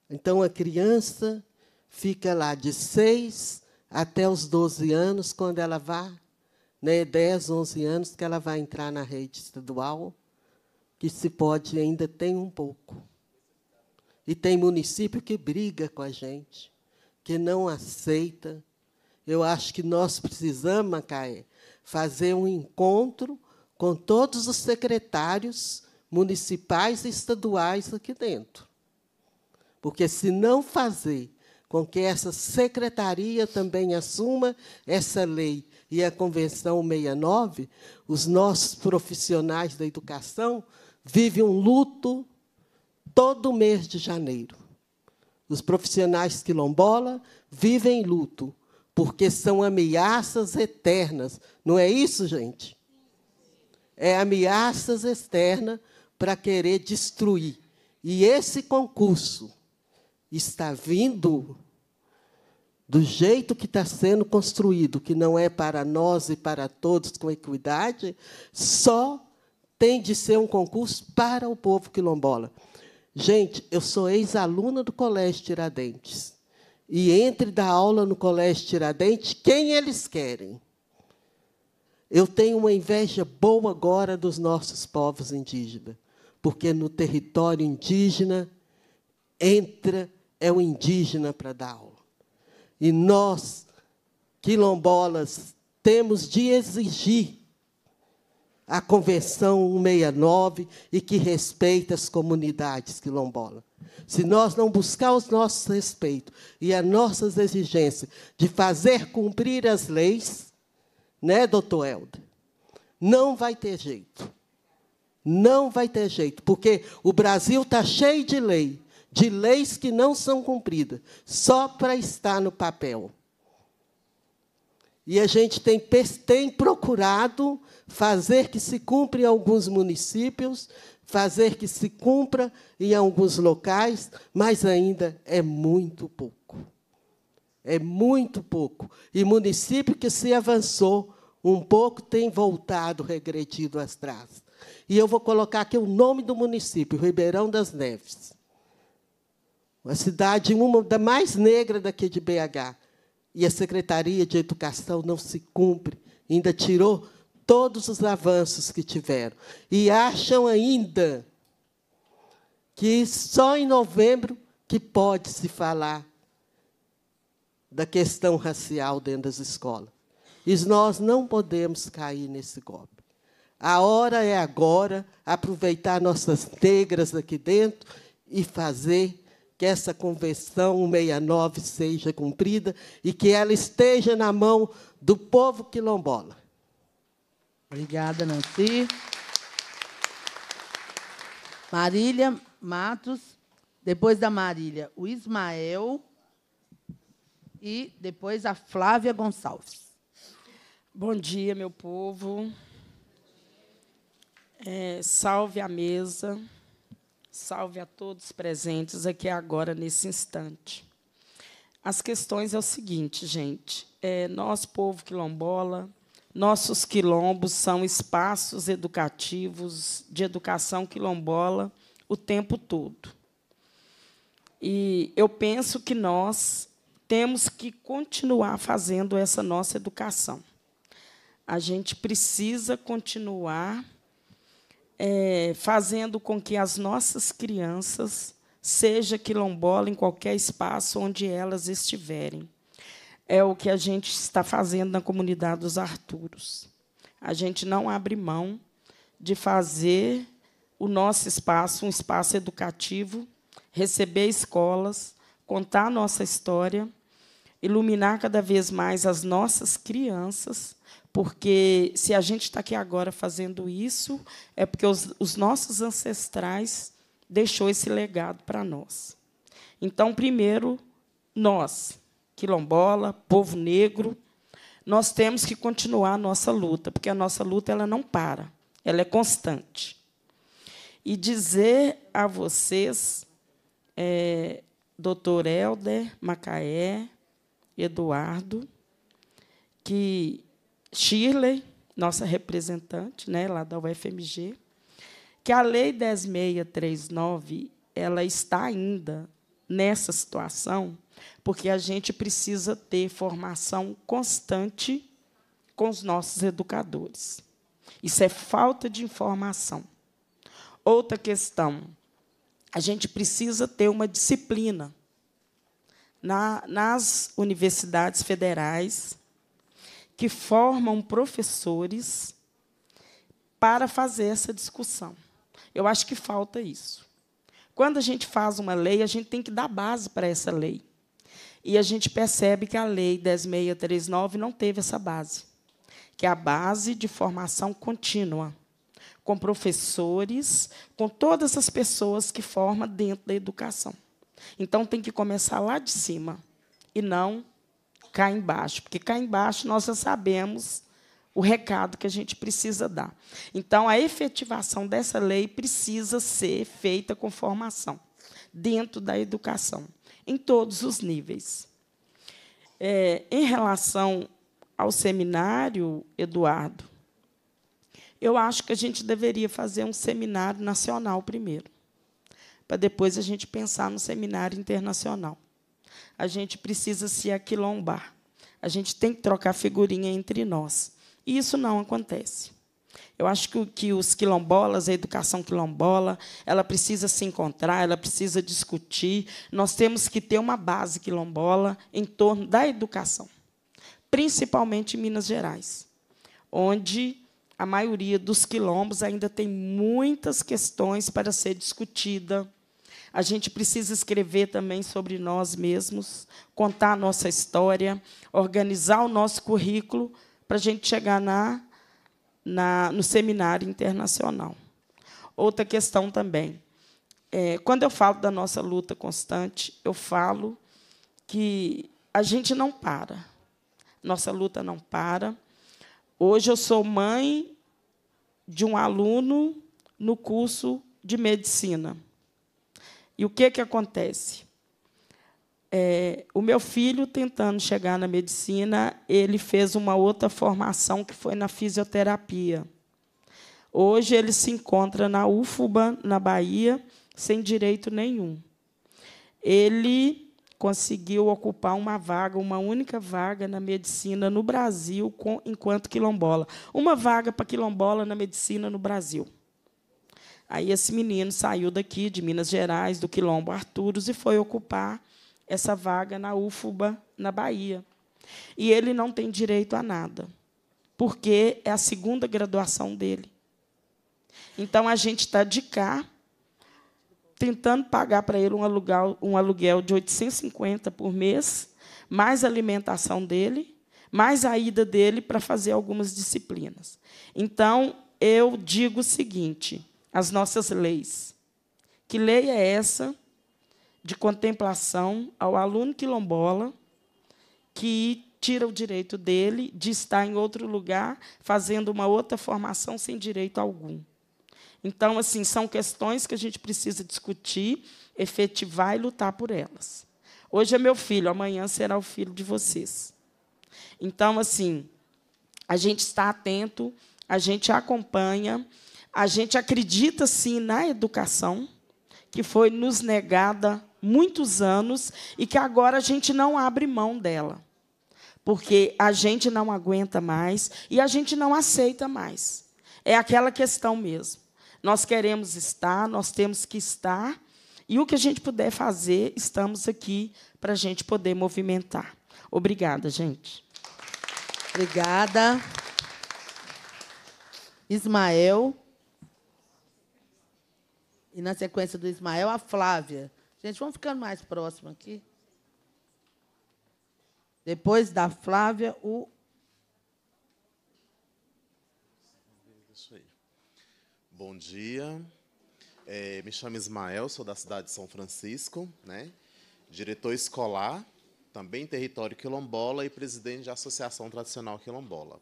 Então a criança fica lá de seis até os 12 anos, quando ela vá, né, 10, 11 anos, que ela vai entrar na rede estadual, que se pode ainda tem um pouco. E tem município que briga com a gente, que não aceita. Eu acho que nós precisamos, Macaé, fazer um encontro com todos os secretários municipais e estaduais aqui dentro. Porque se não fazer com que essa secretaria também assuma essa lei e a Convenção 69, os nossos profissionais da educação vivem um luto todo mês de janeiro. Os profissionais quilombola vivem luto, porque são ameaças eternas. Não é isso, gente? É ameaças externas para querer destruir. E esse concurso está vindo do jeito que está sendo construído, que não é para nós e para todos com equidade, só tem de ser um concurso para o povo quilombola. Gente, eu sou ex-aluna do Colégio Tiradentes. E entre da aula no Colégio Tiradentes, quem eles querem? Eu tenho uma inveja boa agora dos nossos povos indígenas, porque no território indígena entra é o indígena para dar aula. E nós, quilombolas, temos de exigir a Convenção 169 e que respeita as comunidades quilombolas. Se nós não buscar os nossos respeitos e as nossas exigências de fazer cumprir as leis, né, doutor Helder? Não vai ter jeito. Não vai ter jeito, porque o Brasil está cheio de lei, de leis que não são cumpridas, só para estar no papel. E a gente tem, tem procurado fazer que se cumpra em alguns municípios, fazer que se cumpra em alguns locais, mas ainda é muito pouco. É muito pouco. E município que se avançou um pouco tem voltado, regredido atrás. E eu vou colocar aqui o nome do município, Ribeirão das Neves a cidade uma da mais negra daqui de BH. E a Secretaria de Educação não se cumpre, ainda tirou todos os avanços que tiveram. E acham ainda que só em novembro que pode se falar da questão racial dentro das escolas. E nós não podemos cair nesse golpe. A hora é agora aproveitar nossas negras aqui dentro e fazer que essa Convenção 169 seja cumprida e que ela esteja na mão do povo quilombola. Obrigada, Nancy. Marília Matos, depois da Marília, o Ismael e depois a Flávia Gonçalves. Bom dia, meu povo. É, salve a mesa. Salve a todos presentes aqui agora, nesse instante. As questões é o seguinte, gente. É, nós, povo quilombola, nossos quilombos são espaços educativos de educação quilombola o tempo todo. E eu penso que nós temos que continuar fazendo essa nossa educação. A gente precisa continuar é, fazendo com que as nossas crianças seja quilombola em qualquer espaço onde elas estiverem. É o que a gente está fazendo na comunidade dos Arturos. A gente não abre mão de fazer o nosso espaço um espaço educativo, receber escolas, contar a nossa história, iluminar cada vez mais as nossas crianças porque se a gente está aqui agora fazendo isso, é porque os, os nossos ancestrais deixou esse legado para nós. Então, primeiro, nós, quilombola, povo negro, nós temos que continuar a nossa luta, porque a nossa luta ela não para, ela é constante. E dizer a vocês, é, doutor Helder, Macaé, Eduardo, que Shirley, nossa representante né, lá da UFMG, que a Lei 10639 ela está ainda nessa situação, porque a gente precisa ter formação constante com os nossos educadores. Isso é falta de informação. Outra questão, a gente precisa ter uma disciplina. Na, nas universidades federais, que formam professores para fazer essa discussão. Eu acho que falta isso. Quando a gente faz uma lei, a gente tem que dar base para essa lei. E a gente percebe que a Lei 10.639 não teve essa base, que é a base de formação contínua, com professores, com todas as pessoas que formam dentro da educação. Então, tem que começar lá de cima, e não cá embaixo, porque cá embaixo nós já sabemos o recado que a gente precisa dar. Então, a efetivação dessa lei precisa ser feita com formação, dentro da educação, em todos os níveis. É, em relação ao seminário, Eduardo, eu acho que a gente deveria fazer um seminário nacional primeiro, para depois a gente pensar no seminário internacional a gente precisa se aquilombar. A gente tem que trocar figurinha entre nós. E isso não acontece. Eu acho que, que os quilombolas, a educação quilombola, ela precisa se encontrar, ela precisa discutir. Nós temos que ter uma base quilombola em torno da educação, principalmente em Minas Gerais, onde a maioria dos quilombos ainda tem muitas questões para ser discutida, a gente precisa escrever também sobre nós mesmos, contar a nossa história, organizar o nosso currículo para a gente chegar na, na, no seminário internacional. Outra questão também. É, quando eu falo da nossa luta constante, eu falo que a gente não para. Nossa luta não para. Hoje eu sou mãe de um aluno no curso de medicina. E o que, é que acontece? É, o meu filho, tentando chegar na medicina, ele fez uma outra formação que foi na fisioterapia. Hoje ele se encontra na UFBA, na Bahia, sem direito nenhum. Ele conseguiu ocupar uma vaga, uma única vaga na medicina no Brasil, com, enquanto quilombola. Uma vaga para quilombola na medicina no Brasil. Aí esse menino saiu daqui, de Minas Gerais, do Quilombo Arturos, e foi ocupar essa vaga na Ufuba, na Bahia. E ele não tem direito a nada, porque é a segunda graduação dele. Então a gente está de cá, tentando pagar para ele um aluguel, um aluguel de 850 por mês, mais alimentação dele, mais a ida dele para fazer algumas disciplinas. Então eu digo o seguinte: as nossas leis. Que lei é essa de contemplação ao aluno quilombola que tira o direito dele de estar em outro lugar fazendo uma outra formação sem direito algum? Então, assim, são questões que a gente precisa discutir, efetivar e lutar por elas. Hoje é meu filho, amanhã será o filho de vocês. Então, assim, a gente está atento, a gente acompanha, a gente acredita sim na educação, que foi nos negada muitos anos e que agora a gente não abre mão dela. Porque a gente não aguenta mais e a gente não aceita mais. É aquela questão mesmo. Nós queremos estar, nós temos que estar, e o que a gente puder fazer, estamos aqui para a gente poder movimentar. Obrigada, gente. Obrigada. Ismael e, na sequência do Ismael, a Flávia. Gente, vamos ficando mais próximo aqui. Depois da Flávia, o. Isso aí. Bom dia. É, me chamo Ismael, sou da cidade de São Francisco, né? diretor escolar, também território quilombola e presidente da Associação Tradicional Quilombola.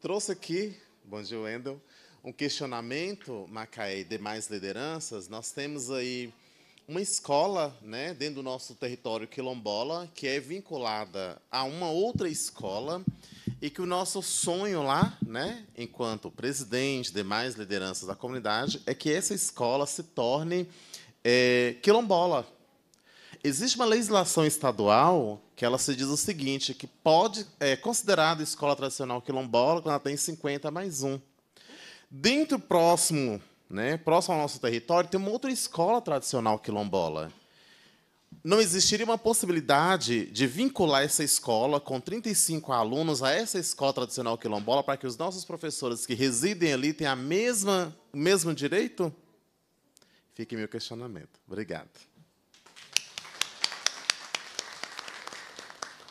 Trouxe aqui, bom dia, Wendel, um questionamento, Macaé, e demais lideranças, nós temos aí uma escola né, dentro do nosso território quilombola que é vinculada a uma outra escola e que o nosso sonho lá, né, enquanto presidente, demais lideranças da comunidade, é que essa escola se torne é, quilombola. Existe uma legislação estadual que ela se diz o seguinte, que pode é considerada escola tradicional quilombola quando ela tem 50 mais um. Dentro próximo, né, próximo ao nosso território, tem uma outra escola tradicional quilombola. Não existiria uma possibilidade de vincular essa escola com 35 alunos a essa escola tradicional quilombola para que os nossos professores que residem ali tenham a mesma, o mesmo direito? Fique meu questionamento. Obrigado.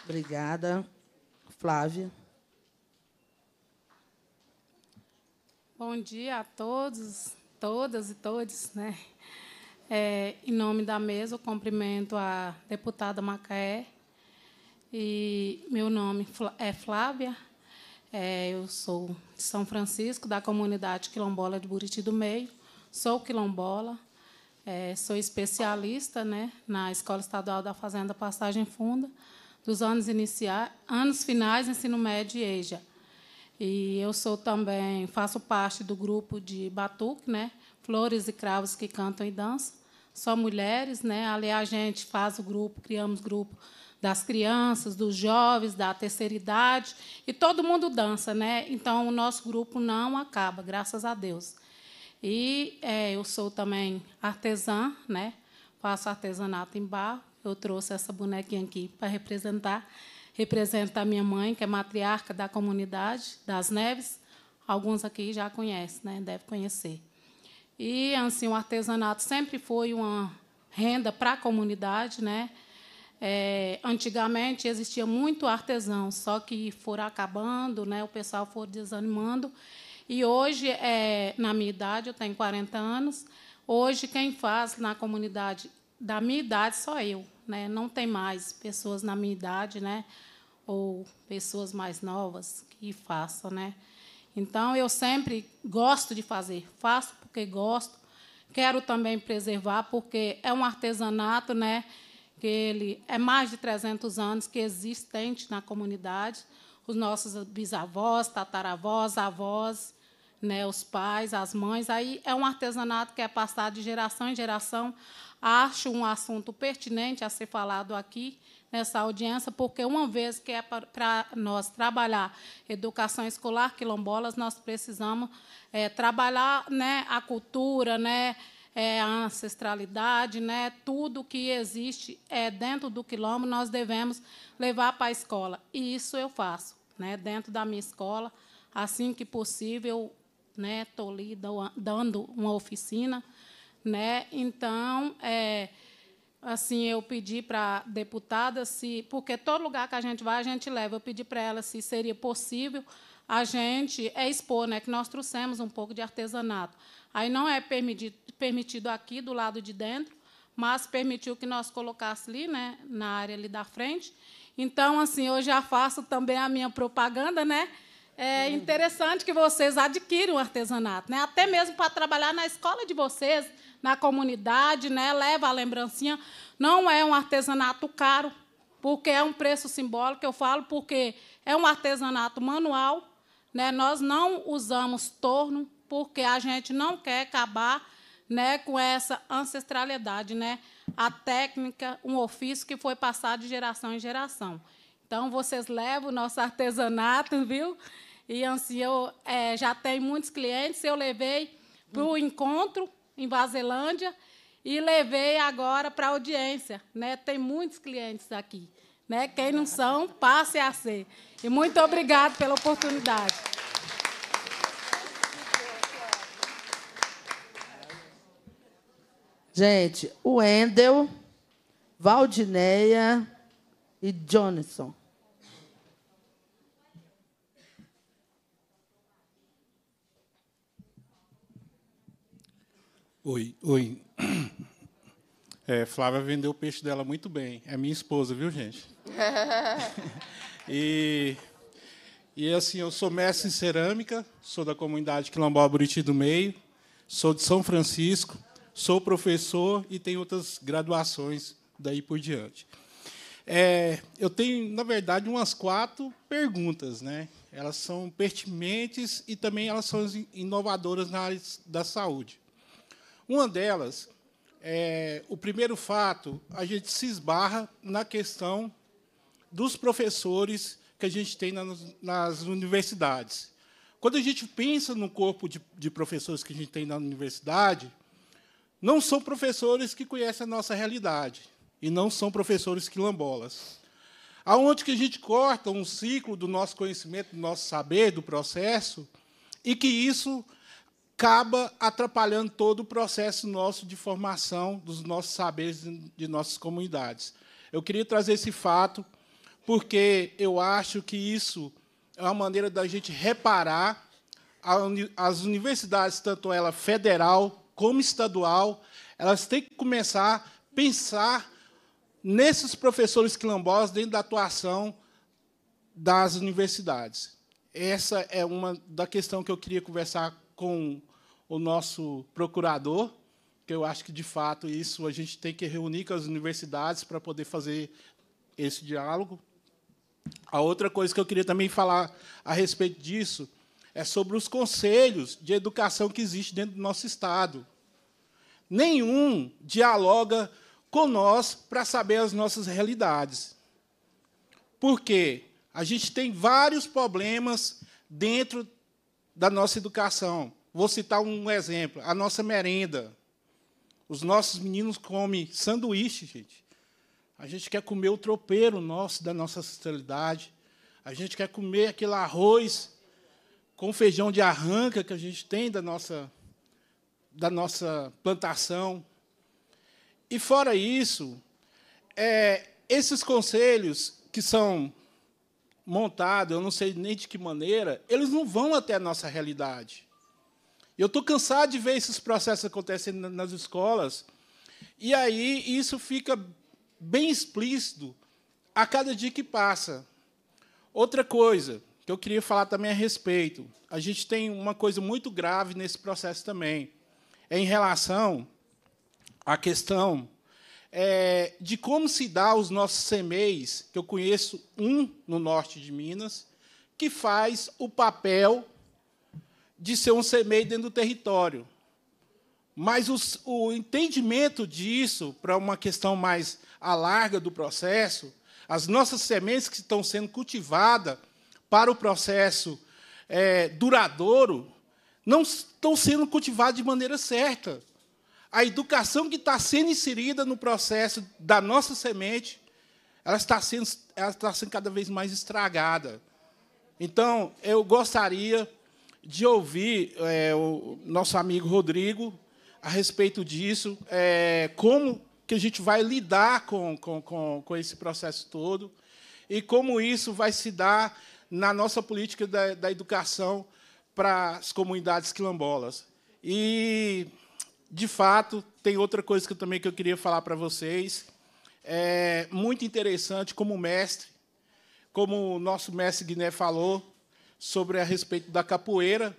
Obrigada, Flávia. Bom dia a todos, todas e todos. Né? É, em nome da mesa, eu cumprimento a deputada Macaé. E meu nome é Flávia. É, eu sou de São Francisco, da comunidade quilombola de Buriti do Meio. Sou quilombola. É, sou especialista né, na Escola Estadual da Fazenda Passagem Funda, dos anos, inicia anos finais, ensino médio e EJA. E eu sou também, faço parte do grupo de Batuque, né? Flores e Cravos que Cantam e Dançam. Só mulheres, né? Ali a gente faz o grupo, criamos grupo das crianças, dos jovens, da terceira idade, e todo mundo dança, né? Então o nosso grupo não acaba, graças a Deus. E é, eu sou também artesã, né? Faço artesanato em barro. Eu trouxe essa bonequinha aqui para representar representa a minha mãe, que é matriarca da comunidade das Neves. Alguns aqui já conhecem, né? deve conhecer. E assim, o artesanato sempre foi uma renda para a comunidade, né? É, antigamente existia muito artesão, só que foram acabando, né? O pessoal foi desanimando. E hoje, é, na minha idade, eu tenho 40 anos. Hoje quem faz na comunidade da minha idade só eu, né? Não tem mais pessoas na minha idade, né? ou pessoas mais novas que façam, né? Então eu sempre gosto de fazer, faço porque gosto. Quero também preservar porque é um artesanato, né? Que ele é mais de 300 anos que existente na comunidade. Os nossos bisavós, tataravós, avós, né, os pais, as mães. Aí é um artesanato que é passado de geração em geração. Acho um assunto pertinente a ser falado aqui nessa audiência, porque uma vez que é para nós trabalhar educação escolar quilombolas, nós precisamos é, trabalhar né, a cultura, né, é, a ancestralidade, né, tudo que existe é, dentro do quilombo, nós devemos levar para a escola. E isso eu faço, né, dentro da minha escola, assim que possível, né, ali dando uma oficina, né, então é, assim, eu pedi para a deputada se, porque todo lugar que a gente vai, a gente leva. Eu pedi para ela se seria possível a gente é expor, né, que nós trouxemos um pouco de artesanato. Aí não é permitido, permitido aqui do lado de dentro, mas permitiu que nós colocássemos ali, né, na área ali da frente. Então, assim, eu já faço também a minha propaganda, né? É uhum. interessante que vocês adquiram artesanato, né? Até mesmo para trabalhar na escola de vocês, na comunidade, né? leva a lembrancinha. Não é um artesanato caro, porque é um preço simbólico, eu falo, porque é um artesanato manual. Né? Nós não usamos torno, porque a gente não quer acabar né, com essa ancestralidade, né? a técnica, um ofício que foi passado de geração em geração. Então, vocês levam o nosso artesanato, viu? E assim, eu é, já tenho muitos clientes, eu levei para o encontro em Vazelândia e levei agora para audiência. Né? Tem muitos clientes aqui. Né? Quem não são, passe a ser. E muito obrigado pela oportunidade. Gente, o Endel, Valdineia e Johnson. Oi, oi. É, Flávia vendeu o peixe dela muito bem. É minha esposa, viu, gente? e, e assim, eu sou mestre em cerâmica, sou da comunidade Quilombola Buriti do Meio, sou de São Francisco, sou professor e tenho outras graduações daí por diante. É, eu tenho, na verdade, umas quatro perguntas, né? Elas são pertinentes e também elas são inovadoras na área da saúde. Uma delas, é, o primeiro fato, a gente se esbarra na questão dos professores que a gente tem nas, nas universidades. Quando a gente pensa no corpo de, de professores que a gente tem na universidade, não são professores que conhecem a nossa realidade e não são professores quilombolas. Aonde que a gente corta um ciclo do nosso conhecimento, do nosso saber, do processo, e que isso acaba atrapalhando todo o processo nosso de formação dos nossos saberes de nossas comunidades. Eu queria trazer esse fato porque eu acho que isso é uma maneira da gente reparar as universidades, tanto ela federal como estadual, elas têm que começar a pensar nesses professores quilombolas dentro da atuação das universidades. Essa é uma da questão que eu queria conversar com o nosso procurador, que eu acho que, de fato, isso a gente tem que reunir com as universidades para poder fazer esse diálogo. A outra coisa que eu queria também falar a respeito disso é sobre os conselhos de educação que existem dentro do nosso Estado. Nenhum dialoga com nós para saber as nossas realidades. Porque a gente tem vários problemas dentro da nossa educação. Vou citar um exemplo: a nossa merenda. Os nossos meninos comem sanduíche, gente. A gente quer comer o tropeiro nosso, da nossa ancestralidade. A gente quer comer aquele arroz com feijão de arranca que a gente tem da nossa, da nossa plantação. E, fora isso, é, esses conselhos que são montados, eu não sei nem de que maneira, eles não vão até a nossa realidade. Eu estou cansado de ver esses processos acontecendo nas escolas, e aí isso fica bem explícito a cada dia que passa. Outra coisa que eu queria falar também a respeito, a gente tem uma coisa muito grave nesse processo também, é em relação à questão é, de como se dá os nossos CMEs, que eu conheço um no norte de Minas, que faz o papel de ser um semeio dentro do território. Mas o entendimento disso, para uma questão mais alarga do processo, as nossas sementes que estão sendo cultivadas para o processo é, duradouro, não estão sendo cultivadas de maneira certa. A educação que está sendo inserida no processo da nossa semente, ela está sendo, ela está sendo cada vez mais estragada. Então, eu gostaria de ouvir é, o nosso amigo Rodrigo a respeito disso, é, como que a gente vai lidar com, com, com, com, esse processo todo e como isso vai se dar na nossa política da, da educação para as comunidades quilombolas. E, de fato, tem outra coisa que eu, também que eu queria falar para vocês. É muito interessante como mestre, como o nosso mestre Guiné falou, sobre a respeito da capoeira,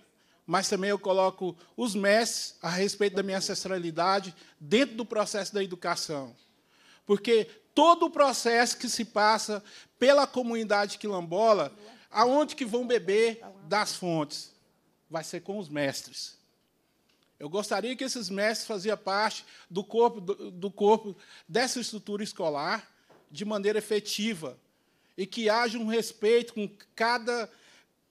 mas também eu coloco os mestres a respeito da minha ancestralidade dentro do processo da educação. Porque todo o processo que se passa pela comunidade quilombola, aonde que vão beber das fontes? Vai ser com os mestres. Eu gostaria que esses mestres faziam parte do corpo, do, do corpo dessa estrutura escolar de maneira efetiva e que haja um respeito com cada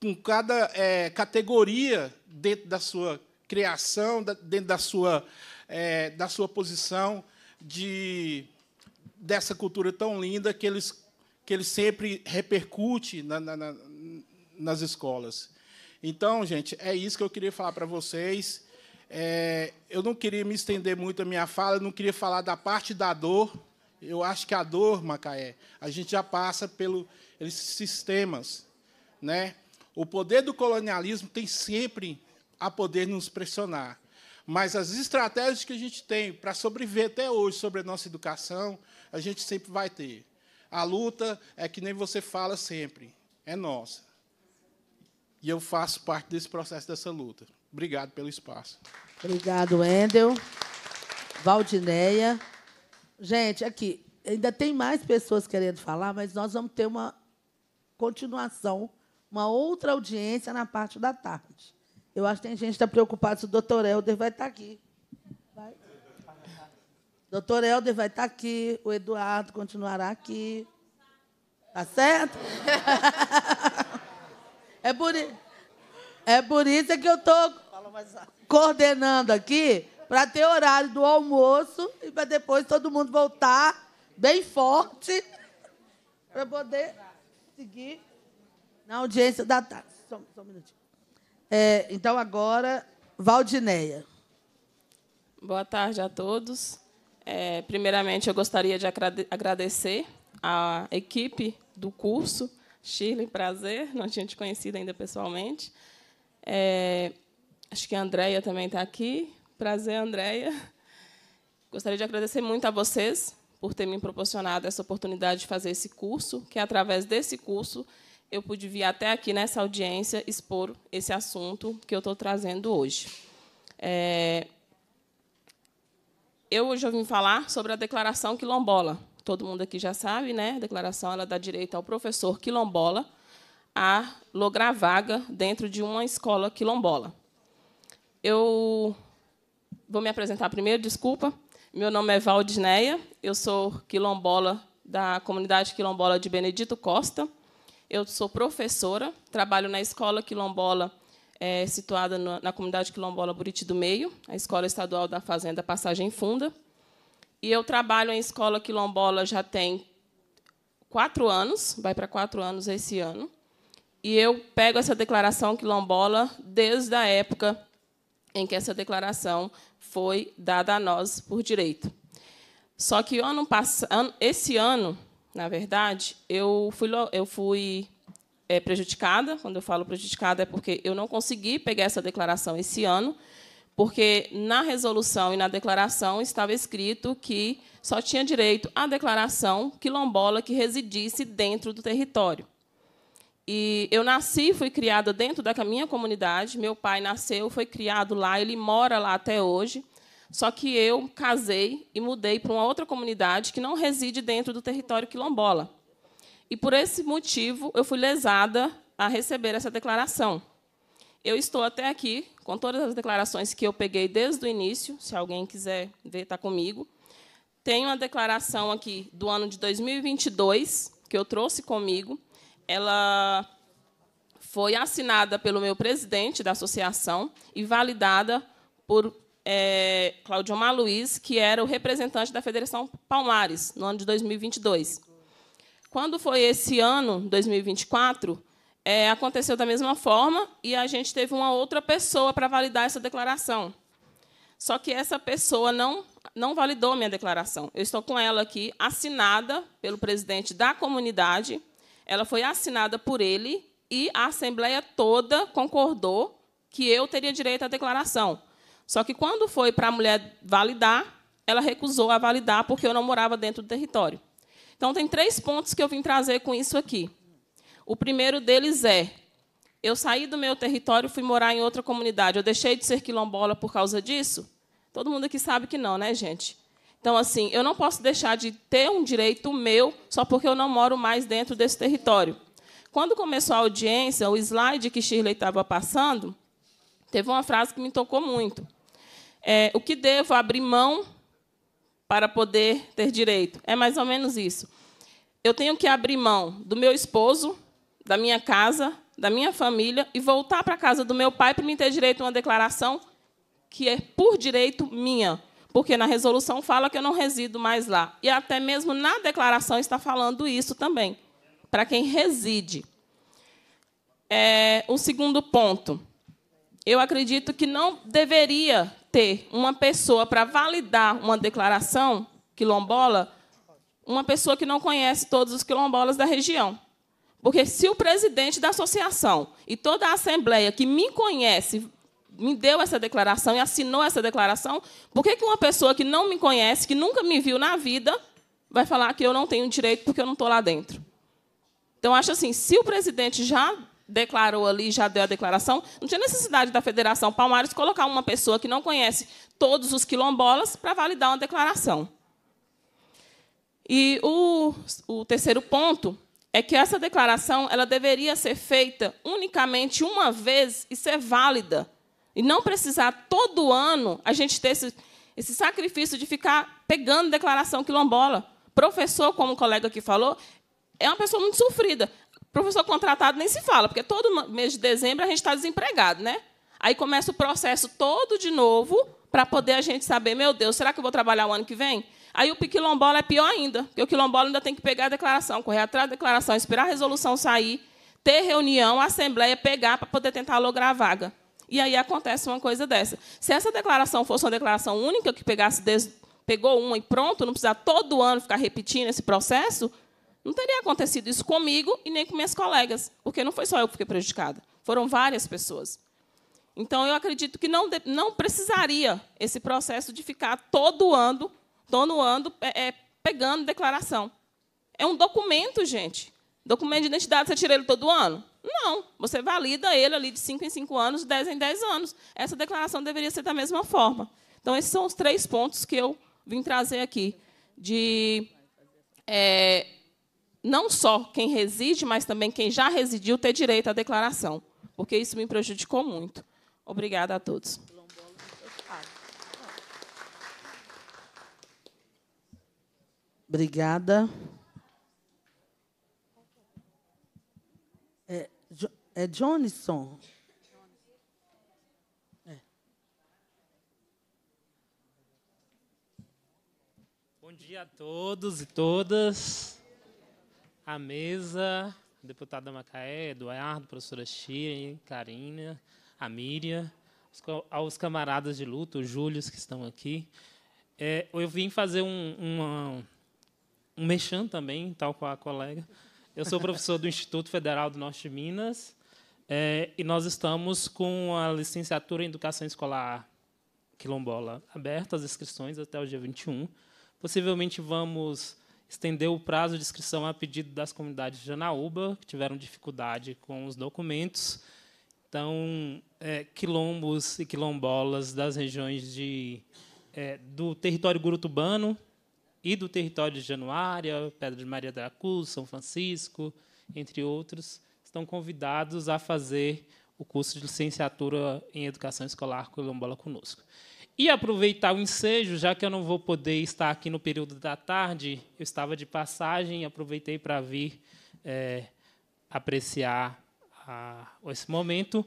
com cada é, categoria dentro da sua criação, da, dentro da sua, é, da sua posição de dessa cultura tão linda que eles que ele sempre repercute na, na, na, nas escolas. Então, gente, é isso que eu queria falar para vocês. É, eu não queria me estender muito a minha fala, não queria falar da parte da dor. Eu acho que a dor, Macaé, a gente já passa pelos sistemas, né? O poder do colonialismo tem sempre a poder nos pressionar. Mas as estratégias que a gente tem para sobreviver até hoje sobre a nossa educação, a gente sempre vai ter. A luta é que nem você fala sempre, é nossa. E eu faço parte desse processo dessa luta. Obrigado pelo espaço. Obrigado, Endel. Valdineia. Gente, aqui, ainda tem mais pessoas querendo falar, mas nós vamos ter uma continuação uma outra audiência na parte da tarde. Eu acho que tem gente que está preocupada se o doutor Helder vai estar tá aqui. Vai. Doutor Helder vai estar tá aqui, o Eduardo continuará aqui. Tá certo? É por, é por isso que eu estou coordenando aqui para ter horário do almoço e para depois todo mundo voltar bem forte para poder seguir. Na audiência da tarde. Só, só um minutinho. É, então, agora, Valdinéia. Boa tarde a todos. É, primeiramente, eu gostaria de agradecer à equipe do curso. Shirley, prazer. Não tinha te conhecido ainda pessoalmente. É, acho que a Andrea também está aqui. Prazer, Andrea. Gostaria de agradecer muito a vocês por ter me proporcionado essa oportunidade de fazer esse curso, que é através desse curso eu pude vir até aqui nessa audiência expor esse assunto que eu estou trazendo hoje. É... Eu hoje vim falar sobre a Declaração Quilombola. Todo mundo aqui já sabe, né? A declaração ela dá direito ao professor quilombola a lograr vaga dentro de uma escola quilombola. Eu vou me apresentar primeiro, desculpa. Meu nome é Valdineia, eu sou quilombola da comunidade quilombola de Benedito Costa. Eu sou professora, trabalho na escola quilombola é, situada na, na comunidade quilombola Buriti do Meio, a escola estadual da Fazenda Passagem Funda. E eu trabalho em escola quilombola já tem quatro anos, vai para quatro anos esse ano. E eu pego essa declaração quilombola desde a época em que essa declaração foi dada a nós por direito. Só que ano, esse ano na verdade, eu fui, eu fui é, prejudicada. Quando eu falo prejudicada, é porque eu não consegui pegar essa declaração esse ano, porque na resolução e na declaração estava escrito que só tinha direito à declaração quilombola que residisse dentro do território. E eu nasci, fui criada dentro da minha comunidade. Meu pai nasceu, foi criado lá, ele mora lá até hoje. Só que eu casei e mudei para uma outra comunidade que não reside dentro do território quilombola. E por esse motivo eu fui lesada a receber essa declaração. Eu estou até aqui com todas as declarações que eu peguei desde o início, se alguém quiser ver, está comigo. Tenho uma declaração aqui do ano de 2022 que eu trouxe comigo. Ela foi assinada pelo meu presidente da associação e validada por é, Cláudio Omar Luiz, que era o representante da Federação Palmares, no ano de 2022. Quando foi esse ano, 2024, é, aconteceu da mesma forma e a gente teve uma outra pessoa para validar essa declaração. Só que essa pessoa não, não validou minha declaração. Eu estou com ela aqui, assinada pelo presidente da comunidade, ela foi assinada por ele e a Assembleia toda concordou que eu teria direito à declaração. Só que quando foi para a mulher validar, ela recusou a validar porque eu não morava dentro do território. Então, tem três pontos que eu vim trazer com isso aqui. O primeiro deles é: eu saí do meu território e fui morar em outra comunidade. Eu deixei de ser quilombola por causa disso? Todo mundo aqui sabe que não, né, gente? Então, assim, eu não posso deixar de ter um direito meu só porque eu não moro mais dentro desse território. Quando começou a audiência, o slide que Shirley estava passando, teve uma frase que me tocou muito é, o que devo abrir mão para poder ter direito. É mais ou menos isso. Eu tenho que abrir mão do meu esposo, da minha casa, da minha família e voltar para a casa do meu pai para me ter direito a uma declaração que é por direito minha, porque na resolução fala que eu não resido mais lá. E até mesmo na declaração está falando isso também, para quem reside. É, o segundo ponto. Eu acredito que não deveria ter uma pessoa para validar uma declaração quilombola, uma pessoa que não conhece todos os quilombolas da região. Porque se o presidente da associação e toda a assembleia que me conhece me deu essa declaração e assinou essa declaração, por que, uma pessoa que não me conhece, que nunca me viu na vida, vai falar que eu não tenho direito porque eu não estou lá dentro? Então, acho assim, se o presidente já declarou ali, já deu a declaração, não tinha necessidade da Federação Palmares colocar uma pessoa que não conhece todos os quilombolas para validar uma declaração. E o, o terceiro ponto é que essa declaração ela deveria ser feita unicamente uma vez e ser válida. E não precisar todo ano a gente ter esse, esse sacrifício de ficar pegando declaração quilombola. Professor, como o colega aqui falou, é uma pessoa muito sofrida. Professor contratado nem se fala, porque todo mês de dezembro a gente está desempregado, né? Aí começa o processo todo de novo para poder a gente saber, meu Deus, será que eu vou trabalhar o ano que vem? Aí o quilombola é pior ainda, porque o quilombola ainda tem que pegar a declaração, correr atrás da declaração, esperar a resolução sair, ter reunião, assembleia pegar para poder tentar lograr a vaga. E aí acontece uma coisa dessa. Se essa declaração fosse uma declaração única que pegasse des... pegou uma e pronto, não precisar todo ano ficar repetindo esse processo, não teria acontecido isso comigo e nem com minhas colegas, porque não foi só eu que fiquei prejudicada, foram várias pessoas. Então, eu acredito que não, não precisaria esse processo de ficar todo ano, todo ano é, pegando declaração. É um documento, gente. Documento de identidade, você tira ele todo ano? Não. Você valida ele ali de 5 em 5 anos, 10 em 10 anos. Essa declaração deveria ser da mesma forma. Então, esses são os três pontos que eu vim trazer aqui. De é, não só quem reside, mas também quem já residiu, ter direito à declaração, porque isso me prejudicou muito. Obrigada a todos. Obrigada. É, é Johnson. É. Bom dia a todos e todas à mesa, a deputada Macaé, Eduardo, professora Shirley, Karina, a Miriam, aos camaradas de luta, os Júlios que estão aqui. É, eu vim fazer um, uma, um mexão também, tal qual a colega. Eu sou professor do Instituto Federal do Norte de Minas é, e nós estamos com a licenciatura em Educação Escolar Quilombola aberta as inscrições até o dia 21. Possivelmente vamos estendeu o prazo de inscrição a pedido das comunidades de Janaúba, que tiveram dificuldade com os documentos. Então, é, quilombos e quilombolas das regiões de, é, do território gurutubano e do território de Januária, Pedra de Maria da Cruz, São Francisco, entre outros, estão convidados a fazer o curso de licenciatura em Educação Escolar Quilombola conosco. E aproveitar o ensejo, já que eu não vou poder estar aqui no período da tarde, eu estava de passagem e aproveitei para vir é, apreciar a, esse momento,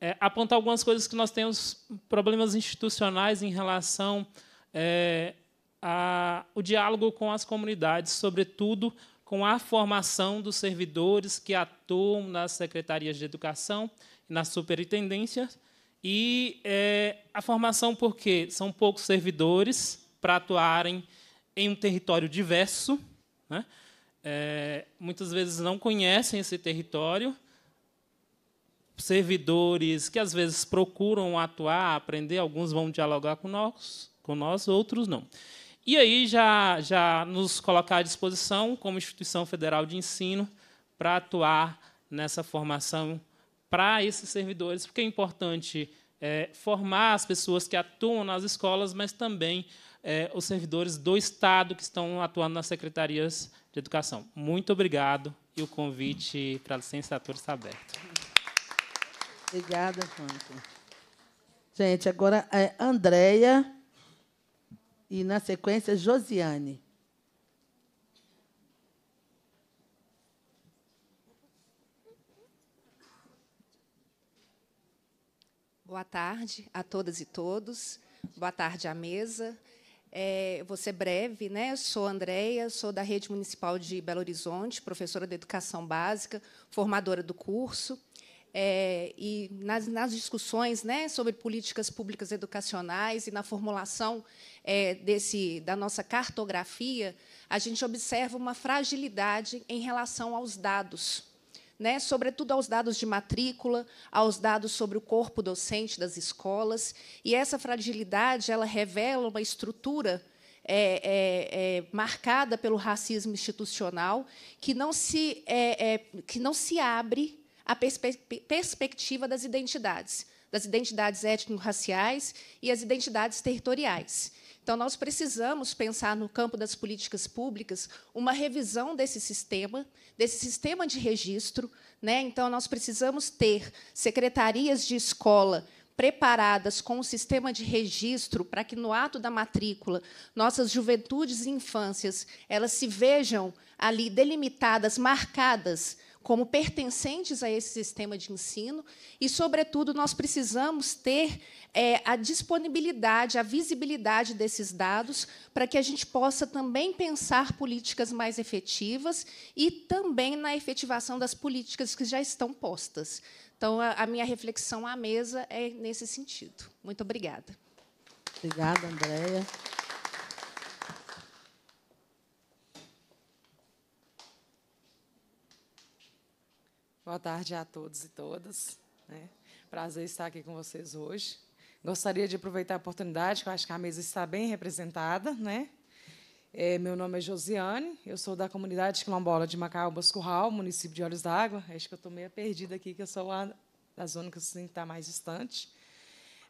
é, apontar algumas coisas que nós temos problemas institucionais em relação é, ao diálogo com as comunidades, sobretudo com a formação dos servidores que atuam nas secretarias de educação e nas superintendências, e é, a formação porque são poucos servidores para atuarem em um território diverso. Né? É, muitas vezes não conhecem esse território. Servidores que às vezes procuram atuar, aprender, alguns vão dialogar com nós, com nós outros não. E aí já, já nos colocar à disposição como instituição federal de ensino para atuar nessa formação para esses servidores, porque é importante é, formar as pessoas que atuam nas escolas, mas também é, os servidores do Estado que estão atuando nas secretarias de educação. Muito obrigado e o convite para a licenciatura está aberto. Obrigada, Franco. Gente, agora é Andréia e, na sequência, Josiane. Boa tarde a todas e todos. Boa tarde à mesa. É, vou ser breve, né? Sou Andreia, sou da Rede Municipal de Belo Horizonte, professora de Educação Básica, formadora do curso. É, e nas, nas, discussões né, sobre políticas públicas educacionais e na formulação é, desse, da nossa cartografia, a gente observa uma fragilidade em relação aos dados né, sobretudo aos dados de matrícula, aos dados sobre o corpo docente das escolas. E essa fragilidade ela revela uma estrutura é, é, é, marcada pelo racismo institucional, que não se, é, é, que não se abre à perspe perspectiva das identidades, das identidades étnico-raciais e as identidades territoriais. Então, nós precisamos pensar no campo das políticas públicas uma revisão desse sistema, desse sistema de registro. Né? Então, nós precisamos ter secretarias de escola preparadas com o um sistema de registro para que no ato da matrícula nossas juventudes e infâncias elas se vejam ali delimitadas, marcadas como pertencentes a esse sistema de ensino e, sobretudo, nós precisamos ter é, a disponibilidade, a visibilidade desses dados para que a gente possa também pensar políticas mais efetivas e também na efetivação das políticas que já estão postas. Então, a, a minha reflexão à mesa é nesse sentido. Muito obrigada. Obrigada, Andréia. Boa tarde a todos e todas. Né? Prazer estar aqui com vocês hoje. Gostaria de aproveitar a oportunidade, que eu acho que a mesa está bem representada. Né? É, meu nome é Josiane, eu sou da comunidade quilombola de Macaúbas Curral, município de Olhos d'Água. Acho que eu estou meio perdida aqui, que eu sou lá da zona que está mais distante.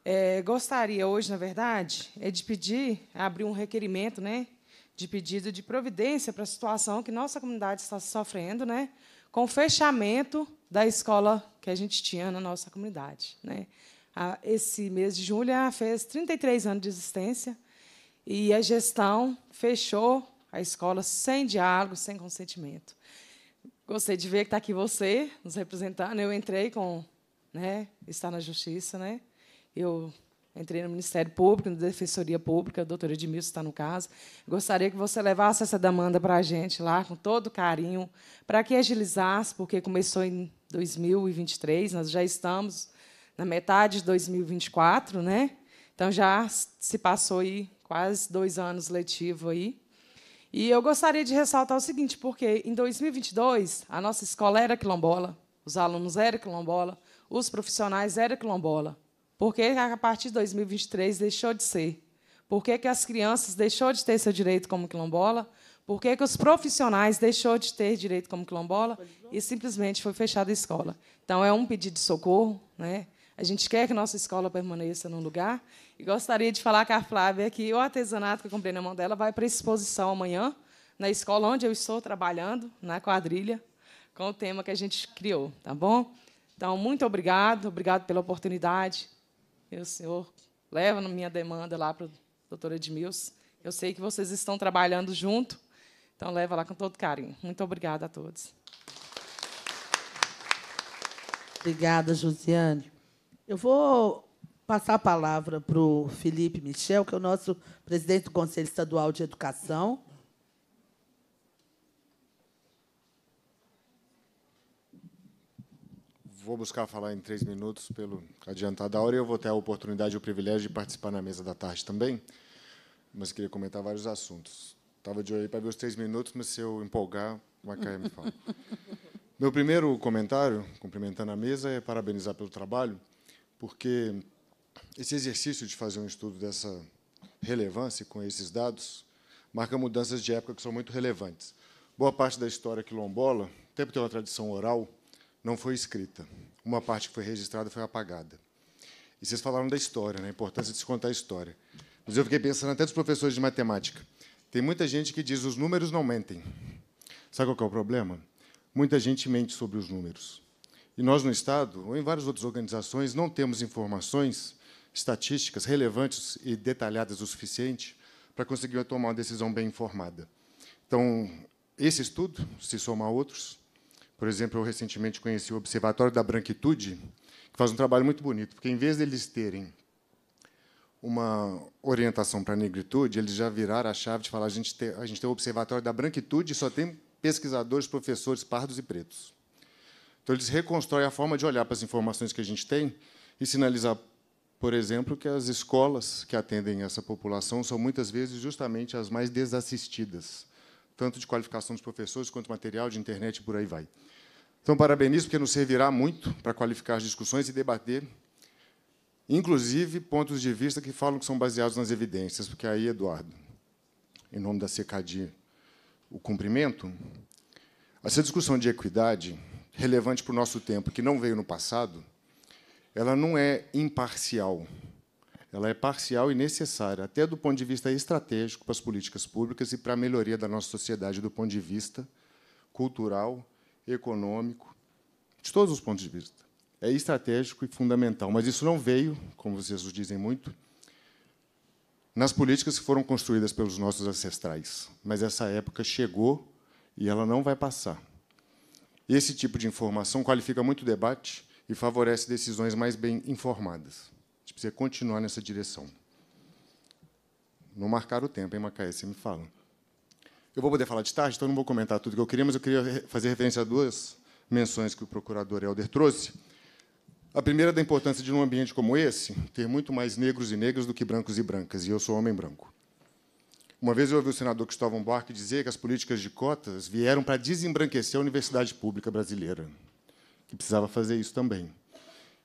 É, gostaria hoje, na verdade, é de pedir, abrir um requerimento né, de pedido de providência para a situação que nossa comunidade está sofrendo, né, com o fechamento da escola que a gente tinha na nossa comunidade. Né? Esse mês de julho ela fez 33 anos de existência e a gestão fechou a escola sem diálogo, sem consentimento. Gostei de ver que está aqui você nos representando. Eu entrei com, né, está na justiça, né? Eu Entrei no Ministério Público, na Defensoria Pública, a doutora Edmilson está no caso. Gostaria que você levasse essa demanda para a gente lá, com todo carinho, para que agilizasse, porque começou em 2023, nós já estamos na metade de 2024, né? Então já se passou aí quase dois anos letivo aí. E eu gostaria de ressaltar o seguinte, porque em 2022 a nossa escola era quilombola, os alunos eram quilombola, os profissionais eram quilombola. Por que a partir de 2023 deixou de ser? Por que, que as crianças deixou de ter seu direito como quilombola? Por que, que os profissionais deixou de ter direito como quilombola e simplesmente foi fechada a escola? Então, é um pedido de socorro. Né? A gente quer que nossa escola permaneça num lugar. E gostaria de falar com a Flávia que o artesanato que eu comprei na mão dela vai para exposição amanhã, na escola onde eu estou trabalhando, na quadrilha, com o tema que a gente criou. Tá bom? Então, muito obrigado. Obrigado pela oportunidade. Meu senhor, leva minha demanda lá para o doutor Edmilson. Eu sei que vocês estão trabalhando junto, então leva lá com todo carinho. Muito obrigada a todos. Obrigada, Josiane. Eu vou passar a palavra para o Felipe Michel, que é o nosso presidente do Conselho Estadual de Educação. vou buscar falar em três minutos pelo adiantado da hora e eu vou ter a oportunidade e o privilégio de participar na mesa da tarde também, mas queria comentar vários assuntos. Estava de olho aí para ver os três minutos, mas se eu empolgar, o Macaia me fala. Meu primeiro comentário, cumprimentando a mesa, é parabenizar pelo trabalho, porque esse exercício de fazer um estudo dessa relevância com esses dados marca mudanças de época que são muito relevantes. Boa parte da história quilombola, até por ter uma tradição oral, não foi escrita. Uma parte que foi registrada foi apagada. E vocês falaram da história, né? a importância de se contar a história. Mas eu fiquei pensando até dos professores de matemática. Tem muita gente que diz os números não mentem. Sabe qual é o problema? Muita gente mente sobre os números. E nós, no Estado, ou em várias outras organizações, não temos informações estatísticas relevantes e detalhadas o suficiente para conseguir tomar uma decisão bem informada. Então, esse estudo, se somar outros, por exemplo, eu recentemente conheci o Observatório da Branquitude, que faz um trabalho muito bonito, porque em vez deles terem uma orientação para a negritude, eles já viraram a chave de falar a gente tem, a gente tem o Observatório da Branquitude e só tem pesquisadores, professores pardos e pretos. Então, eles reconstroem a forma de olhar para as informações que a gente tem e sinalizar, por exemplo, que as escolas que atendem essa população são muitas vezes justamente as mais desassistidas, tanto de qualificação dos professores quanto material de internet e por aí vai. Então, parabenizo, porque nos servirá muito para qualificar as discussões e debater, inclusive, pontos de vista que falam que são baseados nas evidências, porque aí, Eduardo, em nome da CECADI, o cumprimento, essa discussão de equidade, relevante para o nosso tempo, que não veio no passado, ela não é imparcial, ela é parcial e necessária, até do ponto de vista estratégico para as políticas públicas e para a melhoria da nossa sociedade do ponto de vista cultural, econômico, de todos os pontos de vista. É estratégico e fundamental, mas isso não veio, como vocês nos dizem muito, nas políticas que foram construídas pelos nossos ancestrais, mas essa época chegou e ela não vai passar. Esse tipo de informação qualifica muito o debate e favorece decisões mais bem informadas gente tipo, precisa continuar nessa direção. Não marcar o tempo, hein, Macaé? Você me fala. Eu vou poder falar de tarde, então não vou comentar tudo que eu queria, mas eu queria fazer referência a duas menções que o procurador Helder trouxe. A primeira é da importância de, num ambiente como esse, ter muito mais negros e negras do que brancos e brancas, e eu sou homem branco. Uma vez eu ouvi o senador Cristóvão Buarque dizer que as políticas de cotas vieram para desembranquecer a universidade pública brasileira, que precisava fazer isso também.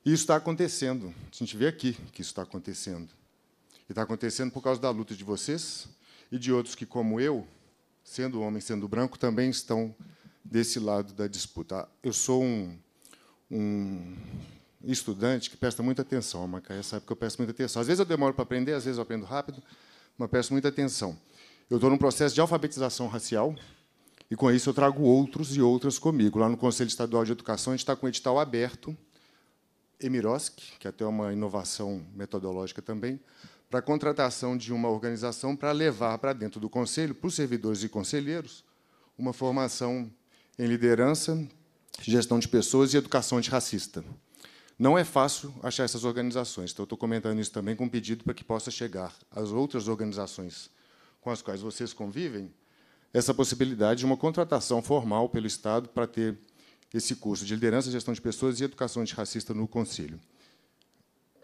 E isso está acontecendo. A gente vê aqui que isso está acontecendo. E está acontecendo por causa da luta de vocês e de outros que, como eu, sendo homem, sendo branco, também estão desse lado da disputa. Eu sou um, um estudante que presta muita atenção, a Macaé sabe que eu presto muita atenção. Às vezes eu demoro para aprender, às vezes eu aprendo rápido, mas presto muita atenção. Eu estou num processo de alfabetização racial e, com isso, eu trago outros e outras comigo. Lá no Conselho Estadual de Educação, a gente está com o edital aberto Emirosk, que é até é uma inovação metodológica também, para a contratação de uma organização para levar para dentro do conselho, para os servidores e conselheiros, uma formação em liderança, gestão de pessoas e educação antirracista. Não é fácil achar essas organizações, então estou comentando isso também com um pedido para que possa chegar às outras organizações com as quais vocês convivem essa possibilidade de uma contratação formal pelo Estado para ter esse curso de liderança, gestão de pessoas e educação antirracista no Conselho.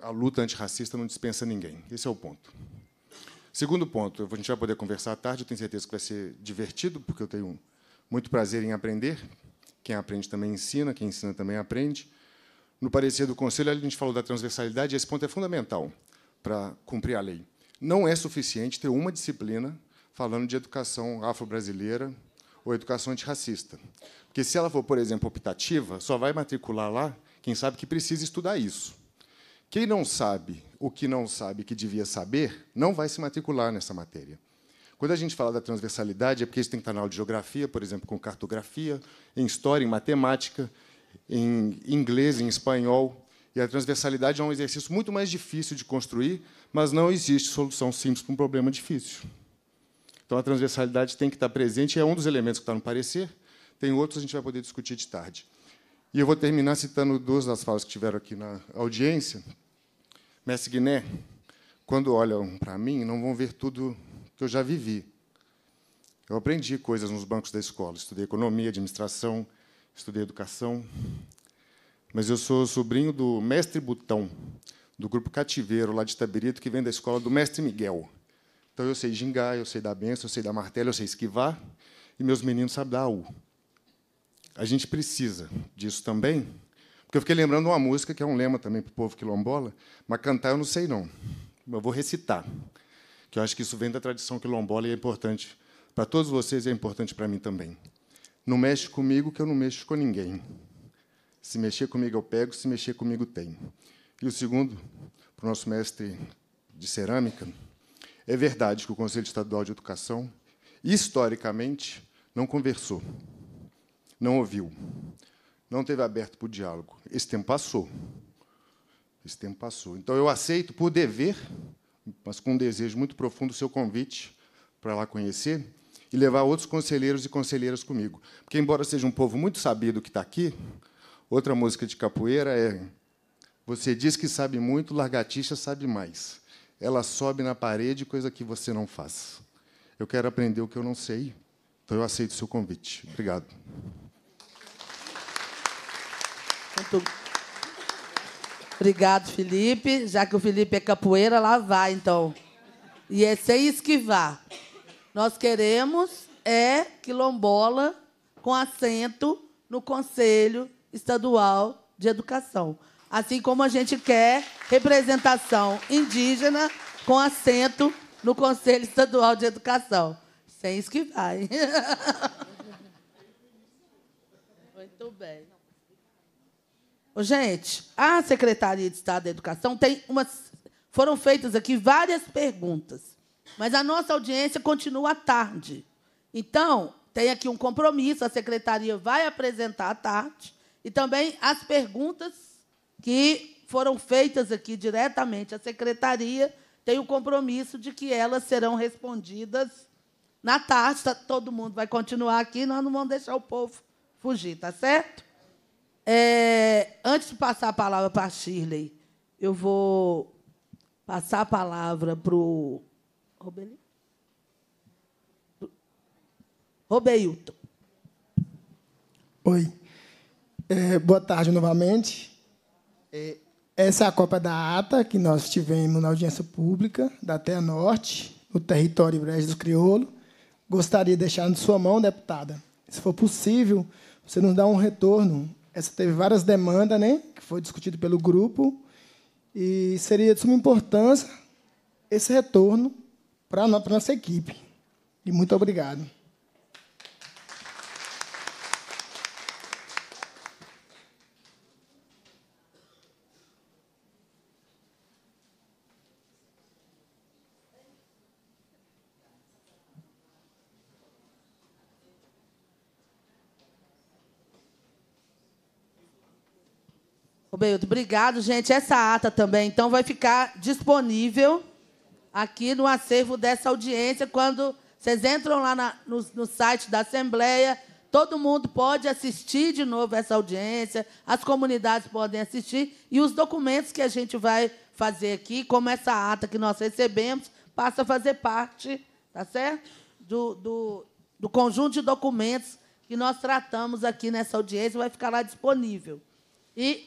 A luta antirracista não dispensa ninguém. Esse é o ponto. Segundo ponto, a gente vai poder conversar à tarde, eu tenho certeza que vai ser divertido, porque eu tenho muito prazer em aprender. Quem aprende também ensina, quem ensina também aprende. No parecer do Conselho, a gente falou da transversalidade, e esse ponto é fundamental para cumprir a lei. Não é suficiente ter uma disciplina falando de educação afro-brasileira ou educação antirracista. Porque se ela for, por exemplo, optativa, só vai matricular lá quem sabe que precisa estudar isso. Quem não sabe o que não sabe que devia saber, não vai se matricular nessa matéria. Quando a gente fala da transversalidade, é porque isso tem que estar na aula de geografia, por exemplo, com cartografia, em história, em matemática, em inglês, em espanhol. E a transversalidade é um exercício muito mais difícil de construir, mas não existe solução simples para um problema difícil. Então, a transversalidade tem que estar presente, e é um dos elementos que está no parecer, tem outros que a gente vai poder discutir de tarde. E eu vou terminar citando duas das falas que tiveram aqui na audiência. Mestre Guiné, quando olham para mim, não vão ver tudo que eu já vivi. Eu aprendi coisas nos bancos da escola. Estudei economia, administração, estudei educação. Mas eu sou sobrinho do mestre Butão, do grupo Cativeiro, lá de Taberito, que vem da escola do mestre Miguel. Então eu sei gingar, eu sei dar benção, eu sei dar martelo, eu sei esquivar. E meus meninos sabem dar U. A gente precisa disso também, porque eu fiquei lembrando uma música que é um lema também para o povo quilombola, mas cantar eu não sei não. Eu vou recitar, que eu acho que isso vem da tradição quilombola e é importante para todos vocês e é importante para mim também. Não mexe comigo que eu não mexo com ninguém. Se mexer comigo eu pego, se mexer comigo tem. E o segundo, para o nosso mestre de cerâmica, é verdade que o Conselho Estadual de Educação, historicamente, não conversou não ouviu, não teve aberto para o diálogo. Esse tempo passou. Esse tempo passou. Então eu aceito por dever, mas com um desejo muito profundo, o seu convite para lá conhecer e levar outros conselheiros e conselheiras comigo. Porque, embora seja um povo muito sabido que está aqui, outra música de capoeira é Você diz que sabe muito, largatixa sabe mais. Ela sobe na parede, coisa que você não faz. Eu quero aprender o que eu não sei, então eu aceito o seu convite. Obrigado. Muito obrigado, Felipe. Já que o Felipe é capoeira, lá vai, então. E é sem esquivar. Nós queremos é quilombola com assento no Conselho Estadual de Educação. Assim como a gente quer representação indígena com assento no Conselho Estadual de Educação. Sem esquivar, hein? Muito bem. Gente, a Secretaria de Estado da Educação tem umas. Foram feitas aqui várias perguntas, mas a nossa audiência continua à tarde. Então, tem aqui um compromisso, a secretaria vai apresentar à tarde, e também as perguntas que foram feitas aqui diretamente à secretaria, tem o compromisso de que elas serão respondidas na tarde. Tá, todo mundo vai continuar aqui, nós não vamos deixar o povo fugir, tá certo? É, antes de passar a palavra para a Shirley, eu vou passar a palavra para o. Robeilton. Oi. É, boa tarde novamente. É, essa é a Copa da ATA, que nós tivemos na audiência pública da Terra Norte, no território Brejo do Crioulo. Gostaria de deixar na sua mão, deputada, se for possível, você nos dá um retorno essa teve várias demandas, né? Que foi discutido pelo grupo. E seria de suma importância esse retorno para a nossa equipe. E muito obrigado. Beildo, obrigado, gente. Essa ata também, então, vai ficar disponível aqui no acervo dessa audiência. Quando vocês entram lá na, no, no site da Assembleia, todo mundo pode assistir de novo essa audiência, as comunidades podem assistir, e os documentos que a gente vai fazer aqui, como essa ata que nós recebemos, passa a fazer parte, tá certo? Do, do, do conjunto de documentos que nós tratamos aqui nessa audiência, vai ficar lá disponível. E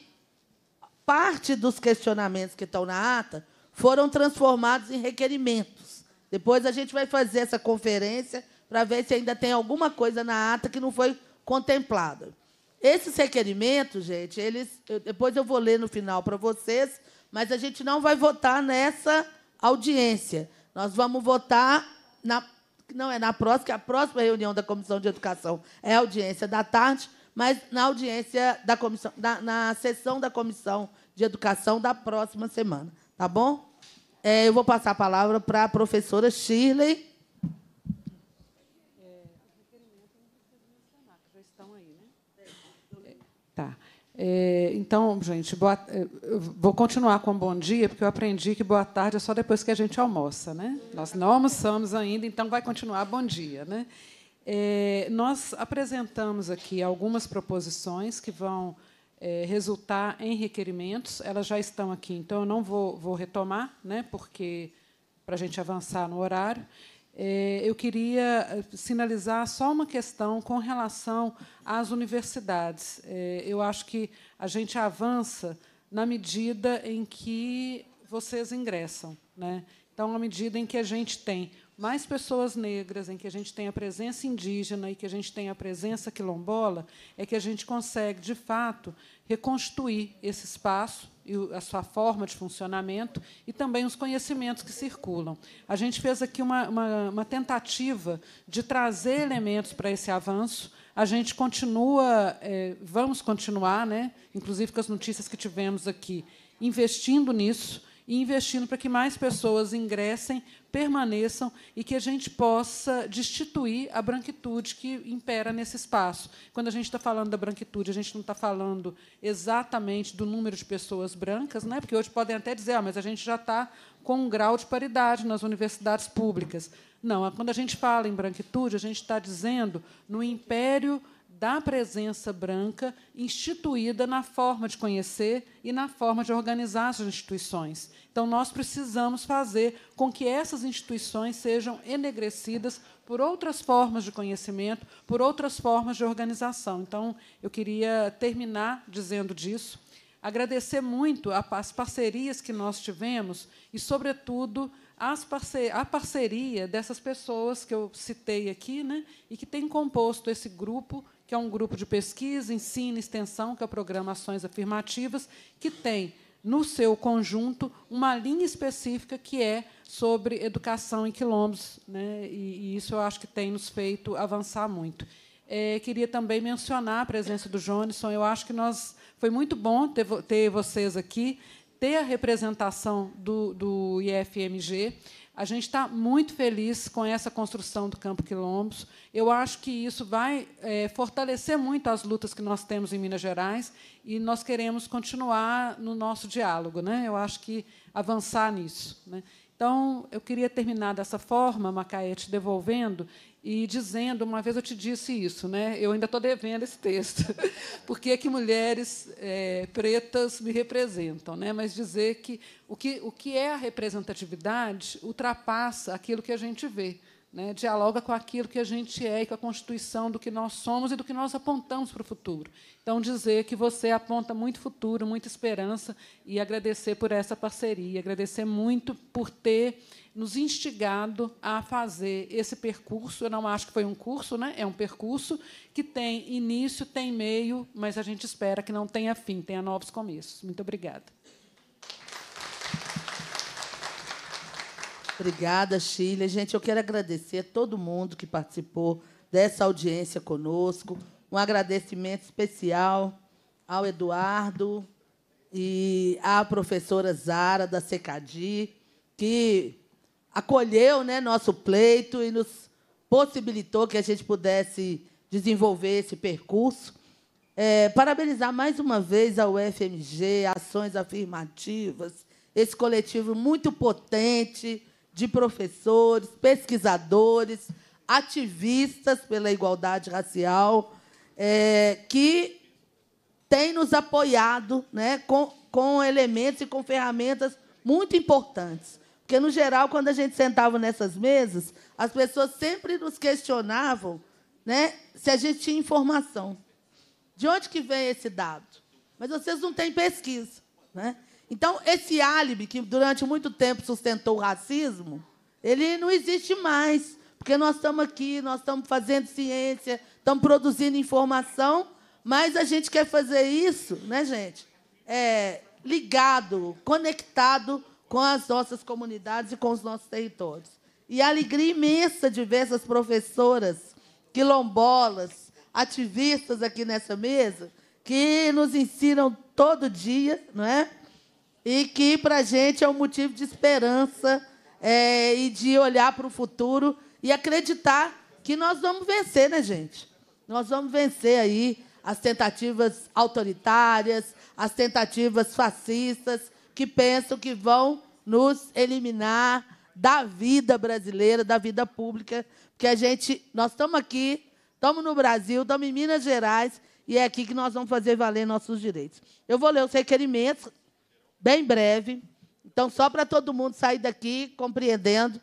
parte dos questionamentos que estão na ata foram transformados em requerimentos. Depois a gente vai fazer essa conferência para ver se ainda tem alguma coisa na ata que não foi contemplada. Esses requerimentos, gente, eles eu, depois eu vou ler no final para vocês, mas a gente não vai votar nessa audiência. Nós vamos votar na não é na próxima, que a próxima reunião da Comissão de Educação é a audiência da tarde mas na audiência da comissão, na, na sessão da comissão de educação da próxima semana, tá bom? É, eu vou passar a palavra para a professora Shirley. Tá. É, então, gente, boa, é, vou continuar com bom dia, porque eu aprendi que boa tarde é só depois que a gente almoça, né? Nós não almoçamos ainda, então vai continuar bom dia, né? É, nós apresentamos aqui algumas proposições que vão é, resultar em requerimentos. Elas já estão aqui, então eu não vou, vou retomar, né, porque para a gente avançar no horário. É, eu queria eh, sinalizar só uma questão com relação às universidades. É, eu acho que a gente avança na medida em que vocês ingressam. Né? Então, na medida em que a gente tem mais pessoas negras, em que a gente tem a presença indígena e que a gente tem a presença quilombola, é que a gente consegue, de fato, reconstruir esse espaço e a sua forma de funcionamento e também os conhecimentos que circulam. A gente fez aqui uma, uma, uma tentativa de trazer elementos para esse avanço. A gente continua, é, vamos continuar, né? inclusive com as notícias que tivemos aqui, investindo nisso e investindo para que mais pessoas ingressem, permaneçam e que a gente possa destituir a branquitude que impera nesse espaço. Quando a gente está falando da branquitude, a gente não está falando exatamente do número de pessoas brancas, né? porque hoje podem até dizer, ah, mas a gente já está com um grau de paridade nas universidades públicas. Não, é quando a gente fala em branquitude, a gente está dizendo no império da presença branca instituída na forma de conhecer e na forma de organizar as instituições. Então, nós precisamos fazer com que essas instituições sejam enegrecidas por outras formas de conhecimento, por outras formas de organização. Então, eu queria terminar dizendo disso, agradecer muito as parcerias que nós tivemos e, sobretudo, a parceria dessas pessoas que eu citei aqui, né, e que tem composto esse grupo que é um grupo de pesquisa, ensino e extensão, que é o programa Ações Afirmativas, que tem no seu conjunto uma linha específica que é sobre educação em quilombos, né? e, e isso eu acho que tem nos feito avançar muito. É, queria também mencionar a presença do Johnson. Eu acho que nós foi muito bom ter, ter vocês aqui, ter a representação do, do IFMG. A gente está muito feliz com essa construção do Campo Quilombos. Eu acho que isso vai é, fortalecer muito as lutas que nós temos em Minas Gerais e nós queremos continuar no nosso diálogo. Né? Eu acho que avançar nisso. Né? Então, eu queria terminar dessa forma, macaete devolvendo e dizendo, uma vez eu te disse isso, né? eu ainda estou devendo esse texto, porque é que mulheres é, pretas me representam, né? mas dizer que o, que o que é a representatividade ultrapassa aquilo que a gente vê né, dialoga com aquilo que a gente é e com a constituição do que nós somos e do que nós apontamos para o futuro. Então, dizer que você aponta muito futuro, muita esperança, e agradecer por essa parceria, agradecer muito por ter nos instigado a fazer esse percurso. Eu não acho que foi um curso, né? é um percurso que tem início, tem meio, mas a gente espera que não tenha fim, tenha novos começos. Muito obrigada. Obrigada, Chile. Gente, eu quero agradecer a todo mundo que participou dessa audiência conosco. Um agradecimento especial ao Eduardo e à professora Zara da Secadi, que acolheu né, nosso pleito e nos possibilitou que a gente pudesse desenvolver esse percurso. É, parabenizar mais uma vez a UFMG, Ações Afirmativas, esse coletivo muito potente de professores, pesquisadores, ativistas pela igualdade racial, é, que tem nos apoiado né, com, com elementos e com ferramentas muito importantes. Porque, no geral, quando a gente sentava nessas mesas, as pessoas sempre nos questionavam né, se a gente tinha informação. De onde que vem esse dado? Mas vocês não têm pesquisa. Né? Então, esse álibi que durante muito tempo sustentou o racismo, ele não existe mais, porque nós estamos aqui, nós estamos fazendo ciência, estamos produzindo informação, mas a gente quer fazer isso, né, gente? É, ligado, conectado com as nossas comunidades e com os nossos territórios. E a alegria imensa de ver essas professoras quilombolas, ativistas aqui nessa mesa, que nos ensinam todo dia, não é? e que para a gente é um motivo de esperança é, e de olhar para o futuro e acreditar que nós vamos vencer, né, gente? Nós vamos vencer aí as tentativas autoritárias, as tentativas fascistas que pensam que vão nos eliminar da vida brasileira, da vida pública, porque a gente, nós estamos aqui, estamos no Brasil, estamos em Minas Gerais e é aqui que nós vamos fazer valer nossos direitos. Eu vou ler os requerimentos bem breve. Então, só para todo mundo sair daqui compreendendo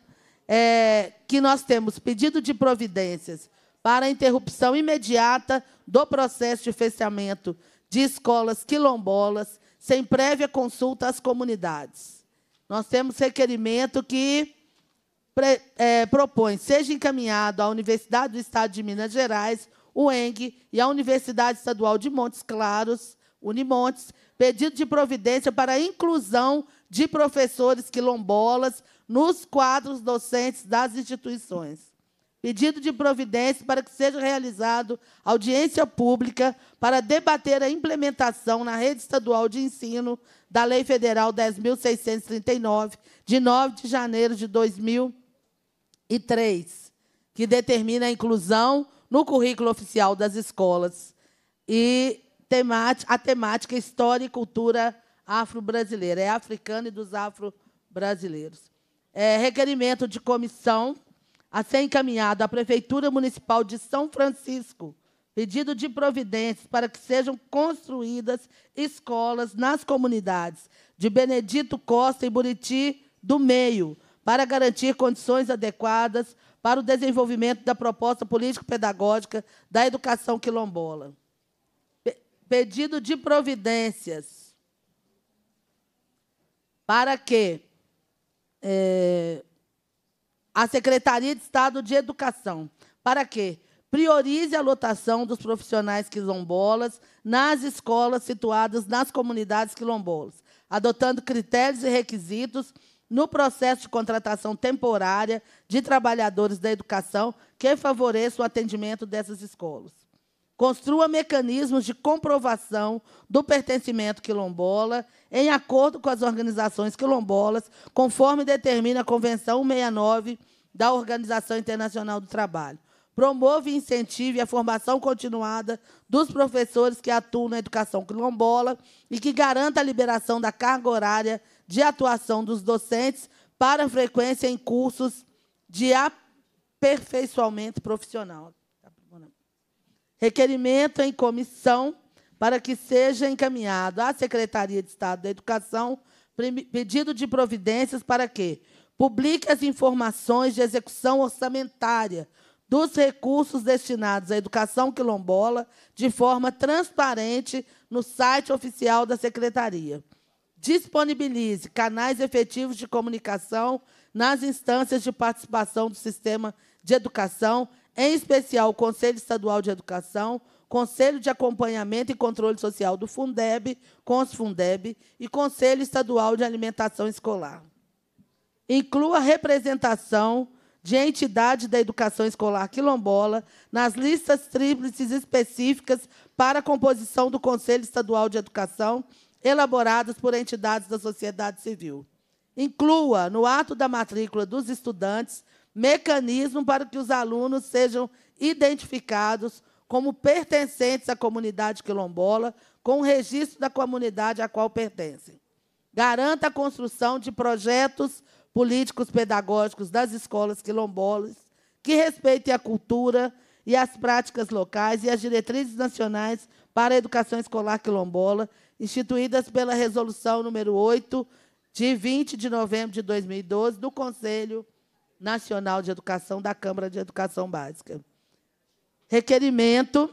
é, que nós temos pedido de providências para a interrupção imediata do processo de fechamento de escolas quilombolas sem prévia consulta às comunidades. Nós temos requerimento que é, propõe seja encaminhado à Universidade do Estado de Minas Gerais, UENG, e à Universidade Estadual de Montes Claros, Unimontes, pedido de providência para a inclusão de professores quilombolas nos quadros docentes das instituições. Pedido de providência para que seja realizado audiência pública para debater a implementação na rede estadual de ensino da Lei Federal 10.639, de 9 de janeiro de 2003, que determina a inclusão no currículo oficial das escolas. E temática, a temática História e Cultura Afro-Brasileira. É africana e dos afro-brasileiros. É, requerimento de comissão a ser encaminhado à Prefeitura Municipal de São Francisco, pedido de providências para que sejam construídas escolas nas comunidades de Benedito Costa e Buriti do Meio, para garantir condições adequadas para o desenvolvimento da proposta político-pedagógica da educação quilombola pedido de providências para que é, a Secretaria de Estado de Educação, para que priorize a lotação dos profissionais quilombolas nas escolas situadas nas comunidades quilombolas, adotando critérios e requisitos no processo de contratação temporária de trabalhadores da educação que favoreça o atendimento dessas escolas construa mecanismos de comprovação do pertencimento quilombola em acordo com as organizações quilombolas, conforme determina a Convenção 169 da Organização Internacional do Trabalho. Promove e incentive a formação continuada dos professores que atuam na educação quilombola e que garanta a liberação da carga horária de atuação dos docentes para frequência em cursos de aperfeiçoamento profissional. Requerimento em comissão para que seja encaminhado à Secretaria de Estado da Educação pedido de providências para que publique as informações de execução orçamentária dos recursos destinados à educação quilombola de forma transparente no site oficial da Secretaria. Disponibilize canais efetivos de comunicação nas instâncias de participação do sistema de educação em especial o Conselho Estadual de Educação, Conselho de Acompanhamento e Controle Social do Fundeb, CONSFUNDEB, e Conselho Estadual de Alimentação Escolar. Inclua representação de entidade da educação escolar quilombola nas listas tríplices específicas para a composição do Conselho Estadual de Educação, elaboradas por entidades da sociedade civil. Inclua, no ato da matrícula dos estudantes, mecanismo para que os alunos sejam identificados como pertencentes à comunidade quilombola, com o registro da comunidade a qual pertencem. Garanta a construção de projetos políticos pedagógicos das escolas quilombolas que respeitem a cultura e as práticas locais e as diretrizes nacionais para a educação escolar quilombola, instituídas pela Resolução número 8, de 20 de novembro de 2012, do Conselho Nacional de Educação da Câmara de Educação Básica. Requerimento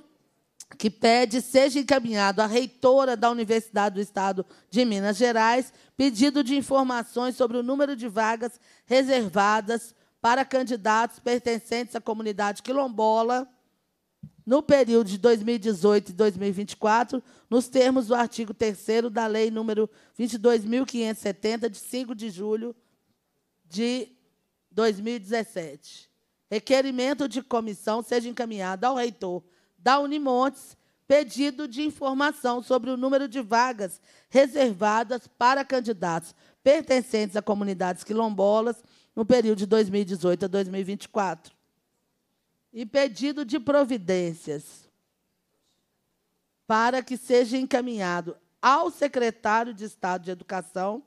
que pede seja encaminhado à reitora da Universidade do Estado de Minas Gerais pedido de informações sobre o número de vagas reservadas para candidatos pertencentes à comunidade quilombola no período de 2018 e 2024, nos termos do artigo 3 da Lei nº 22.570, de 5 de julho de 2017. Requerimento de comissão seja encaminhado ao reitor da Unimontes pedido de informação sobre o número de vagas reservadas para candidatos pertencentes a comunidades quilombolas no período de 2018 a 2024. E pedido de providências para que seja encaminhado ao secretário de Estado de Educação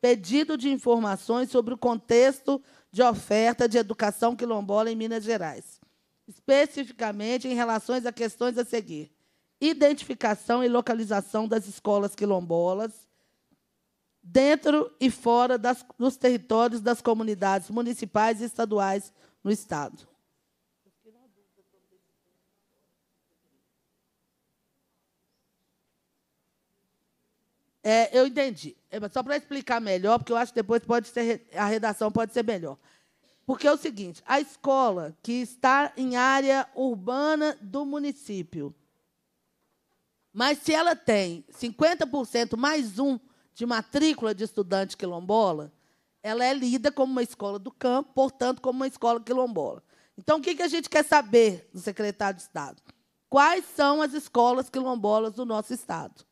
pedido de informações sobre o contexto de oferta de educação quilombola em Minas Gerais, especificamente em relação a questões a seguir: identificação e localização das escolas quilombolas dentro e fora das, dos territórios das comunidades municipais e estaduais no Estado. É, eu entendi. É, só para explicar melhor, porque eu acho que depois pode ser, a redação pode ser melhor. Porque é o seguinte, a escola que está em área urbana do município, mas se ela tem 50% mais um de matrícula de estudante quilombola, ela é lida como uma escola do campo, portanto, como uma escola quilombola. Então, o que a gente quer saber do secretário de Estado? Quais são as escolas quilombolas do nosso Estado?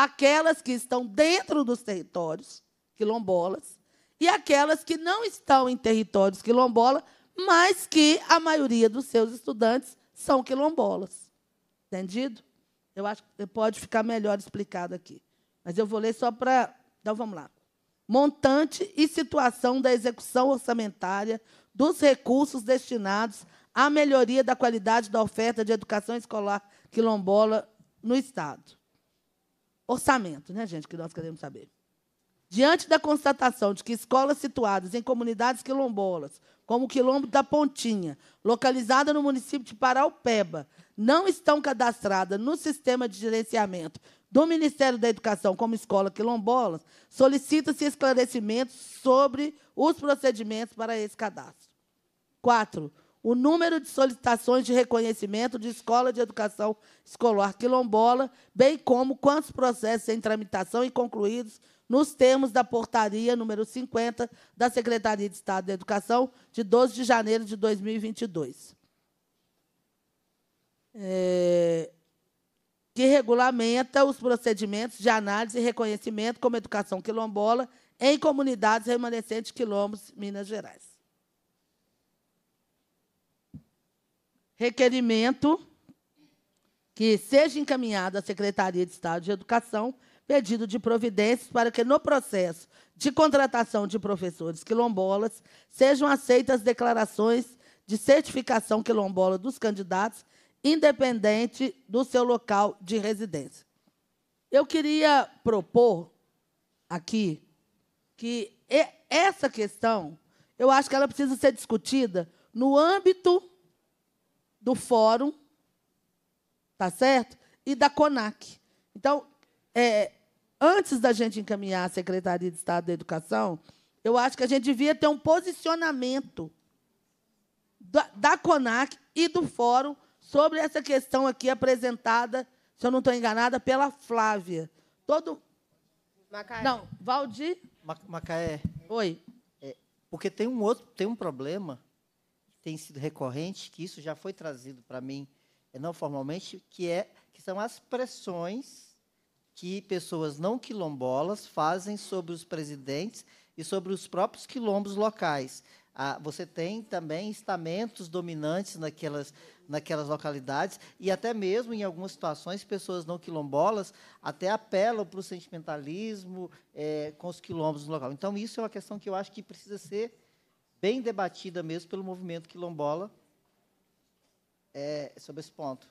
aquelas que estão dentro dos territórios quilombolas e aquelas que não estão em territórios quilombola, mas que a maioria dos seus estudantes são quilombolas. Entendido? Eu acho que pode ficar melhor explicado aqui. Mas eu vou ler só para. Então vamos lá. Montante e situação da execução orçamentária dos recursos destinados à melhoria da qualidade da oferta de educação escolar quilombola no Estado orçamento, né, gente, que nós queremos saber. Diante da constatação de que escolas situadas em comunidades quilombolas, como o Quilombo da Pontinha, localizada no município de Paraupeba, não estão cadastradas no sistema de gerenciamento do Ministério da Educação como escola quilombolas, solicita-se esclarecimentos sobre os procedimentos para esse cadastro. 4 o número de solicitações de reconhecimento de escola de educação escolar quilombola, bem como quantos processos em tramitação e concluídos nos termos da portaria número 50 da Secretaria de Estado da Educação, de 12 de janeiro de 2022, é, que regulamenta os procedimentos de análise e reconhecimento como educação quilombola em comunidades remanescentes de quilombos, Minas Gerais. requerimento que seja encaminhado à Secretaria de Estado de Educação pedido de providências para que, no processo de contratação de professores quilombolas, sejam aceitas declarações de certificação quilombola dos candidatos, independente do seu local de residência. Eu queria propor aqui que essa questão, eu acho que ela precisa ser discutida no âmbito do Fórum, tá certo? E da CONAC. Então, é, antes da gente encaminhar a Secretaria de Estado da Educação, eu acho que a gente devia ter um posicionamento da, da CONAC e do Fórum sobre essa questão aqui apresentada, se eu não estou enganada, pela Flávia. Todo. Macaé. Não, Valdir. Macaé. Oi. É, porque tem um outro, tem um problema tem sido recorrente, que isso já foi trazido para mim eh, não formalmente, que, é, que são as pressões que pessoas não quilombolas fazem sobre os presidentes e sobre os próprios quilombos locais. Ah, você tem também estamentos dominantes naquelas, naquelas localidades, e até mesmo, em algumas situações, pessoas não quilombolas até apelam para o sentimentalismo é, com os quilombos no local. Então, isso é uma questão que eu acho que precisa ser bem debatida mesmo pelo movimento quilombola é, sobre esse ponto.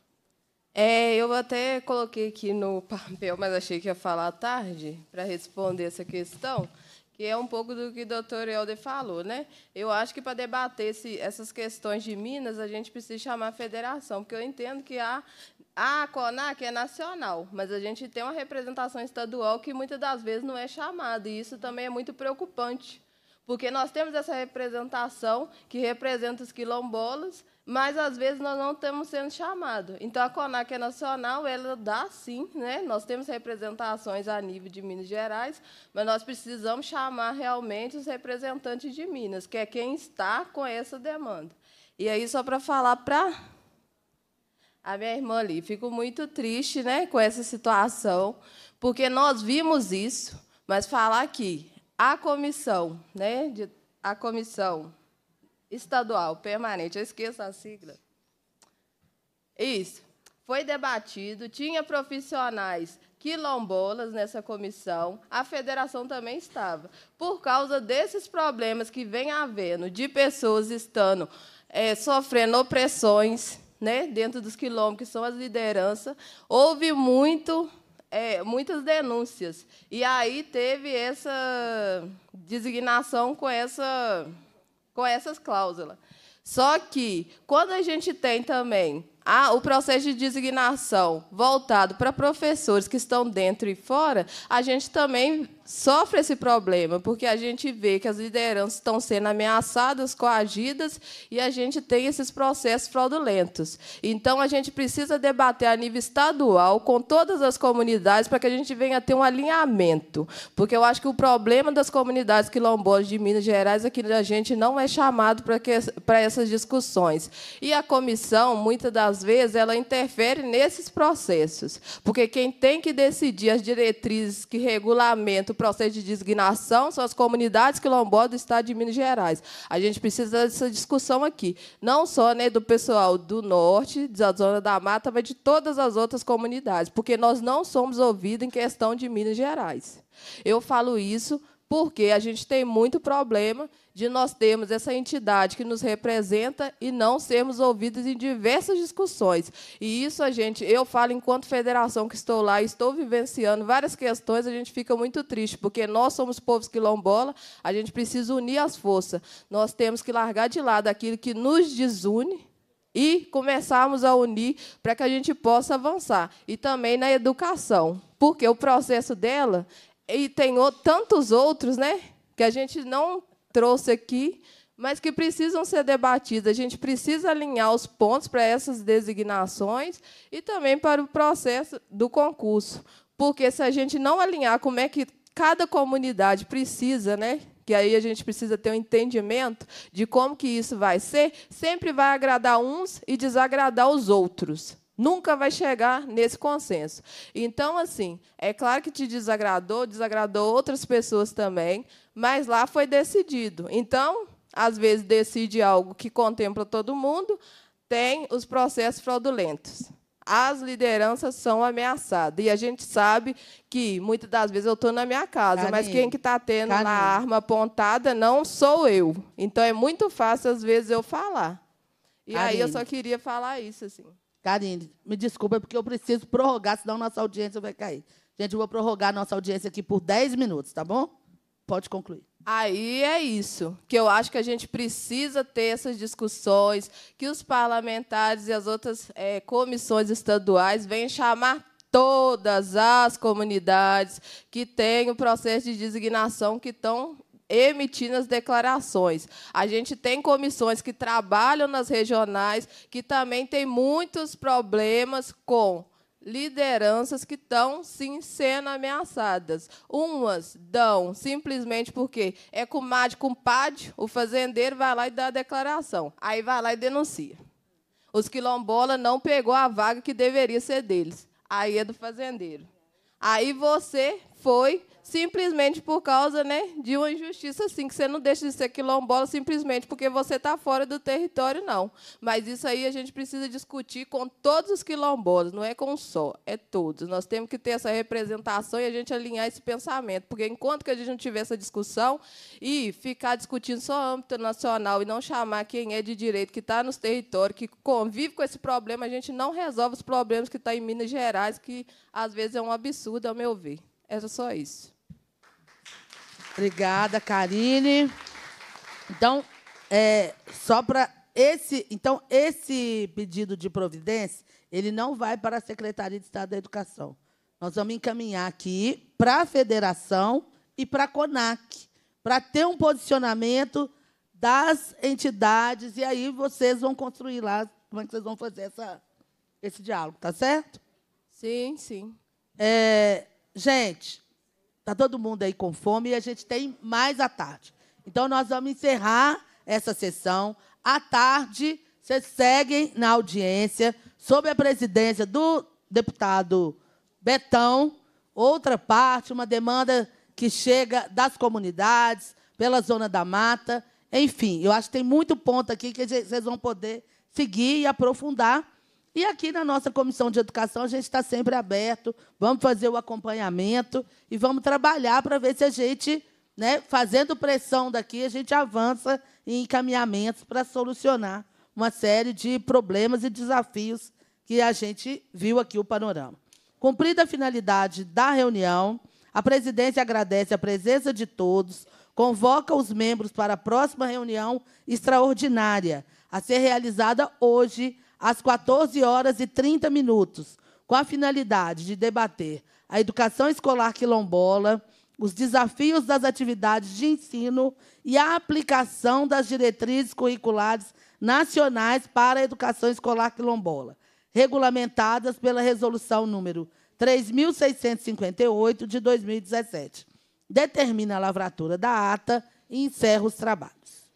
É, eu até coloquei aqui no papel, mas achei que ia falar à tarde para responder essa questão, que é um pouco do que o doutor Helder falou. Né? Eu acho que, para debater esse, essas questões de Minas, a gente precisa chamar a federação, porque eu entendo que há a CONAC é nacional, mas a gente tem uma representação estadual que muitas das vezes não é chamada, e isso também é muito preocupante. Porque nós temos essa representação que representa os quilombolas, mas às vezes nós não estamos sendo chamados. Então a CONAC é nacional, ela dá sim, né? Nós temos representações a nível de Minas Gerais, mas nós precisamos chamar realmente os representantes de Minas, que é quem está com essa demanda. E aí só para falar para a minha irmã ali, fico muito triste, né, com essa situação, porque nós vimos isso, mas falar que a comissão, né, de, a comissão estadual permanente, eu esqueço a sigla. Isso. Foi debatido, tinha profissionais quilombolas nessa comissão, a federação também estava. Por causa desses problemas que vem havendo de pessoas estando é, sofrendo opressões né, dentro dos quilombos, que são as lideranças, houve muito é, muitas denúncias. E aí teve essa designação com essa com essas cláusulas. Só que quando a gente tem também a o processo de designação voltado para professores que estão dentro e fora, a gente também sofre esse problema, porque a gente vê que as lideranças estão sendo ameaçadas, coagidas, e a gente tem esses processos fraudulentos. Então, a gente precisa debater a nível estadual, com todas as comunidades, para que a gente venha ter um alinhamento. Porque eu acho que o problema das comunidades quilombolas de Minas Gerais é que a gente não é chamado para, que, para essas discussões. E a comissão, muitas das vezes, ela interfere nesses processos, porque quem tem que decidir as diretrizes que regulamentam processo de designação são as comunidades quilombolas do Estado de Minas Gerais. A gente precisa dessa discussão aqui, não só né, do pessoal do Norte, da Zona da Mata, mas de todas as outras comunidades, porque nós não somos ouvidos em questão de Minas Gerais. Eu falo isso porque a gente tem muito problema de nós termos essa entidade que nos representa e não sermos ouvidos em diversas discussões. E isso a gente, eu falo enquanto federação que estou lá, estou vivenciando várias questões, a gente fica muito triste, porque nós somos povos quilombola, a gente precisa unir as forças. Nós temos que largar de lado aquilo que nos desune e começarmos a unir para que a gente possa avançar. E também na educação, porque o processo dela e tem tantos outros, né? Que a gente não trouxe aqui, mas que precisam ser debatidas. A gente precisa alinhar os pontos para essas designações e também para o processo do concurso. Porque se a gente não alinhar como é que cada comunidade precisa, né? Que aí a gente precisa ter um entendimento de como que isso vai ser, sempre vai agradar uns e desagradar os outros. Nunca vai chegar nesse consenso. Então, assim, é claro que te desagradou, desagradou outras pessoas também, mas lá foi decidido. Então, às vezes decide algo que contempla todo mundo, tem os processos fraudulentos. As lideranças são ameaçadas. E a gente sabe que, muitas das vezes, eu estou na minha casa, Carinha. mas quem que está tendo Carinha. a arma apontada não sou eu. Então, é muito fácil, às vezes, eu falar. E Carinha. aí, eu só queria falar isso. assim. Karine, me desculpa, é porque eu preciso prorrogar, senão nossa audiência vai cair. Gente, eu vou prorrogar nossa audiência aqui por 10 minutos, tá bom? Pode concluir. Aí é isso, que eu acho que a gente precisa ter essas discussões, que os parlamentares e as outras é, comissões estaduais venham chamar todas as comunidades que têm o processo de designação que estão emitindo as declarações. A gente tem comissões que trabalham nas regionais que também têm muitos problemas com lideranças que estão sim sendo ameaçadas. Umas dão simplesmente porque é com comadre, compadre, o fazendeiro vai lá e dá a declaração. Aí vai lá e denuncia. Os quilombola não pegou a vaga que deveria ser deles. Aí é do fazendeiro. Aí você foi simplesmente por causa né, de uma injustiça assim, que você não deixa de ser quilombola simplesmente porque você está fora do território, não. Mas isso aí a gente precisa discutir com todos os quilombolas, não é com um só, é todos. Nós temos que ter essa representação e a gente alinhar esse pensamento, porque enquanto que a gente não tiver essa discussão e ficar discutindo só âmbito nacional e não chamar quem é de direito, que está nos territórios, que convive com esse problema, a gente não resolve os problemas que estão tá em Minas Gerais, que às vezes é um absurdo, ao meu ver. Era só isso. Obrigada, Karine. Então, é, só para esse, então esse pedido de providência, ele não vai para a Secretaria de Estado da Educação. Nós vamos encaminhar aqui para a Federação e para a Conac, para ter um posicionamento das entidades e aí vocês vão construir lá como é que vocês vão fazer essa, esse diálogo, tá certo? Sim, sim. É, gente, Está todo mundo aí com fome e a gente tem mais à tarde. Então, nós vamos encerrar essa sessão. À tarde, vocês seguem na audiência, sob a presidência do deputado Betão, outra parte, uma demanda que chega das comunidades, pela Zona da Mata. Enfim, eu acho que tem muito ponto aqui que vocês vão poder seguir e aprofundar. E aqui na nossa comissão de educação, a gente está sempre aberto, vamos fazer o acompanhamento e vamos trabalhar para ver se a gente, né, fazendo pressão daqui, a gente avança em encaminhamentos para solucionar uma série de problemas e desafios que a gente viu aqui o panorama. Cumprida a finalidade da reunião, a presidência agradece a presença de todos, convoca os membros para a próxima reunião extraordinária, a ser realizada hoje, às 14 horas e 30 minutos, com a finalidade de debater a educação escolar quilombola, os desafios das atividades de ensino e a aplicação das diretrizes curriculares nacionais para a educação escolar quilombola, regulamentadas pela Resolução número 3.658, de 2017. Determina a lavratura da ata e encerra os trabalhos.